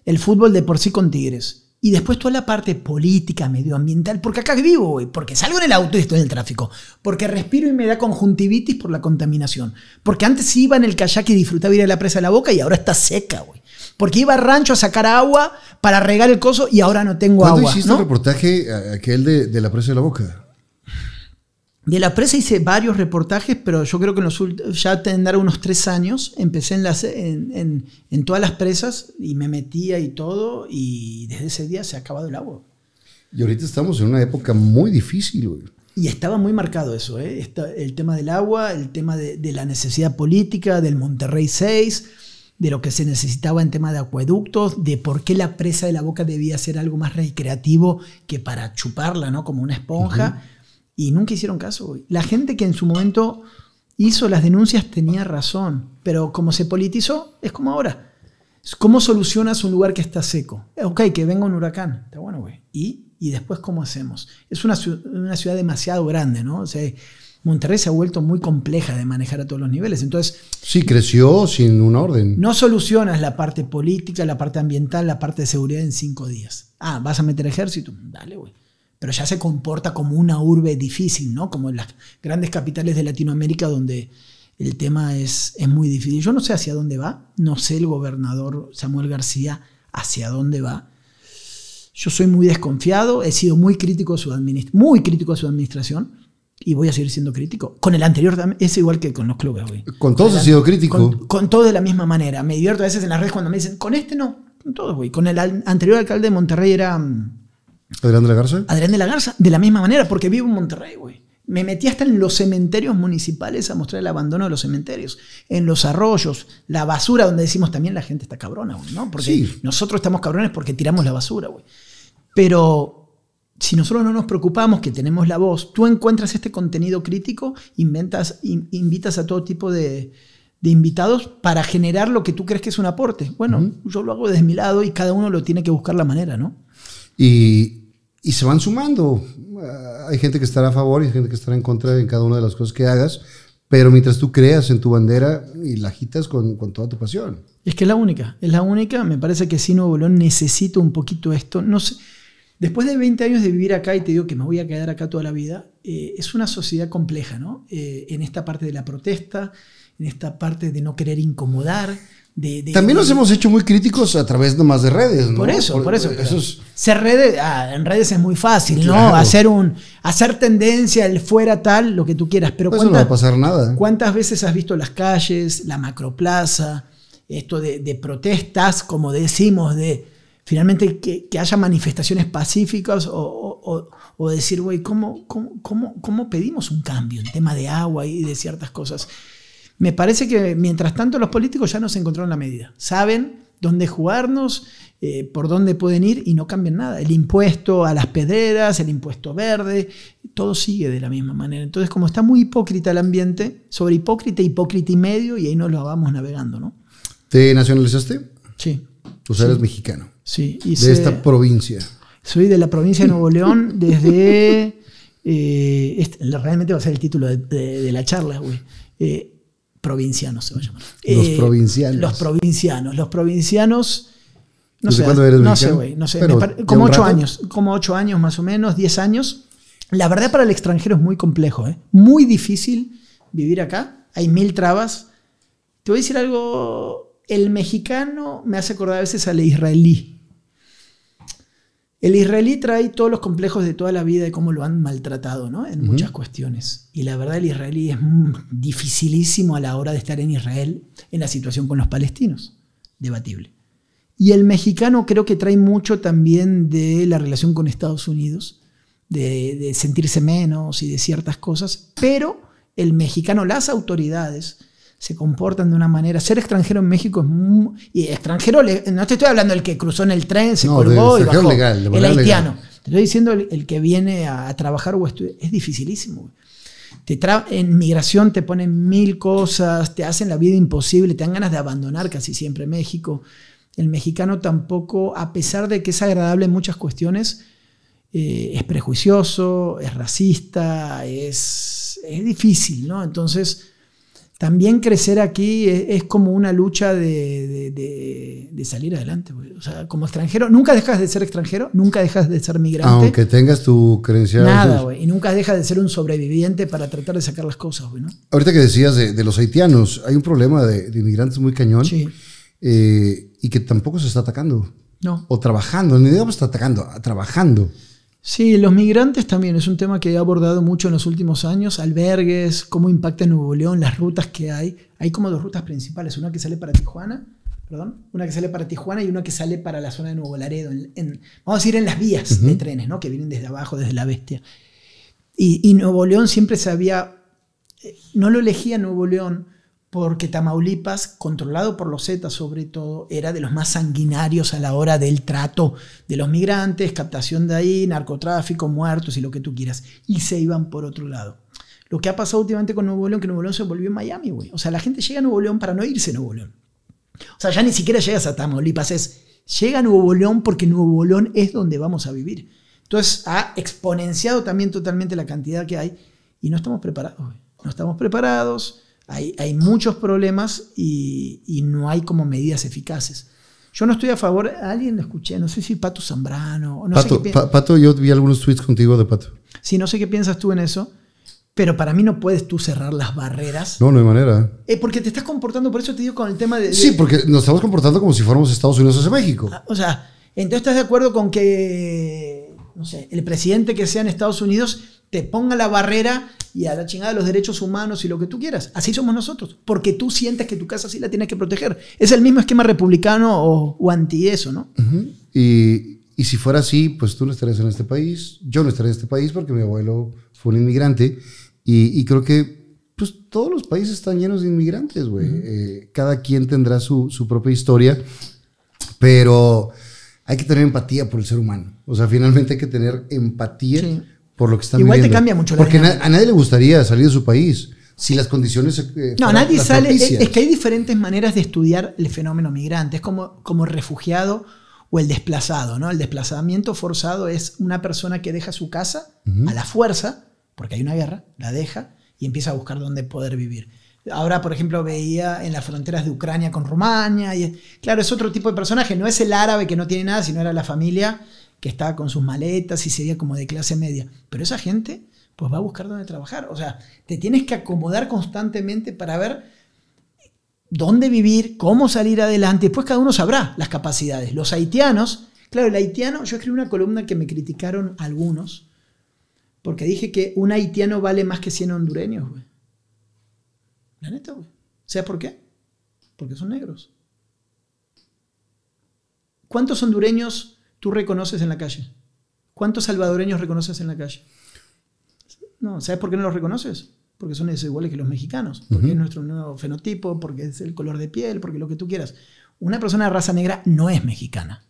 El fútbol de por sí con Tigres y después toda la parte política, medioambiental, porque acá vivo hoy, porque salgo en el auto y estoy en el tráfico, porque respiro y me da conjuntivitis por la contaminación, porque antes iba en el kayak y disfrutaba ir a la presa de la boca y ahora está seca, güey. Porque iba al rancho a sacar agua para regar el coso y ahora no tengo agua. ¿Cuándo hiciste reportaje aquel de la presa de la boca? de la presa hice varios reportajes, pero yo creo que en los, ya tendrá unos tres años. Empecé en, todas las presas y me metía y todo, y desde ese día se ha acabado el agua. Y ahorita estamos en una época muy difícil, güey. Y estaba muy marcado eso, ¿eh? el tema del agua, el tema de, la necesidad política, del Monterrey 6, de lo que se necesitaba en tema de acueductos, de por qué la presa de la boca debía ser algo más recreativo que para chuparla, ¿no? Como una esponja. Y nunca hicieron caso. La gente que en su momento hizo las denuncias tenía razón, pero como se politizó, es como ahora. ¿Cómo solucionas un lugar que está seco? Eh, ok, que venga un huracán. Está bueno, güey. ¿Y, después cómo hacemos? Es una, una, ciudad demasiado grande, ¿no? O sea, Monterrey se ha vuelto muy compleja de manejar a todos los niveles. Entonces. Sí, creció sin un orden. No solucionas la parte política, la parte ambiental, la parte de seguridad en cinco días. Ah, ¿vas a meter ejército? Dale, güey pero ya se comporta como una urbe difícil, ¿no? Como en las grandes capitales de Latinoamérica donde el tema es, es muy difícil. Yo no sé hacia dónde va, no sé el gobernador Samuel García hacia dónde va. Yo soy muy desconfiado, he sido muy crítico a su, muy crítico su administración y voy a seguir siendo crítico. Con el anterior es igual que con los clubes hoy. Con todos he sido crítico. Con, todos de la misma manera. Me divierto a veces en las redes cuando me dicen, con este no. Con todos, güey. Con el anterior alcalde de Monterrey era... Mm, ¿Adrián de la Garza? Adrián de la Garza, de la misma manera, porque vivo en Monterrey, güey. Me metí hasta en los cementerios municipales a mostrar el abandono de los cementerios, en los arroyos, la basura, donde decimos también la gente está cabrona, güey, ¿no? Porque nosotros estamos cabrones porque tiramos la basura, güey. Pero si nosotros no nos preocupamos que tenemos la voz, tú encuentras este contenido crítico, inventas, invitas a todo tipo de, invitados para generar lo que tú crees que es un aporte. Bueno, yo lo hago desde mi lado y cada uno lo tiene que buscar la manera, ¿no? Y y se van sumando. Ah, hay gente que estará a favor y hay gente que estará en contra en cada una de las cosas que hagas, pero mientras tú creas en tu bandera y la agitas con, toda tu pasión. Es que es la única, es la única. Me parece que sí, Nuevo León necesita un poquito esto. No sé, después de 20 años de vivir acá y te digo que me voy a quedar acá toda la vida, eh, es una sociedad compleja, ¿no? Eh, en esta parte de la protesta, en esta parte de no querer incomodar. También nos hemos hecho muy críticos a través nomás de redes, ¿no? Por eso, por, eso. Ser redes, ah, en redes es muy fácil, ¿no? Hacer un, hacer tendencia, el fuera tal, lo que tú quieras. Pero eso no va a pasar nada. ¿eh? ¿Cuántas veces has visto las calles, la macroplaza, esto de, protestas, como decimos, de finalmente que, que haya manifestaciones pacíficas o, o, decir, güey, cómo, cómo, cómo pedimos un cambio en tema de agua y de ciertas cosas? Me parece que mientras tanto los políticos ya nos encontraron la medida. Saben dónde jugarnos, eh, por dónde pueden ir y no cambian nada. El impuesto a las pedreras, el impuesto verde, todo sigue de la misma manera. Entonces, como está muy hipócrita el ambiente, sobre hipócrita, hipócrita y medio, y ahí nos lo vamos navegando, ¿no? ¿Te nacionalizaste? Sí. Tú eres mexicano. Sí. de esta provincia. Soy de la provincia de Nuevo León desde... Eh, este, realmente va a ser el título de, la charla, güey. Eh, provincianos se va a llamar. Los eh, provincianos. Los provincianos. Los provincianos. No sé, cuándo eres no no sé. como ocho años, como ocho años más o menos, diez años. La verdad para el extranjero es muy complejo, ¿eh? muy difícil vivir acá. Hay mil trabas. Te voy a decir algo. El mexicano me hace acordar a veces al israelí. El israelí trae todos los complejos de toda la vida y cómo lo han maltratado, ¿no? En muchas cuestiones. Y la verdad, el israelí es dificilísimo a la hora de estar en Israel en la situación con los palestinos. Debatible. Y el mexicano creo que trae mucho también de la relación con Estados Unidos, de sentirse menos y de ciertas cosas. Pero el mexicano, las autoridades, se comportan de una manera. Ser extranjero en México es y extranjero, no te estoy hablando del que cruzó en el tren, se colgó y el haitiano. Te estoy diciendo el, que viene a, trabajar o estudiar. Es dificilísimo. Te en migración te ponen mil cosas, te hacen la vida imposible, te dan ganas de abandonar casi siempre México. El mexicano tampoco, a pesar de que es agradable en muchas cuestiones, eh, es prejuicioso, es racista, es, es difícil, ¿no? Entonces también crecer aquí e, es, como una lucha de, salir adelante. O sea, como extranjero, nunca dejas de ser extranjero, nunca dejas de ser migrante. Aunque tengas tu creencia. Nada, güey. Y nunca dejas de ser un sobreviviente para tratar de sacar las cosas, güey, Ahorita que decías de, los haitianos, hay un problema de, inmigrantes muy cañón. Eh, y que tampoco se está atacando. No. O trabajando, ni se está atacando, trabajando. Sí, los migrantes también es un tema que he abordado mucho en los últimos años. Albergues, cómo impacta Nuevo León, las rutas que hay. Hay como dos rutas principales, una que sale para Tijuana, perdón, una que sale para Tijuana y una que sale para la zona de Nuevo Laredo, vamos a decir en las vías de trenes, ¿no? Que vienen desde abajo, desde la bestia. Y, Nuevo León siempre se había, eh, no lo elegía Nuevo León porque Tamaulipas, controlado por los Zetas sobre todo, era de los más sanguinarios a la hora del trato de los migrantes, captación de ahí, narcotráfico, muertos y lo que tú quieras. Y se iban por otro lado. Lo que ha pasado últimamente con Nuevo León, que Nuevo León se volvió en Miami, güey. O sea, la gente llega a Nuevo León para no irse a Nuevo León. O sea, ya ni siquiera llegas a Tamaulipas, es llega a Nuevo León porque Nuevo León es donde vamos a vivir. Entonces ha exponenciado también totalmente la cantidad que hay y no estamos preparados, No estamos preparados hay, muchos problemas y, no hay como medidas eficaces. Yo no estoy a favor, alguien lo escuché, no sé si Pato Zambrano. No Pato, sé qué yo vi algunos tweets contigo de Pato. Sí, no sé qué piensas tú en eso, pero para mí no puedes tú cerrar las barreras. No, no hay manera. Eh, porque te estás comportando, por eso te digo con el tema de, Sí, porque nos estamos comportando como si fuéramos Estados Unidos hacia México. Ah, o sea, entonces estás de acuerdo con que, no sé, el presidente que sea en Estados Unidos te ponga la barrera y a la chingada de los derechos humanos y lo que tú quieras. Así somos nosotros, porque tú sientes que tu casa sí la tienes que proteger. Es el mismo esquema republicano o, anti eso, ¿no? y, y, si fuera así, pues tú no estarías en este país, yo no estaría en este país porque mi abuelo fue un inmigrante y, y creo que pues todos los países están llenos de inmigrantes, güey. Eh, cada quien tendrá su, su propia historia, pero hay que tener empatía por el ser humano. O sea, finalmente hay que tener empatía. Sí por lo que están Igual te cambia mucho la Porque a nadie le gustaría salir de su país si las condiciones. Eh, no, nadie sale. Es, que hay diferentes maneras de estudiar el fenómeno migrante. Es como, como refugiado o el desplazado, ¿no? El desplazamiento forzado es una persona que deja su casa a la fuerza, porque hay una guerra, la deja y empieza a buscar dónde poder vivir. Ahora, por ejemplo, veía en las fronteras de Ucrania con Rumania. Y, claro, es otro tipo de personaje. No es el árabe que no tiene nada, sino era la familia que estaba con sus maletas y sería como de clase media. Pero esa gente, pues va a buscar dónde trabajar. O sea, te tienes que acomodar constantemente para ver dónde vivir, cómo salir adelante. Después cada uno sabrá las capacidades. Los haitianos, claro, el haitiano, yo escribí una columna que me criticaron algunos, porque dije que un haitiano vale más que 100 hondureños, güey. La neta, güey. ¿Sabes por qué? Porque son negros. ¿Cuántos hondureños tú reconoces en la calle? ¿Cuántos salvadoreños reconoces en la calle? No, ¿sabes por qué no los reconoces? Porque son desiguales que los mexicanos, porque es nuestro nuevo fenotipo, porque es el color de piel, porque lo que tú quieras. Una persona de raza negra no es mexicana.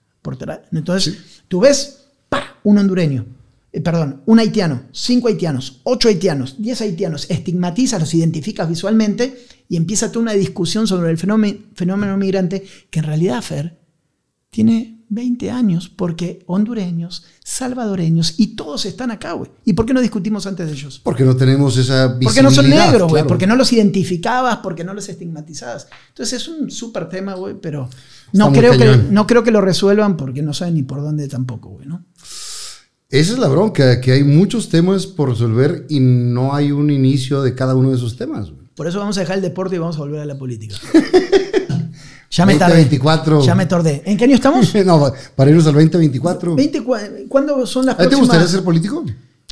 Entonces, tú ves, ¡pa! un hondureño, eh, perdón, un haitiano, cinco haitianos, ocho haitianos, diez haitianos, estigmatizas, los identificas visualmente y empieza toda una discusión sobre el fenómeno, fenómeno migrante que en realidad, Fer, tiene 20 años porque hondureños, salvadoreños y todos están acá, güey. ¿Y por qué no discutimos antes de ellos? Porque no tenemos esa visibilidad. Porque no son negros, güey. Porque no los identificabas, porque no los estigmatizabas. Entonces es un súper tema, güey, pero no creo, que, no creo que lo resuelvan porque no saben ni por dónde tampoco, güey, Esa es la bronca, que hay muchos temas por resolver y no hay un inicio de cada uno de esos temas. Por eso vamos a dejar el deporte y vamos a volver a la política. Ya me tardé. 24. Ya me tardé. ¿En qué año estamos? no, para irnos al 2024. 20, ¿Cuándo son las próximas? ¿Te gustaría ser político?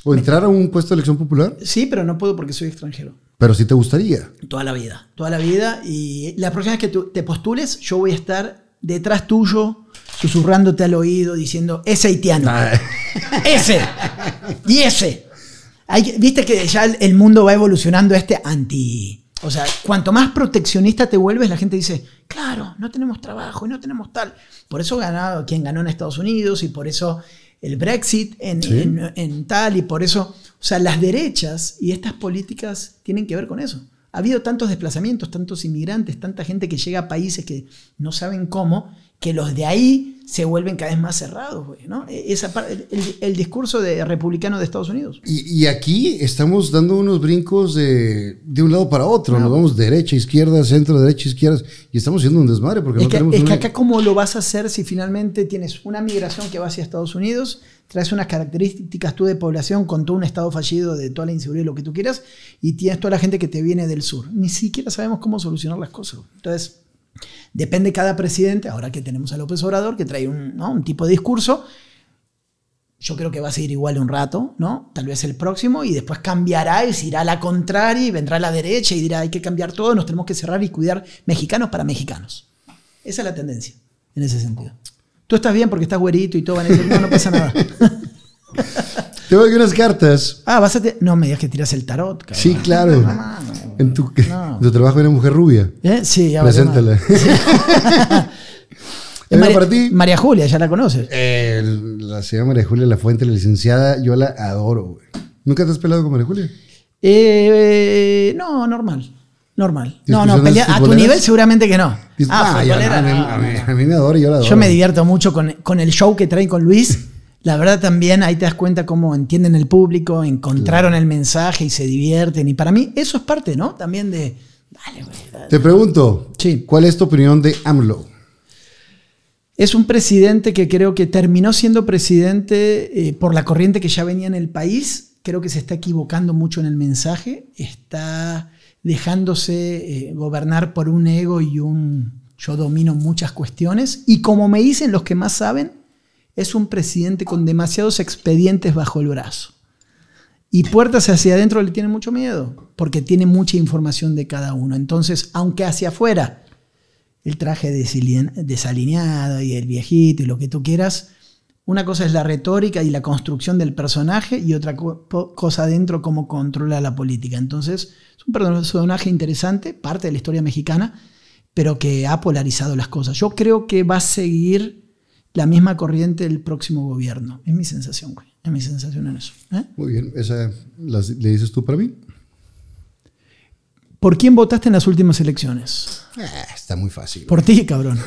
¿O entrar a un puesto de elección popular? Sí, pero no puedo porque soy extranjero. Pero sí te gustaría. Toda la vida, toda la vida. Y la próxima vez que te postules, yo voy a estar detrás tuyo, susurrándote al oído, diciendo, ese haitiano. Ese. Y ese. Viste que ya el mundo va evolucionando este anti... O sea, cuanto más proteccionista te vuelves, la gente dice, claro, no tenemos trabajo y no tenemos tal. Por eso ganado quien ganó en Estados Unidos y por eso el Brexit en, en, en, tal y por eso, o sea, las derechas y estas políticas tienen que ver con eso. Ha habido tantos desplazamientos, tantos inmigrantes, tanta gente que llega a países que no saben cómo, que los de ahí se vuelven cada vez más cerrados, ¿no? E, el, discurso de republicano de Estados Unidos. Y, aquí estamos dando unos brincos de, un lado para otro, nos vamos derecha, izquierda, centro, derecha, izquierda, y estamos haciendo un desmadre porque es no que, Es que acá cómo lo vas a hacer si finalmente tienes una migración que va hacia Estados Unidos, traes unas características tú de población con todo un estado fallido de toda la inseguridad, lo que tú quieras, y tienes toda la gente que te viene del sur. Ni siquiera sabemos cómo solucionar las cosas. Entonces... Depende cada presidente, ahora que tenemos a López Obrador, que trae un, tipo de discurso, yo creo que va a seguir igual un rato, ¿no? Tal vez el próximo, y después cambiará y se irá a la contraria y vendrá a la derecha y dirá hay que cambiar todo, nos tenemos que cerrar y cuidar mexicanos para mexicanos. Esa es la tendencia, en ese sentido. Tú estás bien porque estás güerito y todo, no, no pasa nada. Tengo aquí unas cartas. Ah, vas a. No, me digas que tiras el tarot, cabrón. Sí, claro. en tu, no. tu trabajo era mujer rubia. ¿Eh? Sí, ya Preséntala. María, para ti. María Julia, ya la conoces. la señora María Julia La Fuente, la licenciada, yo la adoro, güey. ¿Nunca te has peleado con María Julia? Eh, no, normal. Normal. No, no, pelea, a tu nivel seguramente que no. Ah, ah, ah A, mí, me adoro y yo la adoro. Yo me divierto mucho con, con el show que trae con Luis la verdad también ahí te das cuenta cómo entienden el público, encontraron el mensaje y se divierten. Y para mí eso es parte, ¿no? También de... Dale, Te pregunto, ¿cuál es tu opinión de AMLO? Es un presidente que creo que terminó siendo presidente eh, por la corriente que ya venía en el país. Creo que se está equivocando mucho en el mensaje. Está dejándose eh, gobernar por un ego y un yo domino muchas cuestiones. Y como me dicen los que más saben, es un presidente con demasiados expedientes bajo el brazo. Y puertas hacia adentro le tienen mucho miedo, porque tiene mucha información de cada uno. Entonces, aunque hacia afuera el traje desalineado y el viejito y lo que tú quieras, una cosa es la retórica y la construcción del personaje y otra cosa adentro cómo controla la política. Entonces, es un personaje interesante, parte de la historia mexicana, pero que ha polarizado las cosas. Yo creo que va a seguir la misma corriente del próximo gobierno. Es mi sensación, güey. Es mi sensación en eso. ¿eh? Muy bien. ¿Esa le dices tú para mí? ¿Por quién votaste en las últimas elecciones? Ah, está muy fácil. Por ti, cabrón.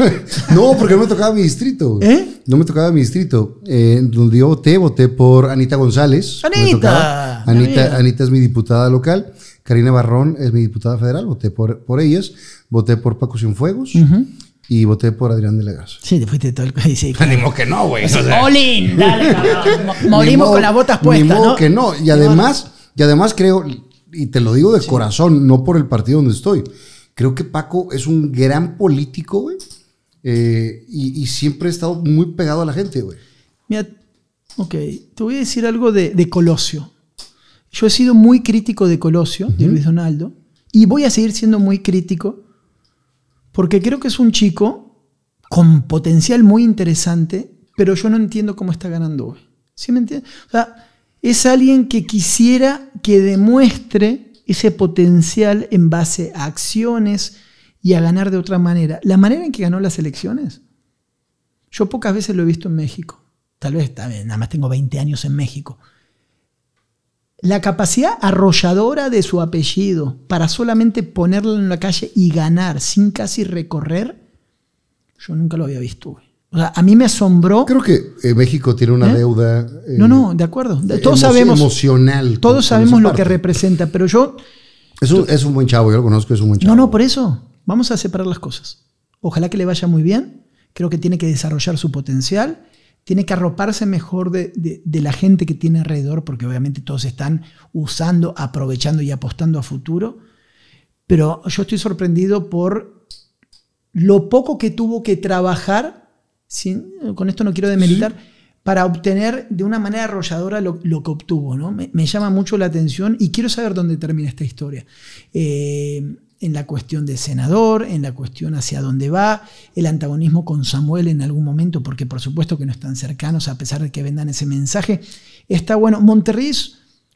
no, porque no me tocaba mi distrito. ¿Eh? No me tocaba mi distrito. Eh, donde yo voté, voté por Anita González. ¡Anita! Anita, Anita es mi diputada local. Karina Barrón es mi diputada federal. Voté por, por ellas. Voté por Paco Cienfuegos y voté por Adrián de la Sí, te fuiste todo el... Sí, Ni que no, güey. O sea, Dale, Morimos con las botas puestas, Ni que no. Y además, y además creo, y te lo digo de corazón, no por el partido donde estoy, creo que Paco es un gran político, güey. Eh, y, siempre he estado muy pegado a la gente, güey. Mira, ok, te voy a decir algo de, Colosio. Yo he sido muy crítico de Colosio, de Luis Donaldo, y voy a seguir siendo muy crítico porque creo que es un chico con potencial muy interesante, pero yo no entiendo cómo está ganando hoy. ¿Sí me entiendes? O sea, es alguien que quisiera que demuestre ese potencial en base a acciones y a ganar de otra manera. La manera en que ganó las elecciones, yo pocas veces lo he visto en México. Tal vez, nada más tengo 20 años en México la capacidad arrolladora de su apellido para solamente ponerlo en la calle y ganar sin casi recorrer, yo nunca lo había visto. O sea, a mí me asombró. Creo que eh, México tiene una ¿Eh? deuda. no, no, eh, de acuerdo. Todos sabemos. Emocional. Todos sabemos lo que representa, pero yo. Es un, es un buen chavo, yo lo conozco, es un buen chavo. No, no, por eso. Vamos a separar las cosas. Ojalá que le vaya muy bien. Creo que tiene que desarrollar su potencial tiene que arroparse mejor de, la gente que tiene alrededor, porque obviamente todos están usando, aprovechando y apostando a futuro. Pero yo estoy sorprendido por lo poco que tuvo que trabajar, sin, con esto no quiero demeritar, para obtener de una manera arrolladora lo, que obtuvo. ¿no? Me, llama mucho la atención y quiero saber dónde termina esta historia. Eh, en la cuestión de senador, en la cuestión hacia dónde va, el antagonismo con Samuel en algún momento, porque por supuesto que no están cercanos a pesar de que vendan ese mensaje. Está bueno. Monterrey,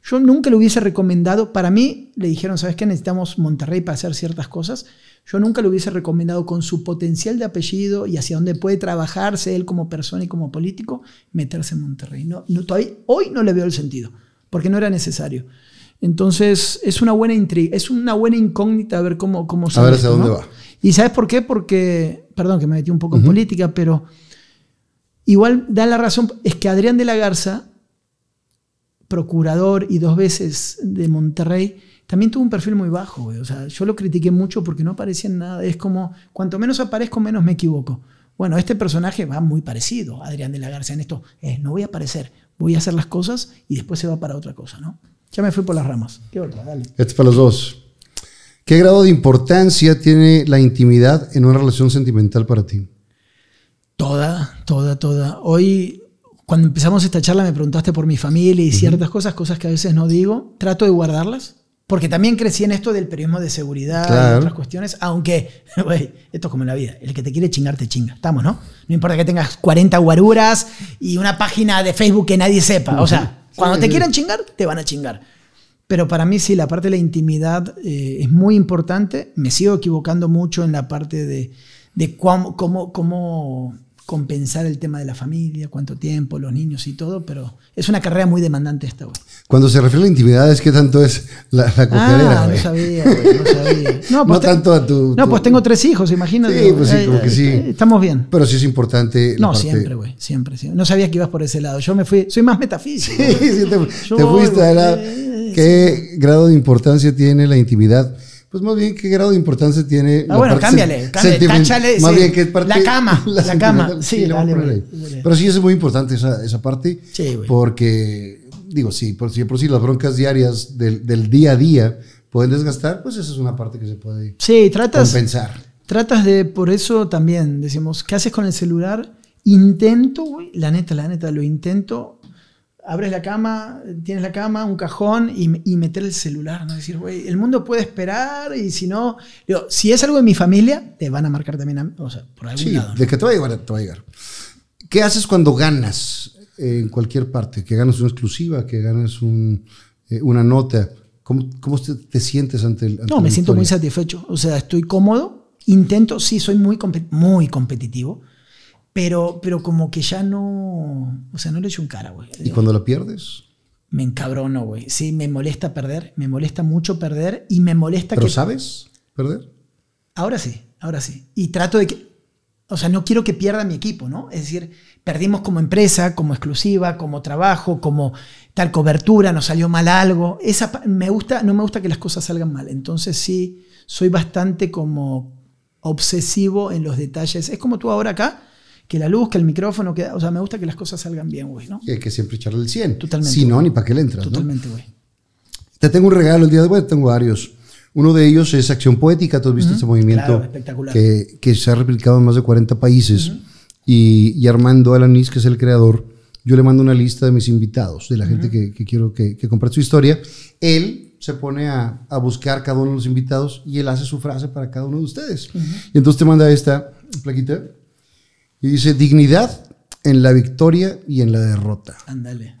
yo nunca le hubiese recomendado. Para mí, le dijeron, ¿sabes qué? Necesitamos Monterrey para hacer ciertas cosas. Yo nunca le hubiese recomendado con su potencial de apellido y hacia dónde puede trabajarse él como persona y como político, meterse en Monterrey. No, no, hoy no le veo el sentido, porque no era necesario. Entonces, es una buena intriga, es una buena incógnita a ver cómo, cómo sale. A ver hacia dónde va. ¿Y sabes por qué? Porque, perdón que me metí un poco en política, pero igual da la razón, es que Adrián de la Garza, procurador y dos veces de Monterrey, también tuvo un perfil muy bajo, O sea, yo lo critiqué mucho porque no aparecía en nada. Es como, cuanto menos aparezco, menos me equivoco. Bueno, este personaje va muy parecido a Adrián de la Garza en esto. Eh, no voy a aparecer, voy a hacer las cosas y después se va para otra cosa, ¿no? Ya me fui por las ramas. ¿Qué otra? Dale. Este es para los dos. ¿Qué grado de importancia tiene la intimidad en una relación sentimental para ti? Toda, toda, toda. Hoy, cuando empezamos esta charla, me preguntaste por mi familia y ciertas cosas, cosas que a veces no digo. Trato de guardarlas, porque también crecí en esto del periodismo de seguridad y otras cuestiones, aunque, güey, esto es como en la vida, el que te quiere chingar te chinga, estamos, ¿no? No importa que tengas 40 guaruras y una página de Facebook que nadie sepa, o sea, cuando te quieran chingar, te van a chingar. Pero para mí sí, la parte de la intimidad eh, es muy importante. Me sigo equivocando mucho en la parte de, de cómo, cómo compensar el tema de la familia, cuánto tiempo, los niños y todo, pero es una carrera muy demandante esta, güey. Cuando se refiere a la intimidad, es que tanto es la, la Ah, no sabía, no sabía. No, pues tanto a No, pues tengo tres hijos, imagínate. Sí, pues sí, como que sí. Estamos bien. Pero sí es importante. No, siempre, güey, siempre, siempre, No sabía que ibas por ese lado. Yo me fui, soy más metafísico. Sí, te, fuiste ¿Qué grado de importancia tiene la intimidad pues más bien, ¿qué grado de importancia tiene? Ah, bueno, cámbiale, cámbiale La cama, la, cama. Sí, Pero sí es muy importante esa, parte. Sí, Porque, digo, sí, por, si por sí las broncas diarias del, día a día pueden desgastar, pues esa es una parte que se puede sí, tratas, compensar. Tratas de, por eso también decimos, ¿qué haces con el celular? Intento, güey, la neta, la neta, lo intento abres la cama, tienes la cama, un cajón y, y meter el celular, ¿no? Decir, güey, el mundo puede esperar y si no, si es algo de mi familia, te van a marcar también, o sea, por algún lado. Sí, de que te va a llegar, te va a llegar. ¿Qué haces cuando ganas eh, en cualquier parte? Que ganas una exclusiva, que ganas un, eh, una nota. ¿Cómo, cómo te, sientes ante el... no, me siento muy satisfecho. O sea, estoy cómodo. Intento, sí, soy muy, muy competitivo. Pero, como que ya no. O sea, no le echo un cara, güey. ¿Y cuando lo pierdes? Me encabrono, güey. Sí, me molesta perder. Me molesta mucho perder y me molesta ¿Pero sabes perder? Ahora sí, ahora sí. Y trato de que. O sea, no quiero que pierda mi equipo, ¿no? Es decir, perdimos como empresa, como exclusiva, como trabajo, como tal cobertura, nos salió mal algo. Esa, me gusta, no me gusta que las cosas salgan mal. Entonces sí, soy bastante como obsesivo en los detalles. Es como tú ahora acá, que la luz, que el micrófono, que, o sea, me gusta que las cosas salgan bien, güey, ¿no? que siempre echarle el 100. Totalmente. Si no, ni para qué le entras, Totalmente, güey. Te tengo un regalo el día de hoy, tengo varios. Uno de ellos es Acción Poética, tú has visto ese movimiento espectacular. Que, se ha replicado en más de 40 países. y, y, Armando Alanis, que es el creador, yo le mando una lista de mis invitados, de la gente que, que, quiero que, que compre su historia. Él se pone a, a, buscar cada uno de los invitados y él hace su frase para cada uno de ustedes. Y entonces te manda esta plaquita y dice, dignidad en la victoria y en la derrota. Ándale.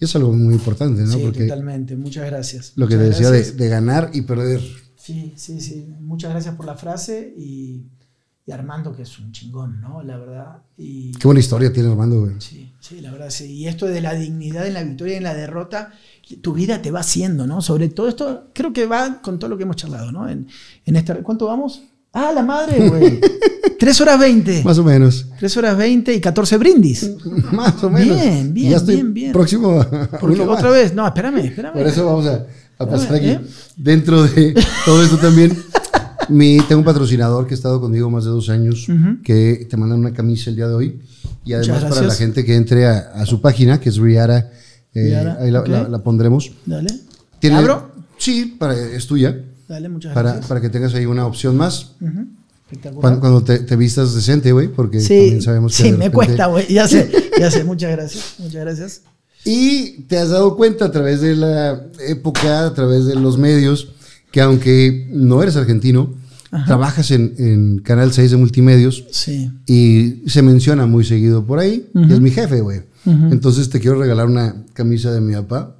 Es algo muy importante, ¿no? Sí, totalmente. Muchas gracias. Lo que decía de, ganar y perder. Sí, sí, sí. Muchas gracias por la frase y, Armando, que es un chingón, ¿no? La verdad. Qué buena historia tiene Armando, güey. Sí, sí, la verdad, sí. Y esto de la dignidad en la victoria y en la derrota, tu vida te va haciendo, ¿no? Sobre todo esto, creo que va con todo lo que hemos charlado, ¿no? En, en esta, ¿Cuánto vamos? Ah, la madre, güey. 3 horas 20. Más o menos. 3 horas 20 y 14 brindis. más o menos. Bien, bien, bien, Próximo. otra vez, no, espérame, espérame. Por eso vamos a, pasar aquí. ¿eh? Dentro de todo esto también, mi, tengo un patrocinador que ha estado conmigo más de dos años, que te mandan una camisa el día de hoy. Y además para la gente que entre a, su página, que es Riara, eh, ahí la, pondremos. Dale. ¿Abro? Sí, para, es tuya para, que tengas ahí una opción más. Cuando, te, vistas decente, güey, porque también sabemos que. Sí, me cuesta, güey. Ya sé, ya sé. Muchas gracias. Muchas gracias. Y te has dado cuenta a través de la época, a través de los medios, que aunque no eres argentino, trabajas en, Canal 6 de Multimedios. Sí. Y se menciona muy seguido por ahí. Y es mi jefe, güey. Entonces te quiero regalar una camisa de mi papá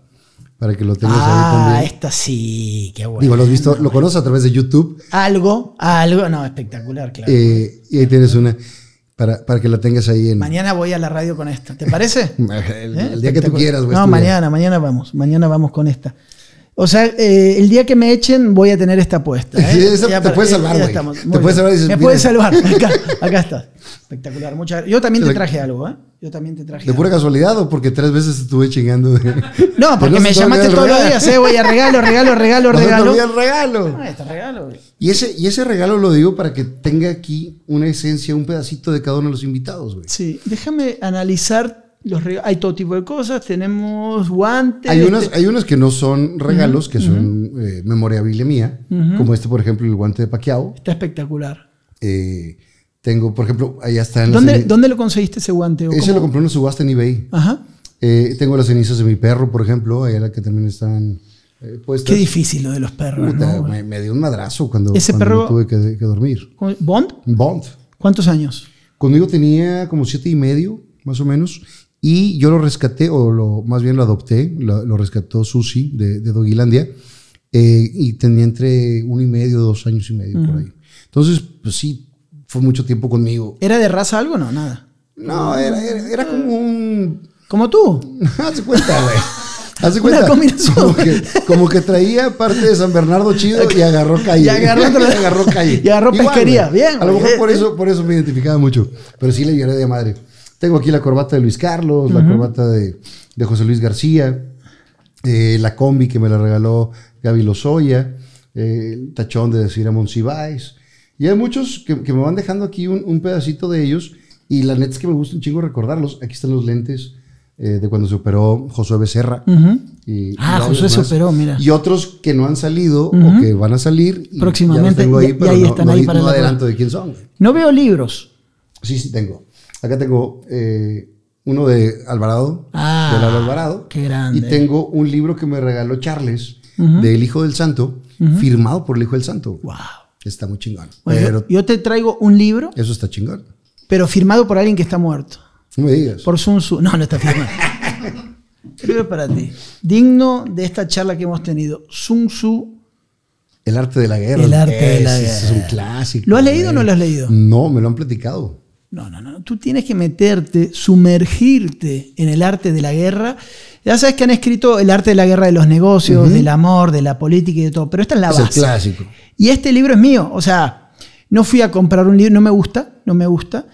para que lo tengas ahí ah, también. esta sí, qué bueno. Digo, lo has visto, lo conoces a través de YouTube. Algo, algo, no, espectacular, claro. Eh, y ahí tienes una para, que la tengas ahí en. Mañana voy a la radio con esta, ¿te parece? el, el, día que tú quieras, güey. No, mañana, mañana vamos, mañana vamos con esta. O sea, eh, el día que me echen voy a tener esta apuesta. ¿eh? Sí, te puedes salvar, güey. Te salvar. me puedes salvar. Acá, está. Espectacular. Muchas Yo también te traje algo, ¿eh? Yo también te traje. ¿De pura casualidad o porque tres veces estuve chingando? De... No, porque me llamaste todos los días, ¿eh, güey? A regalo, regalo, regalo, regalo. regalo. este regalo. Y ese, y ese regalo lo digo para que tenga aquí una esencia, un pedacito de cada uno de los invitados, güey. Sí, déjame analizar los hay todo tipo de cosas, tenemos guantes. Hay unas hay unas que no son regalos, que son eh, memoria mía, como este, por ejemplo, el guante de Pacquiao Está espectacular. Eh, tengo, por ejemplo, allá está en ¿Dónde, ¿Dónde lo conseguiste ese guante? Ese lo compré en una subasta en eBay. Ajá. Eh, tengo las cenizas de mi perro, por ejemplo, Ahí la que también están puestas. Qué difícil lo de los perros. me, dio un madrazo cuando, tuve que, dormir. ¿Bond? Bond. ¿Cuántos años? Cuando yo tenía como siete y medio, más o menos y yo lo rescaté, o lo, más bien lo adopté, lo, rescató Susi de, de Dogilandia, eh, y tenía entre uno y medio, dos años y medio por ahí. Entonces, pues sí, fue mucho tiempo conmigo. ¿Era de raza algo no? Nada. No, era, era, como un... ¿Como tú? Hace cuenta, güey. Hace cuenta. Como que, traía parte de San Bernardo chido y agarró calle. Y agarró, calle. Y agarró pesquería. Bien. A lo mejor por eso, por eso me identificaba mucho. Pero sí le lloré de madre. Tengo aquí la corbata de Luis Carlos, la corbata de, José Luis García, eh, la combi que me la regaló Gaby Lozoya, eh, el tachón de decir a Monsiváis. Y hay muchos que, me van dejando aquí un, pedacito de ellos y la neta es que me gusta un chingo recordarlos. Aquí están los lentes eh, de cuando se operó Josué Becerra. y, ah, Josué se operó, mira. Y otros que no han salido o que van a salir. Próximamente. ahí, para adelanto de quién son. No veo libros. Sí, sí tengo. Acá tengo eh, uno de Alvarado, ah, de Alvarado. Qué grande. Y tengo un libro que me regaló Charles, de El del Hijo del Santo, firmado por el Hijo del Santo. ¡Wow! Está muy chingón. yo te traigo un libro. Eso está chingón. Pero firmado por alguien que está muerto. No me digas. Por Sun Tzu. No, no está firmado. Escribe para ti. Digno de esta charla que hemos tenido. Sun Tzu. El arte de la guerra. El arte de la guerra. Es un clásico. ¿Lo has leído o no lo has leído? No, me lo han platicado. No, no, no. Tú tienes que meterte, sumergirte en el arte de la guerra. Ya sabes que han escrito el arte de la guerra de los negocios, del amor, de la política y de todo, pero esta es la es base. Es clásico. Y este libro es mío. O sea, no fui a comprar un libro, no me gusta, no me gusta.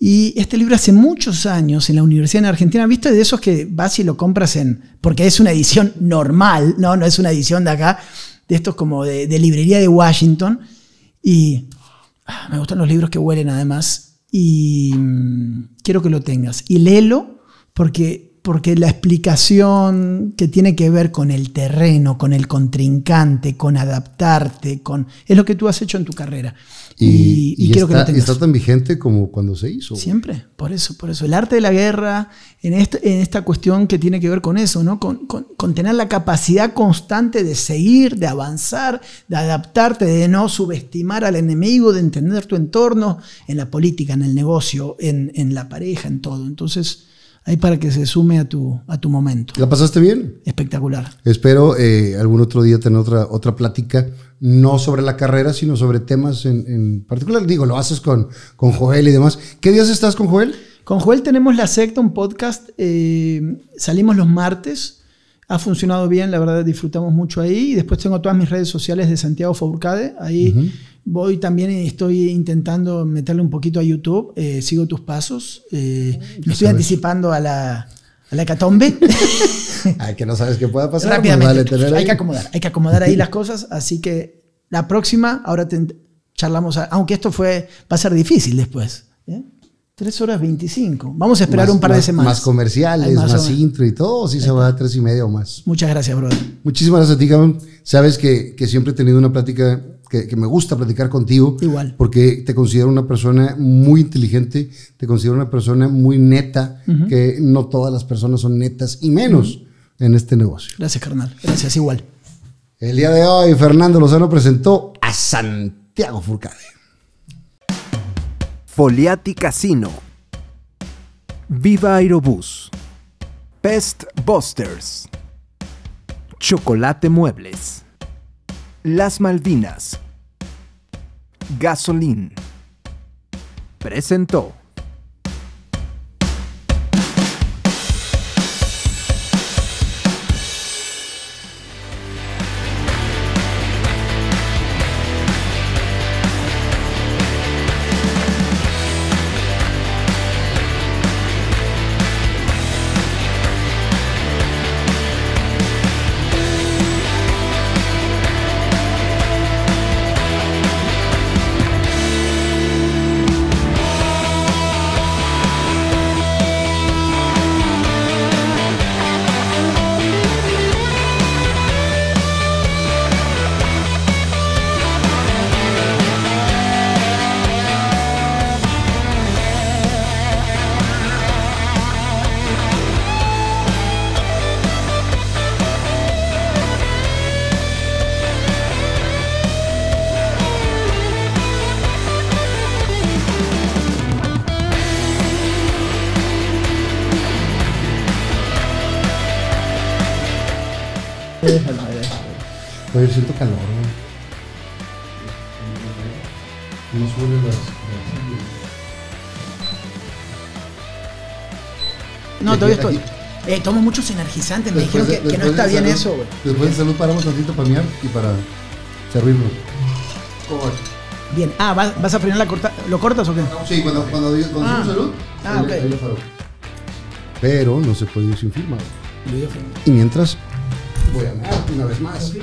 Y este libro hace muchos años en la Universidad en Argentina, visto De esos que vas y lo compras en. Porque es una edición normal, no, no es una edición de acá, de estos como de, librería de Washington. Y ah, me gustan los libros que huelen además y mm, quiero que lo tengas. Y léelo porque porque la explicación que tiene que ver con el terreno, con el contrincante, con adaptarte, con es lo que tú has hecho en tu carrera. Y, quiero está, que está tan vigente como cuando se hizo. Siempre, por eso, por eso. El arte de la guerra, en, esta, en esta cuestión que tiene que ver con eso, ¿no? Con, tener la capacidad constante de seguir, de avanzar, de adaptarte, de no subestimar al enemigo, de entender tu entorno, en la política, en el negocio, en, en la pareja, en todo. Entonces ahí para que se sume a tu, a tu momento. ¿La pasaste bien? Espectacular. Espero eh, algún otro día tener otra, otra plática, no sobre la carrera, sino sobre temas en, particular. Digo, lo haces con, con Joel y demás. ¿Qué días estás con Joel? Con Joel tenemos la secta, un podcast. Eh, salimos los martes ha funcionado bien, la verdad disfrutamos mucho ahí. Y después tengo todas mis redes sociales de Santiago Faurcade. Ahí voy también y estoy intentando meterle un poquito a YouTube. Eh, sigo tus pasos. me eh, estoy anticipando a la, a la hecatombe. que no sabes qué pueda pasar. Pues, Rápidamente. hay que acomodar, hay que acomodar ahí las cosas. Así que la próxima, ahora charlamos, aunque esto fue, va a ser difícil después. ¿eh? 3 horas 25. Vamos a esperar un par de semanas. Más comerciales, más, intro y todo, si sí se va a 3 y media o más. Muchas gracias, brother. Muchísimas gracias a ti, cabrón. Sabes que, siempre he tenido una plática que, me gusta platicar contigo. Igual. Porque te considero una persona muy inteligente, te considero una persona muy neta, que no todas las personas son netas y menos en este negocio. Gracias, carnal. Gracias, igual. El día de hoy, Fernando Lozano presentó a Santiago Furcade. Foliati Casino, Viva Aerobús, Pest Busters, Chocolate Muebles, Las Malvinas, Gasolín. Presentó. tomo muchos energizantes, me dijeron que, no está bien eso, Después de salud paramos tantito para mirar y para servirlo. Bien. Ah, ¿vas, a frenar la corta? ¿Lo cortas o qué? Sí, cuando, cuando, cuando, ah. salud, ah, ahí, okay. Pero no se puede ir sin firma. Y mientras... Voy a mirar una vez más.